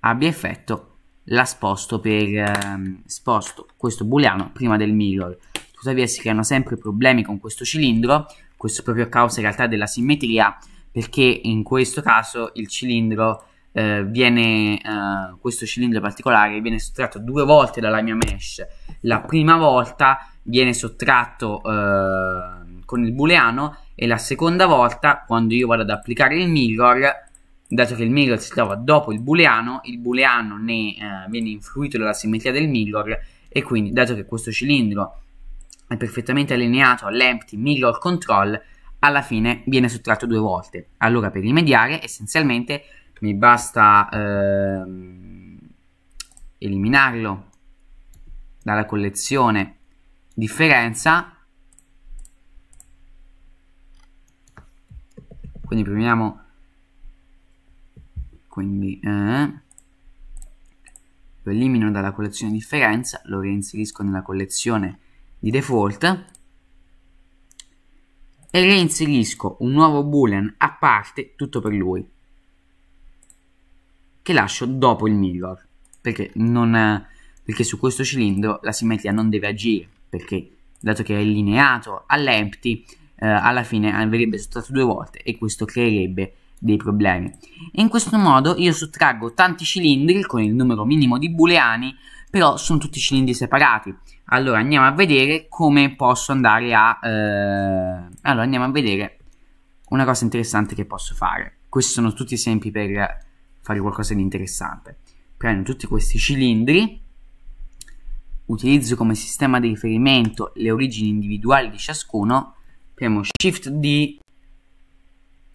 abbia effetto la sposto per ehm, sposto questo booleano prima del mirror tuttavia si creano sempre problemi con questo cilindro, questo proprio a causa in realtà della simmetria, perché in questo caso il cilindro eh, viene, eh, questo cilindro particolare viene sottratto due volte dalla mia mesh. La prima volta viene sottratto eh, con il booleano e la seconda volta quando io vado ad applicare il mirror dato che il mirror si trova dopo il booleano, il booleano ne eh, viene influito dalla simmetria del mirror e quindi dato che questo cilindro è perfettamente allineato all'empty middle control, alla fine viene sottratto due volte. Allora per rimediare essenzialmente mi basta ehm, eliminarlo dalla collezione differenza quindi premiamo quindi eh, lo elimino dalla collezione differenza lo reinserisco nella collezione di default e reinserisco un nuovo boolean a parte tutto per lui che lascio dopo il mirror perché, non, perché su questo cilindro la simmetria non deve agire perché dato che è allineato all'empty eh, alla fine verrebbe sottratto due volte e questo creerebbe dei problemi e in questo modo io sottraggo tanti cilindri con il numero minimo di booleani però sono tutti cilindri separati. Allora andiamo a vedere come posso andare a... Eh... Allora andiamo a vedere una cosa interessante che posso fare. Questi sono tutti esempi per fare qualcosa di interessante. Prendo tutti questi cilindri, utilizzo come sistema di riferimento le origini individuali di ciascuno, premo Shift D,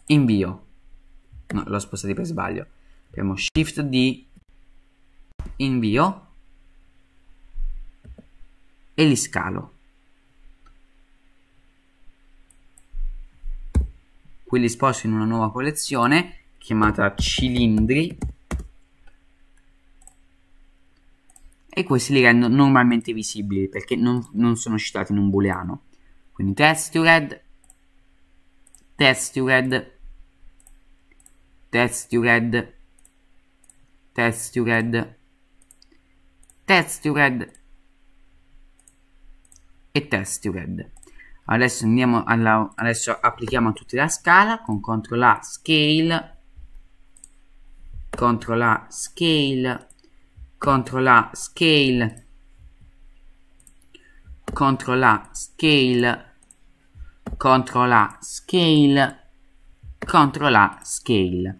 invio. No, l'ho spostato per sbaglio. Premo Shift D, invio e li scalo. Qui li sposto in una nuova collezione chiamata cilindri e questi li rendo normalmente visibili perché non, non sono citati in un booleano. Quindi testured, testured, testured, testured, testured, testured e TestUred. Adesso, alla, adesso applichiamo a tutti la scala con CTRL A Scale, CTRL A Scale, CTRL A Scale, CTRL A Scale, CTRL A Scale, CTRL A Scale.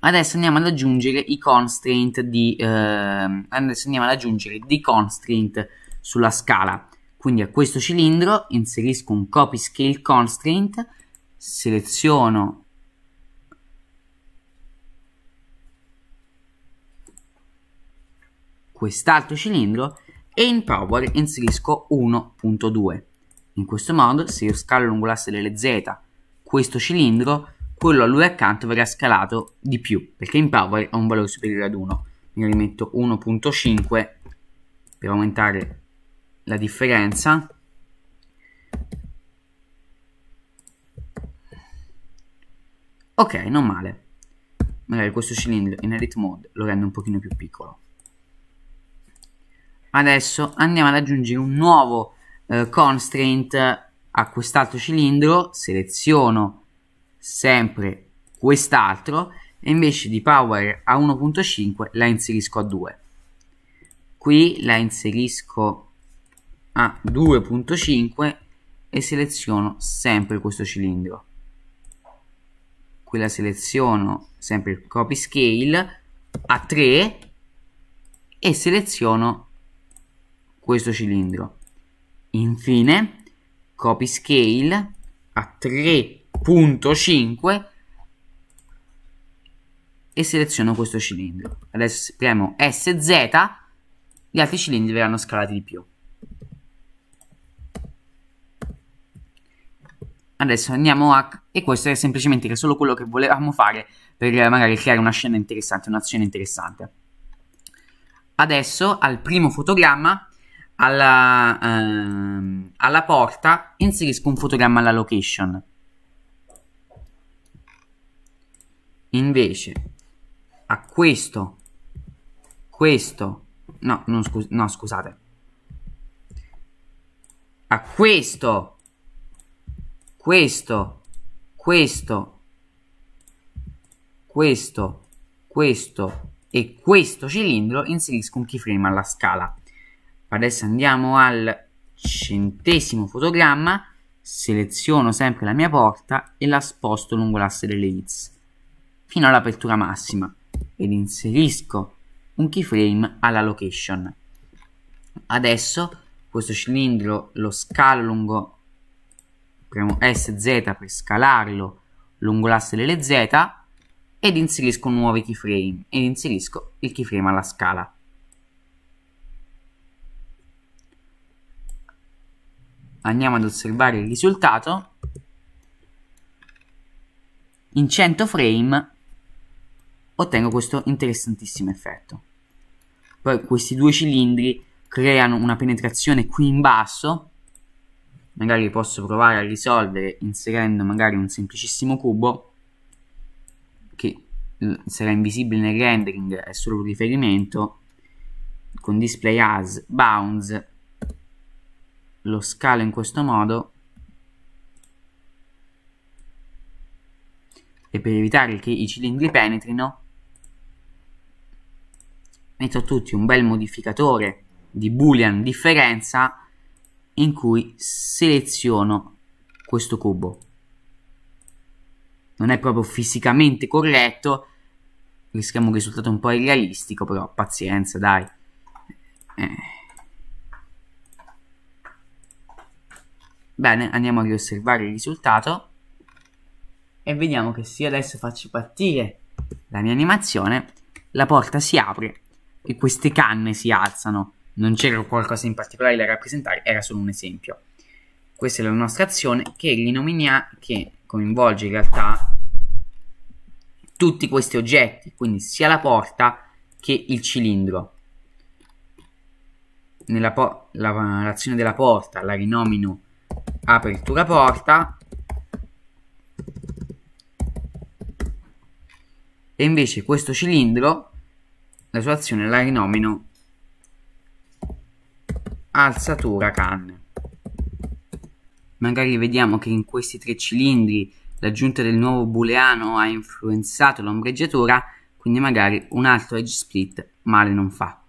Adesso andiamo ad aggiungere i constraint di... Eh, adesso andiamo ad aggiungere di constraint sulla scala. Quindi a questo cilindro inserisco un copy scale constraint, seleziono quest'altro cilindro e in power inserisco 1.2. In questo modo, se io scalo lungo l'asse delle Z questo cilindro, quello a lui accanto verrà scalato di più, perché in power ha un valore superiore ad 1. Mi rimetto 1.5 per aumentare la differenza ok non male magari questo cilindro in edit mode lo rende un pochino più piccolo adesso andiamo ad aggiungere un nuovo eh, constraint a quest'altro cilindro seleziono sempre quest'altro e invece di power a 1.5 la inserisco a 2 qui la inserisco a 2.5 e seleziono sempre questo cilindro qui la seleziono sempre il copy scale a 3 e seleziono questo cilindro infine copy scale a 3.5 e seleziono questo cilindro adesso premo SZ gli altri cilindri verranno scalati di più Adesso andiamo a... e questo è semplicemente solo quello che volevamo fare per eh, magari creare una scena interessante, un'azione interessante. Adesso al primo fotogramma, alla, ehm, alla porta, inserisco un fotogramma alla location. Invece a questo, questo, no, scu no scusate, a questo questo, questo, questo, questo e questo cilindro inserisco un keyframe alla scala. Adesso andiamo al centesimo fotogramma, seleziono sempre la mia porta e la sposto lungo l'asse delle hits fino all'apertura massima ed inserisco un keyframe alla location. Adesso questo cilindro lo scalo lungo premo SZ per scalarlo lungo l'asse delle Z ed inserisco un keyframe ed inserisco il keyframe alla scala. Andiamo ad osservare il risultato. In 100 frame ottengo questo interessantissimo effetto. Poi questi due cilindri creano una penetrazione qui in basso magari posso provare a risolvere inserendo magari un semplicissimo cubo che sarà invisibile nel rendering è solo un riferimento con display as bounds lo scalo in questo modo e per evitare che i cilindri penetrino metto a tutti un bel modificatore di boolean differenza in cui seleziono questo cubo non è proprio fisicamente corretto rischiamo un risultato un po' irrealistico però pazienza dai eh. bene andiamo a riosservare il risultato e vediamo che se io adesso faccio partire la mia animazione la porta si apre e queste canne si alzano non c'era qualcosa in particolare da rappresentare, era solo un esempio. Questa è la nostra azione che, rinomina, che coinvolge in realtà tutti questi oggetti, quindi sia la porta che il cilindro. Nella po la, l'azione della porta la rinomino apertura porta e invece questo cilindro la sua azione la rinomino alzatura canne. Magari vediamo che in questi tre cilindri l'aggiunta del nuovo booleano ha influenzato l'ombreggiatura, quindi magari un altro edge split male non fa.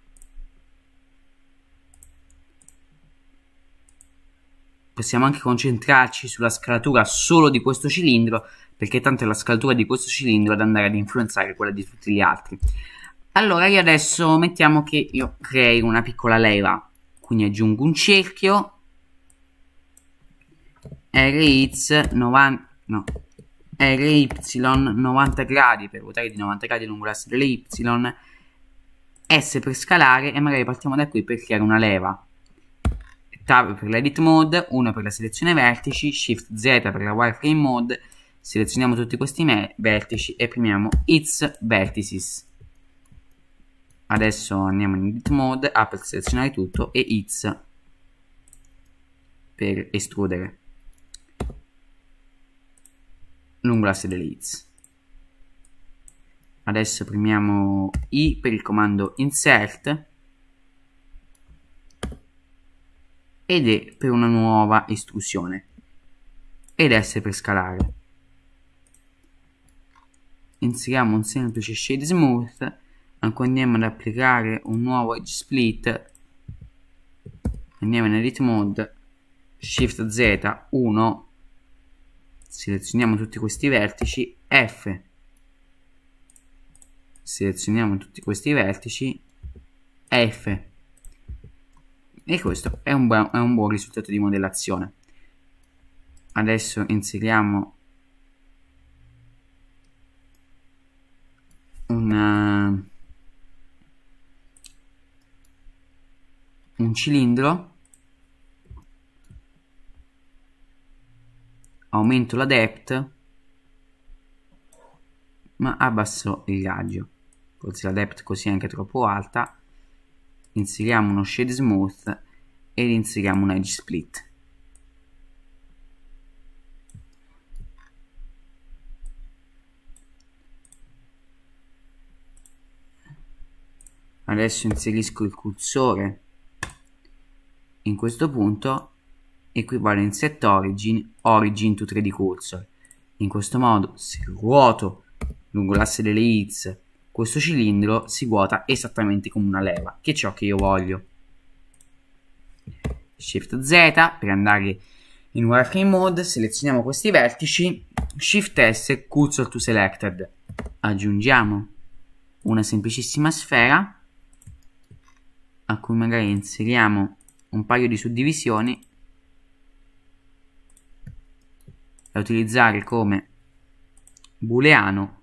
Possiamo anche concentrarci sulla scalatura solo di questo cilindro, perché tanto è la scalatura di questo cilindro ad andare ad influenzare quella di tutti gli altri. Allora io adesso mettiamo che io crei una piccola leva quindi aggiungo un cerchio RX 90 no RY 90 gradi per ruotare di 90 gradi lungo l'asse delle Y S per scalare e magari partiamo da qui per creare una leva Tab per l'edit mode 1 per la selezione vertici Shift Z per la wireframe mode selezioniamo tutti questi vertici e premiamo It's Vertices adesso andiamo in edit mode A per selezionare tutto e X per estrudere lungo l'asse delle X adesso premiamo I per il comando insert ed E per una nuova estrusione ed S per scalare inseriamo un semplice shade smooth andiamo ad applicare un nuovo edge split andiamo in edit mode shift z 1 selezioniamo tutti questi vertici f selezioniamo tutti questi vertici f e questo è un, buon, è un buon risultato di modellazione adesso inseriamo una un cilindro aumento la depth ma abbasso il raggio forse la depth così è anche troppo alta inseriamo uno shade smooth ed inseriamo un edge split adesso inserisco il cursore in questo punto equivale in set origin origin to 3D cursor in questo modo se ruoto lungo l'asse delle hits questo cilindro si vuota esattamente come una leva che è ciò che io voglio shift z per andare in wireframe mode selezioniamo questi vertici shift s cursor to selected aggiungiamo una semplicissima sfera a cui magari inseriamo un paio di suddivisioni da utilizzare come booleano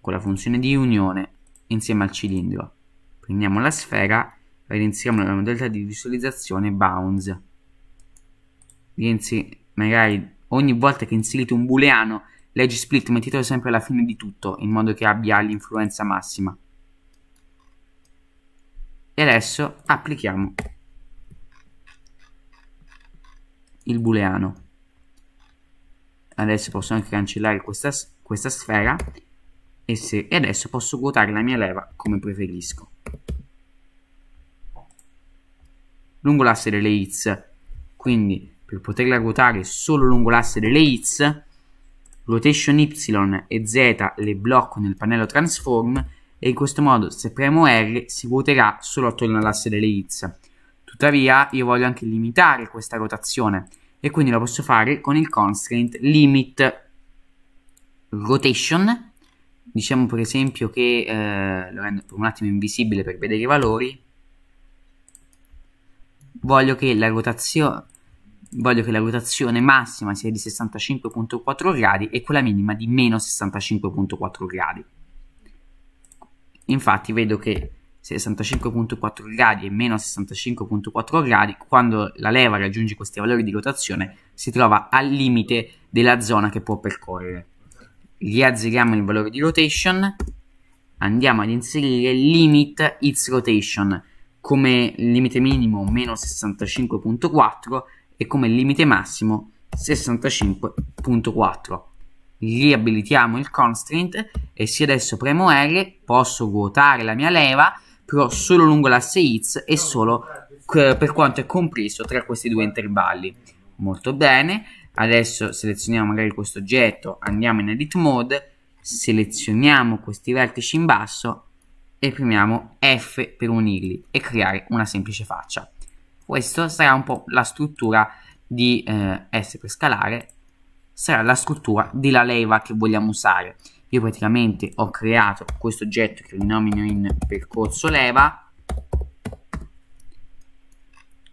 con la funzione di unione insieme al cilindro. Prendiamo la sfera, la iniziamo nella modalità di visualizzazione bounds. Rienzi, magari ogni volta che inserite un booleano, leggi split mettetelo sempre alla fine di tutto, in modo che abbia l'influenza massima. E adesso applichiamo il booleano adesso posso anche cancellare questa, questa sfera e, se, e adesso posso ruotare la mia leva come preferisco lungo l'asse delle hits quindi per poterla ruotare solo lungo l'asse delle hits rotation y e z le blocco nel pannello transform e in questo modo se premo R si ruoterà solo attorno all'asse delle hits tuttavia io voglio anche limitare questa rotazione e quindi la posso fare con il constraint limit rotation diciamo per esempio che eh, lo rendo un attimo invisibile per vedere i valori voglio che la rotazione voglio che la rotazione massima sia di 65.4 gradi e quella minima di meno 65.4 gradi infatti vedo che 65.4 gradi e meno 65.4 gradi, quando la leva raggiunge questi valori di rotazione si trova al limite della zona che può percorrere. Riazzeriamo il valore di rotation, andiamo ad inserire limit its rotation come limite minimo meno 65.4 e come limite massimo 65.4 riabilitiamo il constraint e se adesso premo R posso ruotare la mia leva però solo lungo l'asse X e solo per quanto è compreso tra questi due intervalli. Molto bene, adesso selezioniamo magari questo oggetto, andiamo in Edit Mode, selezioniamo questi vertici in basso e premiamo F per unirli e creare una semplice faccia. Questa sarà un po' la struttura di eh, S per scalare, sarà la struttura della leva che vogliamo usare io praticamente ho creato questo oggetto che rinomino in percorso leva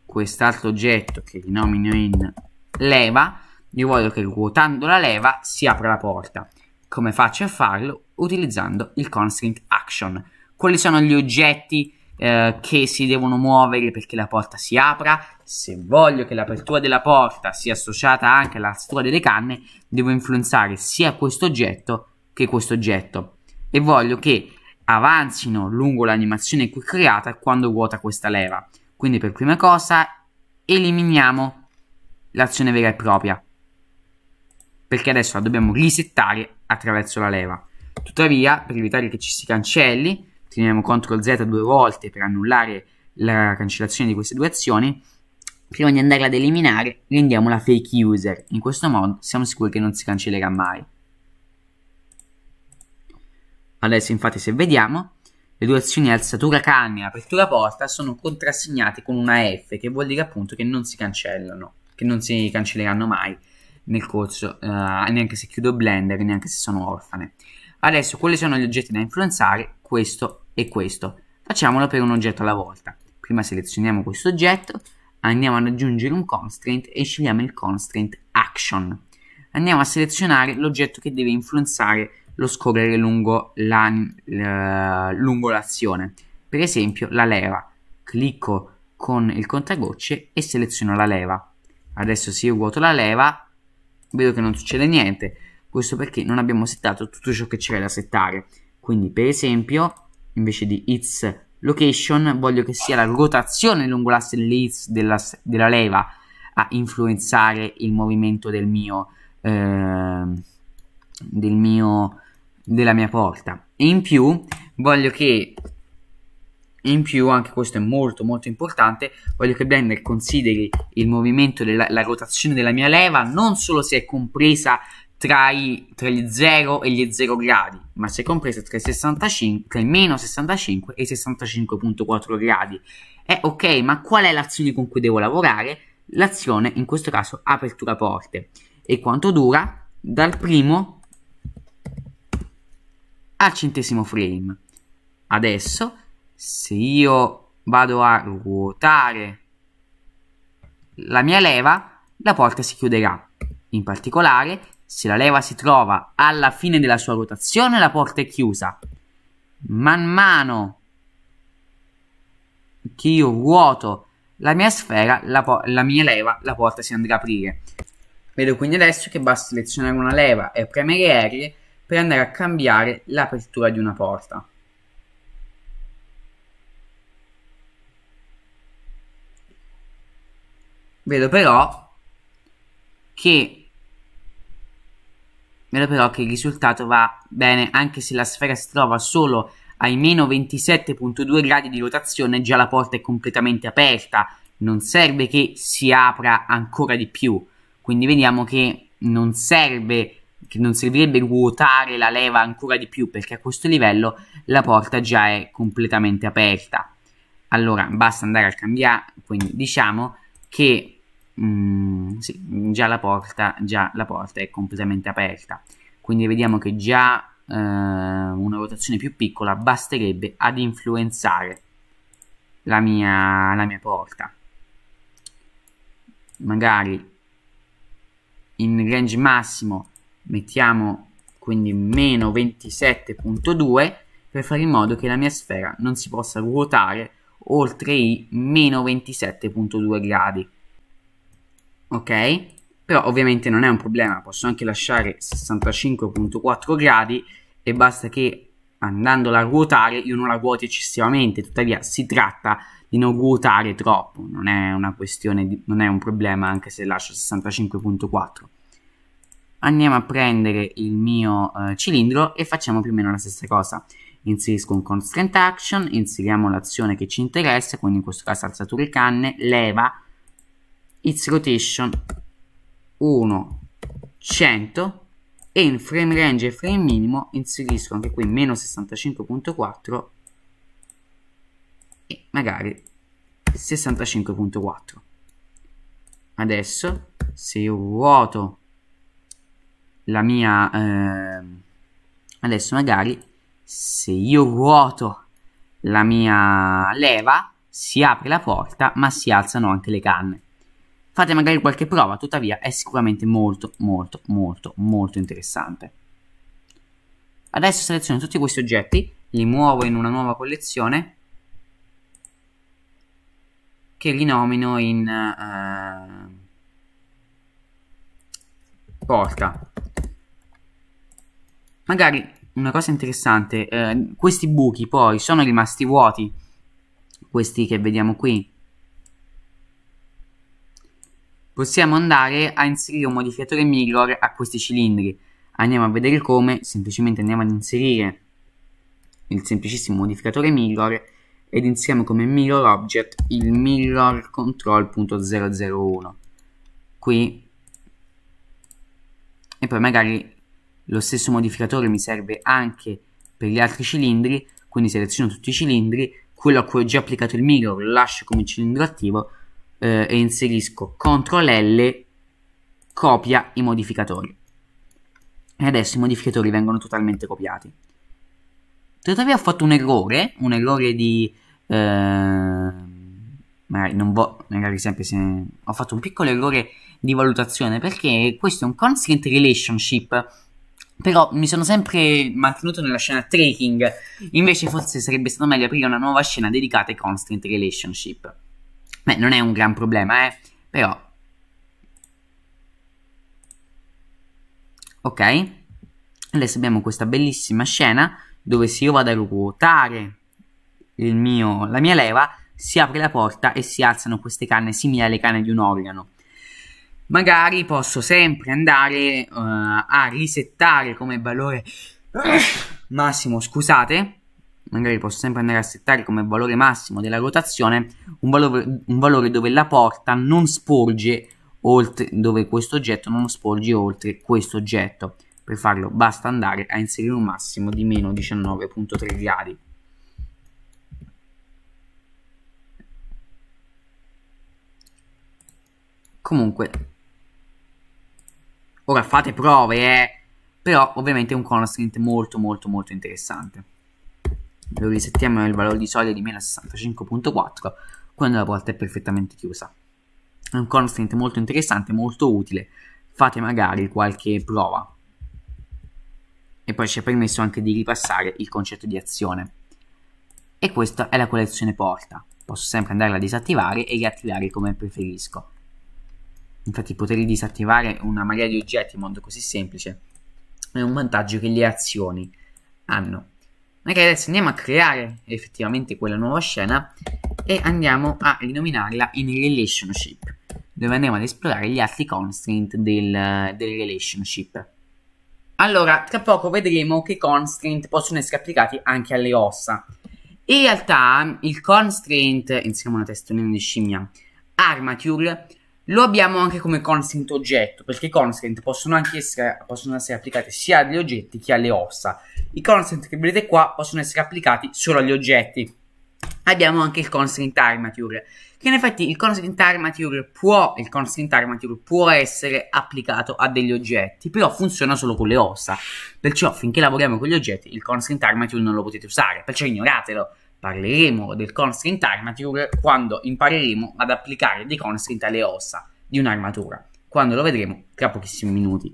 quest'altro oggetto che rinomino in leva io voglio che ruotando la leva si apra la porta come faccio a farlo utilizzando il constraint action quali sono gli oggetti eh, che si devono muovere perché la porta si apra se voglio che l'apertura della porta sia associata anche alla struttura delle canne devo influenzare sia questo oggetto che questo oggetto e voglio che avanzino lungo l'animazione qui creata quando ruota questa leva. Quindi per prima cosa eliminiamo l'azione vera e propria perché adesso la dobbiamo risettare attraverso la leva. Tuttavia, per evitare che ci si cancelli, teniamo CTRL Z due volte per annullare la cancellazione di queste due azioni. Prima di andarla ad eliminare, rendiamola fake user. In questo modo siamo sicuri che non si cancellerà mai. Adesso infatti se vediamo le due azioni alzatura canne e apertura porta sono contrassegnate con una F che vuol dire appunto che non si cancellano, che non si cancelleranno mai nel corso, eh, neanche se chiudo Blender, neanche se sono orfane. Adesso quali sono gli oggetti da influenzare? Questo e questo. Facciamolo per un oggetto alla volta. Prima selezioniamo questo oggetto, andiamo ad aggiungere un constraint e scegliamo il constraint action. Andiamo a selezionare l'oggetto che deve influenzare lo scorrere lungo, la, lungo l'azione. Per esempio la leva. Clicco con il contagocce e seleziono la leva. Adesso se io vuoto la leva vedo che non succede niente. Questo perché non abbiamo settato tutto ciò che c'era da settare. Quindi per esempio invece di its location voglio che sia la rotazione lungo l'asse dell'its della, della leva a influenzare il movimento del mio... Eh, del mio della mia porta e in più voglio che in più anche questo è molto molto importante voglio che Blender consideri il movimento della la rotazione della mia leva non solo se è compresa tra, i, tra gli 0 e gli 0 gradi ma se è compresa tra, 65, tra il meno 65 e i 65.4 gradi è ok ma qual è l'azione con cui devo lavorare l'azione in questo caso apertura porte e quanto dura dal primo al centesimo frame. Adesso, se io vado a ruotare la mia leva, la porta si chiuderà. In particolare, se la leva si trova alla fine della sua rotazione, la porta è chiusa. Man mano che io ruoto la mia sfera, la, la mia leva, la porta si andrà a aprire. Vedo quindi adesso che basta selezionare una leva e premere R per andare a cambiare l'apertura di una porta. Vedo però che vedo però che il risultato va bene anche se la sfera si trova solo ai meno 27.2 gradi di rotazione già la porta è completamente aperta non serve che si apra ancora di più quindi vediamo che non serve che non servirebbe ruotare la leva ancora di più perché a questo livello la porta già è completamente aperta allora basta andare a cambiare quindi diciamo che mh, mm, sì, già, la porta, già la porta è completamente aperta quindi vediamo che già eh, una rotazione più piccola basterebbe ad influenzare la mia, la mia porta magari in range massimo mettiamo quindi meno 27.2 per fare in modo che la mia sfera non si possa ruotare oltre i meno 27.2 gradi ok però ovviamente non è un problema posso anche lasciare 65.4 gradi e basta che andandola a ruotare io non la ruoti eccessivamente tuttavia si tratta di non ruotare troppo non è una questione di, non è un problema anche se lascio 65.4 andiamo a prendere il mio eh, cilindro e facciamo più o meno la stessa cosa inserisco un constraint action inseriamo l'azione che ci interessa quindi in questo caso alzature canne leva its rotation 1 100 e in frame range e frame minimo inserisco anche qui meno 65.4 e magari 65.4 adesso se io vuoto la mia... Eh, adesso magari se io ruoto la mia leva si apre la porta ma si alzano anche le canne. Fate magari qualche prova, tuttavia è sicuramente molto molto molto molto interessante. Adesso seleziono tutti questi oggetti, li muovo in una nuova collezione che rinomino in uh, ehm, porta magari una cosa interessante, eh, questi buchi poi sono rimasti vuoti, questi che vediamo qui. Possiamo andare a inserire un modificatore mirror a questi cilindri. Andiamo a vedere come, semplicemente andiamo ad inserire il semplicissimo modificatore mirror ed inseriamo come mirror object il mirror control.001 qui e poi magari lo stesso modificatore mi serve anche per gli altri cilindri quindi seleziono tutti i cilindri quello a cui ho già applicato il mirror lo lascio come cilindro attivo eh, e inserisco CTRL L copia i modificatori e adesso i modificatori vengono totalmente copiati tuttavia ho fatto un errore un errore di eh, magari non vo- magari sempre se ho fatto un piccolo errore di valutazione perché questo è un constant relationship però mi sono sempre mantenuto nella scena tracking, invece forse sarebbe stato meglio aprire una nuova scena dedicata ai constant relationship. Beh, non è un gran problema, eh, però... Ok, adesso abbiamo questa bellissima scena dove se io vado a ruotare mio, la mia leva, si apre la porta e si alzano queste canne simili alle canne di un organo magari posso sempre andare uh, a risettare come valore massimo, scusate, magari posso sempre andare a settare come valore massimo della rotazione un valore, un valore dove la porta non sporge oltre, dove questo oggetto non sporge oltre questo oggetto. Per farlo basta andare a inserire un massimo di meno 19.3 gradi. Comunque Ora fate prove, eh. Però ovviamente è un constraint molto molto molto interessante. Lo risettiamo nel valore di soglia di meno 65.4 quando la porta è perfettamente chiusa. È un constraint molto interessante, molto utile. Fate magari qualche prova. E poi ci ha permesso anche di ripassare il concetto di azione. E questa è la collezione porta. Posso sempre andarla a disattivare e riattivare come preferisco. Infatti poter disattivare una marea di oggetti in modo così semplice è un vantaggio che le azioni hanno. Ok, adesso andiamo a creare effettivamente quella nuova scena e andiamo a rinominarla in relationship, dove andiamo ad esplorare gli altri constraint del, del relationship. Allora, tra poco vedremo che constraint possono essere applicati anche alle ossa. In realtà, il constraint, insieme a una testolina di scimmia, armature lo abbiamo anche come constant oggetto, perché i constant possono anche essere, possono essere applicati sia agli oggetti che alle ossa. I constant che vedete qua possono essere applicati solo agli oggetti. Abbiamo anche il constant armature, che in effetti il constant armature può, il constant armature può essere applicato a degli oggetti, però funziona solo con le ossa. Perciò finché lavoriamo con gli oggetti, il constant armature non lo potete usare, perciò ignoratelo Parleremo del constraint armature quando impareremo ad applicare dei constraint alle ossa di un'armatura, quando lo vedremo tra pochissimi minuti.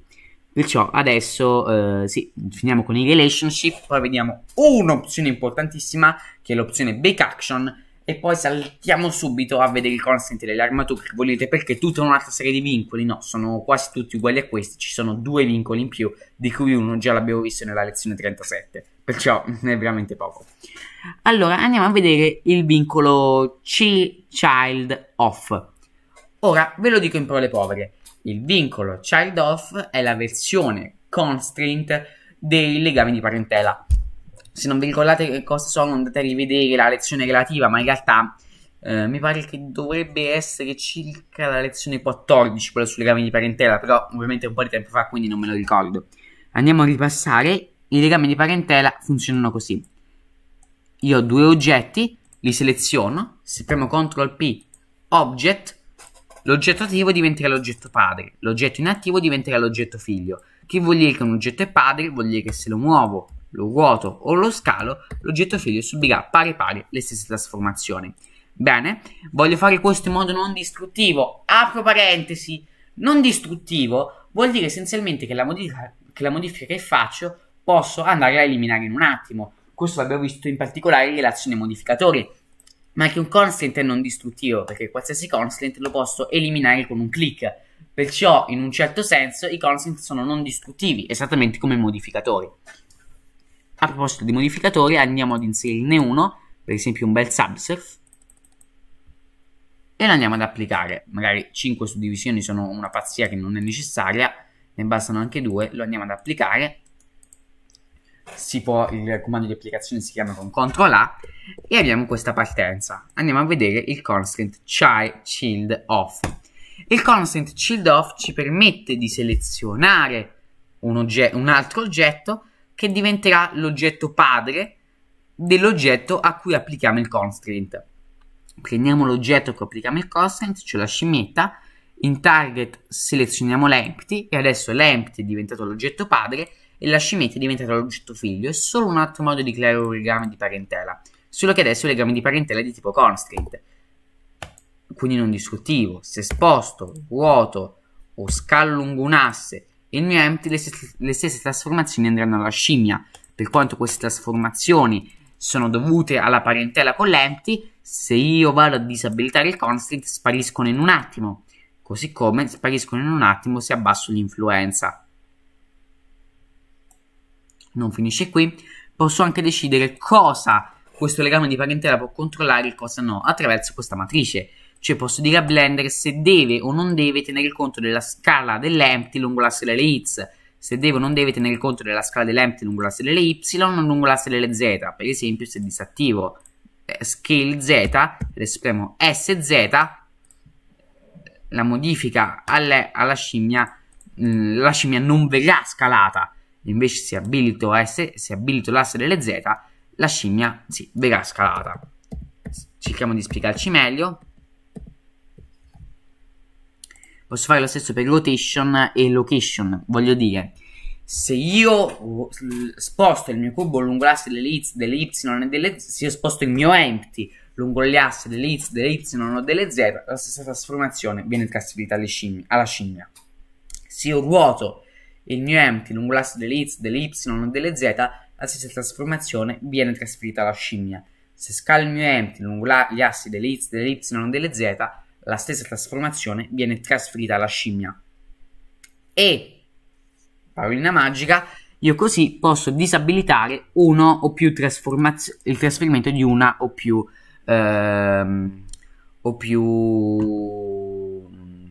Perciò adesso eh, sì, finiamo con i relationship, poi vediamo un'opzione importantissima che è l'opzione Bake Action e poi saltiamo subito a vedere i constraint delle armature che volete perché tutta un'altra serie di vincoli, no, sono quasi tutti uguali a questi, ci sono due vincoli in più di cui uno già l'abbiamo visto nella lezione 37, perciò è veramente poco. Allora andiamo a vedere il vincolo C child off. Ora ve lo dico in parole povere. Il vincolo child off è la versione constraint dei legami di parentela. Se non vi ricordate che cosa sono, andate a rivedere la lezione relativa, ma in realtà eh, mi pare che dovrebbe essere circa la lezione 14, quella sui legami di parentela, però ovviamente è un po' di tempo fa, quindi non me lo ricordo. Andiamo a ripassare. I legami di parentela funzionano così io ho due oggetti, li seleziono, se premo CTRL P, Object, l'oggetto attivo diventerà l'oggetto padre, l'oggetto inattivo diventerà l'oggetto figlio. Che vuol dire che un oggetto è padre? Vuol dire che se lo muovo, lo ruoto o lo scalo, l'oggetto figlio subirà pari pari le stesse trasformazioni. Bene, voglio fare questo in modo non distruttivo. Apro parentesi, non distruttivo vuol dire essenzialmente che la modifica che, la modifica che faccio posso andare a eliminare in un attimo questo l'abbiamo visto in particolare in relazione ai modificatori, ma anche un constant è non distruttivo, perché qualsiasi constant lo posso eliminare con un click, Perciò, in un certo senso, i constant sono non distruttivi, esattamente come i modificatori. A proposito di modificatori, andiamo ad inserirne uno, per esempio un bel subsurf, e lo andiamo ad applicare. Magari 5 suddivisioni sono una pazzia che non è necessaria, ne bastano anche 2, lo andiamo ad applicare può, il comando di applicazione si chiama con CTRL A e abbiamo questa partenza. Andiamo a vedere il constant child off. Il constant child off ci permette di selezionare un, ogget un altro oggetto che diventerà l'oggetto padre dell'oggetto a cui applichiamo il constraint. Prendiamo l'oggetto a cui applichiamo il constraint, cioè la scimmietta, in target selezioniamo l'empty e adesso l'empty è diventato l'oggetto padre e la scimmietta è diventata l'oggetto figlio è solo un altro modo di creare un legame di parentela, solo che adesso il legame di parentela di tipo constraint, quindi non discutivo. Se sposto, vuoto o scalo lungo un asse il mio empty, le, le stesse trasformazioni andranno alla scimmia, per quanto queste trasformazioni sono dovute alla parentela con l'empty, se io vado a disabilitare il constraint spariscono in un attimo, così come spariscono in un attimo se abbasso l'influenza. Non finisce qui, posso anche decidere cosa questo legame di parentela può controllare e cosa no attraverso questa matrice. Cioè posso dire a Blender se deve o non deve tenere conto della scala dell'empty lungo l'asse delle x, se deve o non deve tenere conto della scala dell'empty lungo l'asse delle y o lungo l'asse delle z, per esempio se disattivo eh, scale z, adesso premo sz, la modifica alle, alla scimmia, mm, la scimmia non verrà scalata, invece si abilito, S, si abilito l'asse delle Z, la scimmia si verrà scalata. Cerchiamo di spiegarci meglio. Posso fare lo stesso per rotation e location, voglio dire, se io sposto il mio cubo lungo l'asse delle y, delle y e delle z, se io sposto il mio empty lungo gli assi delle y, delle y o delle z, la stessa trasformazione viene trasferita alle scimmie, alla scimmia. Se io ruoto il μ empty lungo l'asse delle x, delle y o delle z, la stessa trasformazione viene trasferita alla scimmia. Se scala il mio empty lungo la, gli assi dell'x, x, delle y delle z, la stessa trasformazione viene trasferita alla scimmia. E, parolina magica, io così posso disabilitare uno o più trasformazioni, il trasferimento di una o più, ehm, o più mm,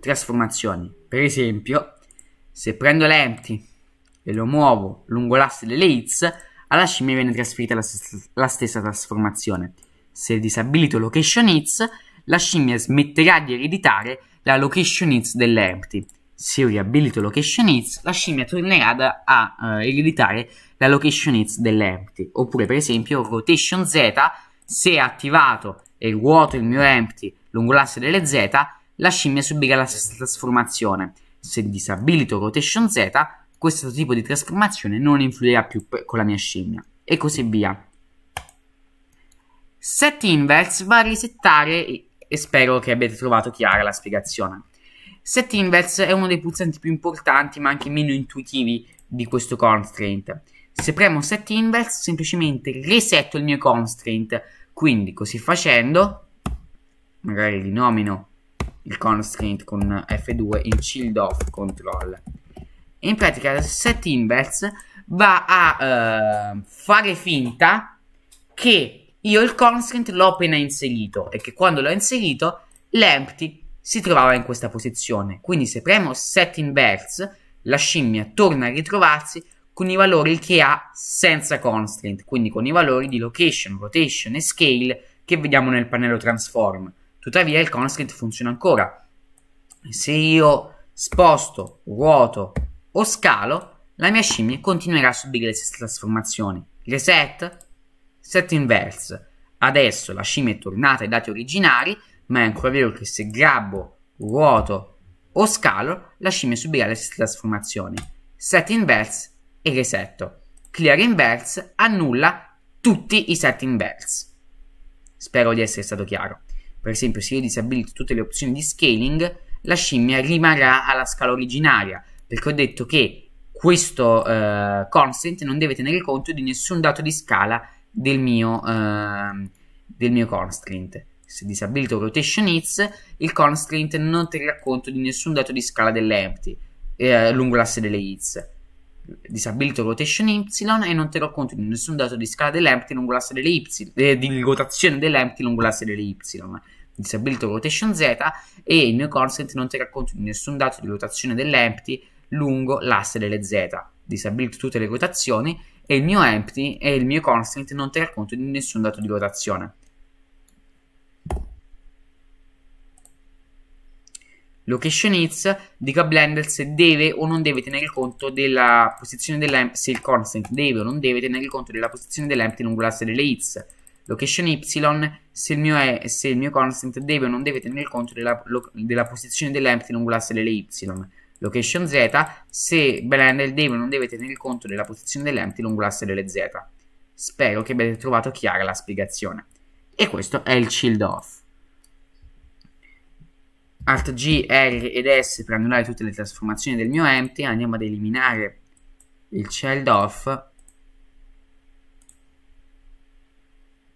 trasformazioni. Per esempio, se prendo l'empty e lo muovo lungo l'asse delle hits, alla scimmia viene trasferita la, st la stessa trasformazione. Se disabilito location hits, la scimmia smetterà di ereditare la location hits dell'empty. Se riabilito location hits, la scimmia tornerà a uh, ereditare la location hits dell'empty. Oppure, per esempio, rotation z, se attivato e ruoto il mio empty lungo l'asse delle z, la scimmia subirà la stessa trasformazione se disabilito rotation z questo tipo di trasformazione non influirà più con la mia scimmia e così via set inverse va a risettare e spero che abbiate trovato chiara la spiegazione set inverse è uno dei pulsanti più importanti ma anche meno intuitivi di questo constraint se premo set inverse semplicemente resetto il mio constraint quindi così facendo magari rinomino il constraint con F2 in shield off control. E in pratica il set inverse va a eh, fare finta che io il constraint l'ho appena inserito e che quando l'ho inserito l'empty si trovava in questa posizione. Quindi se premo set inverse la scimmia torna a ritrovarsi con i valori che ha senza constraint, quindi con i valori di location, rotation e scale che vediamo nel pannello transform. Tuttavia il conscript funziona ancora. Se io sposto, ruoto o scalo, la mia scimmia continuerà a subire le stesse trasformazioni. Reset, set inverse. Adesso la scimmia è tornata ai dati originari, ma è ancora vero che se grabbo, ruoto o scalo, la scimmia subirà le stesse trasformazioni. Set inverse e resetto. Clear inverse annulla tutti i set inverse. Spero di essere stato chiaro per esempio se io disabilito tutte le opzioni di scaling, la scimmia rimarrà alla scala originaria, perché ho detto che questo eh, constant non deve tenere conto di nessun dato di scala del mio, eh, del mio constraint. Se disabilito rotation hits, il constraint non terrà conto di nessun dato di scala dell'empty eh, lungo l'asse delle hits disabilito rotation y e non terrò conto di nessun dato di scala dell'empty lungo l'asse delle y eh, di rotazione dell'empty lungo l'asse delle y disabilito rotation z e il mio constant non terrà conto di nessun dato di rotazione dell'empty lungo l'asse delle z disabilito tutte le rotazioni e il mio empty e il mio constant non terrà conto di nessun dato di rotazione location hits dica Blender se deve o non deve tenere conto della posizione dell'emp se il constant deve o non deve tenere conto della posizione dell'empty lungo l'asse delle hits location y se il mio, è, se il mio constant deve o non deve tenere conto della, lo, della posizione dell'empty lungo l'asse delle y location z se Blender deve o non deve tenere conto della posizione dell'empty lungo l'asse delle z spero che abbiate trovato chiara la spiegazione e questo è il shield off Alt G, R ed S per annullare tutte le trasformazioni del mio empty, andiamo ad eliminare il child off,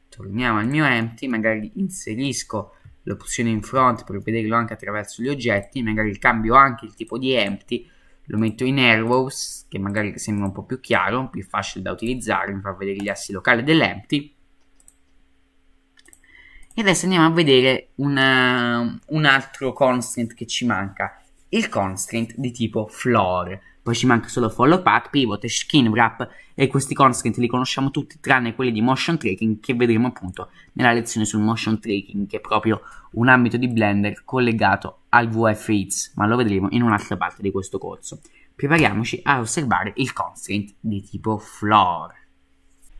torniamo al mio empty, magari inserisco l'opzione in front per vederlo anche attraverso gli oggetti, magari cambio anche il tipo di empty, lo metto in arrows che magari sembra un po' più chiaro, più facile da utilizzare, mi fa vedere gli assi locali dell'empty e adesso andiamo a vedere una, eh, un altro constraint che ci manca, il constraint di tipo floor. Poi ci manca solo follow path, pivot, skin wrap e questi constraint li conosciamo tutti tranne quelli di motion tracking che vedremo appunto nella lezione sul motion tracking che è proprio un ambito di Blender collegato al VFX, ma lo vedremo in un'altra parte di questo corso. Prepariamoci a osservare il constraint di tipo floor.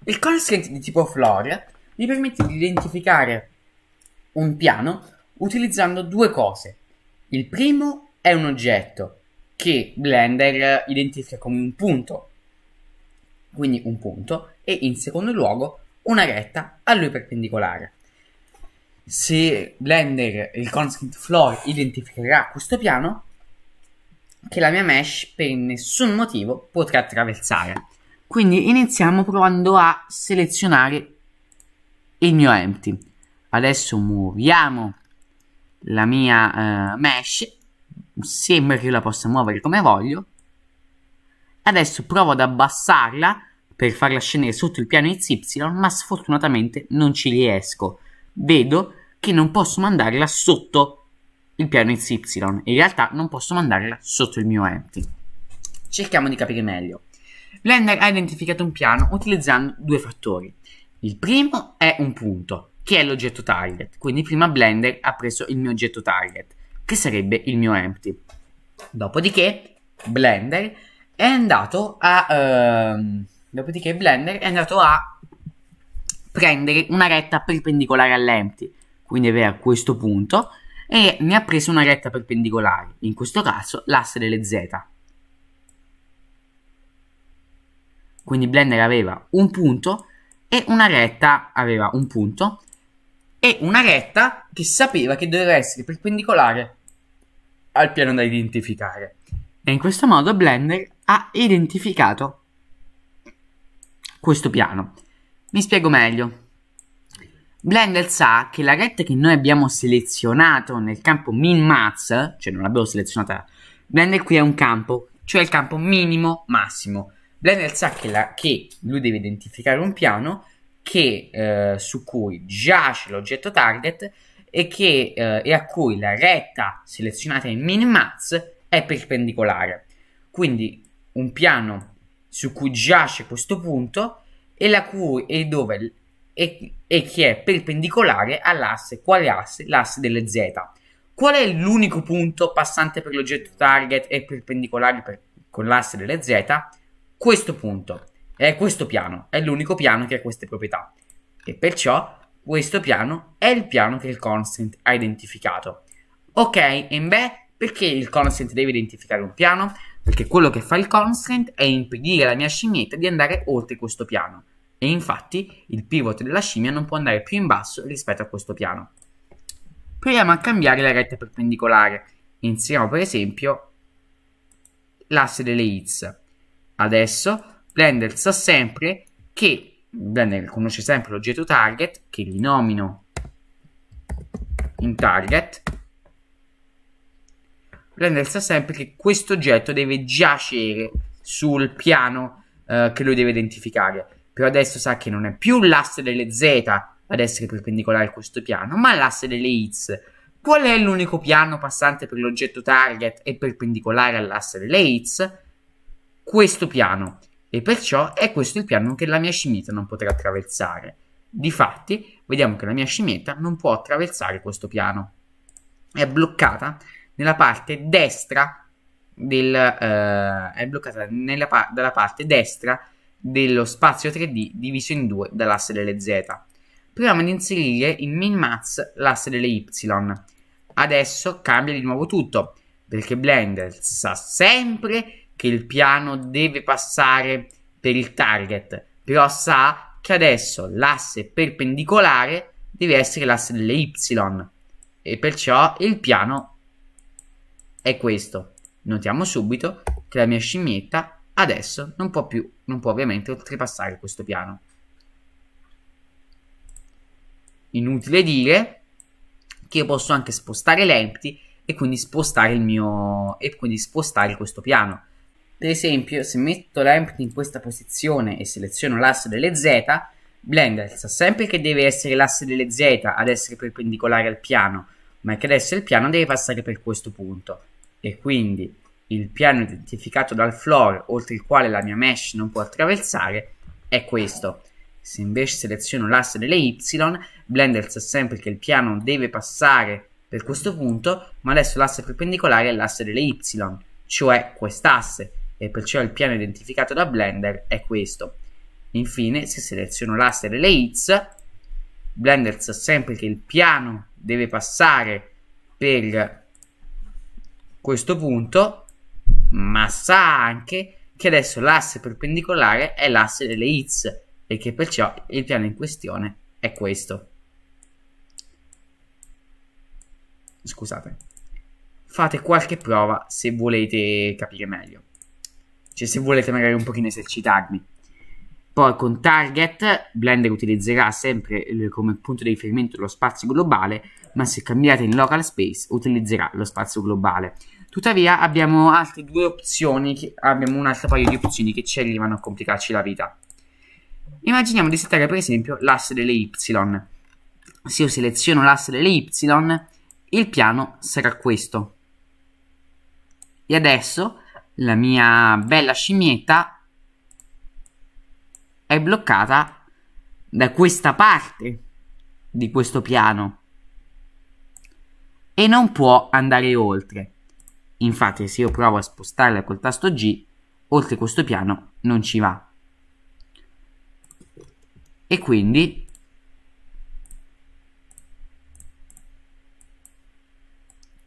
Il constraint di tipo floor vi permette di identificare un piano utilizzando due cose. Il primo è un oggetto che Blender identifica come un punto, quindi un punto, e in secondo luogo una retta a lui perpendicolare. Se Blender, il constant floor, identificherà questo piano, che la mia mesh per nessun motivo potrà attraversare. Quindi iniziamo provando a selezionare il mio empty adesso muoviamo la mia uh, mesh sembra che io la possa muovere come voglio adesso provo ad abbassarla per farla scendere sotto il piano XY ma sfortunatamente non ci riesco vedo che non posso mandarla sotto il piano XY in realtà non posso mandarla sotto il mio empty cerchiamo di capire meglio Blender ha identificato un piano utilizzando due fattori il primo è un punto che è l'oggetto target. Quindi prima Blender ha preso il mio oggetto target, che sarebbe il mio empty. Dopodiché Blender è andato a... Uh, dopodiché Blender è andato a prendere una retta perpendicolare all'empty. Quindi aveva questo punto e ne ha preso una retta perpendicolare, in questo caso l'asse delle Z. Quindi Blender aveva un punto e una retta aveva un punto e una retta che sapeva che doveva essere perpendicolare al piano da identificare. E in questo modo Blender ha identificato questo piano. Mi spiego meglio. Blender sa che la retta che noi abbiamo selezionato nel campo min-max, cioè non l'abbiamo selezionata, Blender qui è un campo, cioè il campo minimo-massimo. Blender sa che, la, che lui deve identificare un piano che, eh, su cui giace l'oggetto target e, che, eh, e, a cui la retta selezionata in minimaz è perpendicolare. Quindi un piano su cui giace questo punto e, la cui, e, dove, e, e che è perpendicolare all'asse, quale asse? L'asse delle z. Qual è l'unico punto passante per l'oggetto target e perpendicolare per, con l'asse delle z? Questo punto è questo piano, è l'unico piano che ha queste proprietà e perciò questo piano è il piano che il constant ha identificato. Ok, e beh, perché il constant deve identificare un piano? Perché quello che fa il constant è impedire alla mia scimmietta di andare oltre questo piano. E infatti il pivot della scimmia non può andare più in basso rispetto a questo piano. Proviamo a cambiare la retta perpendicolare. Inseriamo per esempio l'asse delle hits. Adesso Blender sa sempre che Blender conosce sempre l'oggetto target che gli nomino in target Blender sa sempre che questo oggetto deve giacere sul piano eh, che lui deve identificare però adesso sa che non è più l'asse delle Z ad essere perpendicolare a questo piano ma l'asse delle X qual è l'unico piano passante per l'oggetto target e perpendicolare all'asse delle X? Questo piano. E perciò è questo il piano che la mia scimmietta non potrà attraversare. Difatti, vediamo che la mia scimmietta non può attraversare questo piano. È bloccata nella parte destra del, eh, è bloccata nella pa dalla parte destra dello spazio 3D diviso in due dall'asse delle Z. Proviamo ad inserire in min l'asse delle Y. Adesso cambia di nuovo tutto, perché Blender sa sempre che il piano deve passare per il target, però sa che adesso l'asse perpendicolare deve essere l'asse delle y e perciò il piano è questo. Notiamo subito che la mia scimmietta adesso non può più, non può ovviamente oltrepassare questo piano. Inutile dire che io posso anche spostare l'empty e quindi spostare il mio e quindi spostare questo piano. Per esempio, se metto l'empty in questa posizione e seleziono l'asse delle Z, Blender sa sempre che deve essere l'asse delle Z ad essere perpendicolare al piano, ma che adesso il piano deve passare per questo punto. E quindi il piano identificato dal floor, oltre il quale la mia mesh non può attraversare, è questo. Se invece seleziono l'asse delle Y, Blender sa sempre che il piano deve passare per questo punto, ma adesso l'asse perpendicolare è l'asse delle Y, cioè quest'asse e perciò il piano identificato da Blender è questo. Infine, se seleziono l'asse delle hits, Blender sa sempre che il piano deve passare per questo punto, ma sa anche che adesso l'asse perpendicolare è l'asse delle hits e che perciò il piano in questione è questo. Scusate. Fate qualche prova se volete capire meglio cioè se volete magari un pochino esercitarvi. Poi con target Blender utilizzerà sempre eh, come punto di riferimento lo spazio globale, ma se cambiate in local space utilizzerà lo spazio globale. Tuttavia abbiamo altre due opzioni, che, abbiamo un altro paio di opzioni che ci arrivano a complicarci la vita. Immaginiamo di settare per esempio l'asse delle Y. Se io seleziono l'asse delle Y, il piano sarà questo. E adesso la mia bella scimmietta è bloccata da questa parte di questo piano e non può andare oltre. Infatti se io provo a spostarla col tasto G, oltre questo piano non ci va. E quindi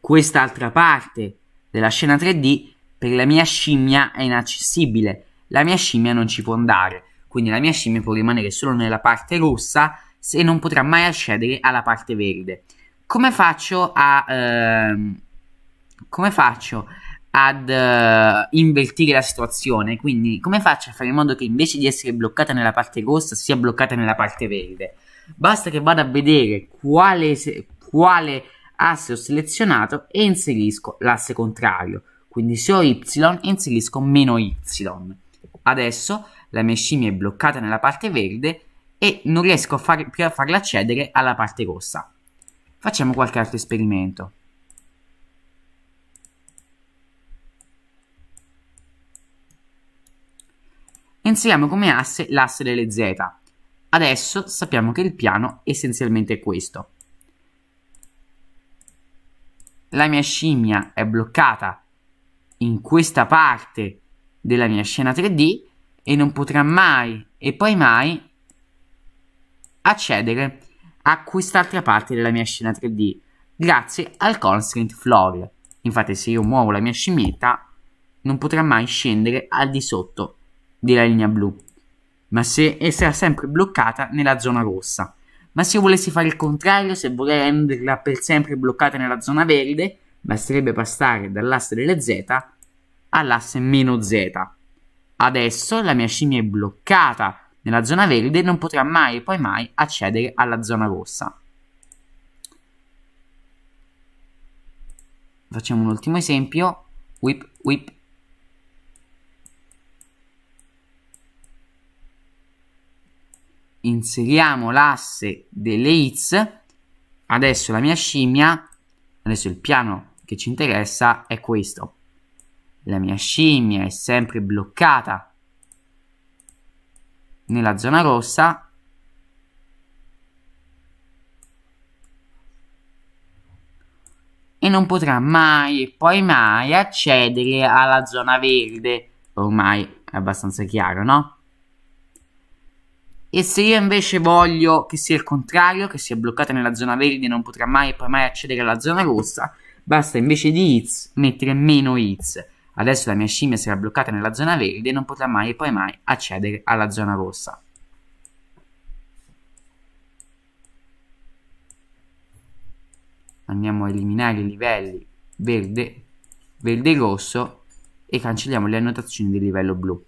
quest'altra parte della scena 3D perché la mia scimmia è inaccessibile, la mia scimmia non ci può andare, quindi la mia scimmia può rimanere solo nella parte rossa e non potrà mai accedere alla parte verde. Come faccio a... Ehm, come faccio ad uh, invertire la situazione. Quindi, come faccio a fare in modo che invece di essere bloccata nella parte rossa sia bloccata nella parte verde? Basta che vado a vedere quale, quale asse ho selezionato e inserisco l'asse contrario. Quindi se ho y inserisco meno y. Adesso la mia scimmia è bloccata nella parte verde e non riesco a far, più a farla accedere alla parte rossa. Facciamo qualche altro esperimento. Inseriamo come asse l'asse delle z. Adesso sappiamo che il piano essenzialmente è questo. La mia scimmia è bloccata in questa parte della mia scena 3D e non potrà mai e poi mai accedere a quest'altra parte della mia scena 3D grazie al constraint floor. Infatti se io muovo la mia scimmietta non potrà mai scendere al di sotto della linea blu, ma se e sarà sempre bloccata nella zona rossa. Ma se io volessi fare il contrario, se vorrei renderla per sempre bloccata nella zona verde, basterebbe passare dall'asse delle z all'asse meno z. Adesso la mia scimmia è bloccata nella zona verde e non potrà mai e poi mai accedere alla zona rossa. Facciamo un ultimo esempio. Whip, whip. Inseriamo l'asse delle hits. Adesso la mia scimmia, adesso il piano che ci interessa è questo. La mia scimmia è sempre bloccata nella zona rossa e non potrà mai e poi mai accedere alla zona verde. Ormai è abbastanza chiaro, no? E se io invece voglio che sia il contrario, che sia bloccata nella zona verde e non potrà mai e poi mai accedere alla zona rossa, Basta invece di hits mettere meno hits. Adesso la mia scimmia sarà bloccata nella zona verde e non potrà mai e poi mai accedere alla zona rossa. Andiamo a eliminare i livelli verde, verde e rosso e cancelliamo le annotazioni del livello blu.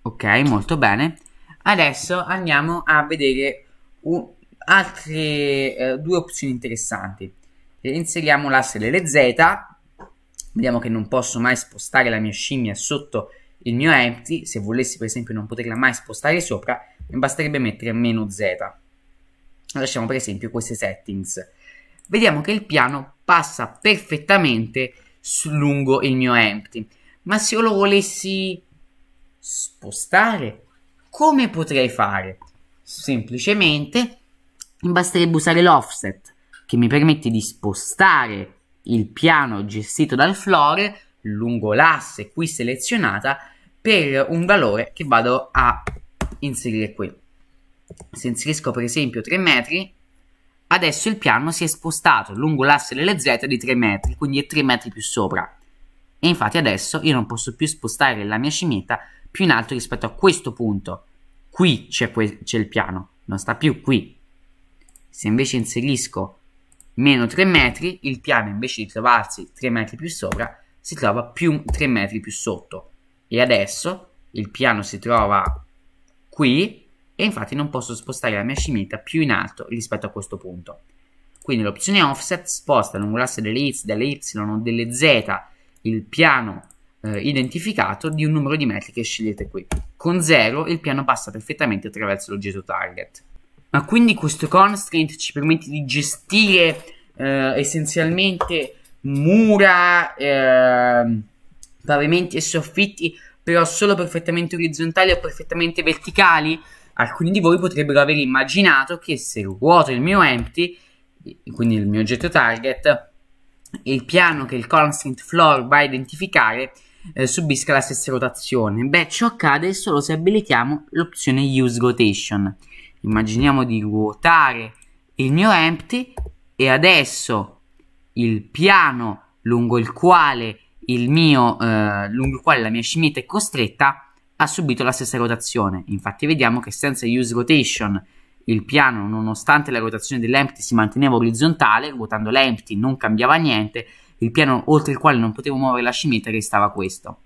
Ok, molto bene. Adesso andiamo a vedere un altre eh, due opzioni interessanti. Eh, inseriamo l'asse delle Z, vediamo che non posso mai spostare la mia scimmia sotto il mio empty, se volessi per esempio non poterla mai spostare sopra, mi basterebbe mettere meno Z. Lasciamo per esempio queste settings. Vediamo che il piano passa perfettamente lungo il mio empty, ma se io lo volessi spostare, come potrei fare? Semplicemente basterebbe usare l'offset che mi permette di spostare il piano gestito dal flore lungo l'asse qui selezionata per un valore che vado a inserire qui. Se inserisco per esempio 3 metri, adesso il piano si è spostato lungo l'asse delle Z di 3 metri, quindi è 3 metri più sopra. E infatti adesso io non posso più spostare la mia scimmietta più in alto rispetto a questo punto. Qui c'è, il piano, non sta più qui. Se invece inserisco meno 3 metri, il piano invece di trovarsi 3 metri più sopra, si trova più 3 metri più sotto. E adesso il piano si trova qui e infatti non posso spostare la mia scimmietta più in alto rispetto a questo punto. Quindi l'opzione offset sposta lungo l'asse delle x, delle y o delle z il piano eh, identificato di un numero di metri che scegliete qui. Con 0 il piano passa perfettamente attraverso l'oggetto target. Ma quindi questo constraint ci permette di gestire eh, essenzialmente mura, eh, pavimenti e soffitti, però solo perfettamente orizzontali o perfettamente verticali? Alcuni di voi potrebbero aver immaginato che se ruoto il mio empty, quindi il mio oggetto target, il piano che il constant floor va a identificare eh, subisca la stessa rotazione. Beh, ciò accade solo se abilitiamo l'opzione Use Rotation immaginiamo di ruotare il mio empty e adesso il piano lungo il quale, il mio, eh, lungo il quale la mia scimmietta è costretta ha subito la stessa rotazione. Infatti vediamo che senza use rotation il piano, nonostante la rotazione dell'empty, si manteneva orizzontale, ruotando l'empty non cambiava niente, il piano oltre il quale non potevo muovere la scimmietta restava questo.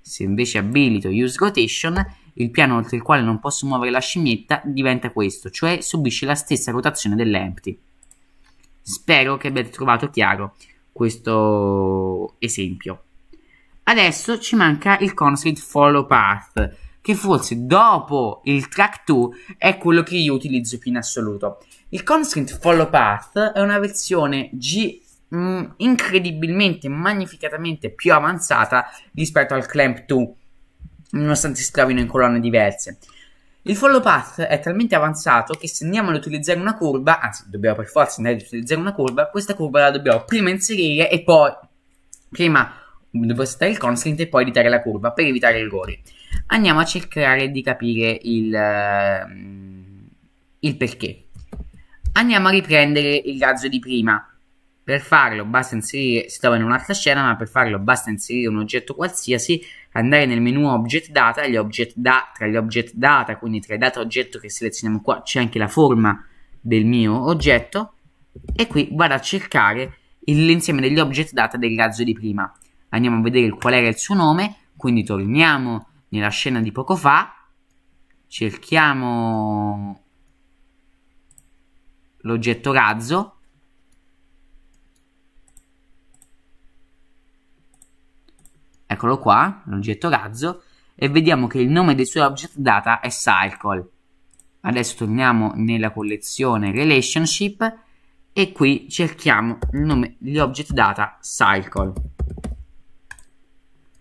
Se invece abilito use rotation il piano oltre il quale non posso muovere la scimmietta diventa questo, cioè subisce la stessa rotazione dell'empty. Spero che abbiate trovato chiaro questo esempio. Adesso ci manca il concept follow path, che forse dopo il track 2 è quello che io utilizzo più in assoluto. Il concept follow path è una versione G mm, incredibilmente, magnificatamente più avanzata rispetto al clamp 2 nonostante si trovino in colonne diverse. Il follow path è talmente avanzato che se andiamo ad utilizzare una curva, anzi dobbiamo per forza andare ad utilizzare una curva, questa curva la dobbiamo prima inserire e poi, prima devo stare il constraint e poi editare la curva per evitare errori. Andiamo a cercare di capire il, ehm, il perché. Andiamo a riprendere il razzo di prima. Per farlo basta inserire, si trova in un'altra scena, ma per farlo basta inserire un oggetto qualsiasi andare nel menu Object Data, gli object da, tra gli Object Data, quindi tra i data oggetto che selezioniamo qua, c'è anche la forma del mio oggetto, e qui vado a cercare l'insieme degli Object Data del razzo di prima. Andiamo a vedere qual era il suo nome, quindi torniamo nella scena di poco fa, cerchiamo l'oggetto razzo, eccolo qua, l'oggetto razzo, e vediamo che il nome dei suoi object data è Cycle. Adesso torniamo nella collezione Relationship e qui cerchiamo il nome, gli object data Cycle.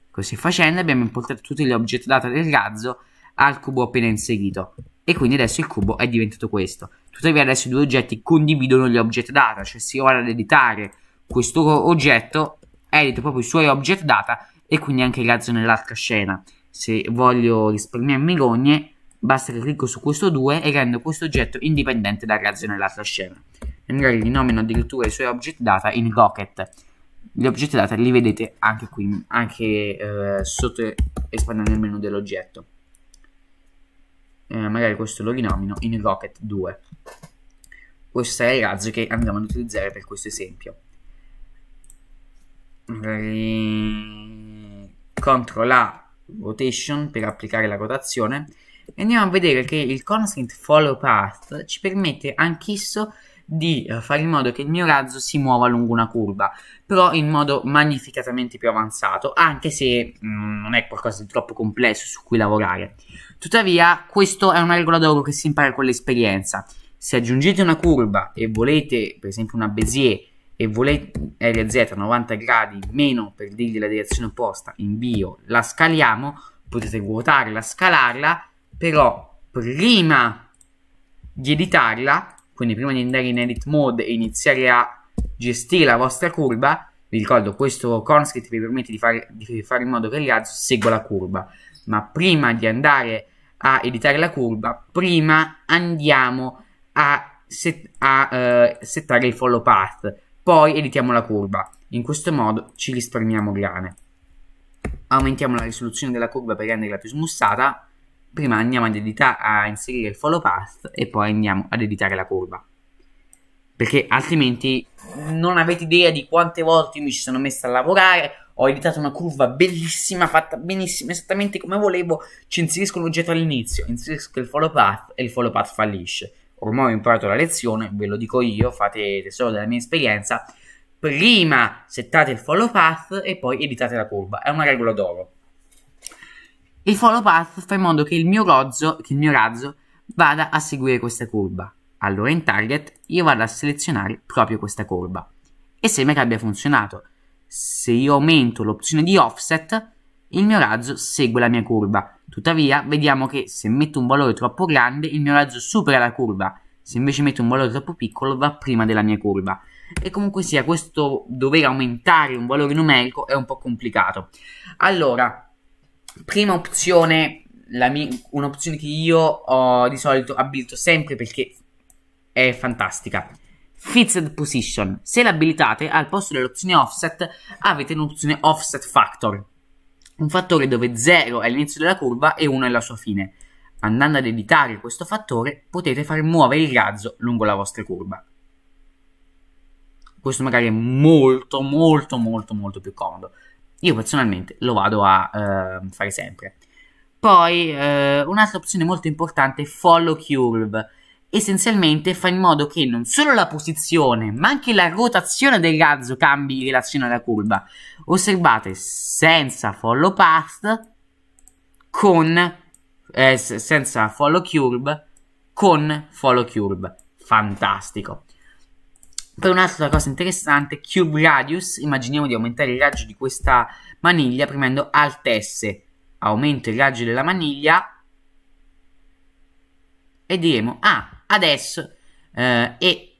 Così facendo abbiamo importato tutti gli object data del razzo al cubo appena inserito e quindi adesso il cubo è diventato questo. Tuttavia adesso i due oggetti condividono gli object data, cioè se io vado ad editare questo oggetto, edito proprio i suoi object data e quindi anche razzo nell'altra scena. Se voglio risparmiarmi gogne, basta che clicco su questo 2 e rendo questo oggetto indipendente dal razzo nell'altra scena. E magari gli nomino addirittura i suoi object data in Rocket. Gli object data li vedete anche qui, anche eh, sotto espandendo il menu dell'oggetto. Eh, magari questo lo rinomino in Rocket 2. Questo è il razzo che andiamo ad utilizzare per questo esempio. Magari CTRL A rotation per applicare la rotazione e andiamo a vedere che il constant follow path ci permette anch'esso di eh, fare in modo che il mio razzo si muova lungo una curva, però in modo magnificatamente più avanzato, anche se mh, mm, non è qualcosa di troppo complesso su cui lavorare. Tuttavia, questa è una regola d'oro che si impara con l'esperienza. Se aggiungete una curva e volete, per esempio, una Bézier e volete RZ a 90 gradi meno per dirgli la direzione opposta, invio, la scaliamo, potete ruotarla, scalarla, però prima di editarla, quindi prima di andare in edit mode e iniziare a gestire la vostra curva, vi ricordo questo conscript vi permette di fare, di fare in modo che il razzo segua la curva, ma prima di andare a editare la curva, prima andiamo a, set, a uh, settare il follow path, poi editiamo la curva, in questo modo ci risparmiamo grane. Aumentiamo la risoluzione della curva per renderla più smussata, prima andiamo ad editare, a inserire il follow path e poi andiamo ad editare la curva. Perché altrimenti non avete idea di quante volte mi ci sono messo a lavorare, ho editato una curva bellissima, fatta benissimo, esattamente come volevo, ci inserisco l'oggetto all'inizio, inserisco il follow path e il follow path fallisce ormai ho imparato la lezione, ve lo dico io, fate tesoro della mia esperienza, prima settate il follow path e poi editate la curva, è una regola d'oro. Il follow path fa in modo che il mio razzo, il mio razzo vada a seguire questa curva. Allora in target io vado a selezionare proprio questa curva. E sembra che abbia funzionato. Se io aumento l'opzione di offset, il mio razzo segue la mia curva. Tuttavia, vediamo che se metto un valore troppo grande, il mio raggio supera la curva. Se invece metto un valore troppo piccolo, va prima della mia curva. E comunque sia, questo dover aumentare un valore numerico è un po' complicato. Allora, prima opzione, un'opzione che io ho, di solito abilito sempre perché è fantastica. Fixed Position. Se l'abilitate, al posto dell'opzione offset, avete un'opzione offset factor un fattore dove 0 è l'inizio della curva e 1 è la sua fine. Andando ad editare questo fattore potete far muovere il razzo lungo la vostra curva. Questo magari è molto molto molto molto più comodo. Io personalmente lo vado a eh, fare sempre. Poi eh, un'altra opzione molto importante è follow curve essenzialmente fa in modo che non solo la posizione, ma anche la rotazione del razzo cambi in relazione alla curva. Osservate, senza follow path, con, eh, senza follow curve, con follow curve. Fantastico. Poi un'altra cosa interessante, cube radius, immaginiamo di aumentare il raggio di questa maniglia premendo Alt S. Aumento il raggio della maniglia e diremo, ah, adesso eh, e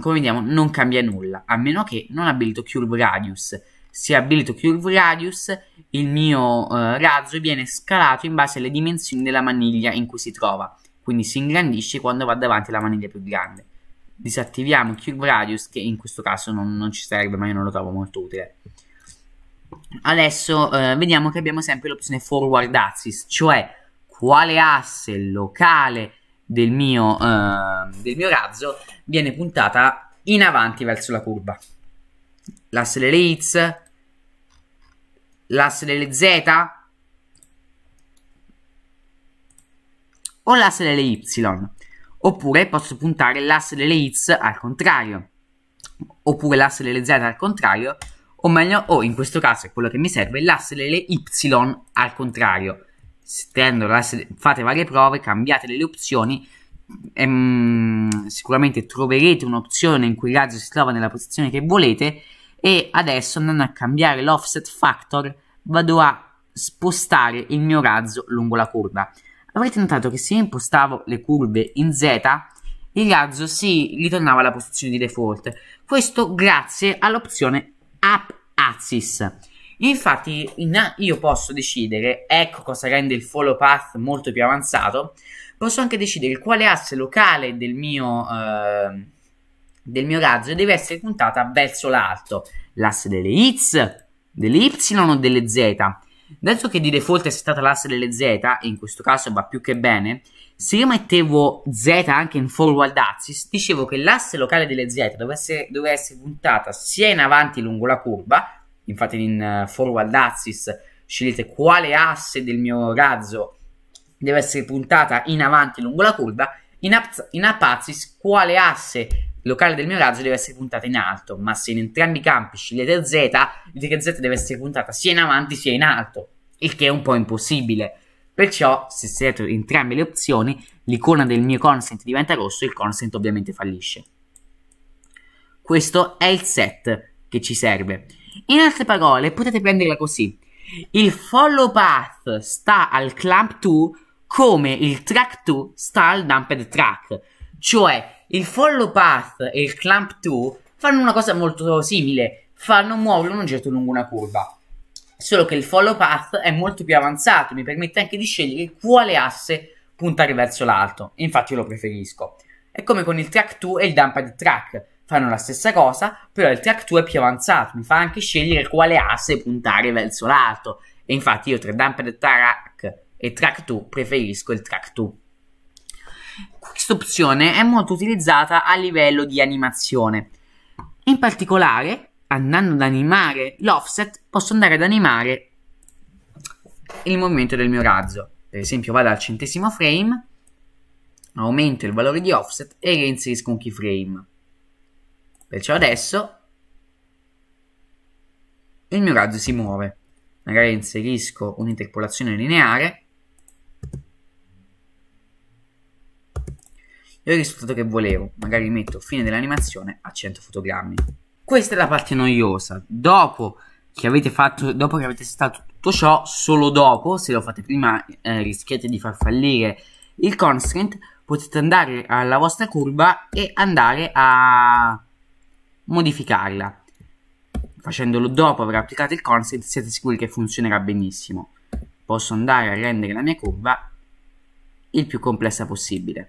come vediamo non cambia nulla a meno che non abilito curve radius se abilito curve radius il mio eh, razzo viene scalato in base alle dimensioni della maniglia in cui si trova quindi si ingrandisce quando va davanti alla maniglia più grande disattiviamo curve radius che in questo caso non, non ci serve ma io non lo trovo molto utile adesso eh, vediamo che abbiamo sempre l'opzione forward axis cioè quale asse locale del mio, eh, del mio razzo viene puntata in avanti verso la curva. L'asse delle X, l'asse delle Z o l'asse delle Y. Oppure posso puntare l'asse delle X al contrario, oppure l'asse delle Z al contrario, o meglio, o in questo caso è quello che mi serve, l'asse delle Y al contrario essere, fate varie prove, cambiate le opzioni. E, ehm, mh, sicuramente troverete un'opzione in cui il razzo si trova nella posizione che volete. E adesso andando a cambiare l'offset factor, vado a spostare il mio razzo lungo la curva. Avrete notato che se io impostavo le curve in Z, il razzo si ritornava alla posizione di default. Questo grazie all'opzione Up Axis. Infatti, in, io posso decidere, ecco cosa rende il follow path molto più avanzato. Posso anche decidere quale asse locale del mio, eh, del mio razzo deve essere puntata verso l'alto, l'asse delle X, delle Y o delle Z. Dato che di default è stata l'asse delle Z, e in questo caso va più che bene, se io mettevo Z anche in forward axis, dicevo che l'asse locale delle Z doveva essere, doveva essere puntata sia in avanti lungo la curva infatti in eh, forward axis scegliete quale asse del mio razzo deve essere puntata in avanti lungo la curva, in, up, in up axis quale asse locale del mio razzo deve essere puntata in alto, ma se in entrambi i campi scegliete Z, vedete che Z deve essere puntata sia in avanti sia in alto, il che è un po' impossibile. Perciò, se siete entrambe le opzioni, l'icona del mio consent diventa rosso e il consent ovviamente fallisce. Questo è il set che ci serve. In altre parole, potete prenderla così. Il follow path sta al clamp 2 come il track 2 sta al dumped track. Cioè, il follow path e il clamp 2 fanno una cosa molto simile, fanno muovere un oggetto lungo una curva. Solo che il follow path è molto più avanzato, mi permette anche di scegliere quale asse puntare verso l'alto. Infatti io lo preferisco. È come con il track 2 e il dumped track fanno la stessa cosa, però il track 2 è più avanzato, mi fa anche scegliere quale asse puntare verso l'alto. E infatti io tra Dumped Track e Track 2 preferisco il Track 2. Questa opzione è molto utilizzata a livello di animazione. In particolare, andando ad animare l'offset, posso andare ad animare il movimento del mio razzo. Per esempio vado al centesimo frame, aumento il valore di offset e reinserisco un keyframe Perciò adesso il mio razzo si muove. Magari inserisco un'interpolazione lineare. E ho il risultato che volevo. Magari metto fine dell'animazione a 100 fotogrammi. Questa è la parte noiosa. Dopo che avete fatto, dopo che avete testato tutto ciò, solo dopo, se lo fate prima eh, rischiate di far fallire il constraint, potete andare alla vostra curva e andare a modificarla. Facendolo dopo aver applicato il consent siete sicuri che funzionerà benissimo. Posso andare a rendere la mia curva il più complessa possibile.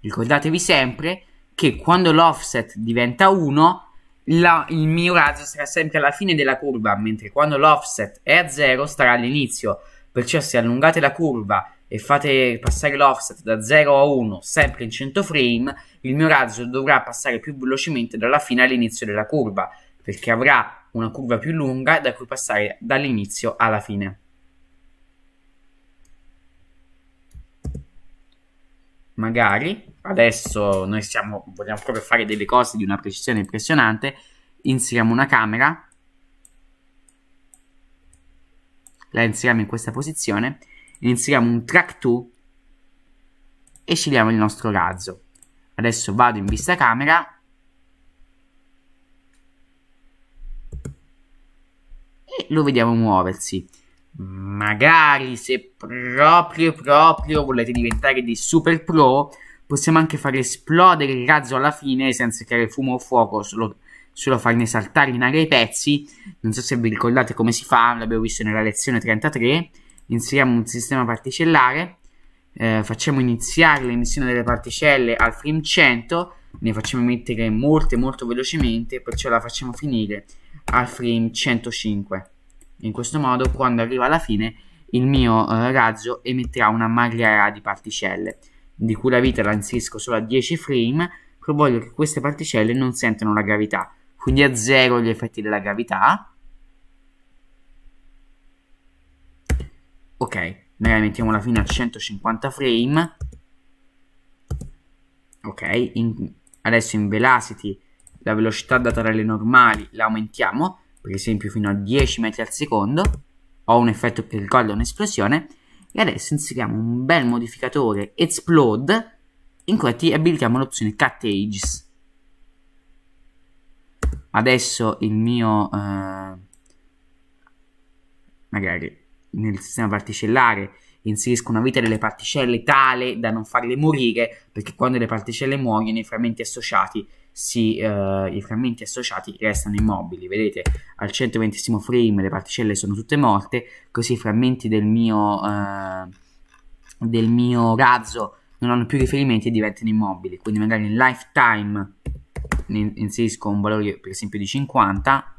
Ricordatevi sempre che quando l'offset diventa 1 la, il mio razzo sarà sempre alla fine della curva, mentre quando l'offset è a 0 starà all'inizio. Perciò se allungate la curva e fate passare l'offset da 0 a 1 sempre in 100 frame, il mio razzo dovrà passare più velocemente dalla fine all'inizio della curva, perché avrà una curva più lunga da cui passare dall'inizio alla fine. Magari adesso noi stiamo, vogliamo proprio fare delle cose di una precisione impressionante, inseriamo una camera la inseriamo in questa posizione, inseriamo un track 2 e scegliamo il nostro razzo. Adesso vado in vista camera e lo vediamo muoversi. Magari se proprio proprio volete diventare dei super pro, possiamo anche far esplodere il razzo alla fine senza creare fumo o fuoco, solo solo farne saltare in aria i pezzi. Non so se vi ricordate come si fa, l'abbiamo visto nella lezione 33. Inseriamo un sistema particellare, eh, facciamo iniziare l'emissione delle particelle al frame 100, ne facciamo mettere molte molto velocemente, perciò la facciamo finire al frame 105. In questo modo, quando arriva alla fine, il mio eh, razzo emetterà una marea di particelle, di cui la vita la inserisco solo a 10 frame, però voglio che queste particelle non sentano la gravità, quindi a zero gli effetti della gravità. Ok, magari mettiamo la fine a 150 frame. Ok, in, adesso in velocity la velocità data dalle normali la aumentiamo, per esempio fino a 10 metri al secondo. Ho un effetto che ricorda un'esplosione. E adesso inseriamo un bel modificatore explode in cui abilitiamo l'opzione cut ages adesso il mio eh, magari nel sistema particellare inserisco una vita delle particelle tale da non farle morire perché quando le particelle muoiono i frammenti associati si, eh, i frammenti associati restano immobili vedete al 120 frame le particelle sono tutte morte così i frammenti del mio eh, del mio razzo non hanno più riferimenti e diventano immobili quindi magari in lifetime inserisco un valore per esempio di 50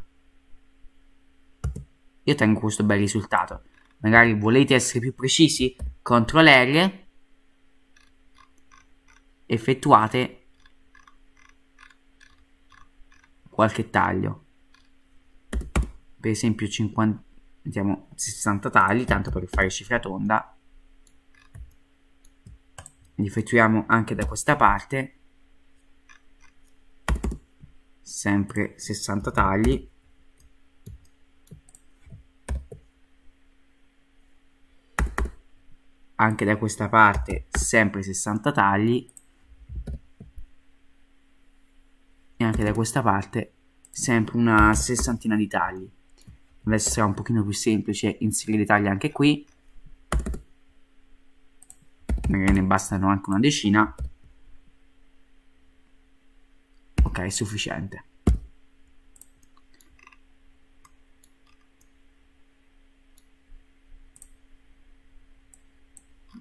io ottengo questo bel risultato magari volete essere più precisi CTRL R effettuate qualche taglio per esempio 50, mettiamo 60 tagli tanto per fare cifra tonda li effettuiamo anche da questa parte sempre 60 tagli anche da questa parte sempre 60 tagli e anche da questa parte sempre una sessantina di tagli adesso sarà un pochino più semplice inserire i tagli anche qui magari ne bastano anche una decina ok è sufficiente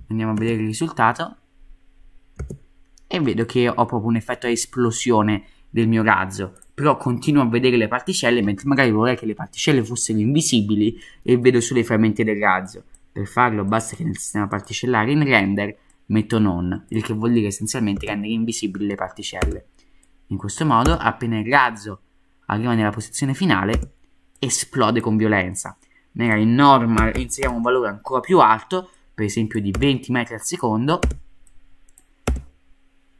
andiamo a vedere il risultato e vedo che ho proprio un effetto a esplosione del mio razzo però continuo a vedere le particelle mentre magari vorrei che le particelle fossero invisibili e vedo solo i frammenti del razzo per farlo basta che nel sistema particellare in render metto non il che vuol dire essenzialmente rendere invisibili le particelle in questo modo, appena il razzo arriva nella posizione finale, esplode con violenza. Nella in normal inseriamo un valore ancora più alto, per esempio di 20 metri al secondo,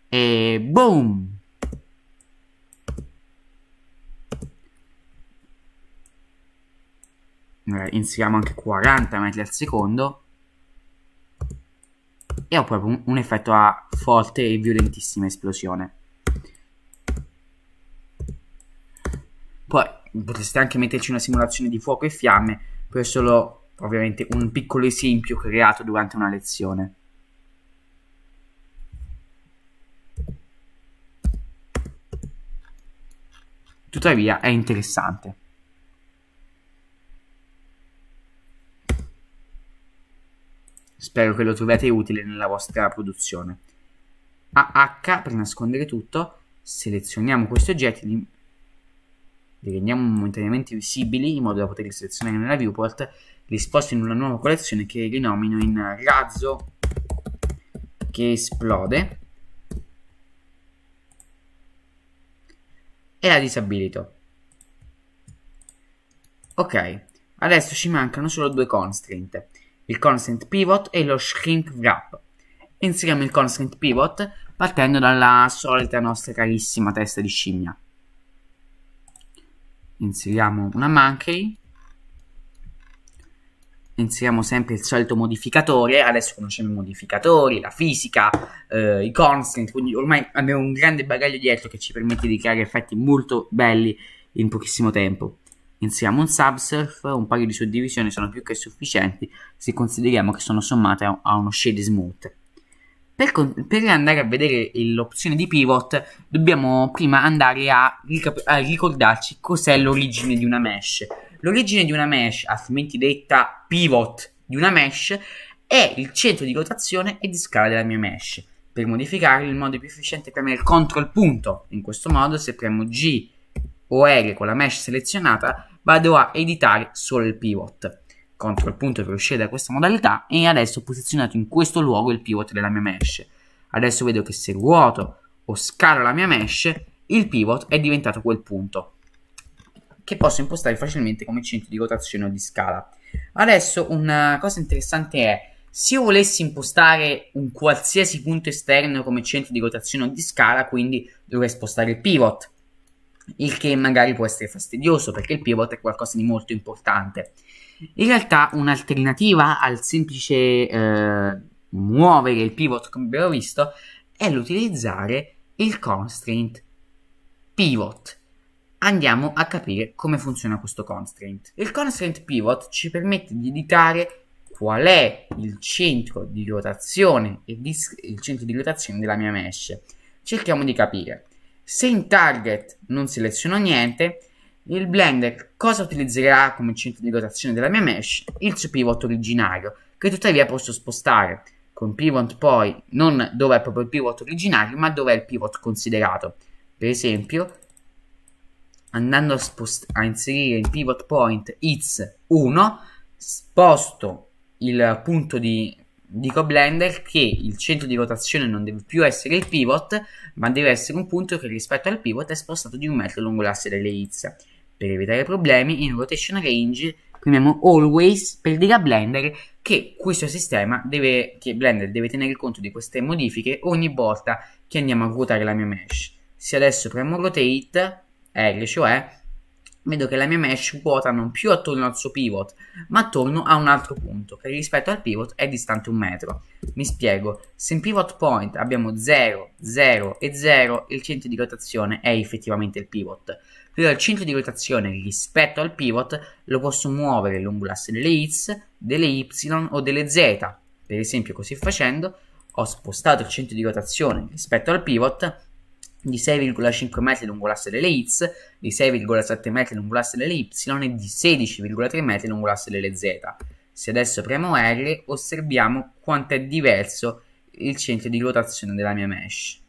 e boom! Allora, inseriamo anche 40 metri al secondo e ho proprio un effetto a forte e violentissima esplosione. Poi potreste anche metterci una simulazione di fuoco e fiamme, questo è solo ovviamente un piccolo esempio creato durante una lezione. Tuttavia è interessante. Spero che lo troviate utile nella vostra produzione. a H per nascondere tutto, selezioniamo questi oggetti, li rendiamo momentaneamente visibili in modo da poterli selezionare nella viewport, li sposto in una nuova collezione che rinomino in razzo che esplode e la disabilito. Ok, adesso ci mancano solo due constraint, il constraint pivot e lo shrink wrap. Inseriamo il constraint pivot partendo dalla solita nostra carissima testa di scimmia inseriamo una monkey inseriamo sempre il solito modificatore adesso conosciamo i modificatori la fisica eh, i constant quindi ormai abbiamo un grande bagaglio dietro che ci permette di creare effetti molto belli in pochissimo tempo inseriamo un subsurf un paio di suddivisioni sono più che sufficienti se consideriamo che sono sommate a uno shade smooth per, per andare a vedere l'opzione di pivot dobbiamo prima andare a, a ricordarci cos'è l'origine di una mesh. L'origine di una mesh, altrimenti detta pivot di una mesh, è il centro di rotazione e di scala della mia mesh. Per modificarlo il modo più efficiente è premere il CTRL punto. In questo modo se premo G o R con la mesh selezionata vado a editare solo il pivot control punto per uscire da questa modalità e adesso ho posizionato in questo luogo il pivot della mia mesh. Adesso vedo che se ruoto o scalo la mia mesh, il pivot è diventato quel punto che posso impostare facilmente come centro di rotazione o di scala. Adesso una cosa interessante è se io volessi impostare un qualsiasi punto esterno come centro di rotazione o di scala, quindi dovrei spostare il pivot, il che magari può essere fastidioso perché il pivot è qualcosa di molto importante. In realtà un'alternativa al semplice eh, muovere il pivot come abbiamo visto è l'utilizzare il constraint pivot. Andiamo a capire come funziona questo constraint. Il constraint pivot ci permette di editare qual è il centro di rotazione e il centro di rotazione della mia mesh. Cerchiamo di capire. Se in target non seleziono niente, il blender cosa utilizzerà come centro di rotazione della mia mesh? Il suo pivot originario, che tuttavia posso spostare, con pivot poi non dove è proprio il pivot originario, ma dove è il pivot considerato. Per esempio, andando a, a inserire il pivot point it's 1, sposto il punto di dico Blender che il centro di rotazione non deve più essere il pivot, ma deve essere un punto che rispetto al pivot è spostato di un metro lungo l'asse delle dell'elizia. Per evitare problemi, in rotation range chiamiamo always per dire a Blender che questo sistema deve, che Blender deve tenere conto di queste modifiche ogni volta che andiamo a ruotare la mia mesh. Se adesso premo rotate, eh, R cioè, vedo che la mia mesh ruota non più attorno al suo pivot, ma attorno a un altro punto, che rispetto al pivot è distante un metro. Mi spiego, se in pivot point abbiamo 0, 0 e 0, il centro di rotazione è effettivamente il pivot. Lui ha il centro di rotazione rispetto al pivot, lo posso muovere lungo l'asse delle X, delle Y o delle Z. Per esempio così facendo ho spostato il centro di rotazione rispetto al pivot di 6,5 metri lungo l'asse delle X, di 6,7 metri lungo l'asse delle Y e di 16,3 metri lungo l'asse delle Z. Se adesso premo R osserviamo quanto è diverso il centro di rotazione della mia mesh.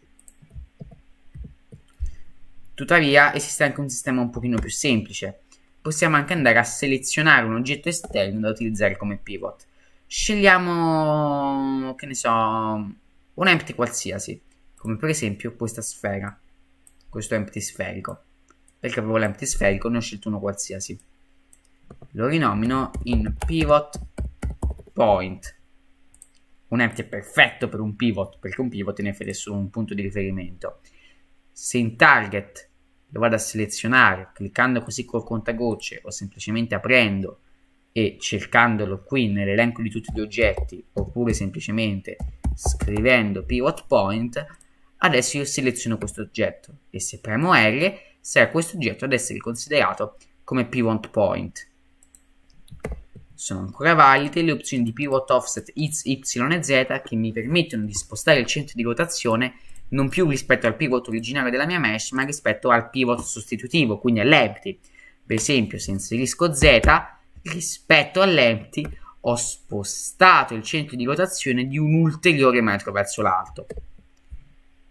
Tuttavia esiste anche un sistema un pochino più semplice. Possiamo anche andare a selezionare un oggetto esterno da utilizzare come pivot. Scegliamo, che ne so, un empty qualsiasi, come per esempio questa sfera, questo empty sferico. Perché avevo l'empty sferico, ne ho scelto uno qualsiasi. Lo rinomino in pivot point. Un empty è perfetto per un pivot, perché un pivot ne effetti è solo un punto di riferimento se in target lo vado a selezionare cliccando così col contagocce o semplicemente aprendo e cercandolo qui nell'elenco di tutti gli oggetti oppure semplicemente scrivendo pivot point adesso io seleziono questo oggetto e se premo R sarà questo oggetto ad essere considerato come pivot point sono ancora valide le opzioni di pivot offset x, y e z che mi permettono di spostare il centro di rotazione non più rispetto al pivot originale della mia mesh, ma rispetto al pivot sostitutivo, quindi all'empty. Per esempio, se inserisco Z, rispetto all'empty ho spostato il centro di rotazione di un ulteriore metro verso l'alto.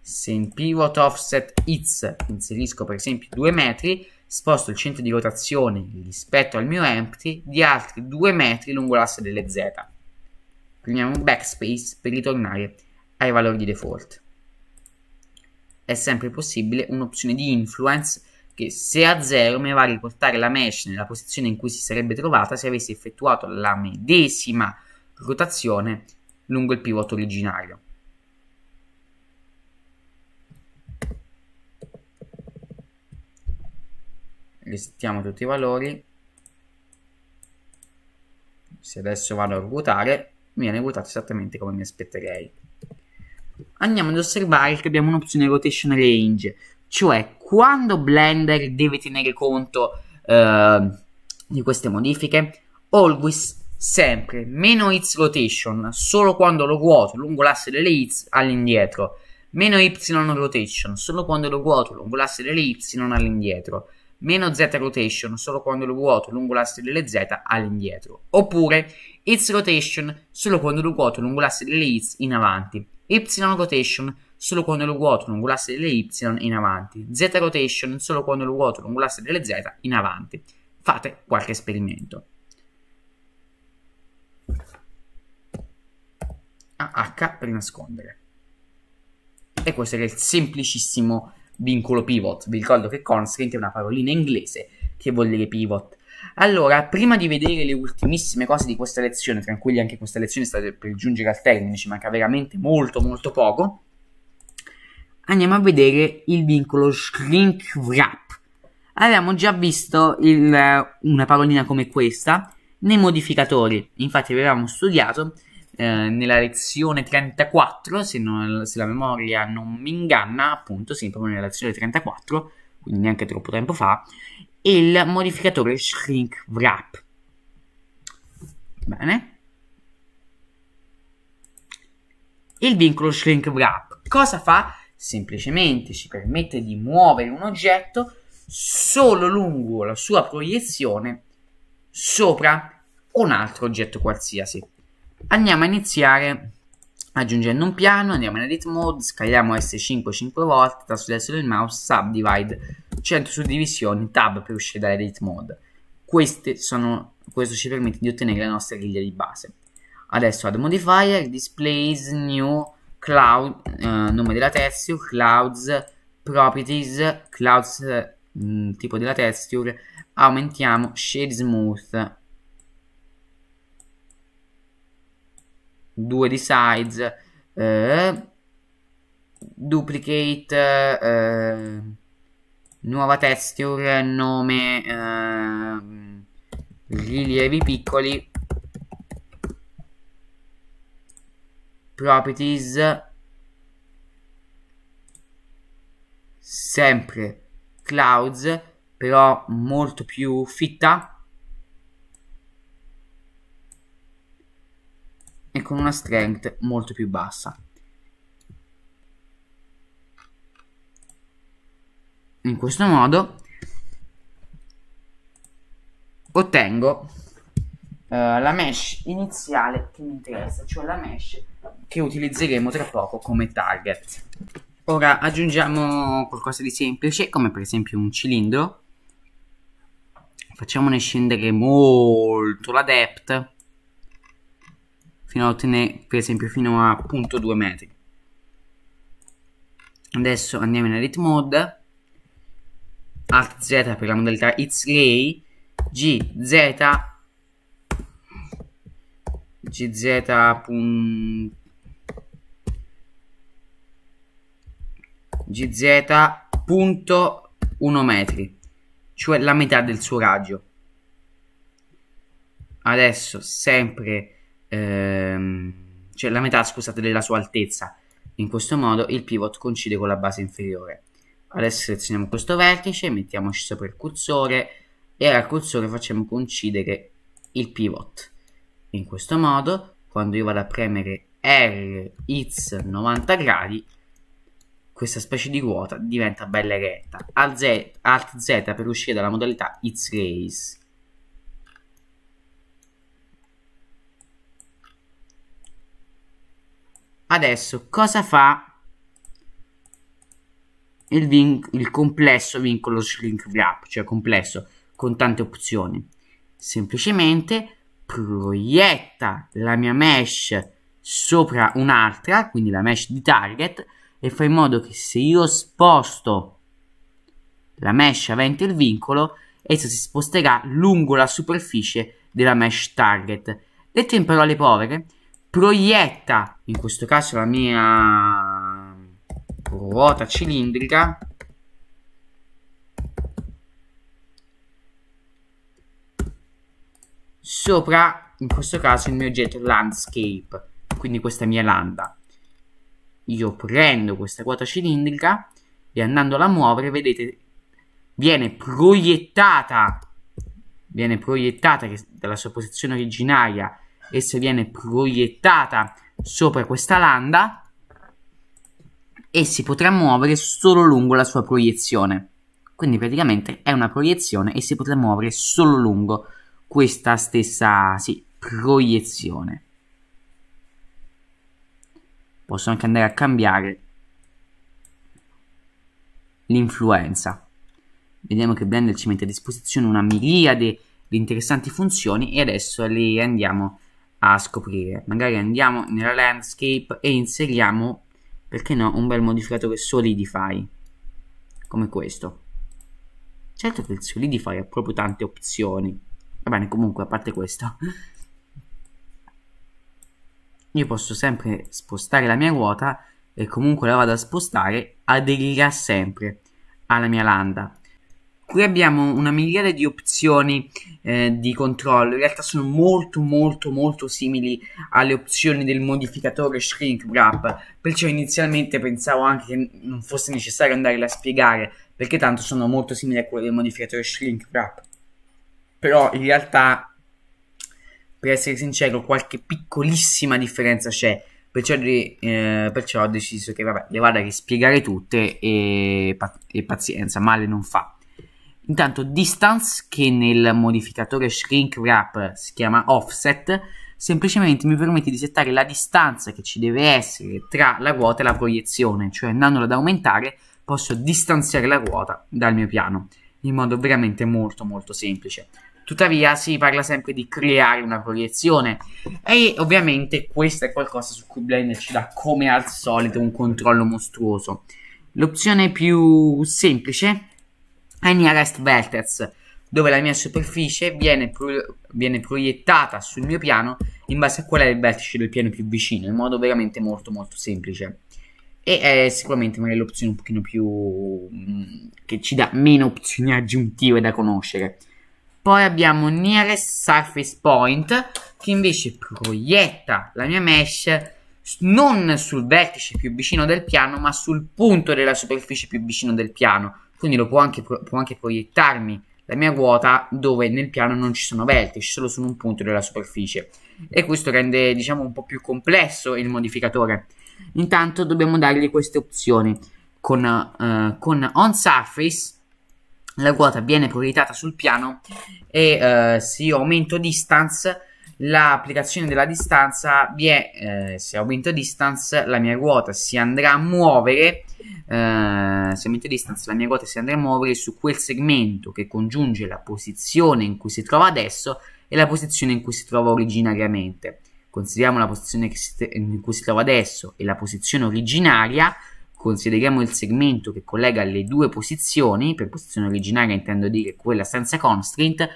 Se in pivot offset X inserisco per esempio 2 metri, sposto il centro di rotazione rispetto al mio empty di altri 2 metri lungo l'asse delle Z. Premiamo backspace per ritornare ai valori di default è sempre possibile un'opzione di influence che se a 0 mi va a riportare la mesh nella posizione in cui si sarebbe trovata se avessi effettuato la medesima rotazione lungo il pivot originario. Resettiamo tutti i valori. Se adesso vado a ruotare, mi viene ruotato esattamente come mi aspetterei andiamo ad osservare che abbiamo un'opzione rotation range, cioè quando Blender deve tenere conto eh, di queste modifiche, always sempre meno its rotation solo quando lo ruoto lungo l'asse delle its all'indietro, meno y rotation solo quando lo ruoto lungo l'asse delle y all'indietro meno z rotation solo quando lo vuoto lungo l'asse delle z all'indietro, oppure its rotation solo quando lo vuoto lungo l'asse delle its in avanti. Y rotation solo quando lo vuoto lungo l'asse delle Y in avanti, Z rotation solo quando lo vuoto lungo l'asse delle Z in avanti. Fate qualche esperimento. H per nascondere. E questo era il semplicissimo vincolo pivot. Vi ricordo che constraint è una parolina inglese che vuol dire pivot. Allora, prima di vedere le ultimissime cose di questa lezione, tranquilli anche questa lezione sta per giungere al termine, ci manca veramente molto molto poco, andiamo a vedere il vincolo shrink wrap. Abbiamo già visto il, una parolina come questa nei modificatori, infatti avevamo studiato eh, nella lezione 34, se, non, se, la memoria non mi inganna, appunto, sì, proprio nella lezione 34, quindi neanche troppo tempo fa, il modificatore shrink wrap. Bene. Il vincolo shrink wrap cosa fa? Semplicemente ci permette di muovere un oggetto solo lungo la sua proiezione sopra un altro oggetto qualsiasi. Andiamo a iniziare Aggiungendo un piano, andiamo in edit mode, scaliamo S5 5 volte, tasto destro del mouse, subdivide, 100 suddivisioni, tab per uscire dall'edit mode. Sono, questo ci permette di ottenere la nostra griglia di base. Adesso add modifier, displays, new, cloud, eh, nome della texture, clouds, properties, clouds, mh, mm, tipo della texture, aumentiamo shade smooth 2 di size, eh, duplicate, eh, nuova texture, nome, eh, rilievi piccoli, properties, sempre clouds, però molto più fitta e con una strength molto più bassa. In questo modo ottengo uh, la mesh iniziale che mi interessa, cioè la mesh che utilizzeremo tra poco come target. Ora aggiungiamo qualcosa di semplice, come per esempio un cilindro. Facciamone scendere molto la depth fino a ottenere per esempio fino a 0.2 metri adesso andiamo in edit mode alt z per la modalità it's ray gz gz punto 1 metri cioè la metà del suo raggio adesso sempre ehm, cioè la metà scusate della sua altezza. In questo modo il pivot coincide con la base inferiore. Adesso selezioniamo questo vertice, mettiamoci sopra il cursore e al cursore facciamo coincidere il pivot. In questo modo, quando io vado a premere R, X 90 gradi, questa specie di ruota diventa bella retta. Alt Z, Alt Z per uscire dalla modalità It's Race. Adesso cosa fa il, il complesso vincolo shrink wrap, cioè complesso con tante opzioni? Semplicemente proietta la mia mesh sopra un'altra, quindi la mesh di target, e fa in modo che se io sposto la mesh avente il vincolo, essa si sposterà lungo la superficie della mesh target. Detto in parole povere, proietta in questo caso la mia ruota cilindrica sopra in questo caso il mio oggetto landscape quindi questa mia landa io prendo questa ruota cilindrica e andandola a muovere vedete viene proiettata viene proiettata dalla sua posizione originaria essa viene proiettata sopra questa landa e si potrà muovere solo lungo la sua proiezione. Quindi praticamente è una proiezione e si potrà muovere solo lungo questa stessa sì, proiezione. Posso anche andare a cambiare l'influenza. Vediamo che Blender ci mette a disposizione una miriade di interessanti funzioni e adesso le andiamo a a scoprire. Magari andiamo nella landscape e inseriamo, perché no, un bel modificatore solidify, come questo. Certo che il solidify ha proprio tante opzioni. Va bene, comunque, a parte questo. Io posso sempre spostare la mia ruota e comunque la vado a spostare aderirà sempre alla mia landa Qui abbiamo una migliaia di opzioni eh, di controllo, in realtà sono molto molto molto simili alle opzioni del modificatore shrink wrap, perciò inizialmente pensavo anche che non fosse necessario andarle a spiegare, perché tanto sono molto simili a quelle del modificatore shrink wrap. Però in realtà, per essere sincero, qualche piccolissima differenza c'è. Perciò, eh, perciò, ho deciso che vabbè, le vado a rispiegare tutte e, e pazienza, male non fa. Intanto distance, che nel modificatore shrink wrap si chiama offset, semplicemente mi permette di settare la distanza che ci deve essere tra la ruota e la proiezione, cioè andandola ad aumentare posso distanziare la ruota dal mio piano, in modo veramente molto molto semplice. Tuttavia si parla sempre di creare una proiezione e ovviamente questo è qualcosa su cui Blender ci dà come al solito un controllo mostruoso. L'opzione più semplice Ania Rest Velters, dove la mia superficie viene, pro viene, proiettata sul mio piano in base a qual è il vertice del piano più vicino, in modo veramente molto molto semplice. E è sicuramente magari l'opzione un pochino più... Mm, che ci dà meno opzioni aggiuntive da conoscere. Poi abbiamo Nearest Surface Point, che invece proietta la mia mesh non sul vertice più vicino del piano, ma sul punto della superficie più vicino del piano, quindi lo può anche, può anche proiettarmi la mia ruota dove nel piano non ci sono vertici, solo su un punto della superficie e questo rende diciamo un po' più complesso il modificatore. Intanto dobbiamo dargli queste opzioni. Con, uh, con on surface la ruota viene proiettata sul piano e uh, se io aumento distance l'applicazione della distanza viene, uh, se aumento distance la mia ruota si andrà a muovere eh, se mette distance la mia quota si andrà a muovere su quel segmento che congiunge la posizione in cui si trova adesso e la posizione in cui si trova originariamente. Consideriamo la posizione si, in cui si trova adesso e la posizione originaria, consideriamo il segmento che collega le due posizioni, per posizione originaria intendo dire quella senza constraint,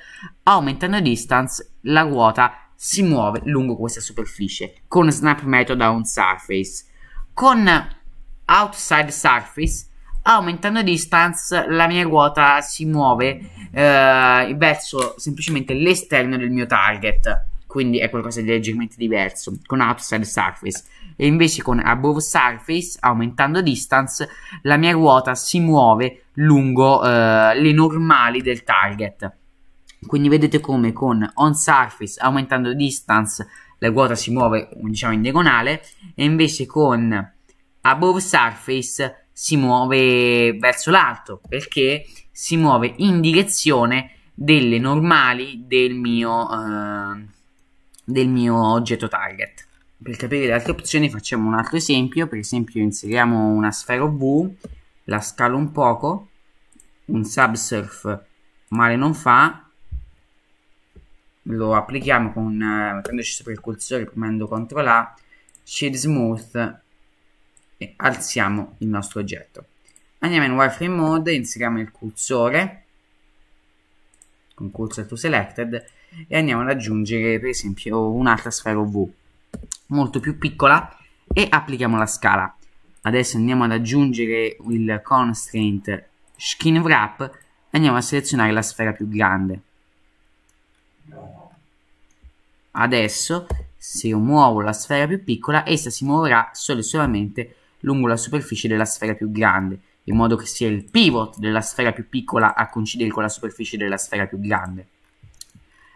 aumentando distance la ruota si muove lungo questa superficie con snap method a surface. Con outside surface aumentando distance la mia ruota si muove eh, verso semplicemente l'esterno del mio target quindi è qualcosa di leggermente diverso con outside surface e invece con above surface aumentando distance la mia ruota si muove lungo eh, le normali del target quindi vedete come con on surface aumentando distance la ruota si muove diciamo in diagonale e invece con above surface si muove verso l'alto perché si muove in direzione delle normali del mio, eh, del mio oggetto target. Per capire le altre opzioni facciamo un altro esempio, per esempio inseriamo una sfera V, la scalo un poco, un subsurf male non fa, lo applichiamo con, eh, mettendoci sopra il cursore premendo CTRL A, shade smooth e alziamo il nostro oggetto. Andiamo in wireframe mode, inseriamo il cursore con cursor to selected e andiamo ad aggiungere per esempio un'altra sfera V molto più piccola e applichiamo la scala. Adesso andiamo ad aggiungere il constraint skin wrap e andiamo a selezionare la sfera più grande. Adesso se io muovo la sfera più piccola essa si muoverà solo e solamente lungo la superficie della sfera più grande, in modo che sia il pivot della sfera più piccola a coincidere con la superficie della sfera più grande.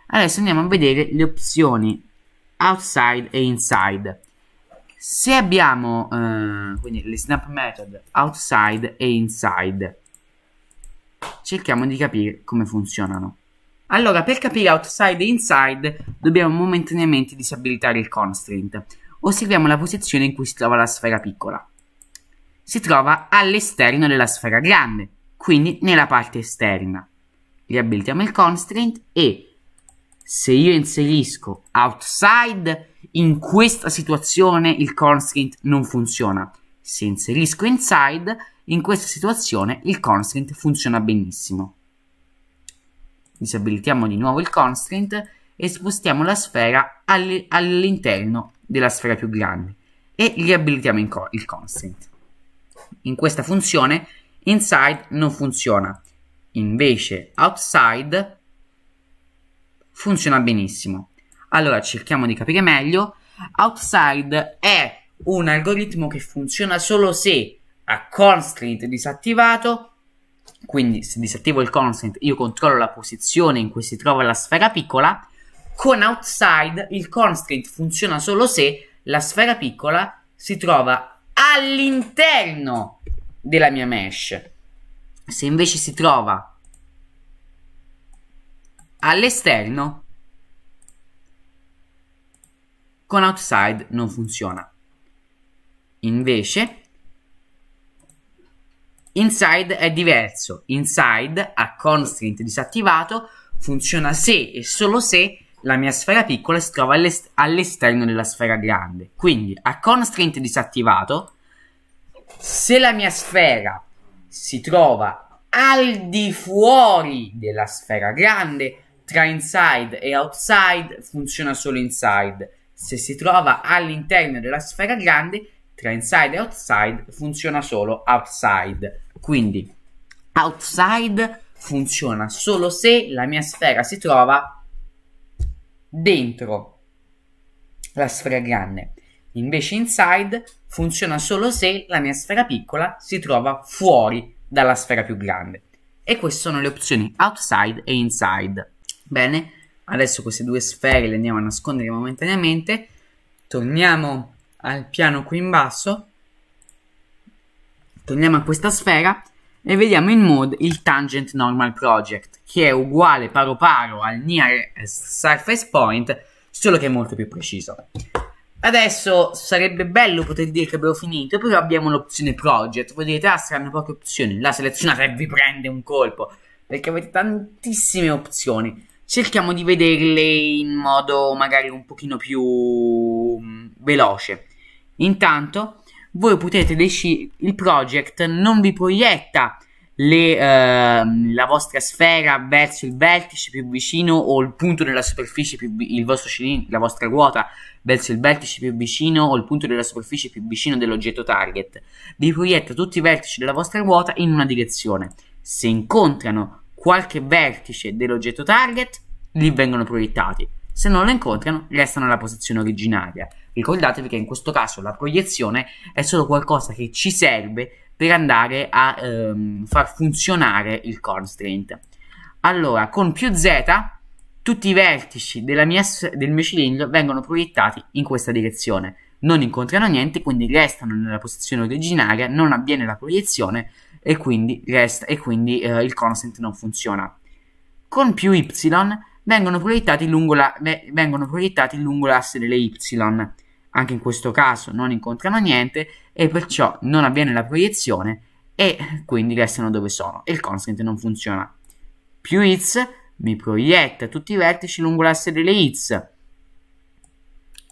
Adesso andiamo a vedere le opzioni outside e inside. Se abbiamo eh, quindi le snap method outside e inside, cerchiamo di capire come funzionano. Allora, per capire outside e inside, dobbiamo momentaneamente disabilitare il constraint. Osserviamo la posizione in cui si trova la sfera piccola si trova all'esterno della sfera grande, quindi nella parte esterna. Riabilitiamo il constraint e se io inserisco outside, in questa situazione il constraint non funziona. Se inserisco inside, in questa situazione il constraint funziona benissimo. Disabilitiamo di nuovo il constraint e spostiamo la sfera all'interno della sfera più grande e riabilitiamo il constraint in questa funzione inside non funziona, invece outside funziona benissimo. Allora cerchiamo di capire meglio. Outside è un algoritmo che funziona solo se a constraint disattivato quindi se disattivo il consent io controllo la posizione in cui si trova la sfera piccola, con outside il constraint funziona solo se la sfera piccola si trova all'interno della mia mesh. Se invece si trova all'esterno, con outside non funziona. Invece, inside è diverso. Inside, a constraint disattivato, funziona se e solo se la mia sfera piccola si trova all'esterno della sfera grande. Quindi a constraint disattivato se la mia sfera si trova al di fuori della sfera grande, tra inside e outside funziona solo inside. Se si trova all'interno della sfera grande, tra inside e outside funziona solo outside. Quindi outside funziona solo se la mia sfera si trova dentro la sfera grande. Invece inside funziona solo se la mia sfera piccola si trova fuori dalla sfera più grande. E queste sono le opzioni outside e inside. Bene, adesso queste due sfere le andiamo a nascondere momentaneamente. Torniamo al piano qui in basso. Torniamo a questa sfera e vediamo in mode il Tangent Normal Project, che è uguale paro paro al Near Surface Point, solo che è molto più preciso. Adesso sarebbe bello poter dire che abbiamo finito, però abbiamo l'opzione project. Voi direte, ah, saranno poche opzioni. La selezionate e vi prende un colpo, perché avete tantissime opzioni. Cerchiamo di vederle in modo magari un pochino più mm, veloce. Intanto, voi potete decidere, il project non vi proietta le, eh, la vostra sfera verso il vertice più vicino o il punto della superficie più il vostro cilindro, la vostra ruota verso il vertice più vicino o il punto della superficie più vicino dell'oggetto target. Vi proietta tutti i vertici della vostra ruota in una direzione. Se incontrano qualche vertice dell'oggetto target, li vengono proiettati. Se non lo incontrano, restano alla posizione originaria. Ricordatevi che in questo caso la proiezione è solo qualcosa che ci serve per andare a ehm, far funzionare il constraint. Allora, con più z tutti i vertici mia, del mio cilindro vengono proiettati in questa direzione. Non incontrano niente, quindi restano nella posizione originaria, non avviene la proiezione e quindi, resta, e quindi eh, il consent non funziona. Con più y vengono proiettati lungo, la, vengono proiettati lungo l'asse delle y anche in questo caso non incontrano niente e perciò non avviene la proiezione e quindi restano dove sono e il constant non funziona. Più hits mi proietta tutti i vertici lungo l'asse delle hits.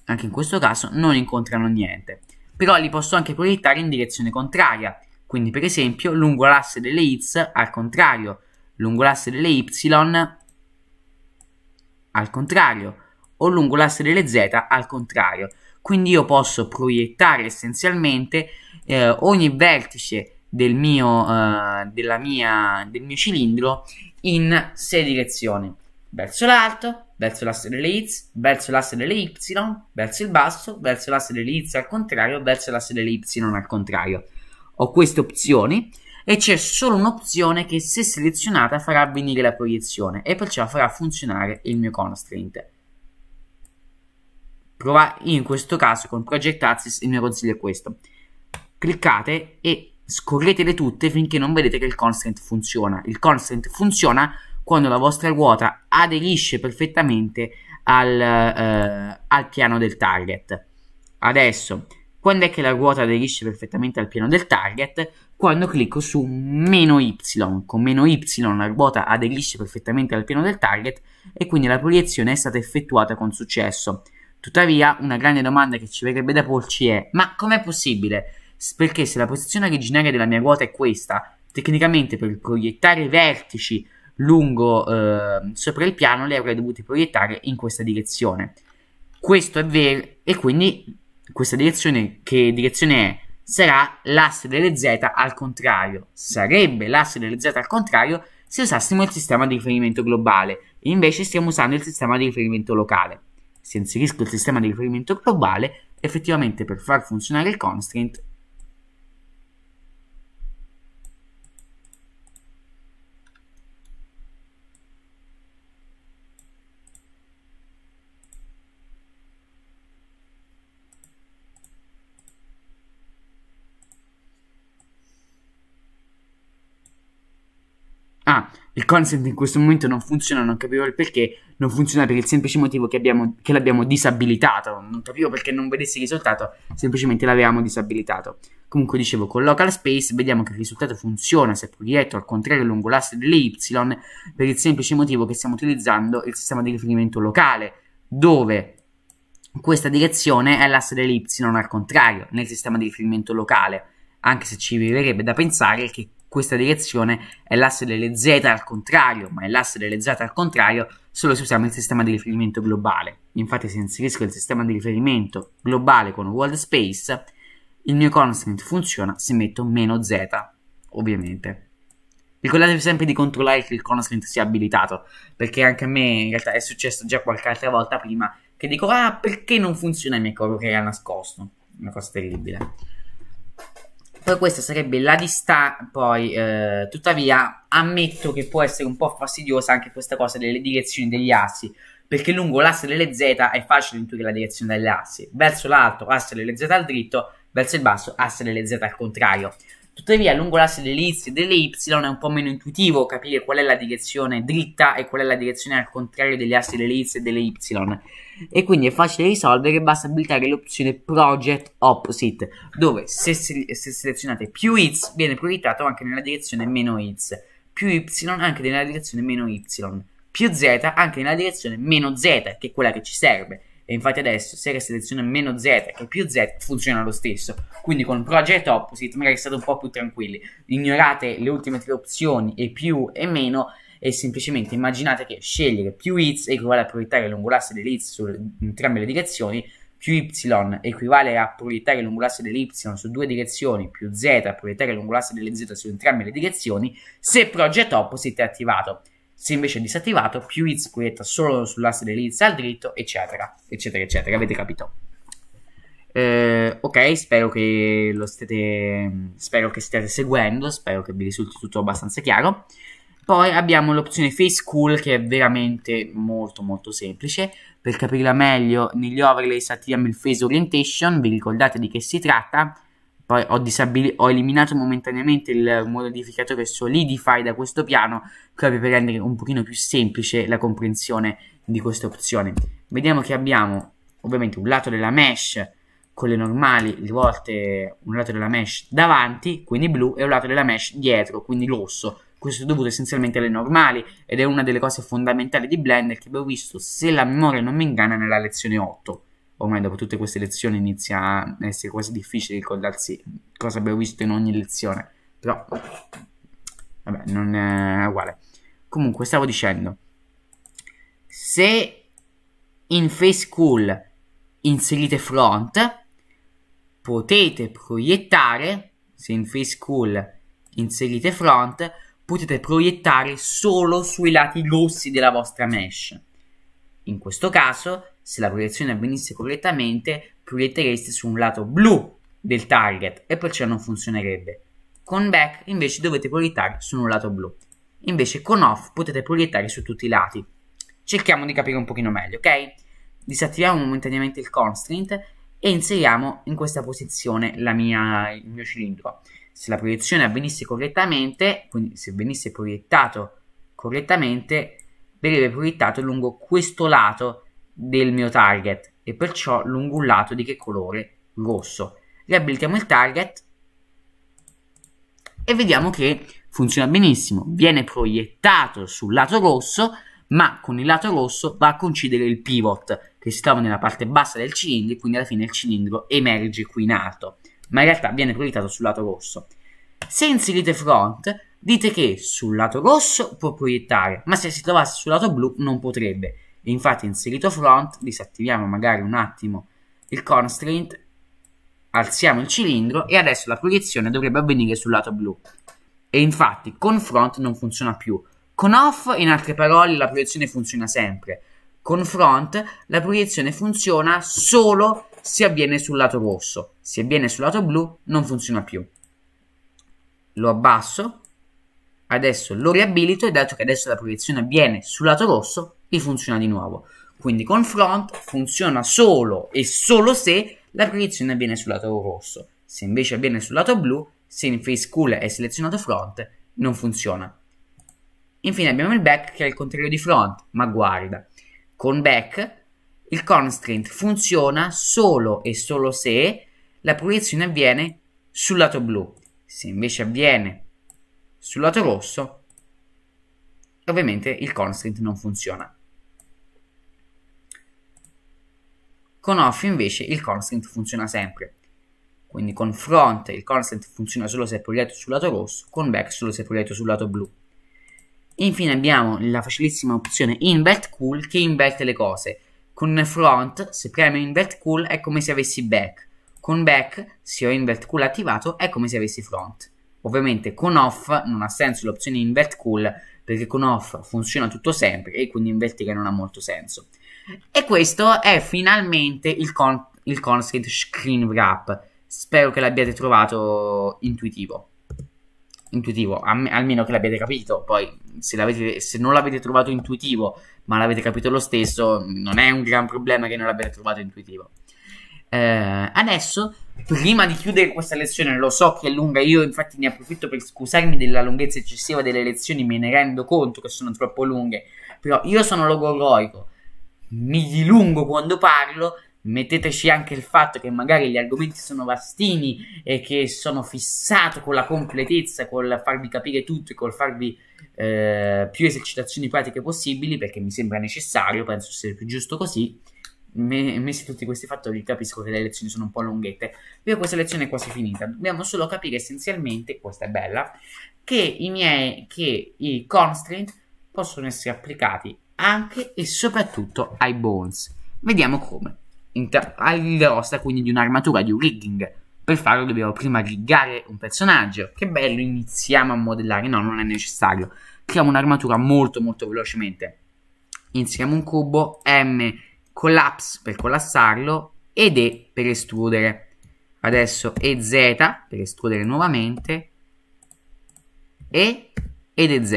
Anche in questo caso non incontrano niente. Però li posso anche proiettare in direzione contraria. Quindi per esempio lungo l'asse delle hits al contrario, lungo l'asse delle y al contrario o lungo l'asse delle z al contrario quindi io posso proiettare essenzialmente eh, ogni vertice del mio, eh, della mia, del mio cilindro in sei direzioni verso l'alto, verso l'asse delle X, verso l'asse delle Y, verso il basso, verso l'asse delle X al contrario, verso l'asse delle Y al contrario. Ho queste opzioni e c'è solo un'opzione che se selezionata farà avvenire la proiezione e perciò farà funzionare il mio constraint. Prova in questo caso con Project Access il mio consiglio è questo. Cliccate e scorretele tutte finché non vedete che il constant funziona. Il constant funziona quando la vostra ruota aderisce perfettamente al, eh, al piano del target. Adesso, quando è che la ruota aderisce perfettamente al piano del target? Quando clicco su meno Y. Con meno Y la ruota aderisce perfettamente al piano del target e quindi la proiezione è stata effettuata con successo. Tuttavia, una grande domanda che ci verrebbe da porci è: ma com'è possibile? Perché se la posizione originaria della mia ruota è questa, tecnicamente per proiettare i vertici lungo eh, sopra il piano li avrei dovuti proiettare in questa direzione. Questo è vero e quindi questa direzione che direzione è? Sarà l'asse delle z al contrario. Sarebbe l'asse delle z al contrario se usassimo il sistema di riferimento globale. Invece stiamo usando il sistema di riferimento locale se inserisco il sistema di riferimento globale, effettivamente per far funzionare il constraint il consent in questo momento non funziona, non capivo il perché, non funziona per il semplice motivo che, abbiamo, che l'abbiamo disabilitato, non capivo perché non vedessi il risultato, semplicemente l'avevamo disabilitato. Comunque dicevo, con local space vediamo che il risultato funziona, se proietto al contrario lungo l'asse delle y, per il semplice motivo che stiamo utilizzando il sistema di riferimento locale, dove questa direzione è l'asse delle y al contrario, nel sistema di riferimento locale, anche se ci verrebbe da pensare che questa direzione è l'asse delle z al contrario, ma è l'asse delle z al contrario solo se usiamo il sistema di riferimento globale. Infatti se inserisco il sistema di riferimento globale con world space, il mio constant funziona se metto meno z, ovviamente. Ricordatevi sempre di controllare che il constant sia abilitato, perché anche a me in realtà è successo già qualche altra volta prima che dico ah perché non funziona il mio coro che era nascosto, una cosa terribile. Poi questa sarebbe la distanza, poi eh, tuttavia ammetto che può essere un po' fastidiosa anche questa cosa delle direzioni degli assi, perché lungo l'asse delle Z è facile intuire la direzione delle assi, verso l'alto asse delle Z al dritto, verso il basso asse delle Z al contrario. Tuttavia lungo l'asse delle X e delle Y è un po' meno intuitivo capire qual è la direzione dritta e qual è la direzione al contrario degli assi delle X e delle Y e quindi è facile risolvere, basta abilitare l'opzione Project Opposite, dove se, se, se selezionate più hits viene prioritato anche nella direzione meno hits, più y anche nella direzione meno y, più z anche nella direzione meno z, che è quella che ci serve. E infatti adesso se la seleziona meno Z che più Z funziona lo stesso. Quindi con Project Opposite magari state un po' più tranquilli. Ignorate le ultime tre opzioni e più e meno e semplicemente immaginate che scegliere più x equivale a proiettare lungo l'asse dell'x su entrambe le direzioni, più y equivale a proiettare lungo l'asse dell'y su due direzioni, più z a proiettare l'ungolasse delle z su entrambe le direzioni, se project opposite è attivato. Se invece è disattivato, più x proietta solo sull'asse dell'y al dritto, eccetera, eccetera, eccetera. Avete capito? Eh, ok, spero che lo stiate, spero che stiate seguendo, spero che vi risulti tutto abbastanza chiaro. Poi abbiamo l'opzione Face Cool che è veramente molto molto semplice. Per capirla meglio, negli overlay attiviamo il Face Orientation, vi ricordate di che si tratta? Poi ho, ho eliminato momentaneamente il modificatore Solidify da questo piano, proprio per rendere un pochino più semplice la comprensione di questa opzione. Vediamo che abbiamo ovviamente un lato della mesh con le normali rivolte, un lato della mesh davanti, quindi blu, e un lato della mesh dietro, quindi rosso questo è dovuto essenzialmente alle normali ed è una delle cose fondamentali di Blender che abbiamo visto, se la memoria non mi inganna, nella lezione 8. Ormai dopo tutte queste lezioni inizia a essere quasi difficile ricordarsi cosa abbiamo visto in ogni lezione, però vabbè, non è uguale. Comunque, stavo dicendo, se in Face Cool inserite front, potete proiettare, se in Face Cool inserite front, potete proiettare solo sui lati rossi della vostra mesh. In questo caso, se la proiezione avvenisse correttamente, proiettereste su un lato blu del target e perciò non funzionerebbe. Con back invece dovete proiettare su un lato blu. Invece con off potete proiettare su tutti i lati. Cerchiamo di capire un pochino meglio, ok? Disattiviamo momentaneamente il constraint e inseriamo in questa posizione mia, il mio cilindro se la proiezione avvenisse correttamente, quindi se venisse proiettato correttamente, verrebbe proiettato lungo questo lato del mio target e perciò lungo un lato di che colore? Rosso. Riabilitiamo il target e vediamo che funziona benissimo. Viene proiettato sul lato rosso, ma con il lato rosso va a coincidere il pivot che si trova nella parte bassa del cilindro, e quindi alla fine il cilindro emerge qui in alto ma in realtà viene proiettato sul lato rosso. Se inserite front, dite che sul lato rosso può proiettare, ma se si trovasse sul lato blu non potrebbe. Infatti inserito front, disattiviamo magari un attimo il constraint, alziamo il cilindro e adesso la proiezione dovrebbe avvenire sul lato blu. E infatti con front non funziona più. Con off, in altre parole, la proiezione funziona sempre. Con front la proiezione funziona solo se avviene sul lato rosso, se avviene sul lato blu non funziona più. Lo abbasso, adesso lo riabilito e dato che adesso la proiezione avviene sul lato rosso, funziona di nuovo. Quindi con front funziona solo e solo se la proiezione avviene sul lato rosso. Se invece avviene sul lato blu, se in face cool è selezionato front, non funziona. Infine abbiamo il back che è il contrario di front, ma guarda, con back il constraint funziona solo e solo se la proiezione avviene sul lato blu. Se invece avviene sul lato rosso, ovviamente il constraint non funziona. Con off invece il constraint funziona sempre. Quindi con front il constraint funziona solo se è proiettato sul lato rosso, con back solo se è proiettato sul lato blu. Infine abbiamo la facilissima opzione invert cool che inverte le cose. Con front, se premo invert cool, è come se avessi back. Con back, se ho invert cool attivato, è come se avessi front. Ovviamente con off non ha senso l'opzione invert cool, perché con off funziona tutto sempre e quindi invertire non ha molto senso. E questo è finalmente il, con- il constraint screen wrap. Spero che l'abbiate trovato intuitivo. Intuitivo, me, almeno che l'abbiate capito. Poi, se, se non l'avete trovato intuitivo ma l'avete capito lo stesso, non è un gran problema che non l'abbiate trovato intuitivo. Eh, adesso, prima di chiudere questa lezione, lo so che è lunga, io infatti ne approfitto per scusarmi della lunghezza eccessiva delle lezioni, me ne rendo conto che sono troppo lunghe, però io sono logoroico, mi dilungo quando parlo, Metteteci anche il fatto che magari gli argomenti sono vastini e che sono fissato con la completezza, col farvi capire tutto e col farvi eh, più esercitazioni pratiche possibili, perché mi sembra necessario, penso sia più giusto così. messi tutti questi fattori capisco che le lezioni sono un po' lunghette però questa lezione è quasi finita dobbiamo solo capire essenzialmente questa è bella che i miei che i constraint possono essere applicati anche e soprattutto ai bones vediamo come inter- a livello quindi di un'armatura, di un rigging. Per farlo dobbiamo prima riggare un personaggio. Che bello, iniziamo a modellare. No, non è necessario. Creiamo un'armatura molto molto velocemente. Iniziamo un cubo, M collapse per collassarlo ed E per estrudere. Adesso EZ per estrudere nuovamente E ed EZ.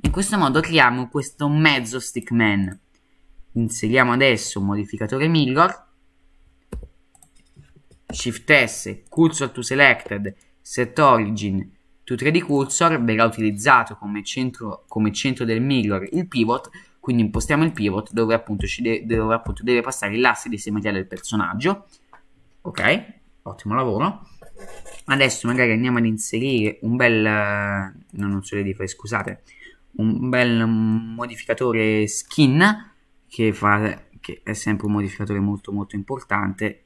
In questo modo creiamo questo mezzo stickman inseriamo adesso un modificatore mirror Shift S, Cursor to Selected, Set Origin to 3D Cursor verrà utilizzato come centro, come centro del mirror il pivot, quindi impostiamo il pivot dove appunto, de dove appunto deve passare l'asse di simmetria del personaggio. Ok, ottimo lavoro. Adesso magari andiamo ad inserire un bel... no, non so le dire, scusate. Un bel modificatore skin che, va, che è sempre un modificatore molto molto importante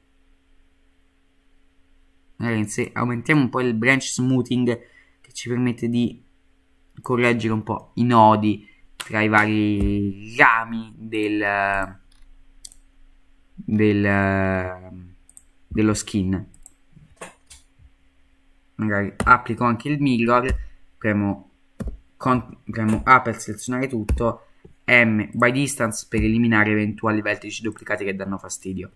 Renzi, aumentiamo un po' il branch smoothing che ci permette di correggere un po' i nodi tra i vari rami del, del dello skin magari applico anche il mirror premo, con, premo A per selezionare tutto M by distance per eliminare eventuali vertici duplicati che danno fastidio.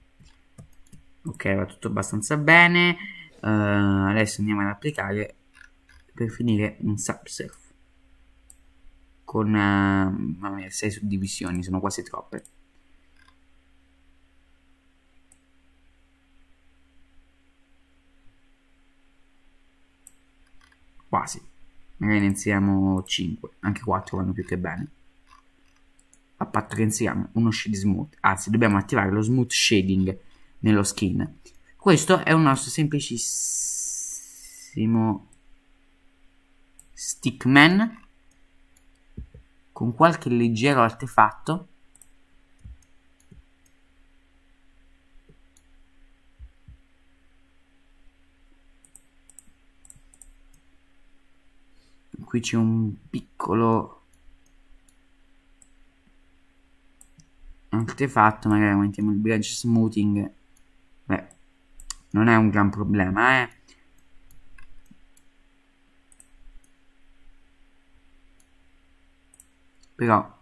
Ok, va tutto abbastanza bene. Uh, adesso andiamo ad applicare per finire un subsurf con uh, mamma mia, 6 suddivisioni, sono quasi troppe. Quasi. Magari ne iniziamo 5, anche 4 vanno più che bene a patto che inseriamo uno shade smooth, anzi dobbiamo attivare lo smooth shading nello skin. Questo è un nostro semplicissimo stickman con qualche leggero artefatto qui c'è un piccolo artefatto magari aumentiamo il bridge smoothing beh non è un gran problema eh però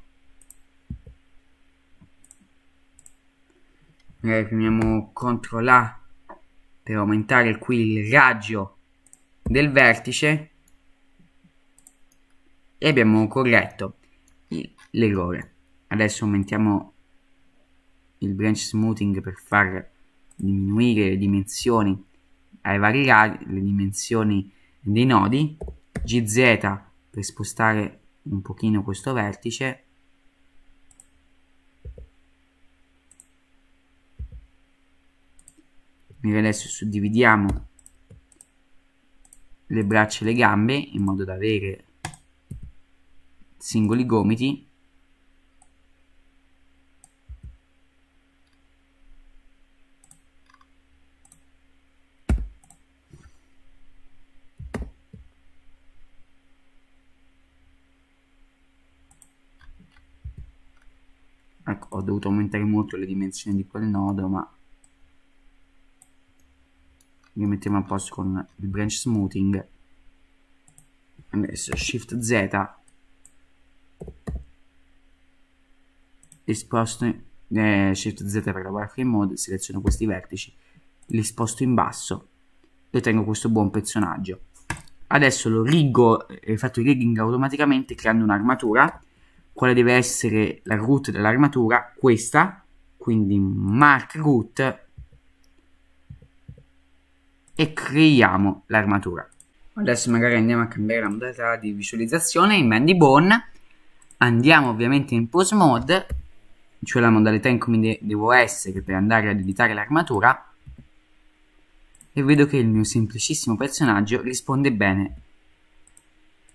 magari premiamo CTRL A per aumentare qui il raggio del vertice e abbiamo corretto l'errore adesso aumentiamo il branch smoothing per far diminuire le dimensioni ai vari gradi, le dimensioni dei nodi, gz per spostare un pochino questo vertice quindi adesso suddividiamo le braccia e le gambe in modo da avere singoli gomiti ecco ho dovuto aumentare molto le dimensioni di quel nodo ma li mettiamo a posto con il branch smoothing adesso shift z li sposto eh, shift z per lavorare wireframe mode seleziono questi vertici li sposto in basso e tengo questo buon personaggio adesso lo riggo, e eh, faccio il rigging automaticamente creando un'armatura quale deve essere la root dell'armatura, questa, quindi mark root e creiamo l'armatura. Adesso magari andiamo a cambiare la modalità di visualizzazione in Bone, andiamo ovviamente in pose mode, cioè la modalità in cui de devo essere per andare ad editare l'armatura e vedo che il mio semplicissimo personaggio risponde bene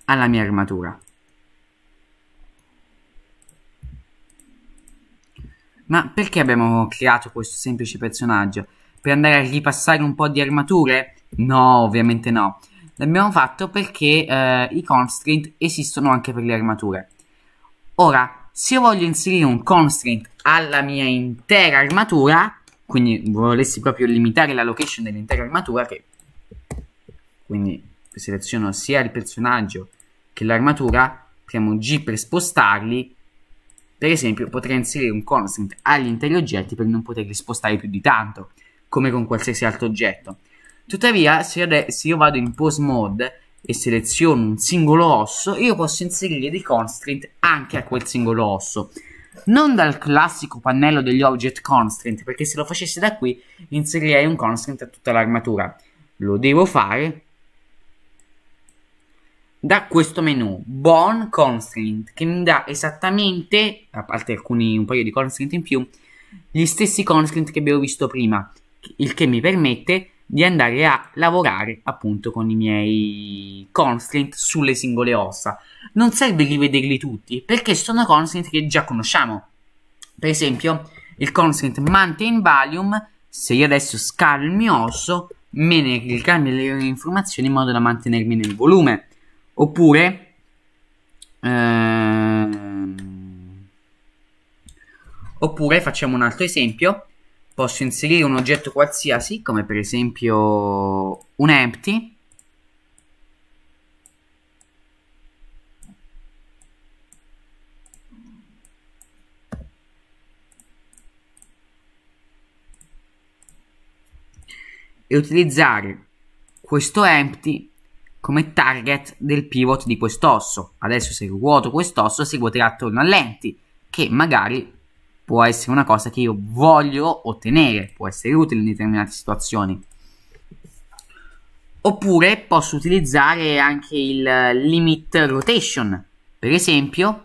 alla mia armatura. Ma perché abbiamo creato questo semplice personaggio? Per andare a ripassare un po' di armature? No, ovviamente no. L'abbiamo fatto perché eh, i constraint esistono anche per le armature. Ora, se io voglio inserire un constraint alla mia intera armatura, quindi volessi proprio limitare la location dell'intera armatura, che quindi seleziono sia il personaggio che l'armatura, premo G per spostarli per esempio, potrei inserire un constant agli interi oggetti per non poterli spostare più di tanto, come con qualsiasi altro oggetto. Tuttavia, se, io vado in pose mode e seleziono un singolo osso, io posso inserire dei constraint anche a quel singolo osso. Non dal classico pannello degli object constraint, perché se lo facessi da qui inserirei un constraint a tutta l'armatura. Lo devo fare da questo menu Bone Constraint che mi dà esattamente, a parte alcuni un paio di constraint in più, gli stessi constraint che abbiamo visto prima, il che mi permette di andare a lavorare appunto con i miei constraint sulle singole ossa. Non serve rivederli tutti perché sono constraint che già conosciamo. Per esempio, il constraint maintain volume, se io adesso scalo il mio osso, me ne ricambia le informazioni in modo da mantenermi nel volume. Oppure, ehm, oppure facciamo un altro esempio. Posso inserire un oggetto qualsiasi, come per esempio un empty. e utilizzare questo empty come target del pivot di quest'osso. Adesso se ruoto quest'osso si ruoterà attorno a lenti, che magari può essere una cosa che io voglio ottenere, può essere utile in determinate situazioni. Oppure posso utilizzare anche il limit rotation. Per esempio,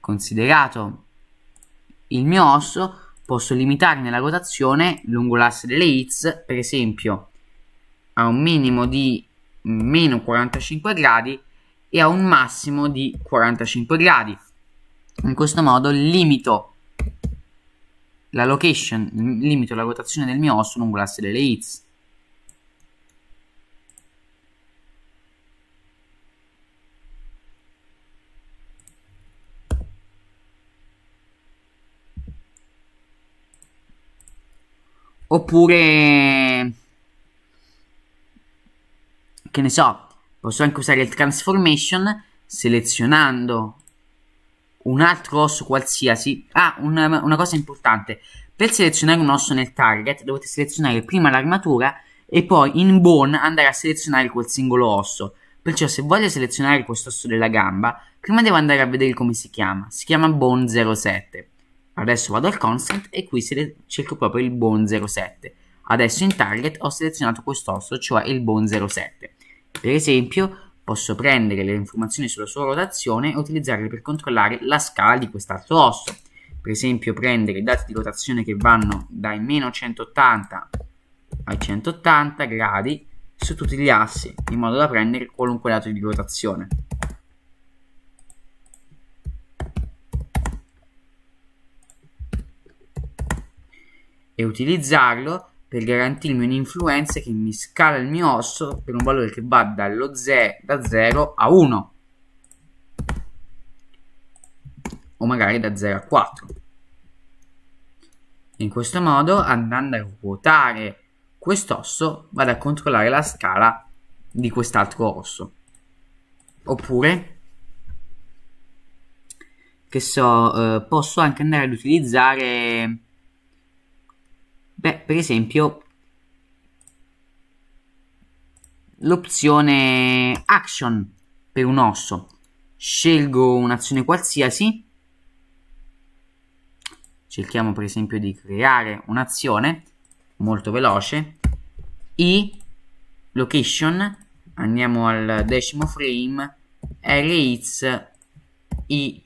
considerato il mio osso, posso limitarne la rotazione lungo l'asse delle hits, per esempio, a un minimo di meno 45 gradi e a un massimo di 45 gradi. In questo modo limito la location, limito la rotazione del mio osso lungo l'asse delle hits. Oppure che ne so, posso anche usare il transformation selezionando un altro osso qualsiasi. Ah, una, una cosa importante, per selezionare un osso nel target dovete selezionare prima l'armatura e poi in bone andare a selezionare quel singolo osso. Perciò se voglio selezionare quest'osso della gamba, prima devo andare a vedere come si chiama. Si chiama bone 07. Adesso vado al constant e qui cerco proprio il bone 07. Adesso in target ho selezionato quest'osso, cioè il bone 07. Per esempio, posso prendere le informazioni sulla sua rotazione e utilizzarle per controllare la scala di quest'altro osso. Per esempio, prendere i dati di rotazione che vanno dai meno 180 ai 180 gradi su tutti gli assi, in modo da prendere qualunque dato di rotazione. e utilizzarlo per garantirmi un'influenza che mi scala il mio osso per un valore che va dallo 0 da 0 a 1 o magari da 0 a 4 in questo modo andando a ruotare quest'osso vado a controllare la scala di quest'altro osso oppure che so eh, posso anche andare ad utilizzare Beh, per esempio, l'opzione action per un osso. Scelgo un'azione qualsiasi. Cerchiamo per esempio di creare un'azione molto veloce. I location, andiamo al decimo frame, RX, I,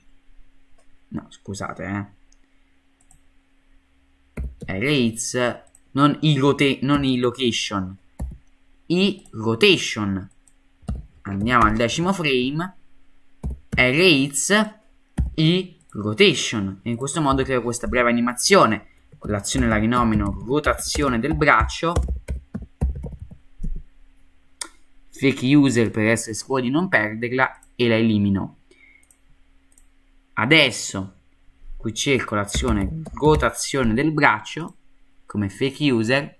no scusate eh, rates eh, non i, rote non i location i rotation andiamo al decimo frame rates i rotation e in questo modo creo questa breve animazione con l'azione la rinomino rotazione del braccio fake user per essere sicuro di non perderla e la elimino adesso qui l'azione rotazione del braccio, come fake user,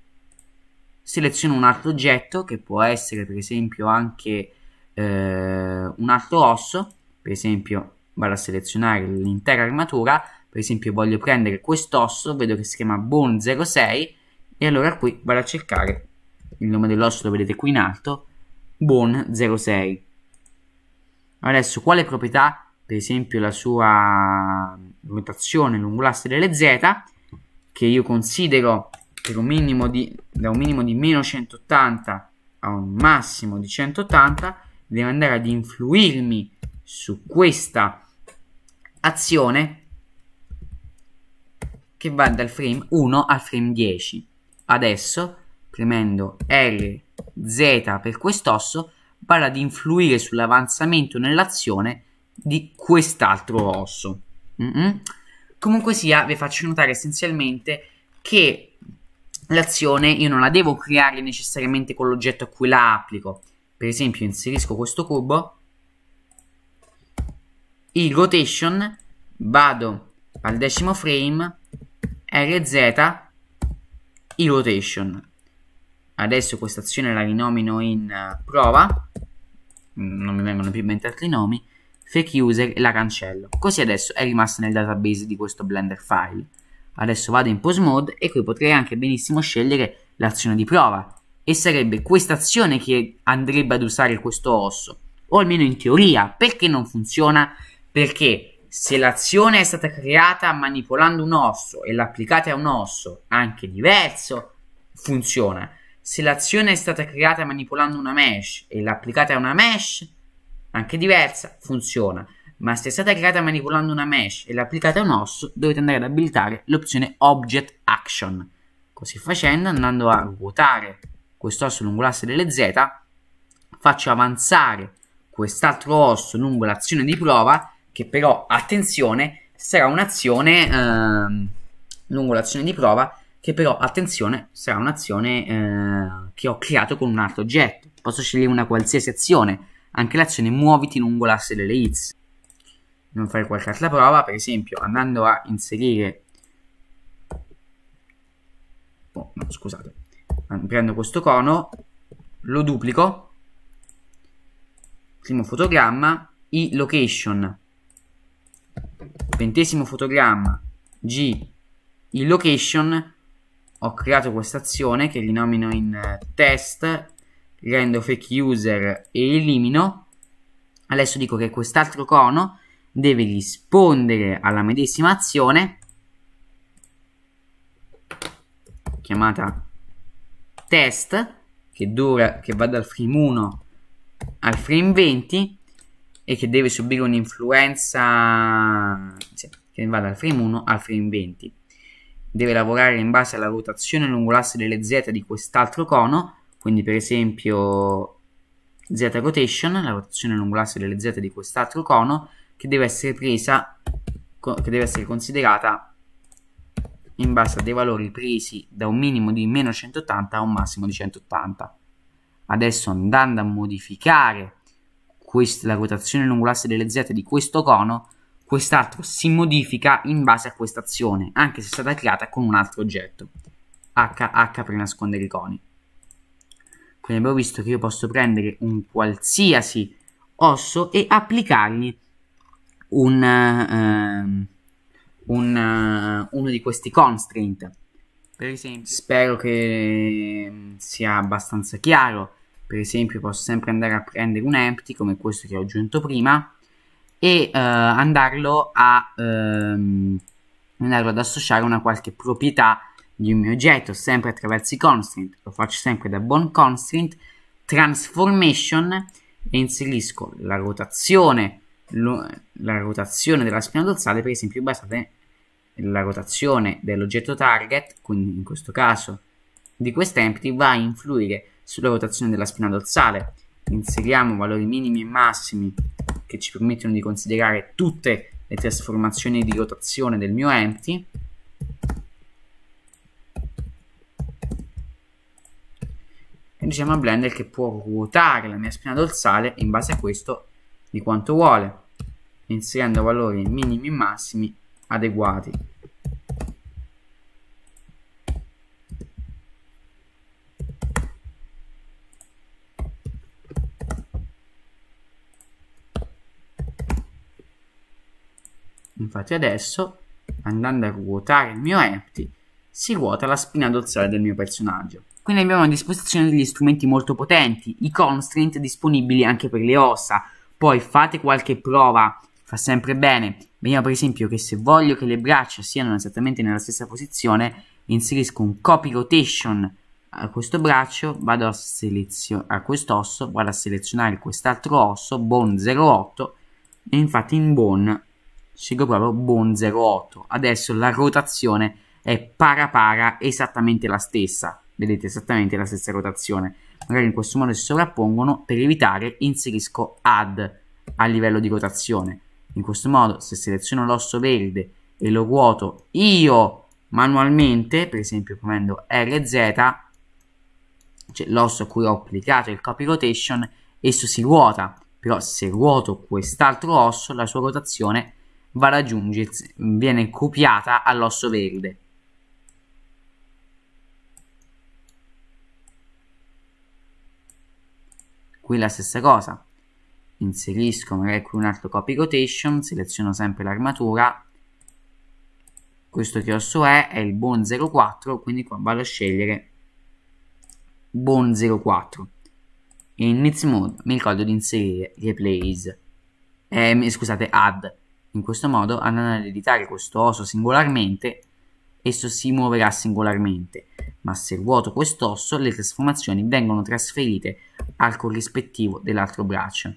seleziono un altro oggetto che può essere per esempio anche eh, un altro osso, per esempio vado a selezionare l'intera armatura, per esempio voglio prendere quest'osso, vedo che si chiama Bone 06 e allora qui vado a cercare il nome dell'osso, lo vedete qui in alto, Bone 06. Adesso quale proprietà per esempio la sua rotazione lungo l'asse delle Z che io considero per un minimo di, da un minimo di meno 180 a un massimo di 180 deve andare ad influirmi su questa azione che va dal frame 1 al frame 10 adesso premendo R Z per quest'osso va ad influire sull'avanzamento nell'azione di quest'altro osso. Mm-mm. Comunque sia, vi faccio notare essenzialmente che l'azione io non la devo creare necessariamente con l'oggetto a cui la applico. Per esempio inserisco questo cubo, il rotation, vado al decimo frame, RZ, il rotation. Adesso questa azione la rinomino in eh, prova, mm, non mi vengono più in mente altri nomi, fake user e la cancello. Così adesso è rimasta nel database di questo Blender file. Adesso vado in post mode e qui potrei anche benissimo scegliere l'azione di prova e sarebbe questa azione che andrebbe ad usare questo osso, o almeno in teoria, perché non funziona? Perché se l'azione è stata creata manipolando un osso e l'applicate a un osso anche diverso, funziona. Se l'azione è stata creata manipolando una mesh e l'applicate a una mesh, anche diversa, funziona. Ma se è stata creata manipolando una mesh e l'applicate a un osso, dovete andare ad abilitare l'opzione Object Action. Così facendo, andando a ruotare questo quest'osso lungo l'asse delle Z, faccio avanzare quest'altro osso lungo l'azione di prova, che però, attenzione, sarà un'azione ehm, lungo l'azione di prova, che però, attenzione, sarà un'azione eh, che ho creato con un altro oggetto. Posso scegliere una qualsiasi azione anche l'azione muoviti lungo l'asse delle hits. Non fare qualche altra prova, per esempio andando a inserire... Oh, no, scusate. Ah, prendo questo cono, lo duplico, primo fotogramma, i location, ventesimo fotogramma, G, i location, ho creato questa azione che rinomino in eh, test rendo fake user e elimino adesso dico che quest'altro cono deve rispondere alla medesima azione chiamata test che, dura, che va dal frame 1 al frame 20 e che deve subire un'influenza sì, che va dal frame 1 al frame 20 deve lavorare in base alla rotazione lungo l'asse delle z di quest'altro cono quindi per esempio z rotation, la rotazione lungo l'asse delle z di quest'altro cono, che deve essere presa, che deve essere considerata in base a dei valori presi da un minimo di meno 180 a un massimo di 180. Adesso andando a modificare questa, la rotazione lungo l'asse delle z di questo cono, quest'altro si modifica in base a questa azione, anche se è stata creata con un altro oggetto, H, H per nascondere i coni quindi abbiamo visto che io posso prendere un qualsiasi osso e applicargli un, ehm, un, eh, uno di questi constraint. Per esempio. Spero che mm, sia abbastanza chiaro. Per esempio, posso sempre andare a prendere un empty come questo che ho aggiunto prima e eh, andarlo, a, ehm, andarlo ad associare una qualche proprietà di un mio oggetto sempre attraverso i constraint, lo faccio sempre da buon constraint, transformation e inserisco la rotazione, lo, la rotazione della spina dorsale, per esempio basate la rotazione dell'oggetto target, quindi in questo caso di quest'empty, va a influire sulla rotazione della spina dorsale. Inseriamo valori minimi e massimi che ci permettono di considerare tutte le trasformazioni di rotazione del mio empty e diciamo a Blender che può ruotare la mia spina dorsale in base a questo di quanto vuole inserendo valori minimi e massimi adeguati infatti adesso andando a ruotare il mio empty si ruota la spina dorsale del mio personaggio quindi abbiamo a disposizione degli strumenti molto potenti, i constraint disponibili anche per le ossa. Poi fate qualche prova, fa sempre bene. Vediamo per esempio che se voglio che le braccia siano esattamente nella stessa posizione, inserisco un copy rotation a questo braccio, vado a, selezio- a quest'osso, vado a selezionare quest'altro osso, bone 08, e infatti in bone scelgo proprio bone 08. Adesso la rotazione è para para esattamente la stessa vedete esattamente la stessa rotazione magari in questo modo si sovrappongono per evitare inserisco add a livello di rotazione in questo modo se seleziono l'osso verde e lo ruoto io manualmente per esempio premendo RZ cioè l'osso a cui ho applicato il copy rotation esso si ruota però se ruoto quest'altro osso la sua rotazione va a raggiungersi viene copiata all'osso verde qui la stessa cosa inserisco magari qui un altro copy quotation seleziono sempre l'armatura questo che osso è, è il bon 04 quindi qua vado a scegliere bon 04 e in its mode mi ricordo di inserire replace eh, scusate add in questo modo andando ad editare questo osso singolarmente esso si muoverà singolarmente, ma se vuoto quest'osso le trasformazioni vengono trasferite al corrispettivo dell'altro braccio.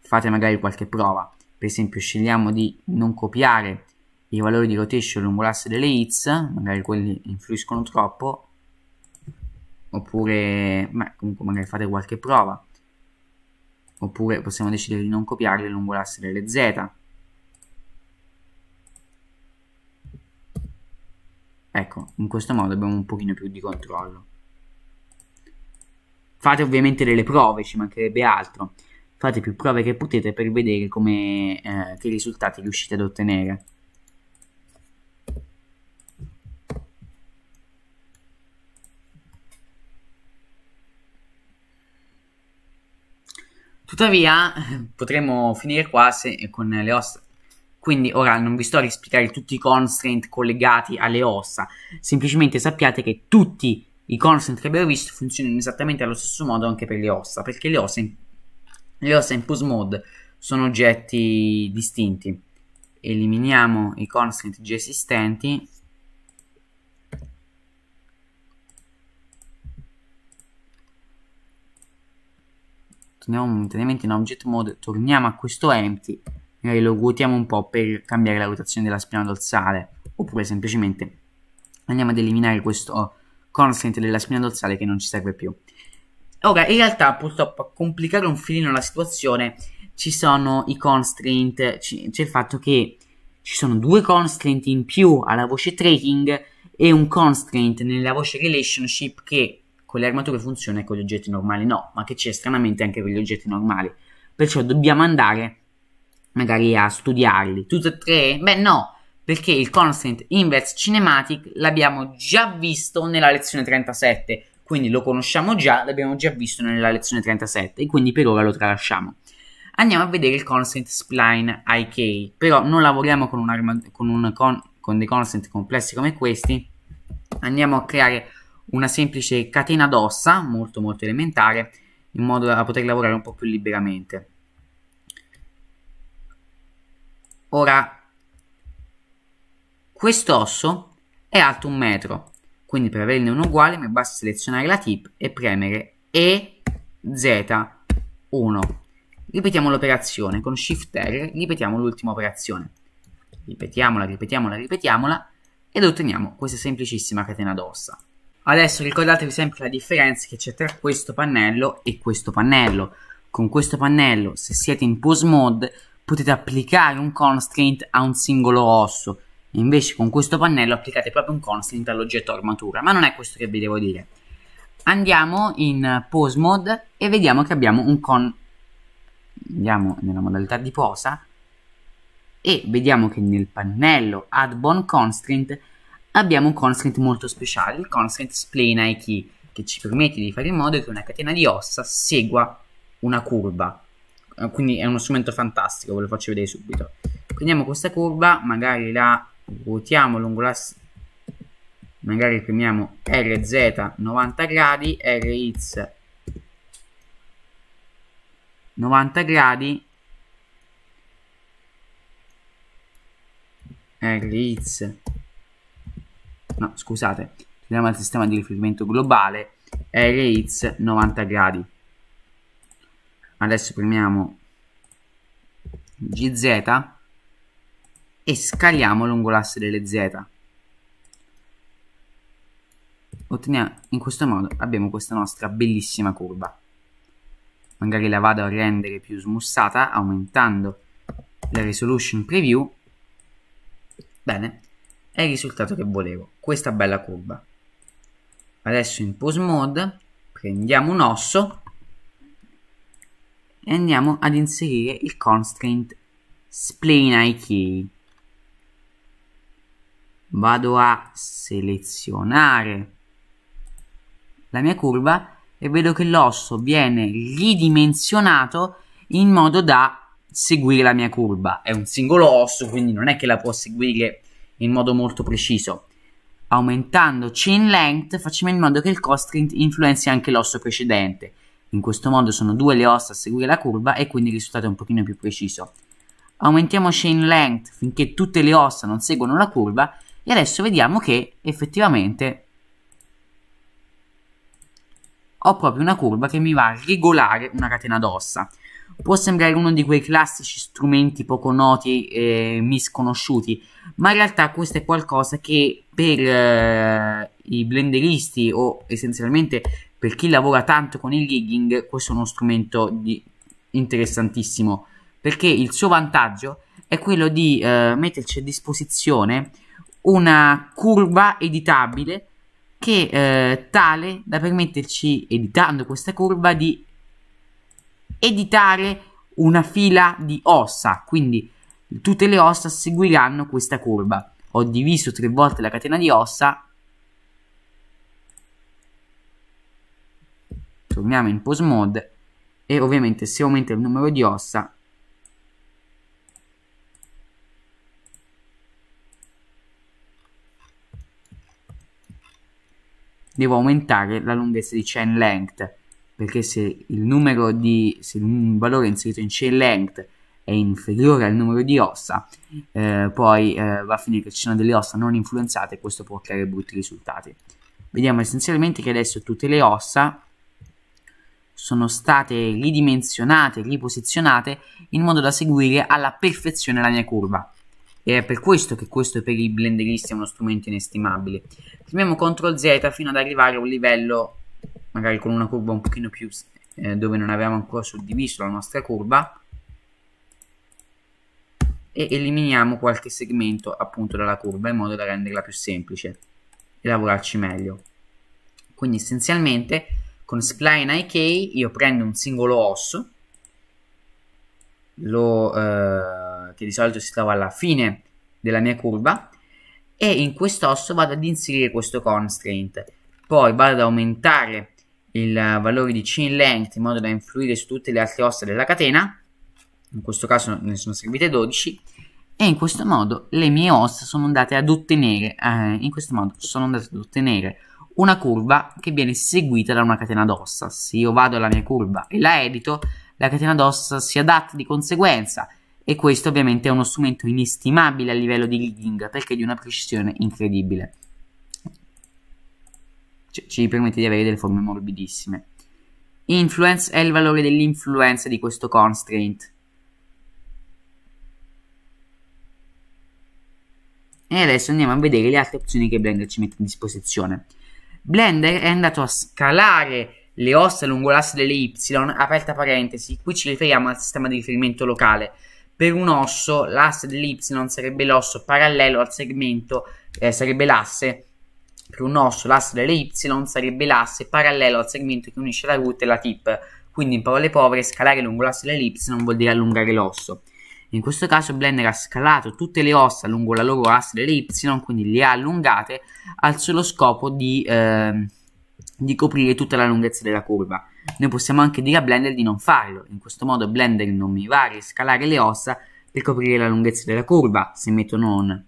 Fate magari qualche prova, per esempio scegliamo di non copiare i valori di rotation lungo l'asse delle hits, magari quelli influiscono troppo, oppure beh, comunque magari fate qualche prova, oppure possiamo decidere di non copiarli lungo l'asse delle z, Ecco, in questo modo abbiamo un pochino più di controllo. Fate ovviamente delle prove, ci mancherebbe altro. Fate più prove che potete per vedere come, eh, che risultati riuscite ad ottenere. Tuttavia, potremmo finire qua se, con le, quindi ora non vi sto a rispiegare tutti i constraint collegati alle ossa, semplicemente sappiate che tutti i constraint che abbiamo visto funzionano esattamente allo stesso modo anche per le ossa, perché le ossa in, le ossa in pose mode sono oggetti distinti. Eliminiamo i constraint già esistenti torniamo momentaneamente in object mode, torniamo a questo empty magari lo ruotiamo un po' per cambiare la rotazione della spina dorsale, oppure semplicemente andiamo ad eliminare questo consent della spina dorsale che non ci serve più. Ora, in realtà, purtroppo, a complicare un filino la situazione ci sono i constraint, c'è il fatto che ci sono due constraint in più alla voce tracking e un constraint nella voce relationship che con le armature funziona e con gli oggetti normali no, ma che c'è stranamente anche con gli oggetti normali. Perciò dobbiamo andare magari a studiarli. Tutti e tre? Beh no, perché il constant inverse cinematic l'abbiamo già visto nella lezione 37, quindi lo conosciamo già, l'abbiamo già visto nella lezione 37 e quindi per ora lo tralasciamo. Andiamo a vedere il constant spline IK, però non lavoriamo con, un, con, un, con, con dei constant complessi come questi, andiamo a creare una semplice catena d'ossa molto molto elementare in modo da poter lavorare un po' più liberamente. Ora, osso è alto un metro, quindi per averne uno uguale mi basta selezionare la tip e premere EZ1. Ripetiamo l'operazione, con Shift R ripetiamo l'ultima operazione. Ripetiamola, ripetiamola, ripetiamola ed otteniamo questa semplicissima catena d'ossa. Adesso ricordatevi sempre la differenza che c'è tra questo pannello e questo pannello. Con questo pannello, se siete in pose mode, potete applicare un constraint a un singolo osso. e Invece con questo pannello applicate proprio un constraint all'oggetto armatura, ma non è questo che vi devo dire. Andiamo in pose mode e vediamo che abbiamo un con... Andiamo nella modalità di posa e vediamo che nel pannello add bone constraint abbiamo un constraint molto speciale, il constraint splane key che ci permette di fare in modo che una catena di ossa segua una curva. Eh, quindi è uno strumento fantastico, ve lo faccio vedere subito. Prendiamo questa curva, magari la ruotiamo lungo la magari premiamo RZ 90 gradi, RX 90 gradi, RX, no scusate, torniamo al sistema di riferimento globale, RX 90 gradi adesso premiamo GZ e scaliamo lungo l'asse delle Z otteniamo in questo modo abbiamo questa nostra bellissima curva magari la vado a rendere più smussata aumentando la resolution preview bene è il risultato che volevo questa bella curva adesso in pose mode prendiamo un osso e andiamo ad inserire il constraint splane key vado a selezionare la mia curva e vedo che l'osso viene ridimensionato in modo da seguire la mia curva. È un singolo osso, quindi non è che la può seguire in modo molto preciso. Aumentando chain length facciamo in modo che il constraint influenzi anche l'osso precedente in questo modo sono due le ossa a seguire la curva e quindi il risultato è un pochino più preciso. Aumentiamo chain length finché tutte le ossa non seguono la curva e adesso vediamo che effettivamente ho proprio una curva che mi va a regolare una catena d'ossa. Può sembrare uno di quei classici strumenti poco noti e misconosciuti, ma in realtà questo è qualcosa che per eh, i blenderisti o essenzialmente per chi lavora tanto con il rigging questo è uno strumento di... interessantissimo perché il suo vantaggio è quello di eh, metterci a disposizione una curva editabile che eh, tale da permetterci editando questa curva di editare una fila di ossa quindi tutte le ossa seguiranno questa curva ho diviso tre volte la catena di ossa torniamo in pose mode e ovviamente se aumenta il numero di ossa devo aumentare la lunghezza di chain length perché se il numero di se un valore inserito in chain length è inferiore al numero di ossa eh, poi eh, va a finire che ci sono delle ossa non influenzate e questo può creare brutti risultati vediamo essenzialmente che adesso tutte le ossa sono state ridimensionate, riposizionate in modo da seguire alla perfezione la mia curva. E è per questo che questo per i blenderisti è uno strumento inestimabile. Premiamo CTRL Z fino ad arrivare a un livello, magari con una curva un pochino più eh, dove non avevamo ancora suddiviso la nostra curva e eliminiamo qualche segmento appunto dalla curva in modo da renderla più semplice e lavorarci meglio. Quindi essenzialmente con spline IK io prendo un singolo osso lo, eh, che di solito si trova alla fine della mia curva e in questo osso vado ad inserire questo constraint poi vado ad aumentare il valore di chain length in modo da influire su tutte le altre ossa della catena in questo caso ne sono servite 12 e in questo modo le mie ossa sono andate ad ottenere eh, in questo modo sono andate ad ottenere una curva che viene seguita da una catena d'ossa. Se io vado alla mia curva e la edito, la catena d'ossa si adatta di conseguenza e questo ovviamente è uno strumento inestimabile a livello di rigging perché è di una precisione incredibile. ci permette di avere delle forme morbidissime. Influence è il valore dell'influenza di questo constraint. E adesso andiamo a vedere le altre opzioni che Blender ci mette a disposizione. Blender è andato a scalare le ossa lungo l'asse delle y, aperta parentesi, qui ci riferiamo al sistema di riferimento locale. Per un osso l'asse dell'y sarebbe l'osso parallelo al segmento, eh, sarebbe l'asse, per un osso l'asse delle y sarebbe l'asse parallelo al segmento che unisce la root e la tip. Quindi in parole povere scalare lungo l'asse delle y vuol dire allungare l'osso. In questo caso Blender ha scalato tutte le ossa lungo la loro asse delle Y, quindi le ha allungate al solo scopo di, eh, di coprire tutta la lunghezza della curva. Noi possiamo anche dire a Blender di non farlo, in questo modo Blender non mi va a riscalare le ossa per coprire la lunghezza della curva, se metto non.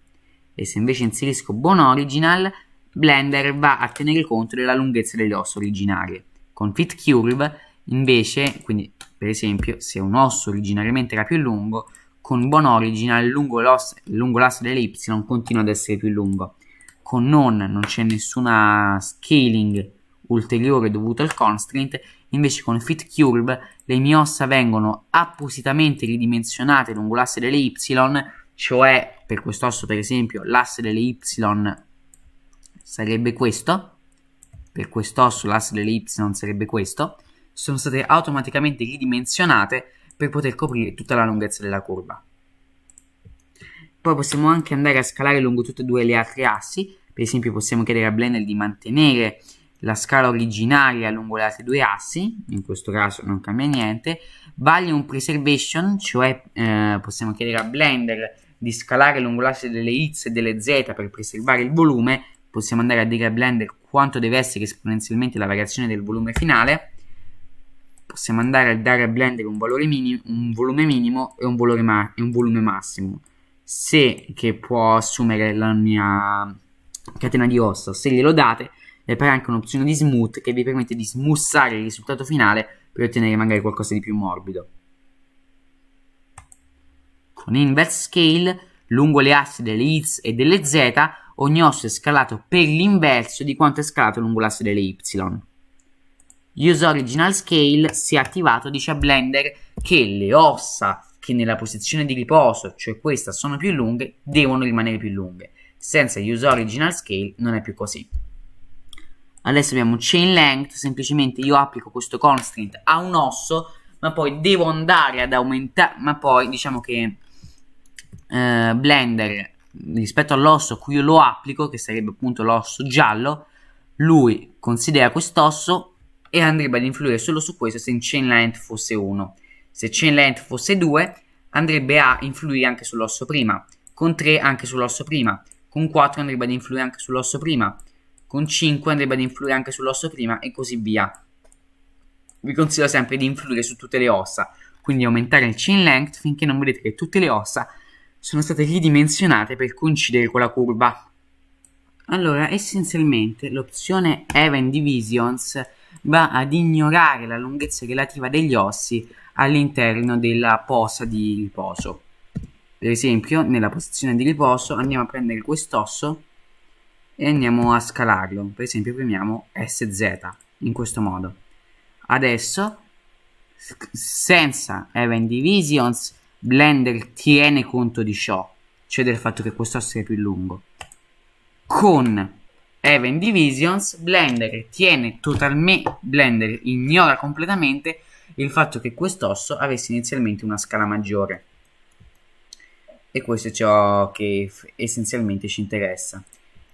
E se invece inserisco Bone Original, Blender va a tenere conto della lunghezza delle ossa originarie. Con Fit Curve, invece, quindi per esempio, se un osso originariamente era più lungo, con buona originale lungo l'asse, lungo l'asse dell'y continua ad essere più lungo. Con non non c'è nessuna scaling ulteriore dovuto al constraint, invece con fit curve le mie ossa vengono appositamente ridimensionate lungo l'asse delle y, cioè per questo osso per esempio l'asse delle y sarebbe questo, per quest'osso l'asse delle y sarebbe questo, sono state automaticamente ridimensionate per poter coprire tutta la lunghezza della curva. Poi possiamo anche andare a scalare lungo tutte e due le altre assi, per esempio possiamo chiedere a Blender di mantenere la scala originaria lungo le altre due assi, in questo caso non cambia niente, vale preservation, cioè eh, possiamo chiedere a Blender di scalare lungo l'asse delle X e delle Z per preservare il volume, possiamo andare a dire a Blender quanto deve essere esponenzialmente la variazione del volume finale, possiamo andare a dare a Blender un, minimo, un volume minimo e un volume, e un volume massimo se che può assumere la mia catena di ossa se glielo date e poi anche un'opzione di smooth che vi permette di smussare il risultato finale per ottenere magari qualcosa di più morbido. Con inverse scale, lungo le assi delle x e delle z, ogni osso è scalato per l'inverso di quanto è scalato lungo l'asse delle y. Use Original Scale si è attivato dice a Blender che le ossa che nella posizione di riposo, cioè questa, sono più lunghe, devono rimanere più lunghe. Senza Use Original Scale non è più così. Adesso abbiamo Chain Length, semplicemente io applico questo constraint a un osso, ma poi devo andare ad aumentare, ma poi diciamo che eh, Blender rispetto all'osso a cui io lo applico, che sarebbe appunto l'osso giallo, lui considera quest'osso e andrebbe ad influire solo su questo se in chain length fosse 1. Se chain length fosse 2 andrebbe a influire anche sull'osso prima, con 3 anche sull'osso prima, con 4 andrebbe ad influire anche sull'osso prima, con 5 andrebbe ad influire anche sull'osso prima e così via. Vi consiglio sempre di influire su tutte le ossa, quindi aumentare il chain length finché non vedete che tutte le ossa sono state ridimensionate per coincidere con la curva. Allora, essenzialmente l'opzione Event Divisions va ad ignorare la lunghezza relativa degli ossi all'interno della posa di riposo. Per esempio, nella posizione di riposo andiamo a prendere quest'osso e andiamo a scalarlo. Per esempio, premiamo SZ in questo modo. Adesso, senza event divisions, Blender tiene conto di ciò, cioè del fatto che quest'osso è più lungo. Con Even Divisions, Blender tiene totalmente, Blender ignora completamente il fatto che quest'osso avesse inizialmente una scala maggiore. E questo è ciò che essenzialmente ci interessa.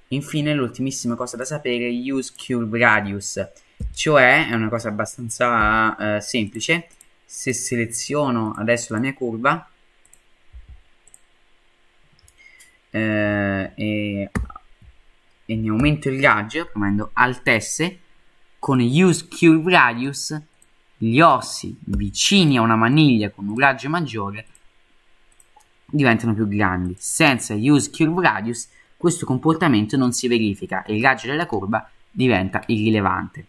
Infine, l'ultimissima cosa da sapere è use curve radius, cioè è una cosa abbastanza eh, semplice. Se seleziono adesso la mia curva eh, e e ne aumento il raggio premendo Alt S con Use Cube Radius gli ossi vicini a una maniglia con un raggio maggiore diventano più grandi. Senza Use Curve Radius questo comportamento non si verifica e il raggio della curva diventa irrilevante.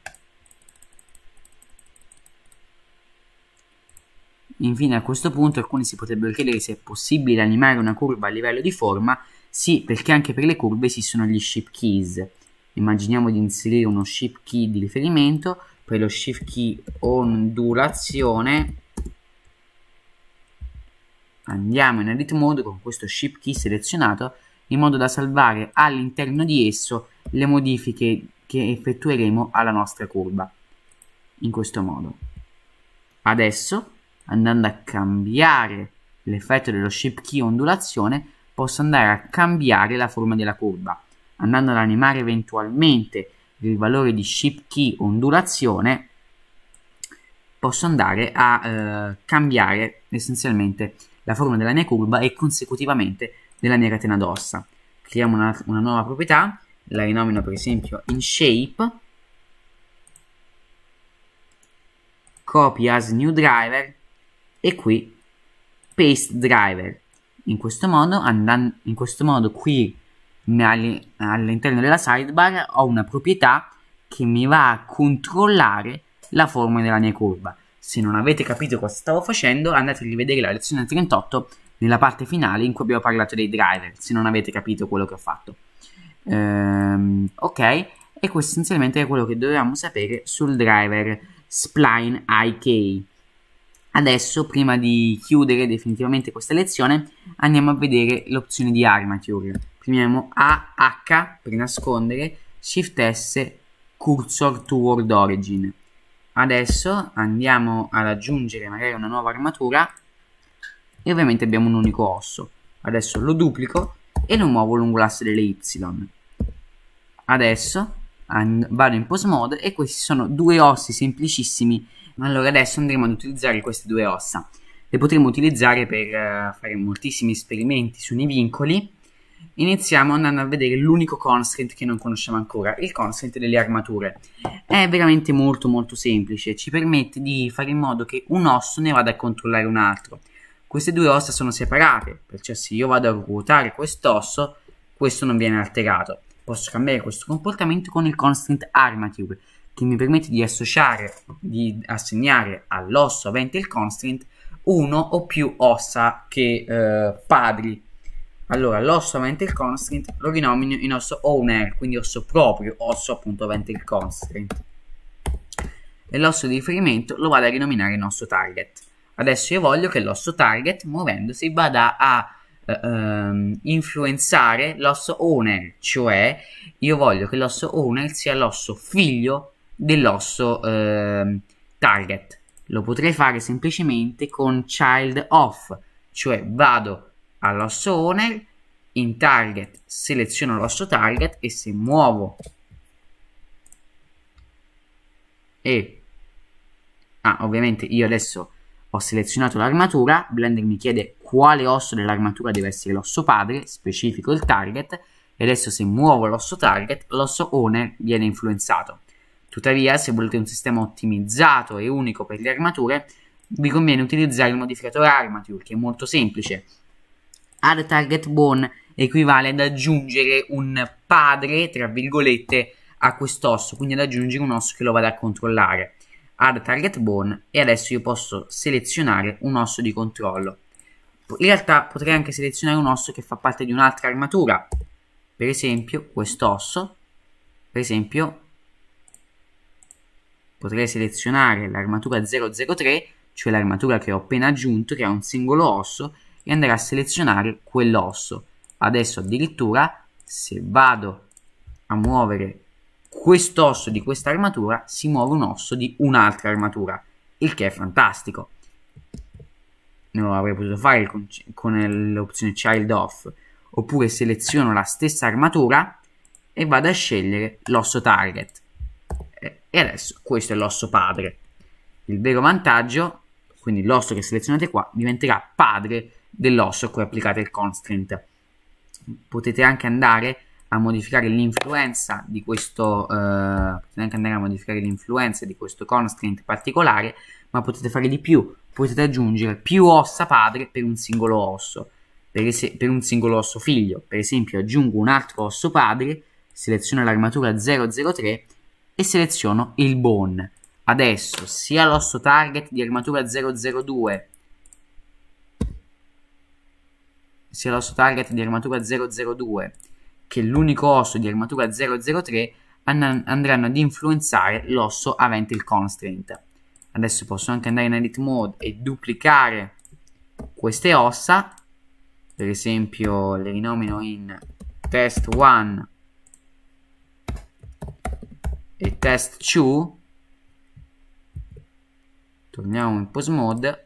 Infine a questo punto alcuni si potrebbero chiedere se è possibile animare una curva a livello di forma sì, perché anche per le curve esistono gli shape keys. Immaginiamo di inserire uno shape key di riferimento, poi lo shape key ondulazione. Andiamo in edit mode con questo shape key selezionato in modo da salvare all'interno di esso le modifiche che effettueremo alla nostra curva. In questo modo. Adesso, andando a cambiare l'effetto dello shape key ondulazione, posso andare a cambiare la forma della curva, andando ad animare eventualmente il valore di shift key ondulazione, posso andare a eh, cambiare essenzialmente la forma della mia curva e consecutivamente della mia catena d'ossa. Creiamo una, una nuova proprietà, la rinomino per esempio in shape, copy as new driver e qui paste driver in questo modo, andando, in questo modo qui all'interno della sidebar ho una proprietà che mi va a controllare la forma della mia curva. Se non avete capito cosa stavo facendo, andate a rivedere la lezione 38 nella parte finale in cui abbiamo parlato dei driver, se non avete capito quello che ho fatto. Ehm, ok, e questo essenzialmente è quello che dovevamo sapere sul driver spline IK. Adesso, prima di chiudere definitivamente questa lezione, andiamo a vedere l'opzione di Armature. Premiamo AH per nascondere, Shift S, Cursor to World Origin. Adesso andiamo ad aggiungere magari una nuova armatura e ovviamente abbiamo un unico osso. Adesso lo duplico e lo muovo lungo l'asse delle Y. Adesso vado in pose mode e questi sono due ossi semplicissimi allora adesso andremo ad utilizzare queste due ossa. Le potremo utilizzare per eh, fare moltissimi esperimenti sui vincoli. Iniziamo andando a vedere l'unico constraint che non conosciamo ancora, il constraint delle armature. È veramente molto molto semplice, ci permette di fare in modo che un osso ne vada a controllare un altro. Queste due ossa sono separate, perciò se io vado a ruotare quest'osso, questo non viene alterato. Posso cambiare questo comportamento con il constraint armature, che mi permette di associare, di assegnare all'osso avente il constraint uno o più ossa che eh, padri. Allora, l'osso avente il constraint lo rinomino in osso owner, quindi osso proprio, osso appunto avente il constraint. E l'osso di riferimento lo vado a rinominare in osso target. Adesso io voglio che l'osso target, muovendosi, vada a Uh, influenzare l'osso owner, cioè io voglio che l'osso owner sia l'osso figlio dell'osso eh, target. Lo potrei fare semplicemente con child off, cioè vado all'osso owner, in target seleziono l'osso target e se muovo e ah, ovviamente io adesso ho selezionato l'armatura, Blender mi chiede quale osso dell'armatura deve essere l'osso padre, specifico il target, e adesso se muovo l'osso target, l'osso owner viene influenzato. Tuttavia, se volete un sistema ottimizzato e unico per le armature, vi conviene utilizzare il modificatore Armature, che è molto semplice. Add Target Bone equivale ad aggiungere un padre, tra virgolette, a quest'osso, quindi ad aggiungere un osso che lo vada a controllare. Add Target Bone e adesso io posso selezionare un osso di controllo. In realtà potrei anche selezionare un osso che fa parte di un'altra armatura, per esempio quest'osso, per esempio potrei selezionare l'armatura 003, cioè l'armatura che ho appena aggiunto, che ha un singolo osso, e andare a selezionare quell'osso. Adesso addirittura, se vado a muovere quest'osso di questa armatura, si muove un osso di un'altra armatura, il che è fantastico. Non avrei potuto fare con, con l'opzione Child Off. Oppure seleziono la stessa armatura e vado a scegliere l'osso target e adesso questo è l'osso padre. Il vero vantaggio, quindi l'osso che selezionate qua, diventerà padre dell'osso a cui applicate il constraint. Potete anche andare a modificare l'influenza di questo, eh, anche andare a modificare l'influenza di questo constraint particolare, ma potete fare di più, potete aggiungere più ossa padre per un singolo osso, per, per un singolo osso figlio. Per esempio aggiungo un altro osso padre, seleziono l'armatura 003 e seleziono il bone. Adesso sia l'osso target di armatura 002 sia l'osso target di armatura 002 che l'unico osso di armatura 003 and andranno ad influenzare l'osso avente il constraint. Adesso posso anche andare in edit mode e duplicare queste ossa, per esempio le rinomino in test 1 e test 2 torniamo in pose mode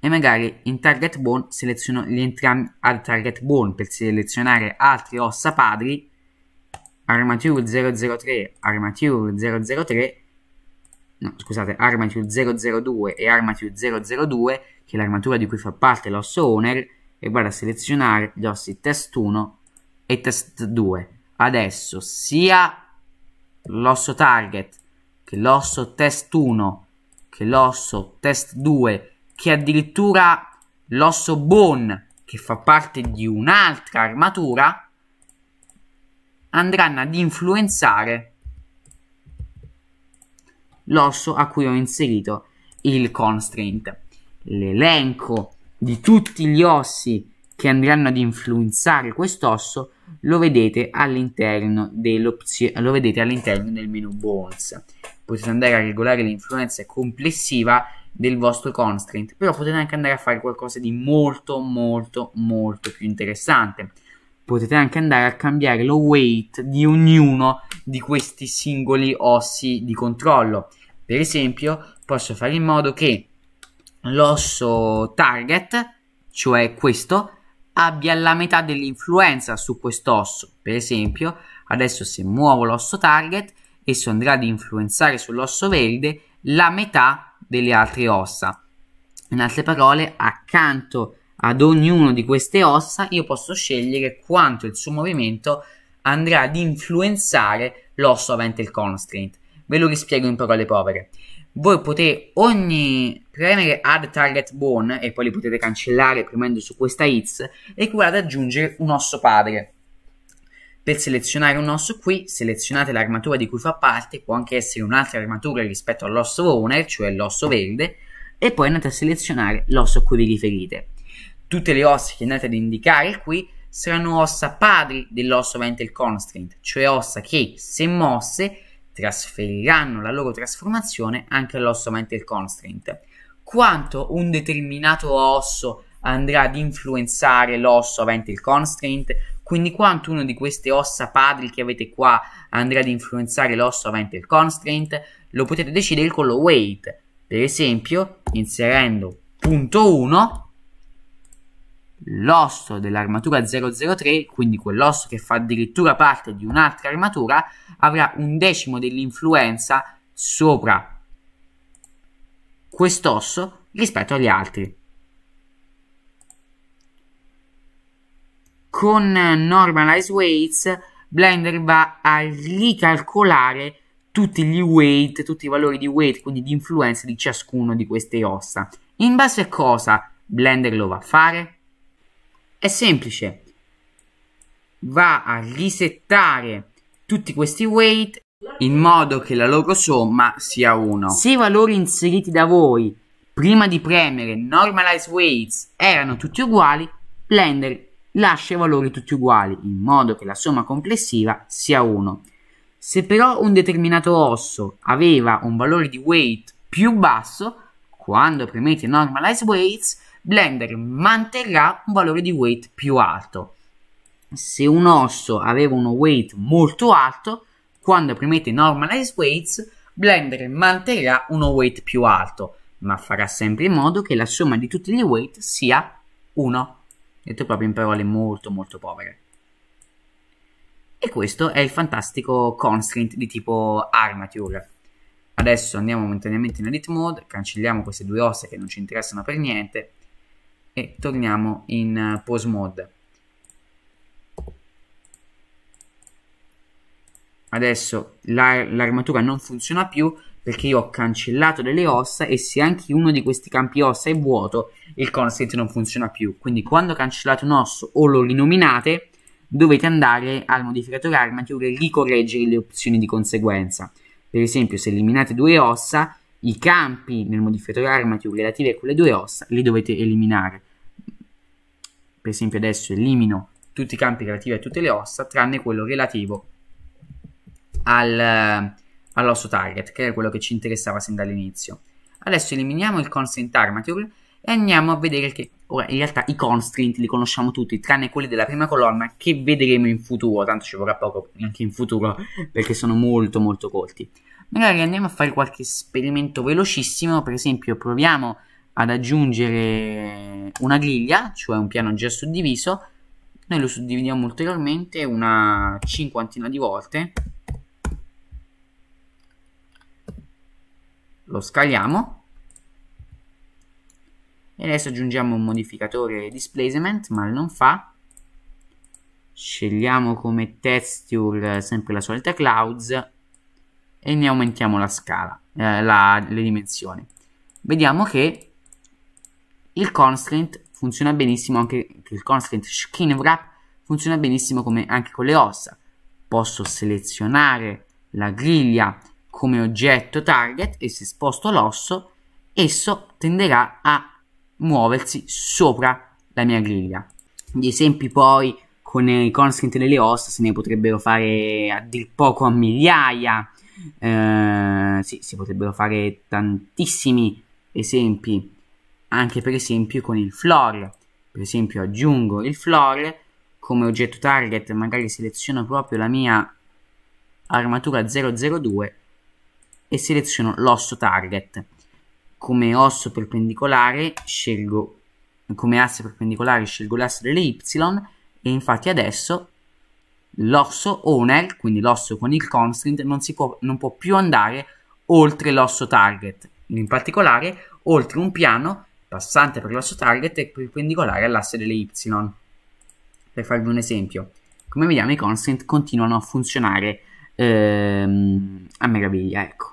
e magari in target bone seleziono gli entrambi al target bone per selezionare altri ossa padri armature 003 armature 003 no scusate armature 002 e armature 002 che è l'armatura di cui fa parte l'osso owner e vado a selezionare gli ossi test 1 e test 2 adesso sia l'osso target, che l'osso test 1, che l'osso test 2, che addirittura l'osso bone, che fa parte di un'altra armatura, andranno ad influenzare l'osso a cui ho inserito il constraint. L'elenco di tutti gli ossi che andranno ad influenzare quest'osso lo vedete all'interno, lo vedete all'interno del menu Bones. Potete andare a regolare l'influenza complessiva del vostro constraint, però potete anche andare a fare qualcosa di molto molto molto più interessante. Potete anche andare a cambiare lo weight di ognuno di questi singoli ossi di controllo. Per esempio, posso fare in modo che l'osso target, cioè questo, abbia la metà dell'influenza su quest'osso. Per esempio, adesso se muovo l'osso target, esso andrà ad influenzare sull'osso verde la metà delle altre ossa. In altre parole, accanto ad ognuno di queste ossa io posso scegliere quanto il suo movimento andrà ad influenzare l'osso avente il constraint. Ve lo rispiego in parole povere voi potete ogni premere add target bone e poi li potete cancellare premendo su questa hits equivale ad aggiungere un osso padre per selezionare un osso qui selezionate l'armatura di cui fa parte può anche essere un'altra armatura rispetto all'osso owner cioè l'osso verde e poi andate a selezionare l'osso a cui vi riferite tutte le ossa che andate ad indicare qui saranno ossa padri dell'osso mental constraint cioè ossa che se mosse trasferiranno la loro trasformazione anche all'osso mental constraint. Quanto un determinato osso andrà ad influenzare l'osso avente il constraint, quindi quanto uno di queste ossa padri che avete qua andrà ad influenzare l'osso avente il constraint, lo potete decidere con lo weight, per esempio inserendo punto 1 l'osso dell'armatura 003, quindi quell'osso che fa addirittura parte di un'altra armatura, avrà un decimo dell'influenza sopra quest'osso rispetto agli altri. Con Normalize Weights Blender va a ricalcolare tutti gli weight, tutti i valori di weight, quindi di influenza di ciascuno di queste ossa. In base a cosa Blender lo va a fare? È semplice. Va a risettare tutti questi weight in modo che la loro somma sia 1. Se i valori inseriti da voi prima di premere normalize weights erano tutti uguali, Blender lascia i valori tutti uguali in modo che la somma complessiva sia 1. Se però un determinato osso aveva un valore di weight più basso, quando premete normalize weights Blender manterrà un valore di weight più alto. Se un osso aveva uno weight molto alto, quando premete Normalize Weights, Blender manterrà uno weight più alto, ma farà sempre in modo che la somma di tutti gli weight sia 1. Detto proprio in parole molto molto povere. E questo è il fantastico constraint di tipo armature. Adesso andiamo momentaneamente in edit mode, cancelliamo queste due ossa che non ci interessano per niente e torniamo in eh, pose mode adesso l'armatura non funziona più perché io ho cancellato delle ossa e se anche uno di questi campi ossa è vuoto il constant non funziona più quindi quando cancellate un osso o lo rinominate dovete andare al modificatore armature e ricorreggere le opzioni di conseguenza per esempio se eliminate due ossa i campi nel modificatore armature relativi a quelle due ossa li dovete eliminare per esempio adesso elimino tutti i campi relativi a tutte le ossa tranne quello relativo al, all'osso target che era quello che ci interessava sin dall'inizio adesso eliminiamo il constant armature e andiamo a vedere che ora in realtà i constraint li conosciamo tutti tranne quelli della prima colonna che vedremo in futuro tanto ci vorrà poco anche in futuro perché sono molto molto corti magari andiamo a fare qualche esperimento velocissimo per esempio proviamo ad aggiungere una griglia, cioè un piano già suddiviso, noi lo suddividiamo ulteriormente una cinquantina di volte, lo scaliamo e adesso aggiungiamo un modificatore displacement, ma non fa, scegliamo come texture sempre la solita clouds e ne aumentiamo la scala, eh, la, le dimensioni. Vediamo che il constraint funziona benissimo anche il constraint skin wrap funziona benissimo come anche con le ossa. Posso selezionare la griglia come oggetto target e se sposto l'osso esso tenderà a muoversi sopra la mia griglia. Gli esempi poi con i constraint delle ossa se ne potrebbero fare a dir poco a migliaia. Eh, sì, si potrebbero fare tantissimi esempi anche per esempio con il floor. Per esempio aggiungo il floor come oggetto target, magari seleziono proprio la mia armatura 002 e seleziono l'osso target. Come osso perpendicolare scelgo come asse perpendicolare scelgo l'asse delle y e infatti adesso l'osso owner, quindi l'osso con il constraint, non, può, non può più andare oltre l'osso target, in particolare oltre un piano passante per l'asso target è perpendicolare all'asse delle y. Per farvi un esempio, come vediamo i constant continuano a funzionare ehm, a meraviglia, ecco.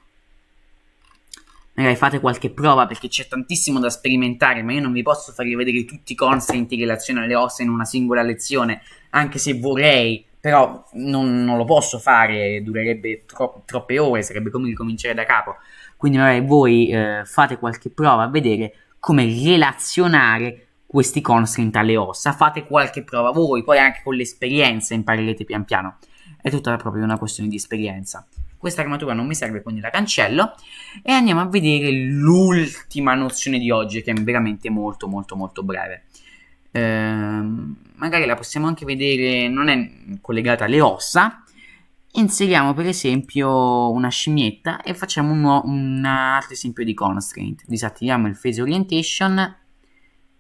Magari fate qualche prova perché c'è tantissimo da sperimentare, ma io non vi posso far rivedere tutti i constant in relazione alle ossa in una singola lezione, anche se vorrei, però non, non lo posso fare, durerebbe tro troppe ore, sarebbe come ricominciare da capo. Quindi magari voi eh, fate qualche prova a vedere come relazionare questi constraint alle ossa. Fate qualche prova voi, poi anche con l'esperienza imparerete pian piano. È tutta proprio una questione di esperienza. Questa armatura non mi serve, quindi la cancello. E andiamo a vedere l'ultima nozione di oggi, che è veramente molto molto molto breve. Ehm, magari la possiamo anche vedere, non è collegata alle ossa, inseriamo per esempio una scimmietta e facciamo un, un altro esempio di constraint. Disattiviamo il phase orientation,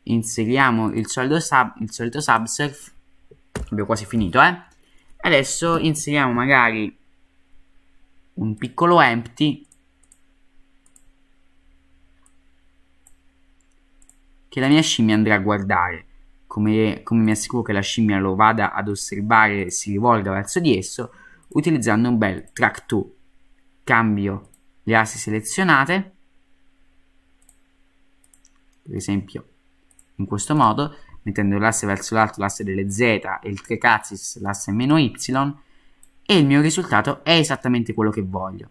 inseriamo il solito, sub, il solito subsurf, abbiamo quasi finito eh. Adesso inseriamo magari un piccolo empty che la mia scimmia andrà a guardare. Come, come mi assicuro che la scimmia lo vada ad osservare e si rivolga verso di esso, utilizzando un bel track to. Cambio le assi selezionate, per esempio in questo modo, mettendo l'asse verso l'alto, l'asse delle Z e il 3 cazzi, l'asse meno Y, e il mio risultato è esattamente quello che voglio.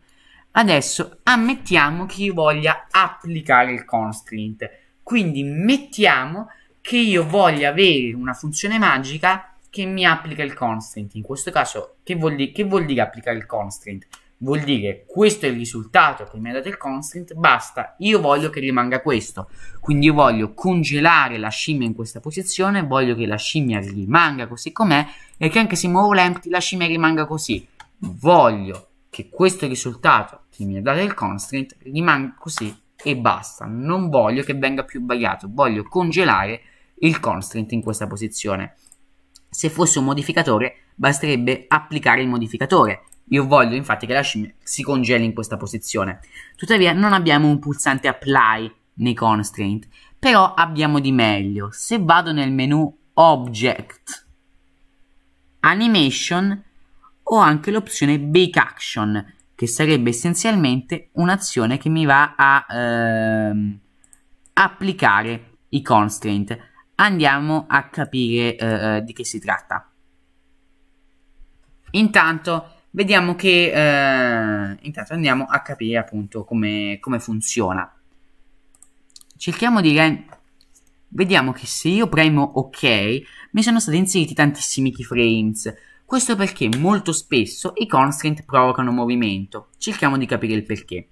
Adesso ammettiamo che io voglia applicare il constraint, quindi mettiamo che io voglia avere una funzione magica che mi applica il constraint. In questo caso, che vuol, di- che vuol dire applicare il constraint? Vuol dire questo è il risultato che mi ha dato il constraint, basta, io voglio che rimanga questo. Quindi io voglio congelare la scimmia in questa posizione, voglio che la scimmia rimanga così com'è e che anche se muovo l'empty la scimmia rimanga così. Voglio che questo risultato che mi ha dato il constraint rimanga così e basta. Non voglio che venga più variato, voglio congelare il constraint in questa posizione. Se fosse un modificatore, basterebbe applicare il modificatore. Io voglio infatti che la scimmia si congeli in questa posizione. Tuttavia non abbiamo un pulsante apply nei constraint, però abbiamo di meglio. Se vado nel menu Object, Animation, ho anche l'opzione Bake Action, che sarebbe essenzialmente un'azione che mi va a ehm, applicare i constraint andiamo a capire eh, eh, di che si tratta. Intanto vediamo che eh, intanto andiamo a capire appunto come, come funziona. Cerchiamo di re... vediamo che se io premo ok mi sono stati inseriti tantissimi keyframes. Questo perché molto spesso i constraint provocano movimento. Cerchiamo di capire il perché.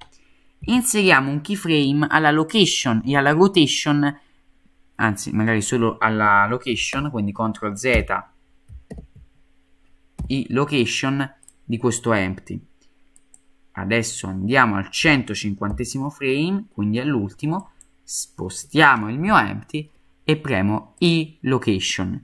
Inseriamo un keyframe alla location e alla rotation anzi magari solo alla location, quindi CTRL Z i location di questo empty. Adesso andiamo al 150 frame, quindi all'ultimo, spostiamo il mio empty e premo i location.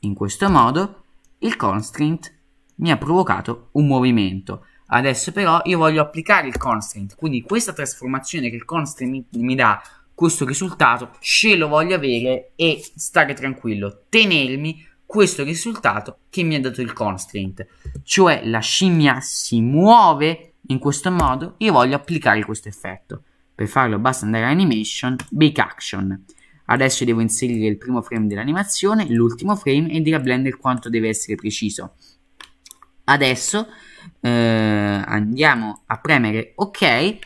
In questo modo il constraint mi ha provocato un movimento. Adesso però io voglio applicare il constraint, quindi questa trasformazione che il constraint mi, mi dà questo risultato, ce lo voglio avere e stare tranquillo, tenermi questo risultato che mi ha dato il constraint, cioè la scimmia si muove in questo modo, io voglio applicare questo effetto. Per farlo basta andare animation, bake action. Adesso devo inserire il primo frame dell'animazione, l'ultimo frame e dire a Blender quanto deve essere preciso. Adesso eh, andiamo a premere ok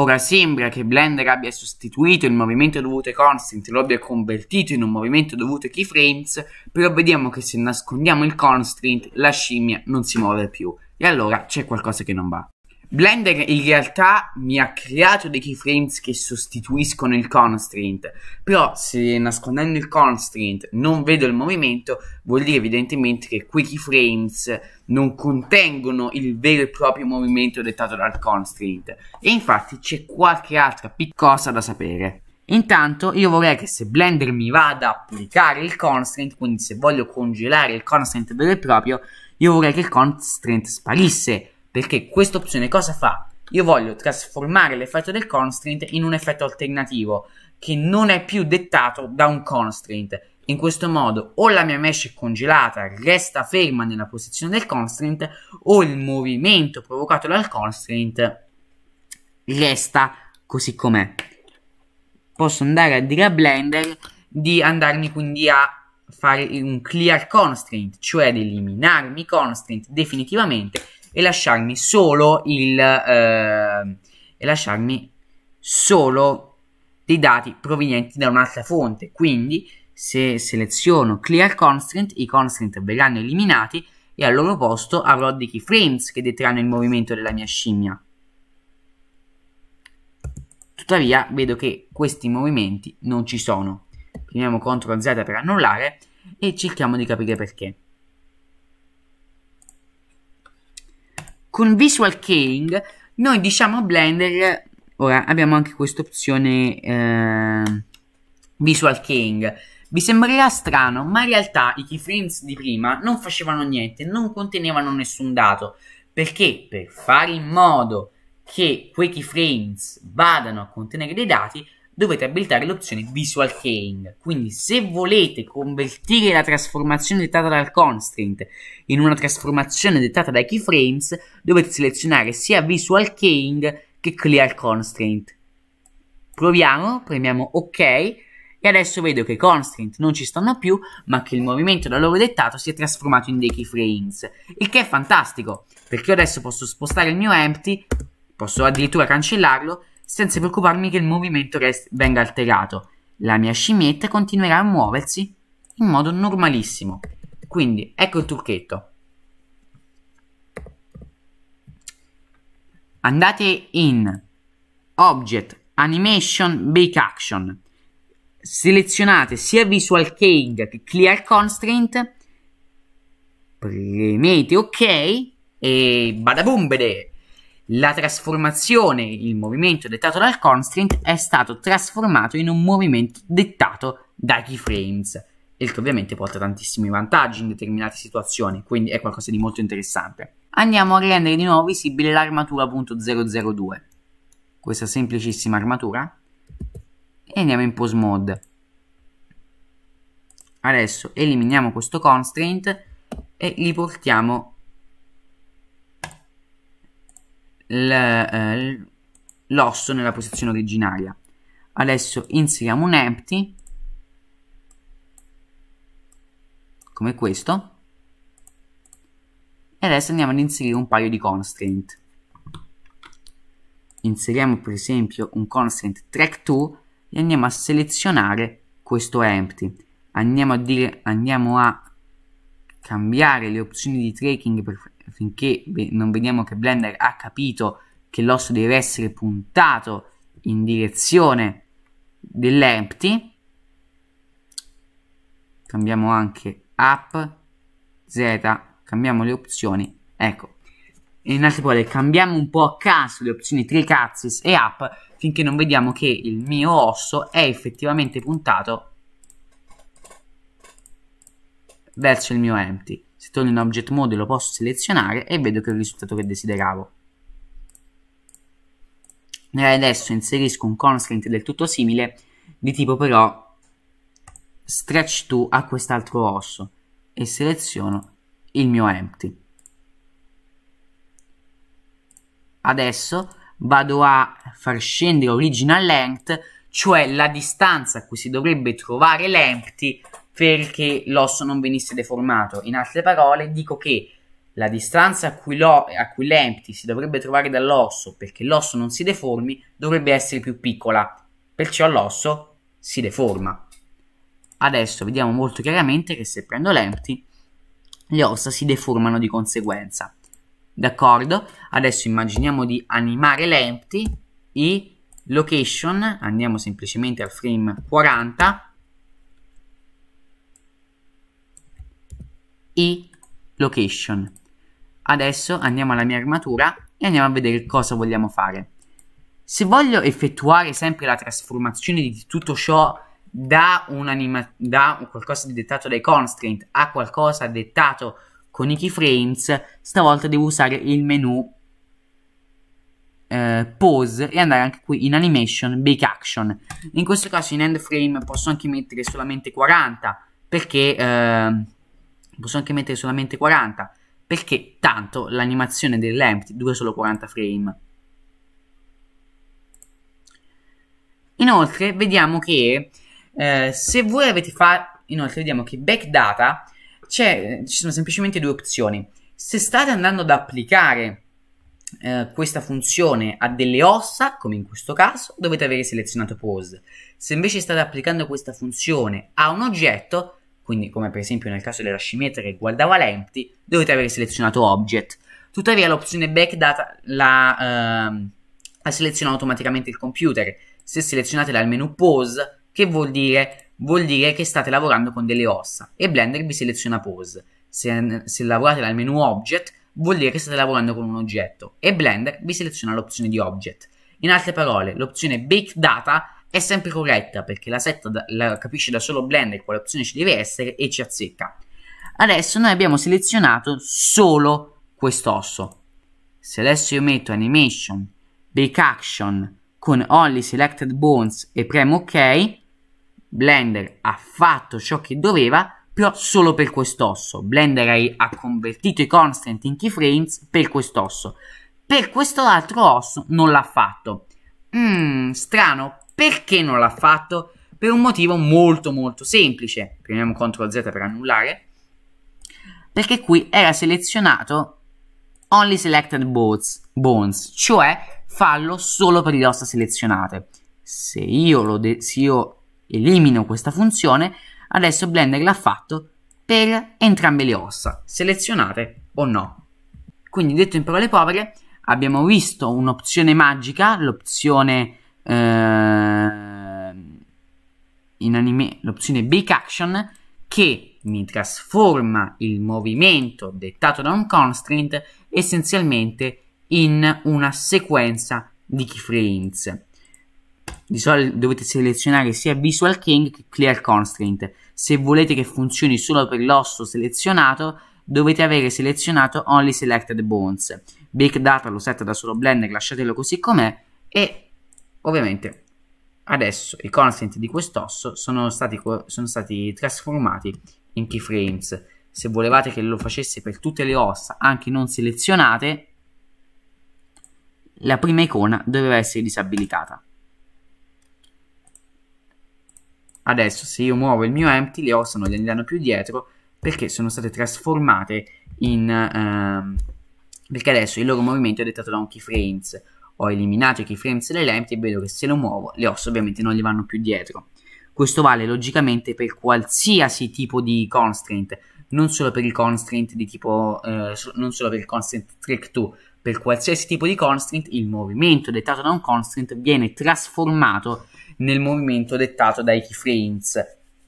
Ora sembra che Blender abbia sostituito il movimento dovuto ai constant, lo abbia convertito in un movimento dovuto ai keyframes, però vediamo che se nascondiamo il constraint la scimmia non si muove più e allora c'è qualcosa che non va. Blender in realtà mi ha creato dei keyframes che sostituiscono il constraint, però se nascondendo il constraint non vedo il movimento, vuol dire evidentemente che quei keyframes non contengono il vero e proprio movimento dettato dal constraint. E infatti c'è qualche altra piccola cosa da sapere. Intanto io vorrei che se Blender mi vada ad applicare il constraint, quindi se voglio congelare il constraint vero e proprio, io vorrei che il constraint sparisse perché questa opzione cosa fa? Io voglio trasformare l'effetto del constraint in un effetto alternativo che non è più dettato da un constraint. In questo modo o la mia mesh è congelata, resta ferma nella posizione del constraint, o il movimento provocato dal constraint resta così com'è. Posso andare a dire a Blender di andarmi quindi a fare un clear constraint, cioè di eliminarmi i constraint definitivamente e lasciarmi solo il eh, e lasciarmi solo dei dati provenienti da un'altra fonte. Quindi se seleziono clear constraint, i constraint verranno eliminati e al loro posto avrò dei keyframes che detteranno il movimento della mia scimmia. Tuttavia vedo che questi movimenti non ci sono. Premiamo CTRL Z per annullare e cerchiamo di capire perché. Con Visual Keying noi diciamo a Blender, ora abbiamo anche questa opzione eh, Visual Keying. Vi sembrerà strano, ma in realtà i keyframes di prima non facevano niente, non contenevano nessun dato, perché per fare in modo che quei keyframes vadano a contenere dei dati, dovete abilitare l'opzione Visual Keying. Quindi se volete convertire la trasformazione dettata dal constraint in una trasformazione dettata dai keyframes, dovete selezionare sia Visual Keying che Clear Constraint. Proviamo, premiamo OK e adesso vedo che i constraint non ci stanno più, ma che il movimento da loro dettato si è trasformato in dei keyframes, il che è fantastico, perché io adesso posso spostare il mio empty, posso addirittura cancellarlo senza preoccuparmi che il movimento rest- venga alterato. La mia scimmietta continuerà a muoversi in modo normalissimo. Quindi ecco il trucchetto. Andate in Object, Animation, Bake Action. Selezionate sia Visual Keying che Clear Constraint. Premete OK e bada boom bede! La trasformazione, il movimento dettato dal constraint è stato trasformato in un movimento dettato da keyframes, il che ovviamente porta tantissimi vantaggi in determinate situazioni, quindi è qualcosa di molto interessante. Andiamo a rendere di nuovo visibile l'armatura.002, questa semplicissima armatura, e andiamo in pose mode. Adesso eliminiamo questo constraint e li portiamo Eh, l'osso nella posizione originaria. Adesso inseriamo un empty, come questo, e adesso andiamo ad inserire un paio di constraint. Inseriamo per esempio un constraint track 2 e andiamo a selezionare questo empty. Andiamo a, dire, andiamo a cambiare le opzioni di tracking per finché non vediamo che Blender ha capito che l'osso deve essere puntato in direzione dell'empty cambiamo anche up z cambiamo le opzioni ecco in altre parole cambiamo un po' a caso le opzioni trick axis e up finché non vediamo che il mio osso è effettivamente puntato verso il mio empty torno in object mode lo posso selezionare e vedo che è il risultato che desideravo adesso inserisco un constraint del tutto simile di tipo però stretch to a quest'altro osso e seleziono il mio empty adesso vado a far scendere original length cioè la distanza a cui si dovrebbe trovare l'empty perché l'osso non venisse deformato. In altre parole, dico che la distanza a cui, a cui l'empty si dovrebbe trovare dall'osso perché l'osso non si deformi dovrebbe essere più piccola, perciò l'osso si deforma. Adesso vediamo molto chiaramente che se prendo l'empty le ossa si deformano di conseguenza. D'accordo? Adesso immaginiamo di animare l'empty i location, andiamo semplicemente al frame 40 e location. Adesso andiamo alla mia armatura e andiamo a vedere cosa vogliamo fare. Se voglio effettuare sempre la trasformazione di tutto ciò da, un da qualcosa dettato dai constraint a qualcosa dettato con i keyframes, stavolta devo usare il menu eh, pose e andare anche qui in animation bake action in questo caso in end frame posso anche mettere solamente 40 perché eh, posso anche mettere solamente 40, perché tanto l'animazione dell'empty dura solo 40 frame. Inoltre vediamo che eh, se voi avete fatto, inoltre vediamo che backdata ci sono semplicemente due opzioni. Se state andando ad applicare eh, questa funzione a delle ossa, come in questo caso, dovete avere selezionato pose. Se invece state applicando questa funzione a un oggetto, quindi come per esempio nel caso della scimmietta che guardava l'empty, dovete aver selezionato object. Tuttavia l'opzione backdata la, eh, la seleziona automaticamente il computer. Se selezionate dal menu pose, che vuol dire? Vuol dire che state lavorando con delle ossa e Blender vi seleziona pose. Se, se lavorate dal menu object, vuol dire che state lavorando con un oggetto e Blender vi seleziona l'opzione di object. In altre parole, l'opzione backdata Data è sempre corretta perché la setta da, la capisce da solo Blender quale opzione ci deve essere e ci azzecca. Adesso noi abbiamo selezionato solo quest'osso. Se adesso io metto Animation, break Action con Only Selected Bones e premo OK, Blender ha fatto ciò che doveva, però solo per quest'osso. Blender ha convertito i constant in keyframes per quest'osso. Per quest'altro osso non l'ha fatto. Mmm, strano, perché non l'ha fatto? Per un motivo molto molto semplice. Premiamo CTRL Z per annullare. Perché qui era selezionato Only Selected bones, bones cioè fallo solo per le ossa selezionate. Se io, se io elimino questa funzione, adesso Blender l'ha fatto per entrambe le ossa, selezionate o no. Quindi detto in parole povere, abbiamo visto un'opzione magica, l'opzione eh, in anime l'opzione Big Action che mi trasforma il movimento dettato da un constraint essenzialmente in una sequenza di keyframes. Di solito dovete selezionare sia Visual King che Clear Constraint. Se volete che funzioni solo per l'osso selezionato, dovete avere selezionato Only Selected Bones. Big Data lo setta da solo Blender, lasciatelo così com'è e Ovviamente adesso i constant di quest'osso sono stati, sono stati trasformati in keyframes. Se volevate che lo facesse per tutte le ossa, anche non selezionate, la prima icona doveva essere disabilitata. Adesso se io muovo il mio empty le ossa non le andranno più dietro perché sono state trasformate in... Ehm, perché adesso il loro movimento è dettato da un keyframes ho eliminato i keyframes delle lenti e vedo che se lo muovo le ossa ovviamente non gli vanno più dietro. Questo vale logicamente per qualsiasi tipo di constraint, non solo per il constraint di tipo eh, non solo per il constraint track 2, per qualsiasi tipo di constraint il movimento dettato da un constraint viene trasformato nel movimento dettato dai keyframes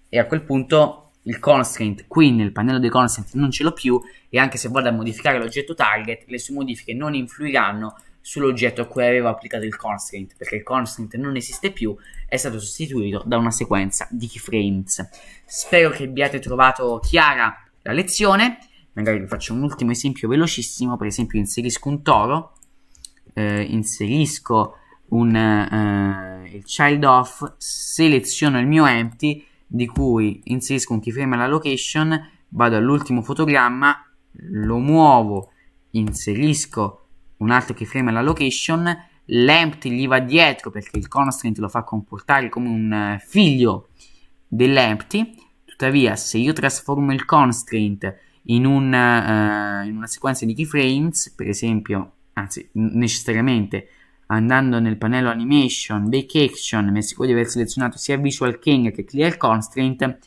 e a quel punto il constraint qui nel pannello dei constraint non ce l'ho più e anche se vado a modificare l'oggetto target le sue modifiche non influiranno sull'oggetto a cui aveva applicato il constraint, perché il constraint non esiste più, è stato sostituito da una sequenza di keyframes. Spero che abbiate trovato chiara la lezione, magari vi faccio un ultimo esempio velocissimo, per esempio inserisco un toro, eh, inserisco un, eh, il child off, seleziono il mio empty, di cui inserisco un keyframe alla location, vado all'ultimo fotogramma, lo muovo, inserisco un altro keyframe alla location, l'empty gli va dietro perché il constraint lo fa comportare come un eh, figlio dell'empty, tuttavia se io trasformo il constraint in, un, uh, in una sequenza di keyframes, per esempio, anzi necessariamente andando nel pannello animation, bake action, mi assicuro di aver selezionato sia visual king che clear constraint,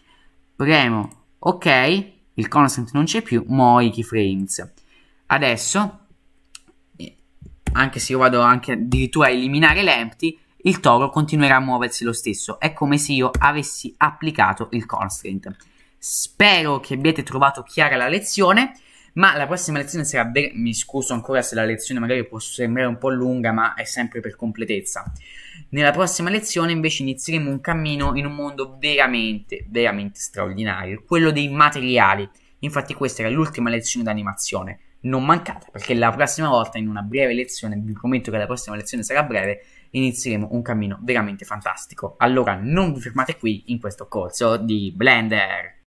premo ok, il constraint non c'è più, ma i keyframes. Adesso anche se io vado anche addirittura a eliminare l'empty, il toro continuerà a muoversi lo stesso. È come se io avessi applicato il constraint. Spero che abbiate trovato chiara la lezione, ma la prossima lezione sarà... mi scuso ancora se la lezione magari può sembrare un po' lunga, ma è sempre per completezza. Nella prossima lezione invece inizieremo un cammino in un mondo veramente, veramente straordinario, quello dei materiali. Infatti questa era l'ultima lezione d'animazione non mancate, perché la prossima volta, in una breve lezione, vi prometto che la prossima lezione sarà breve, inizieremo un cammino veramente fantastico. Allora non vi fermate qui in questo corso di Blender.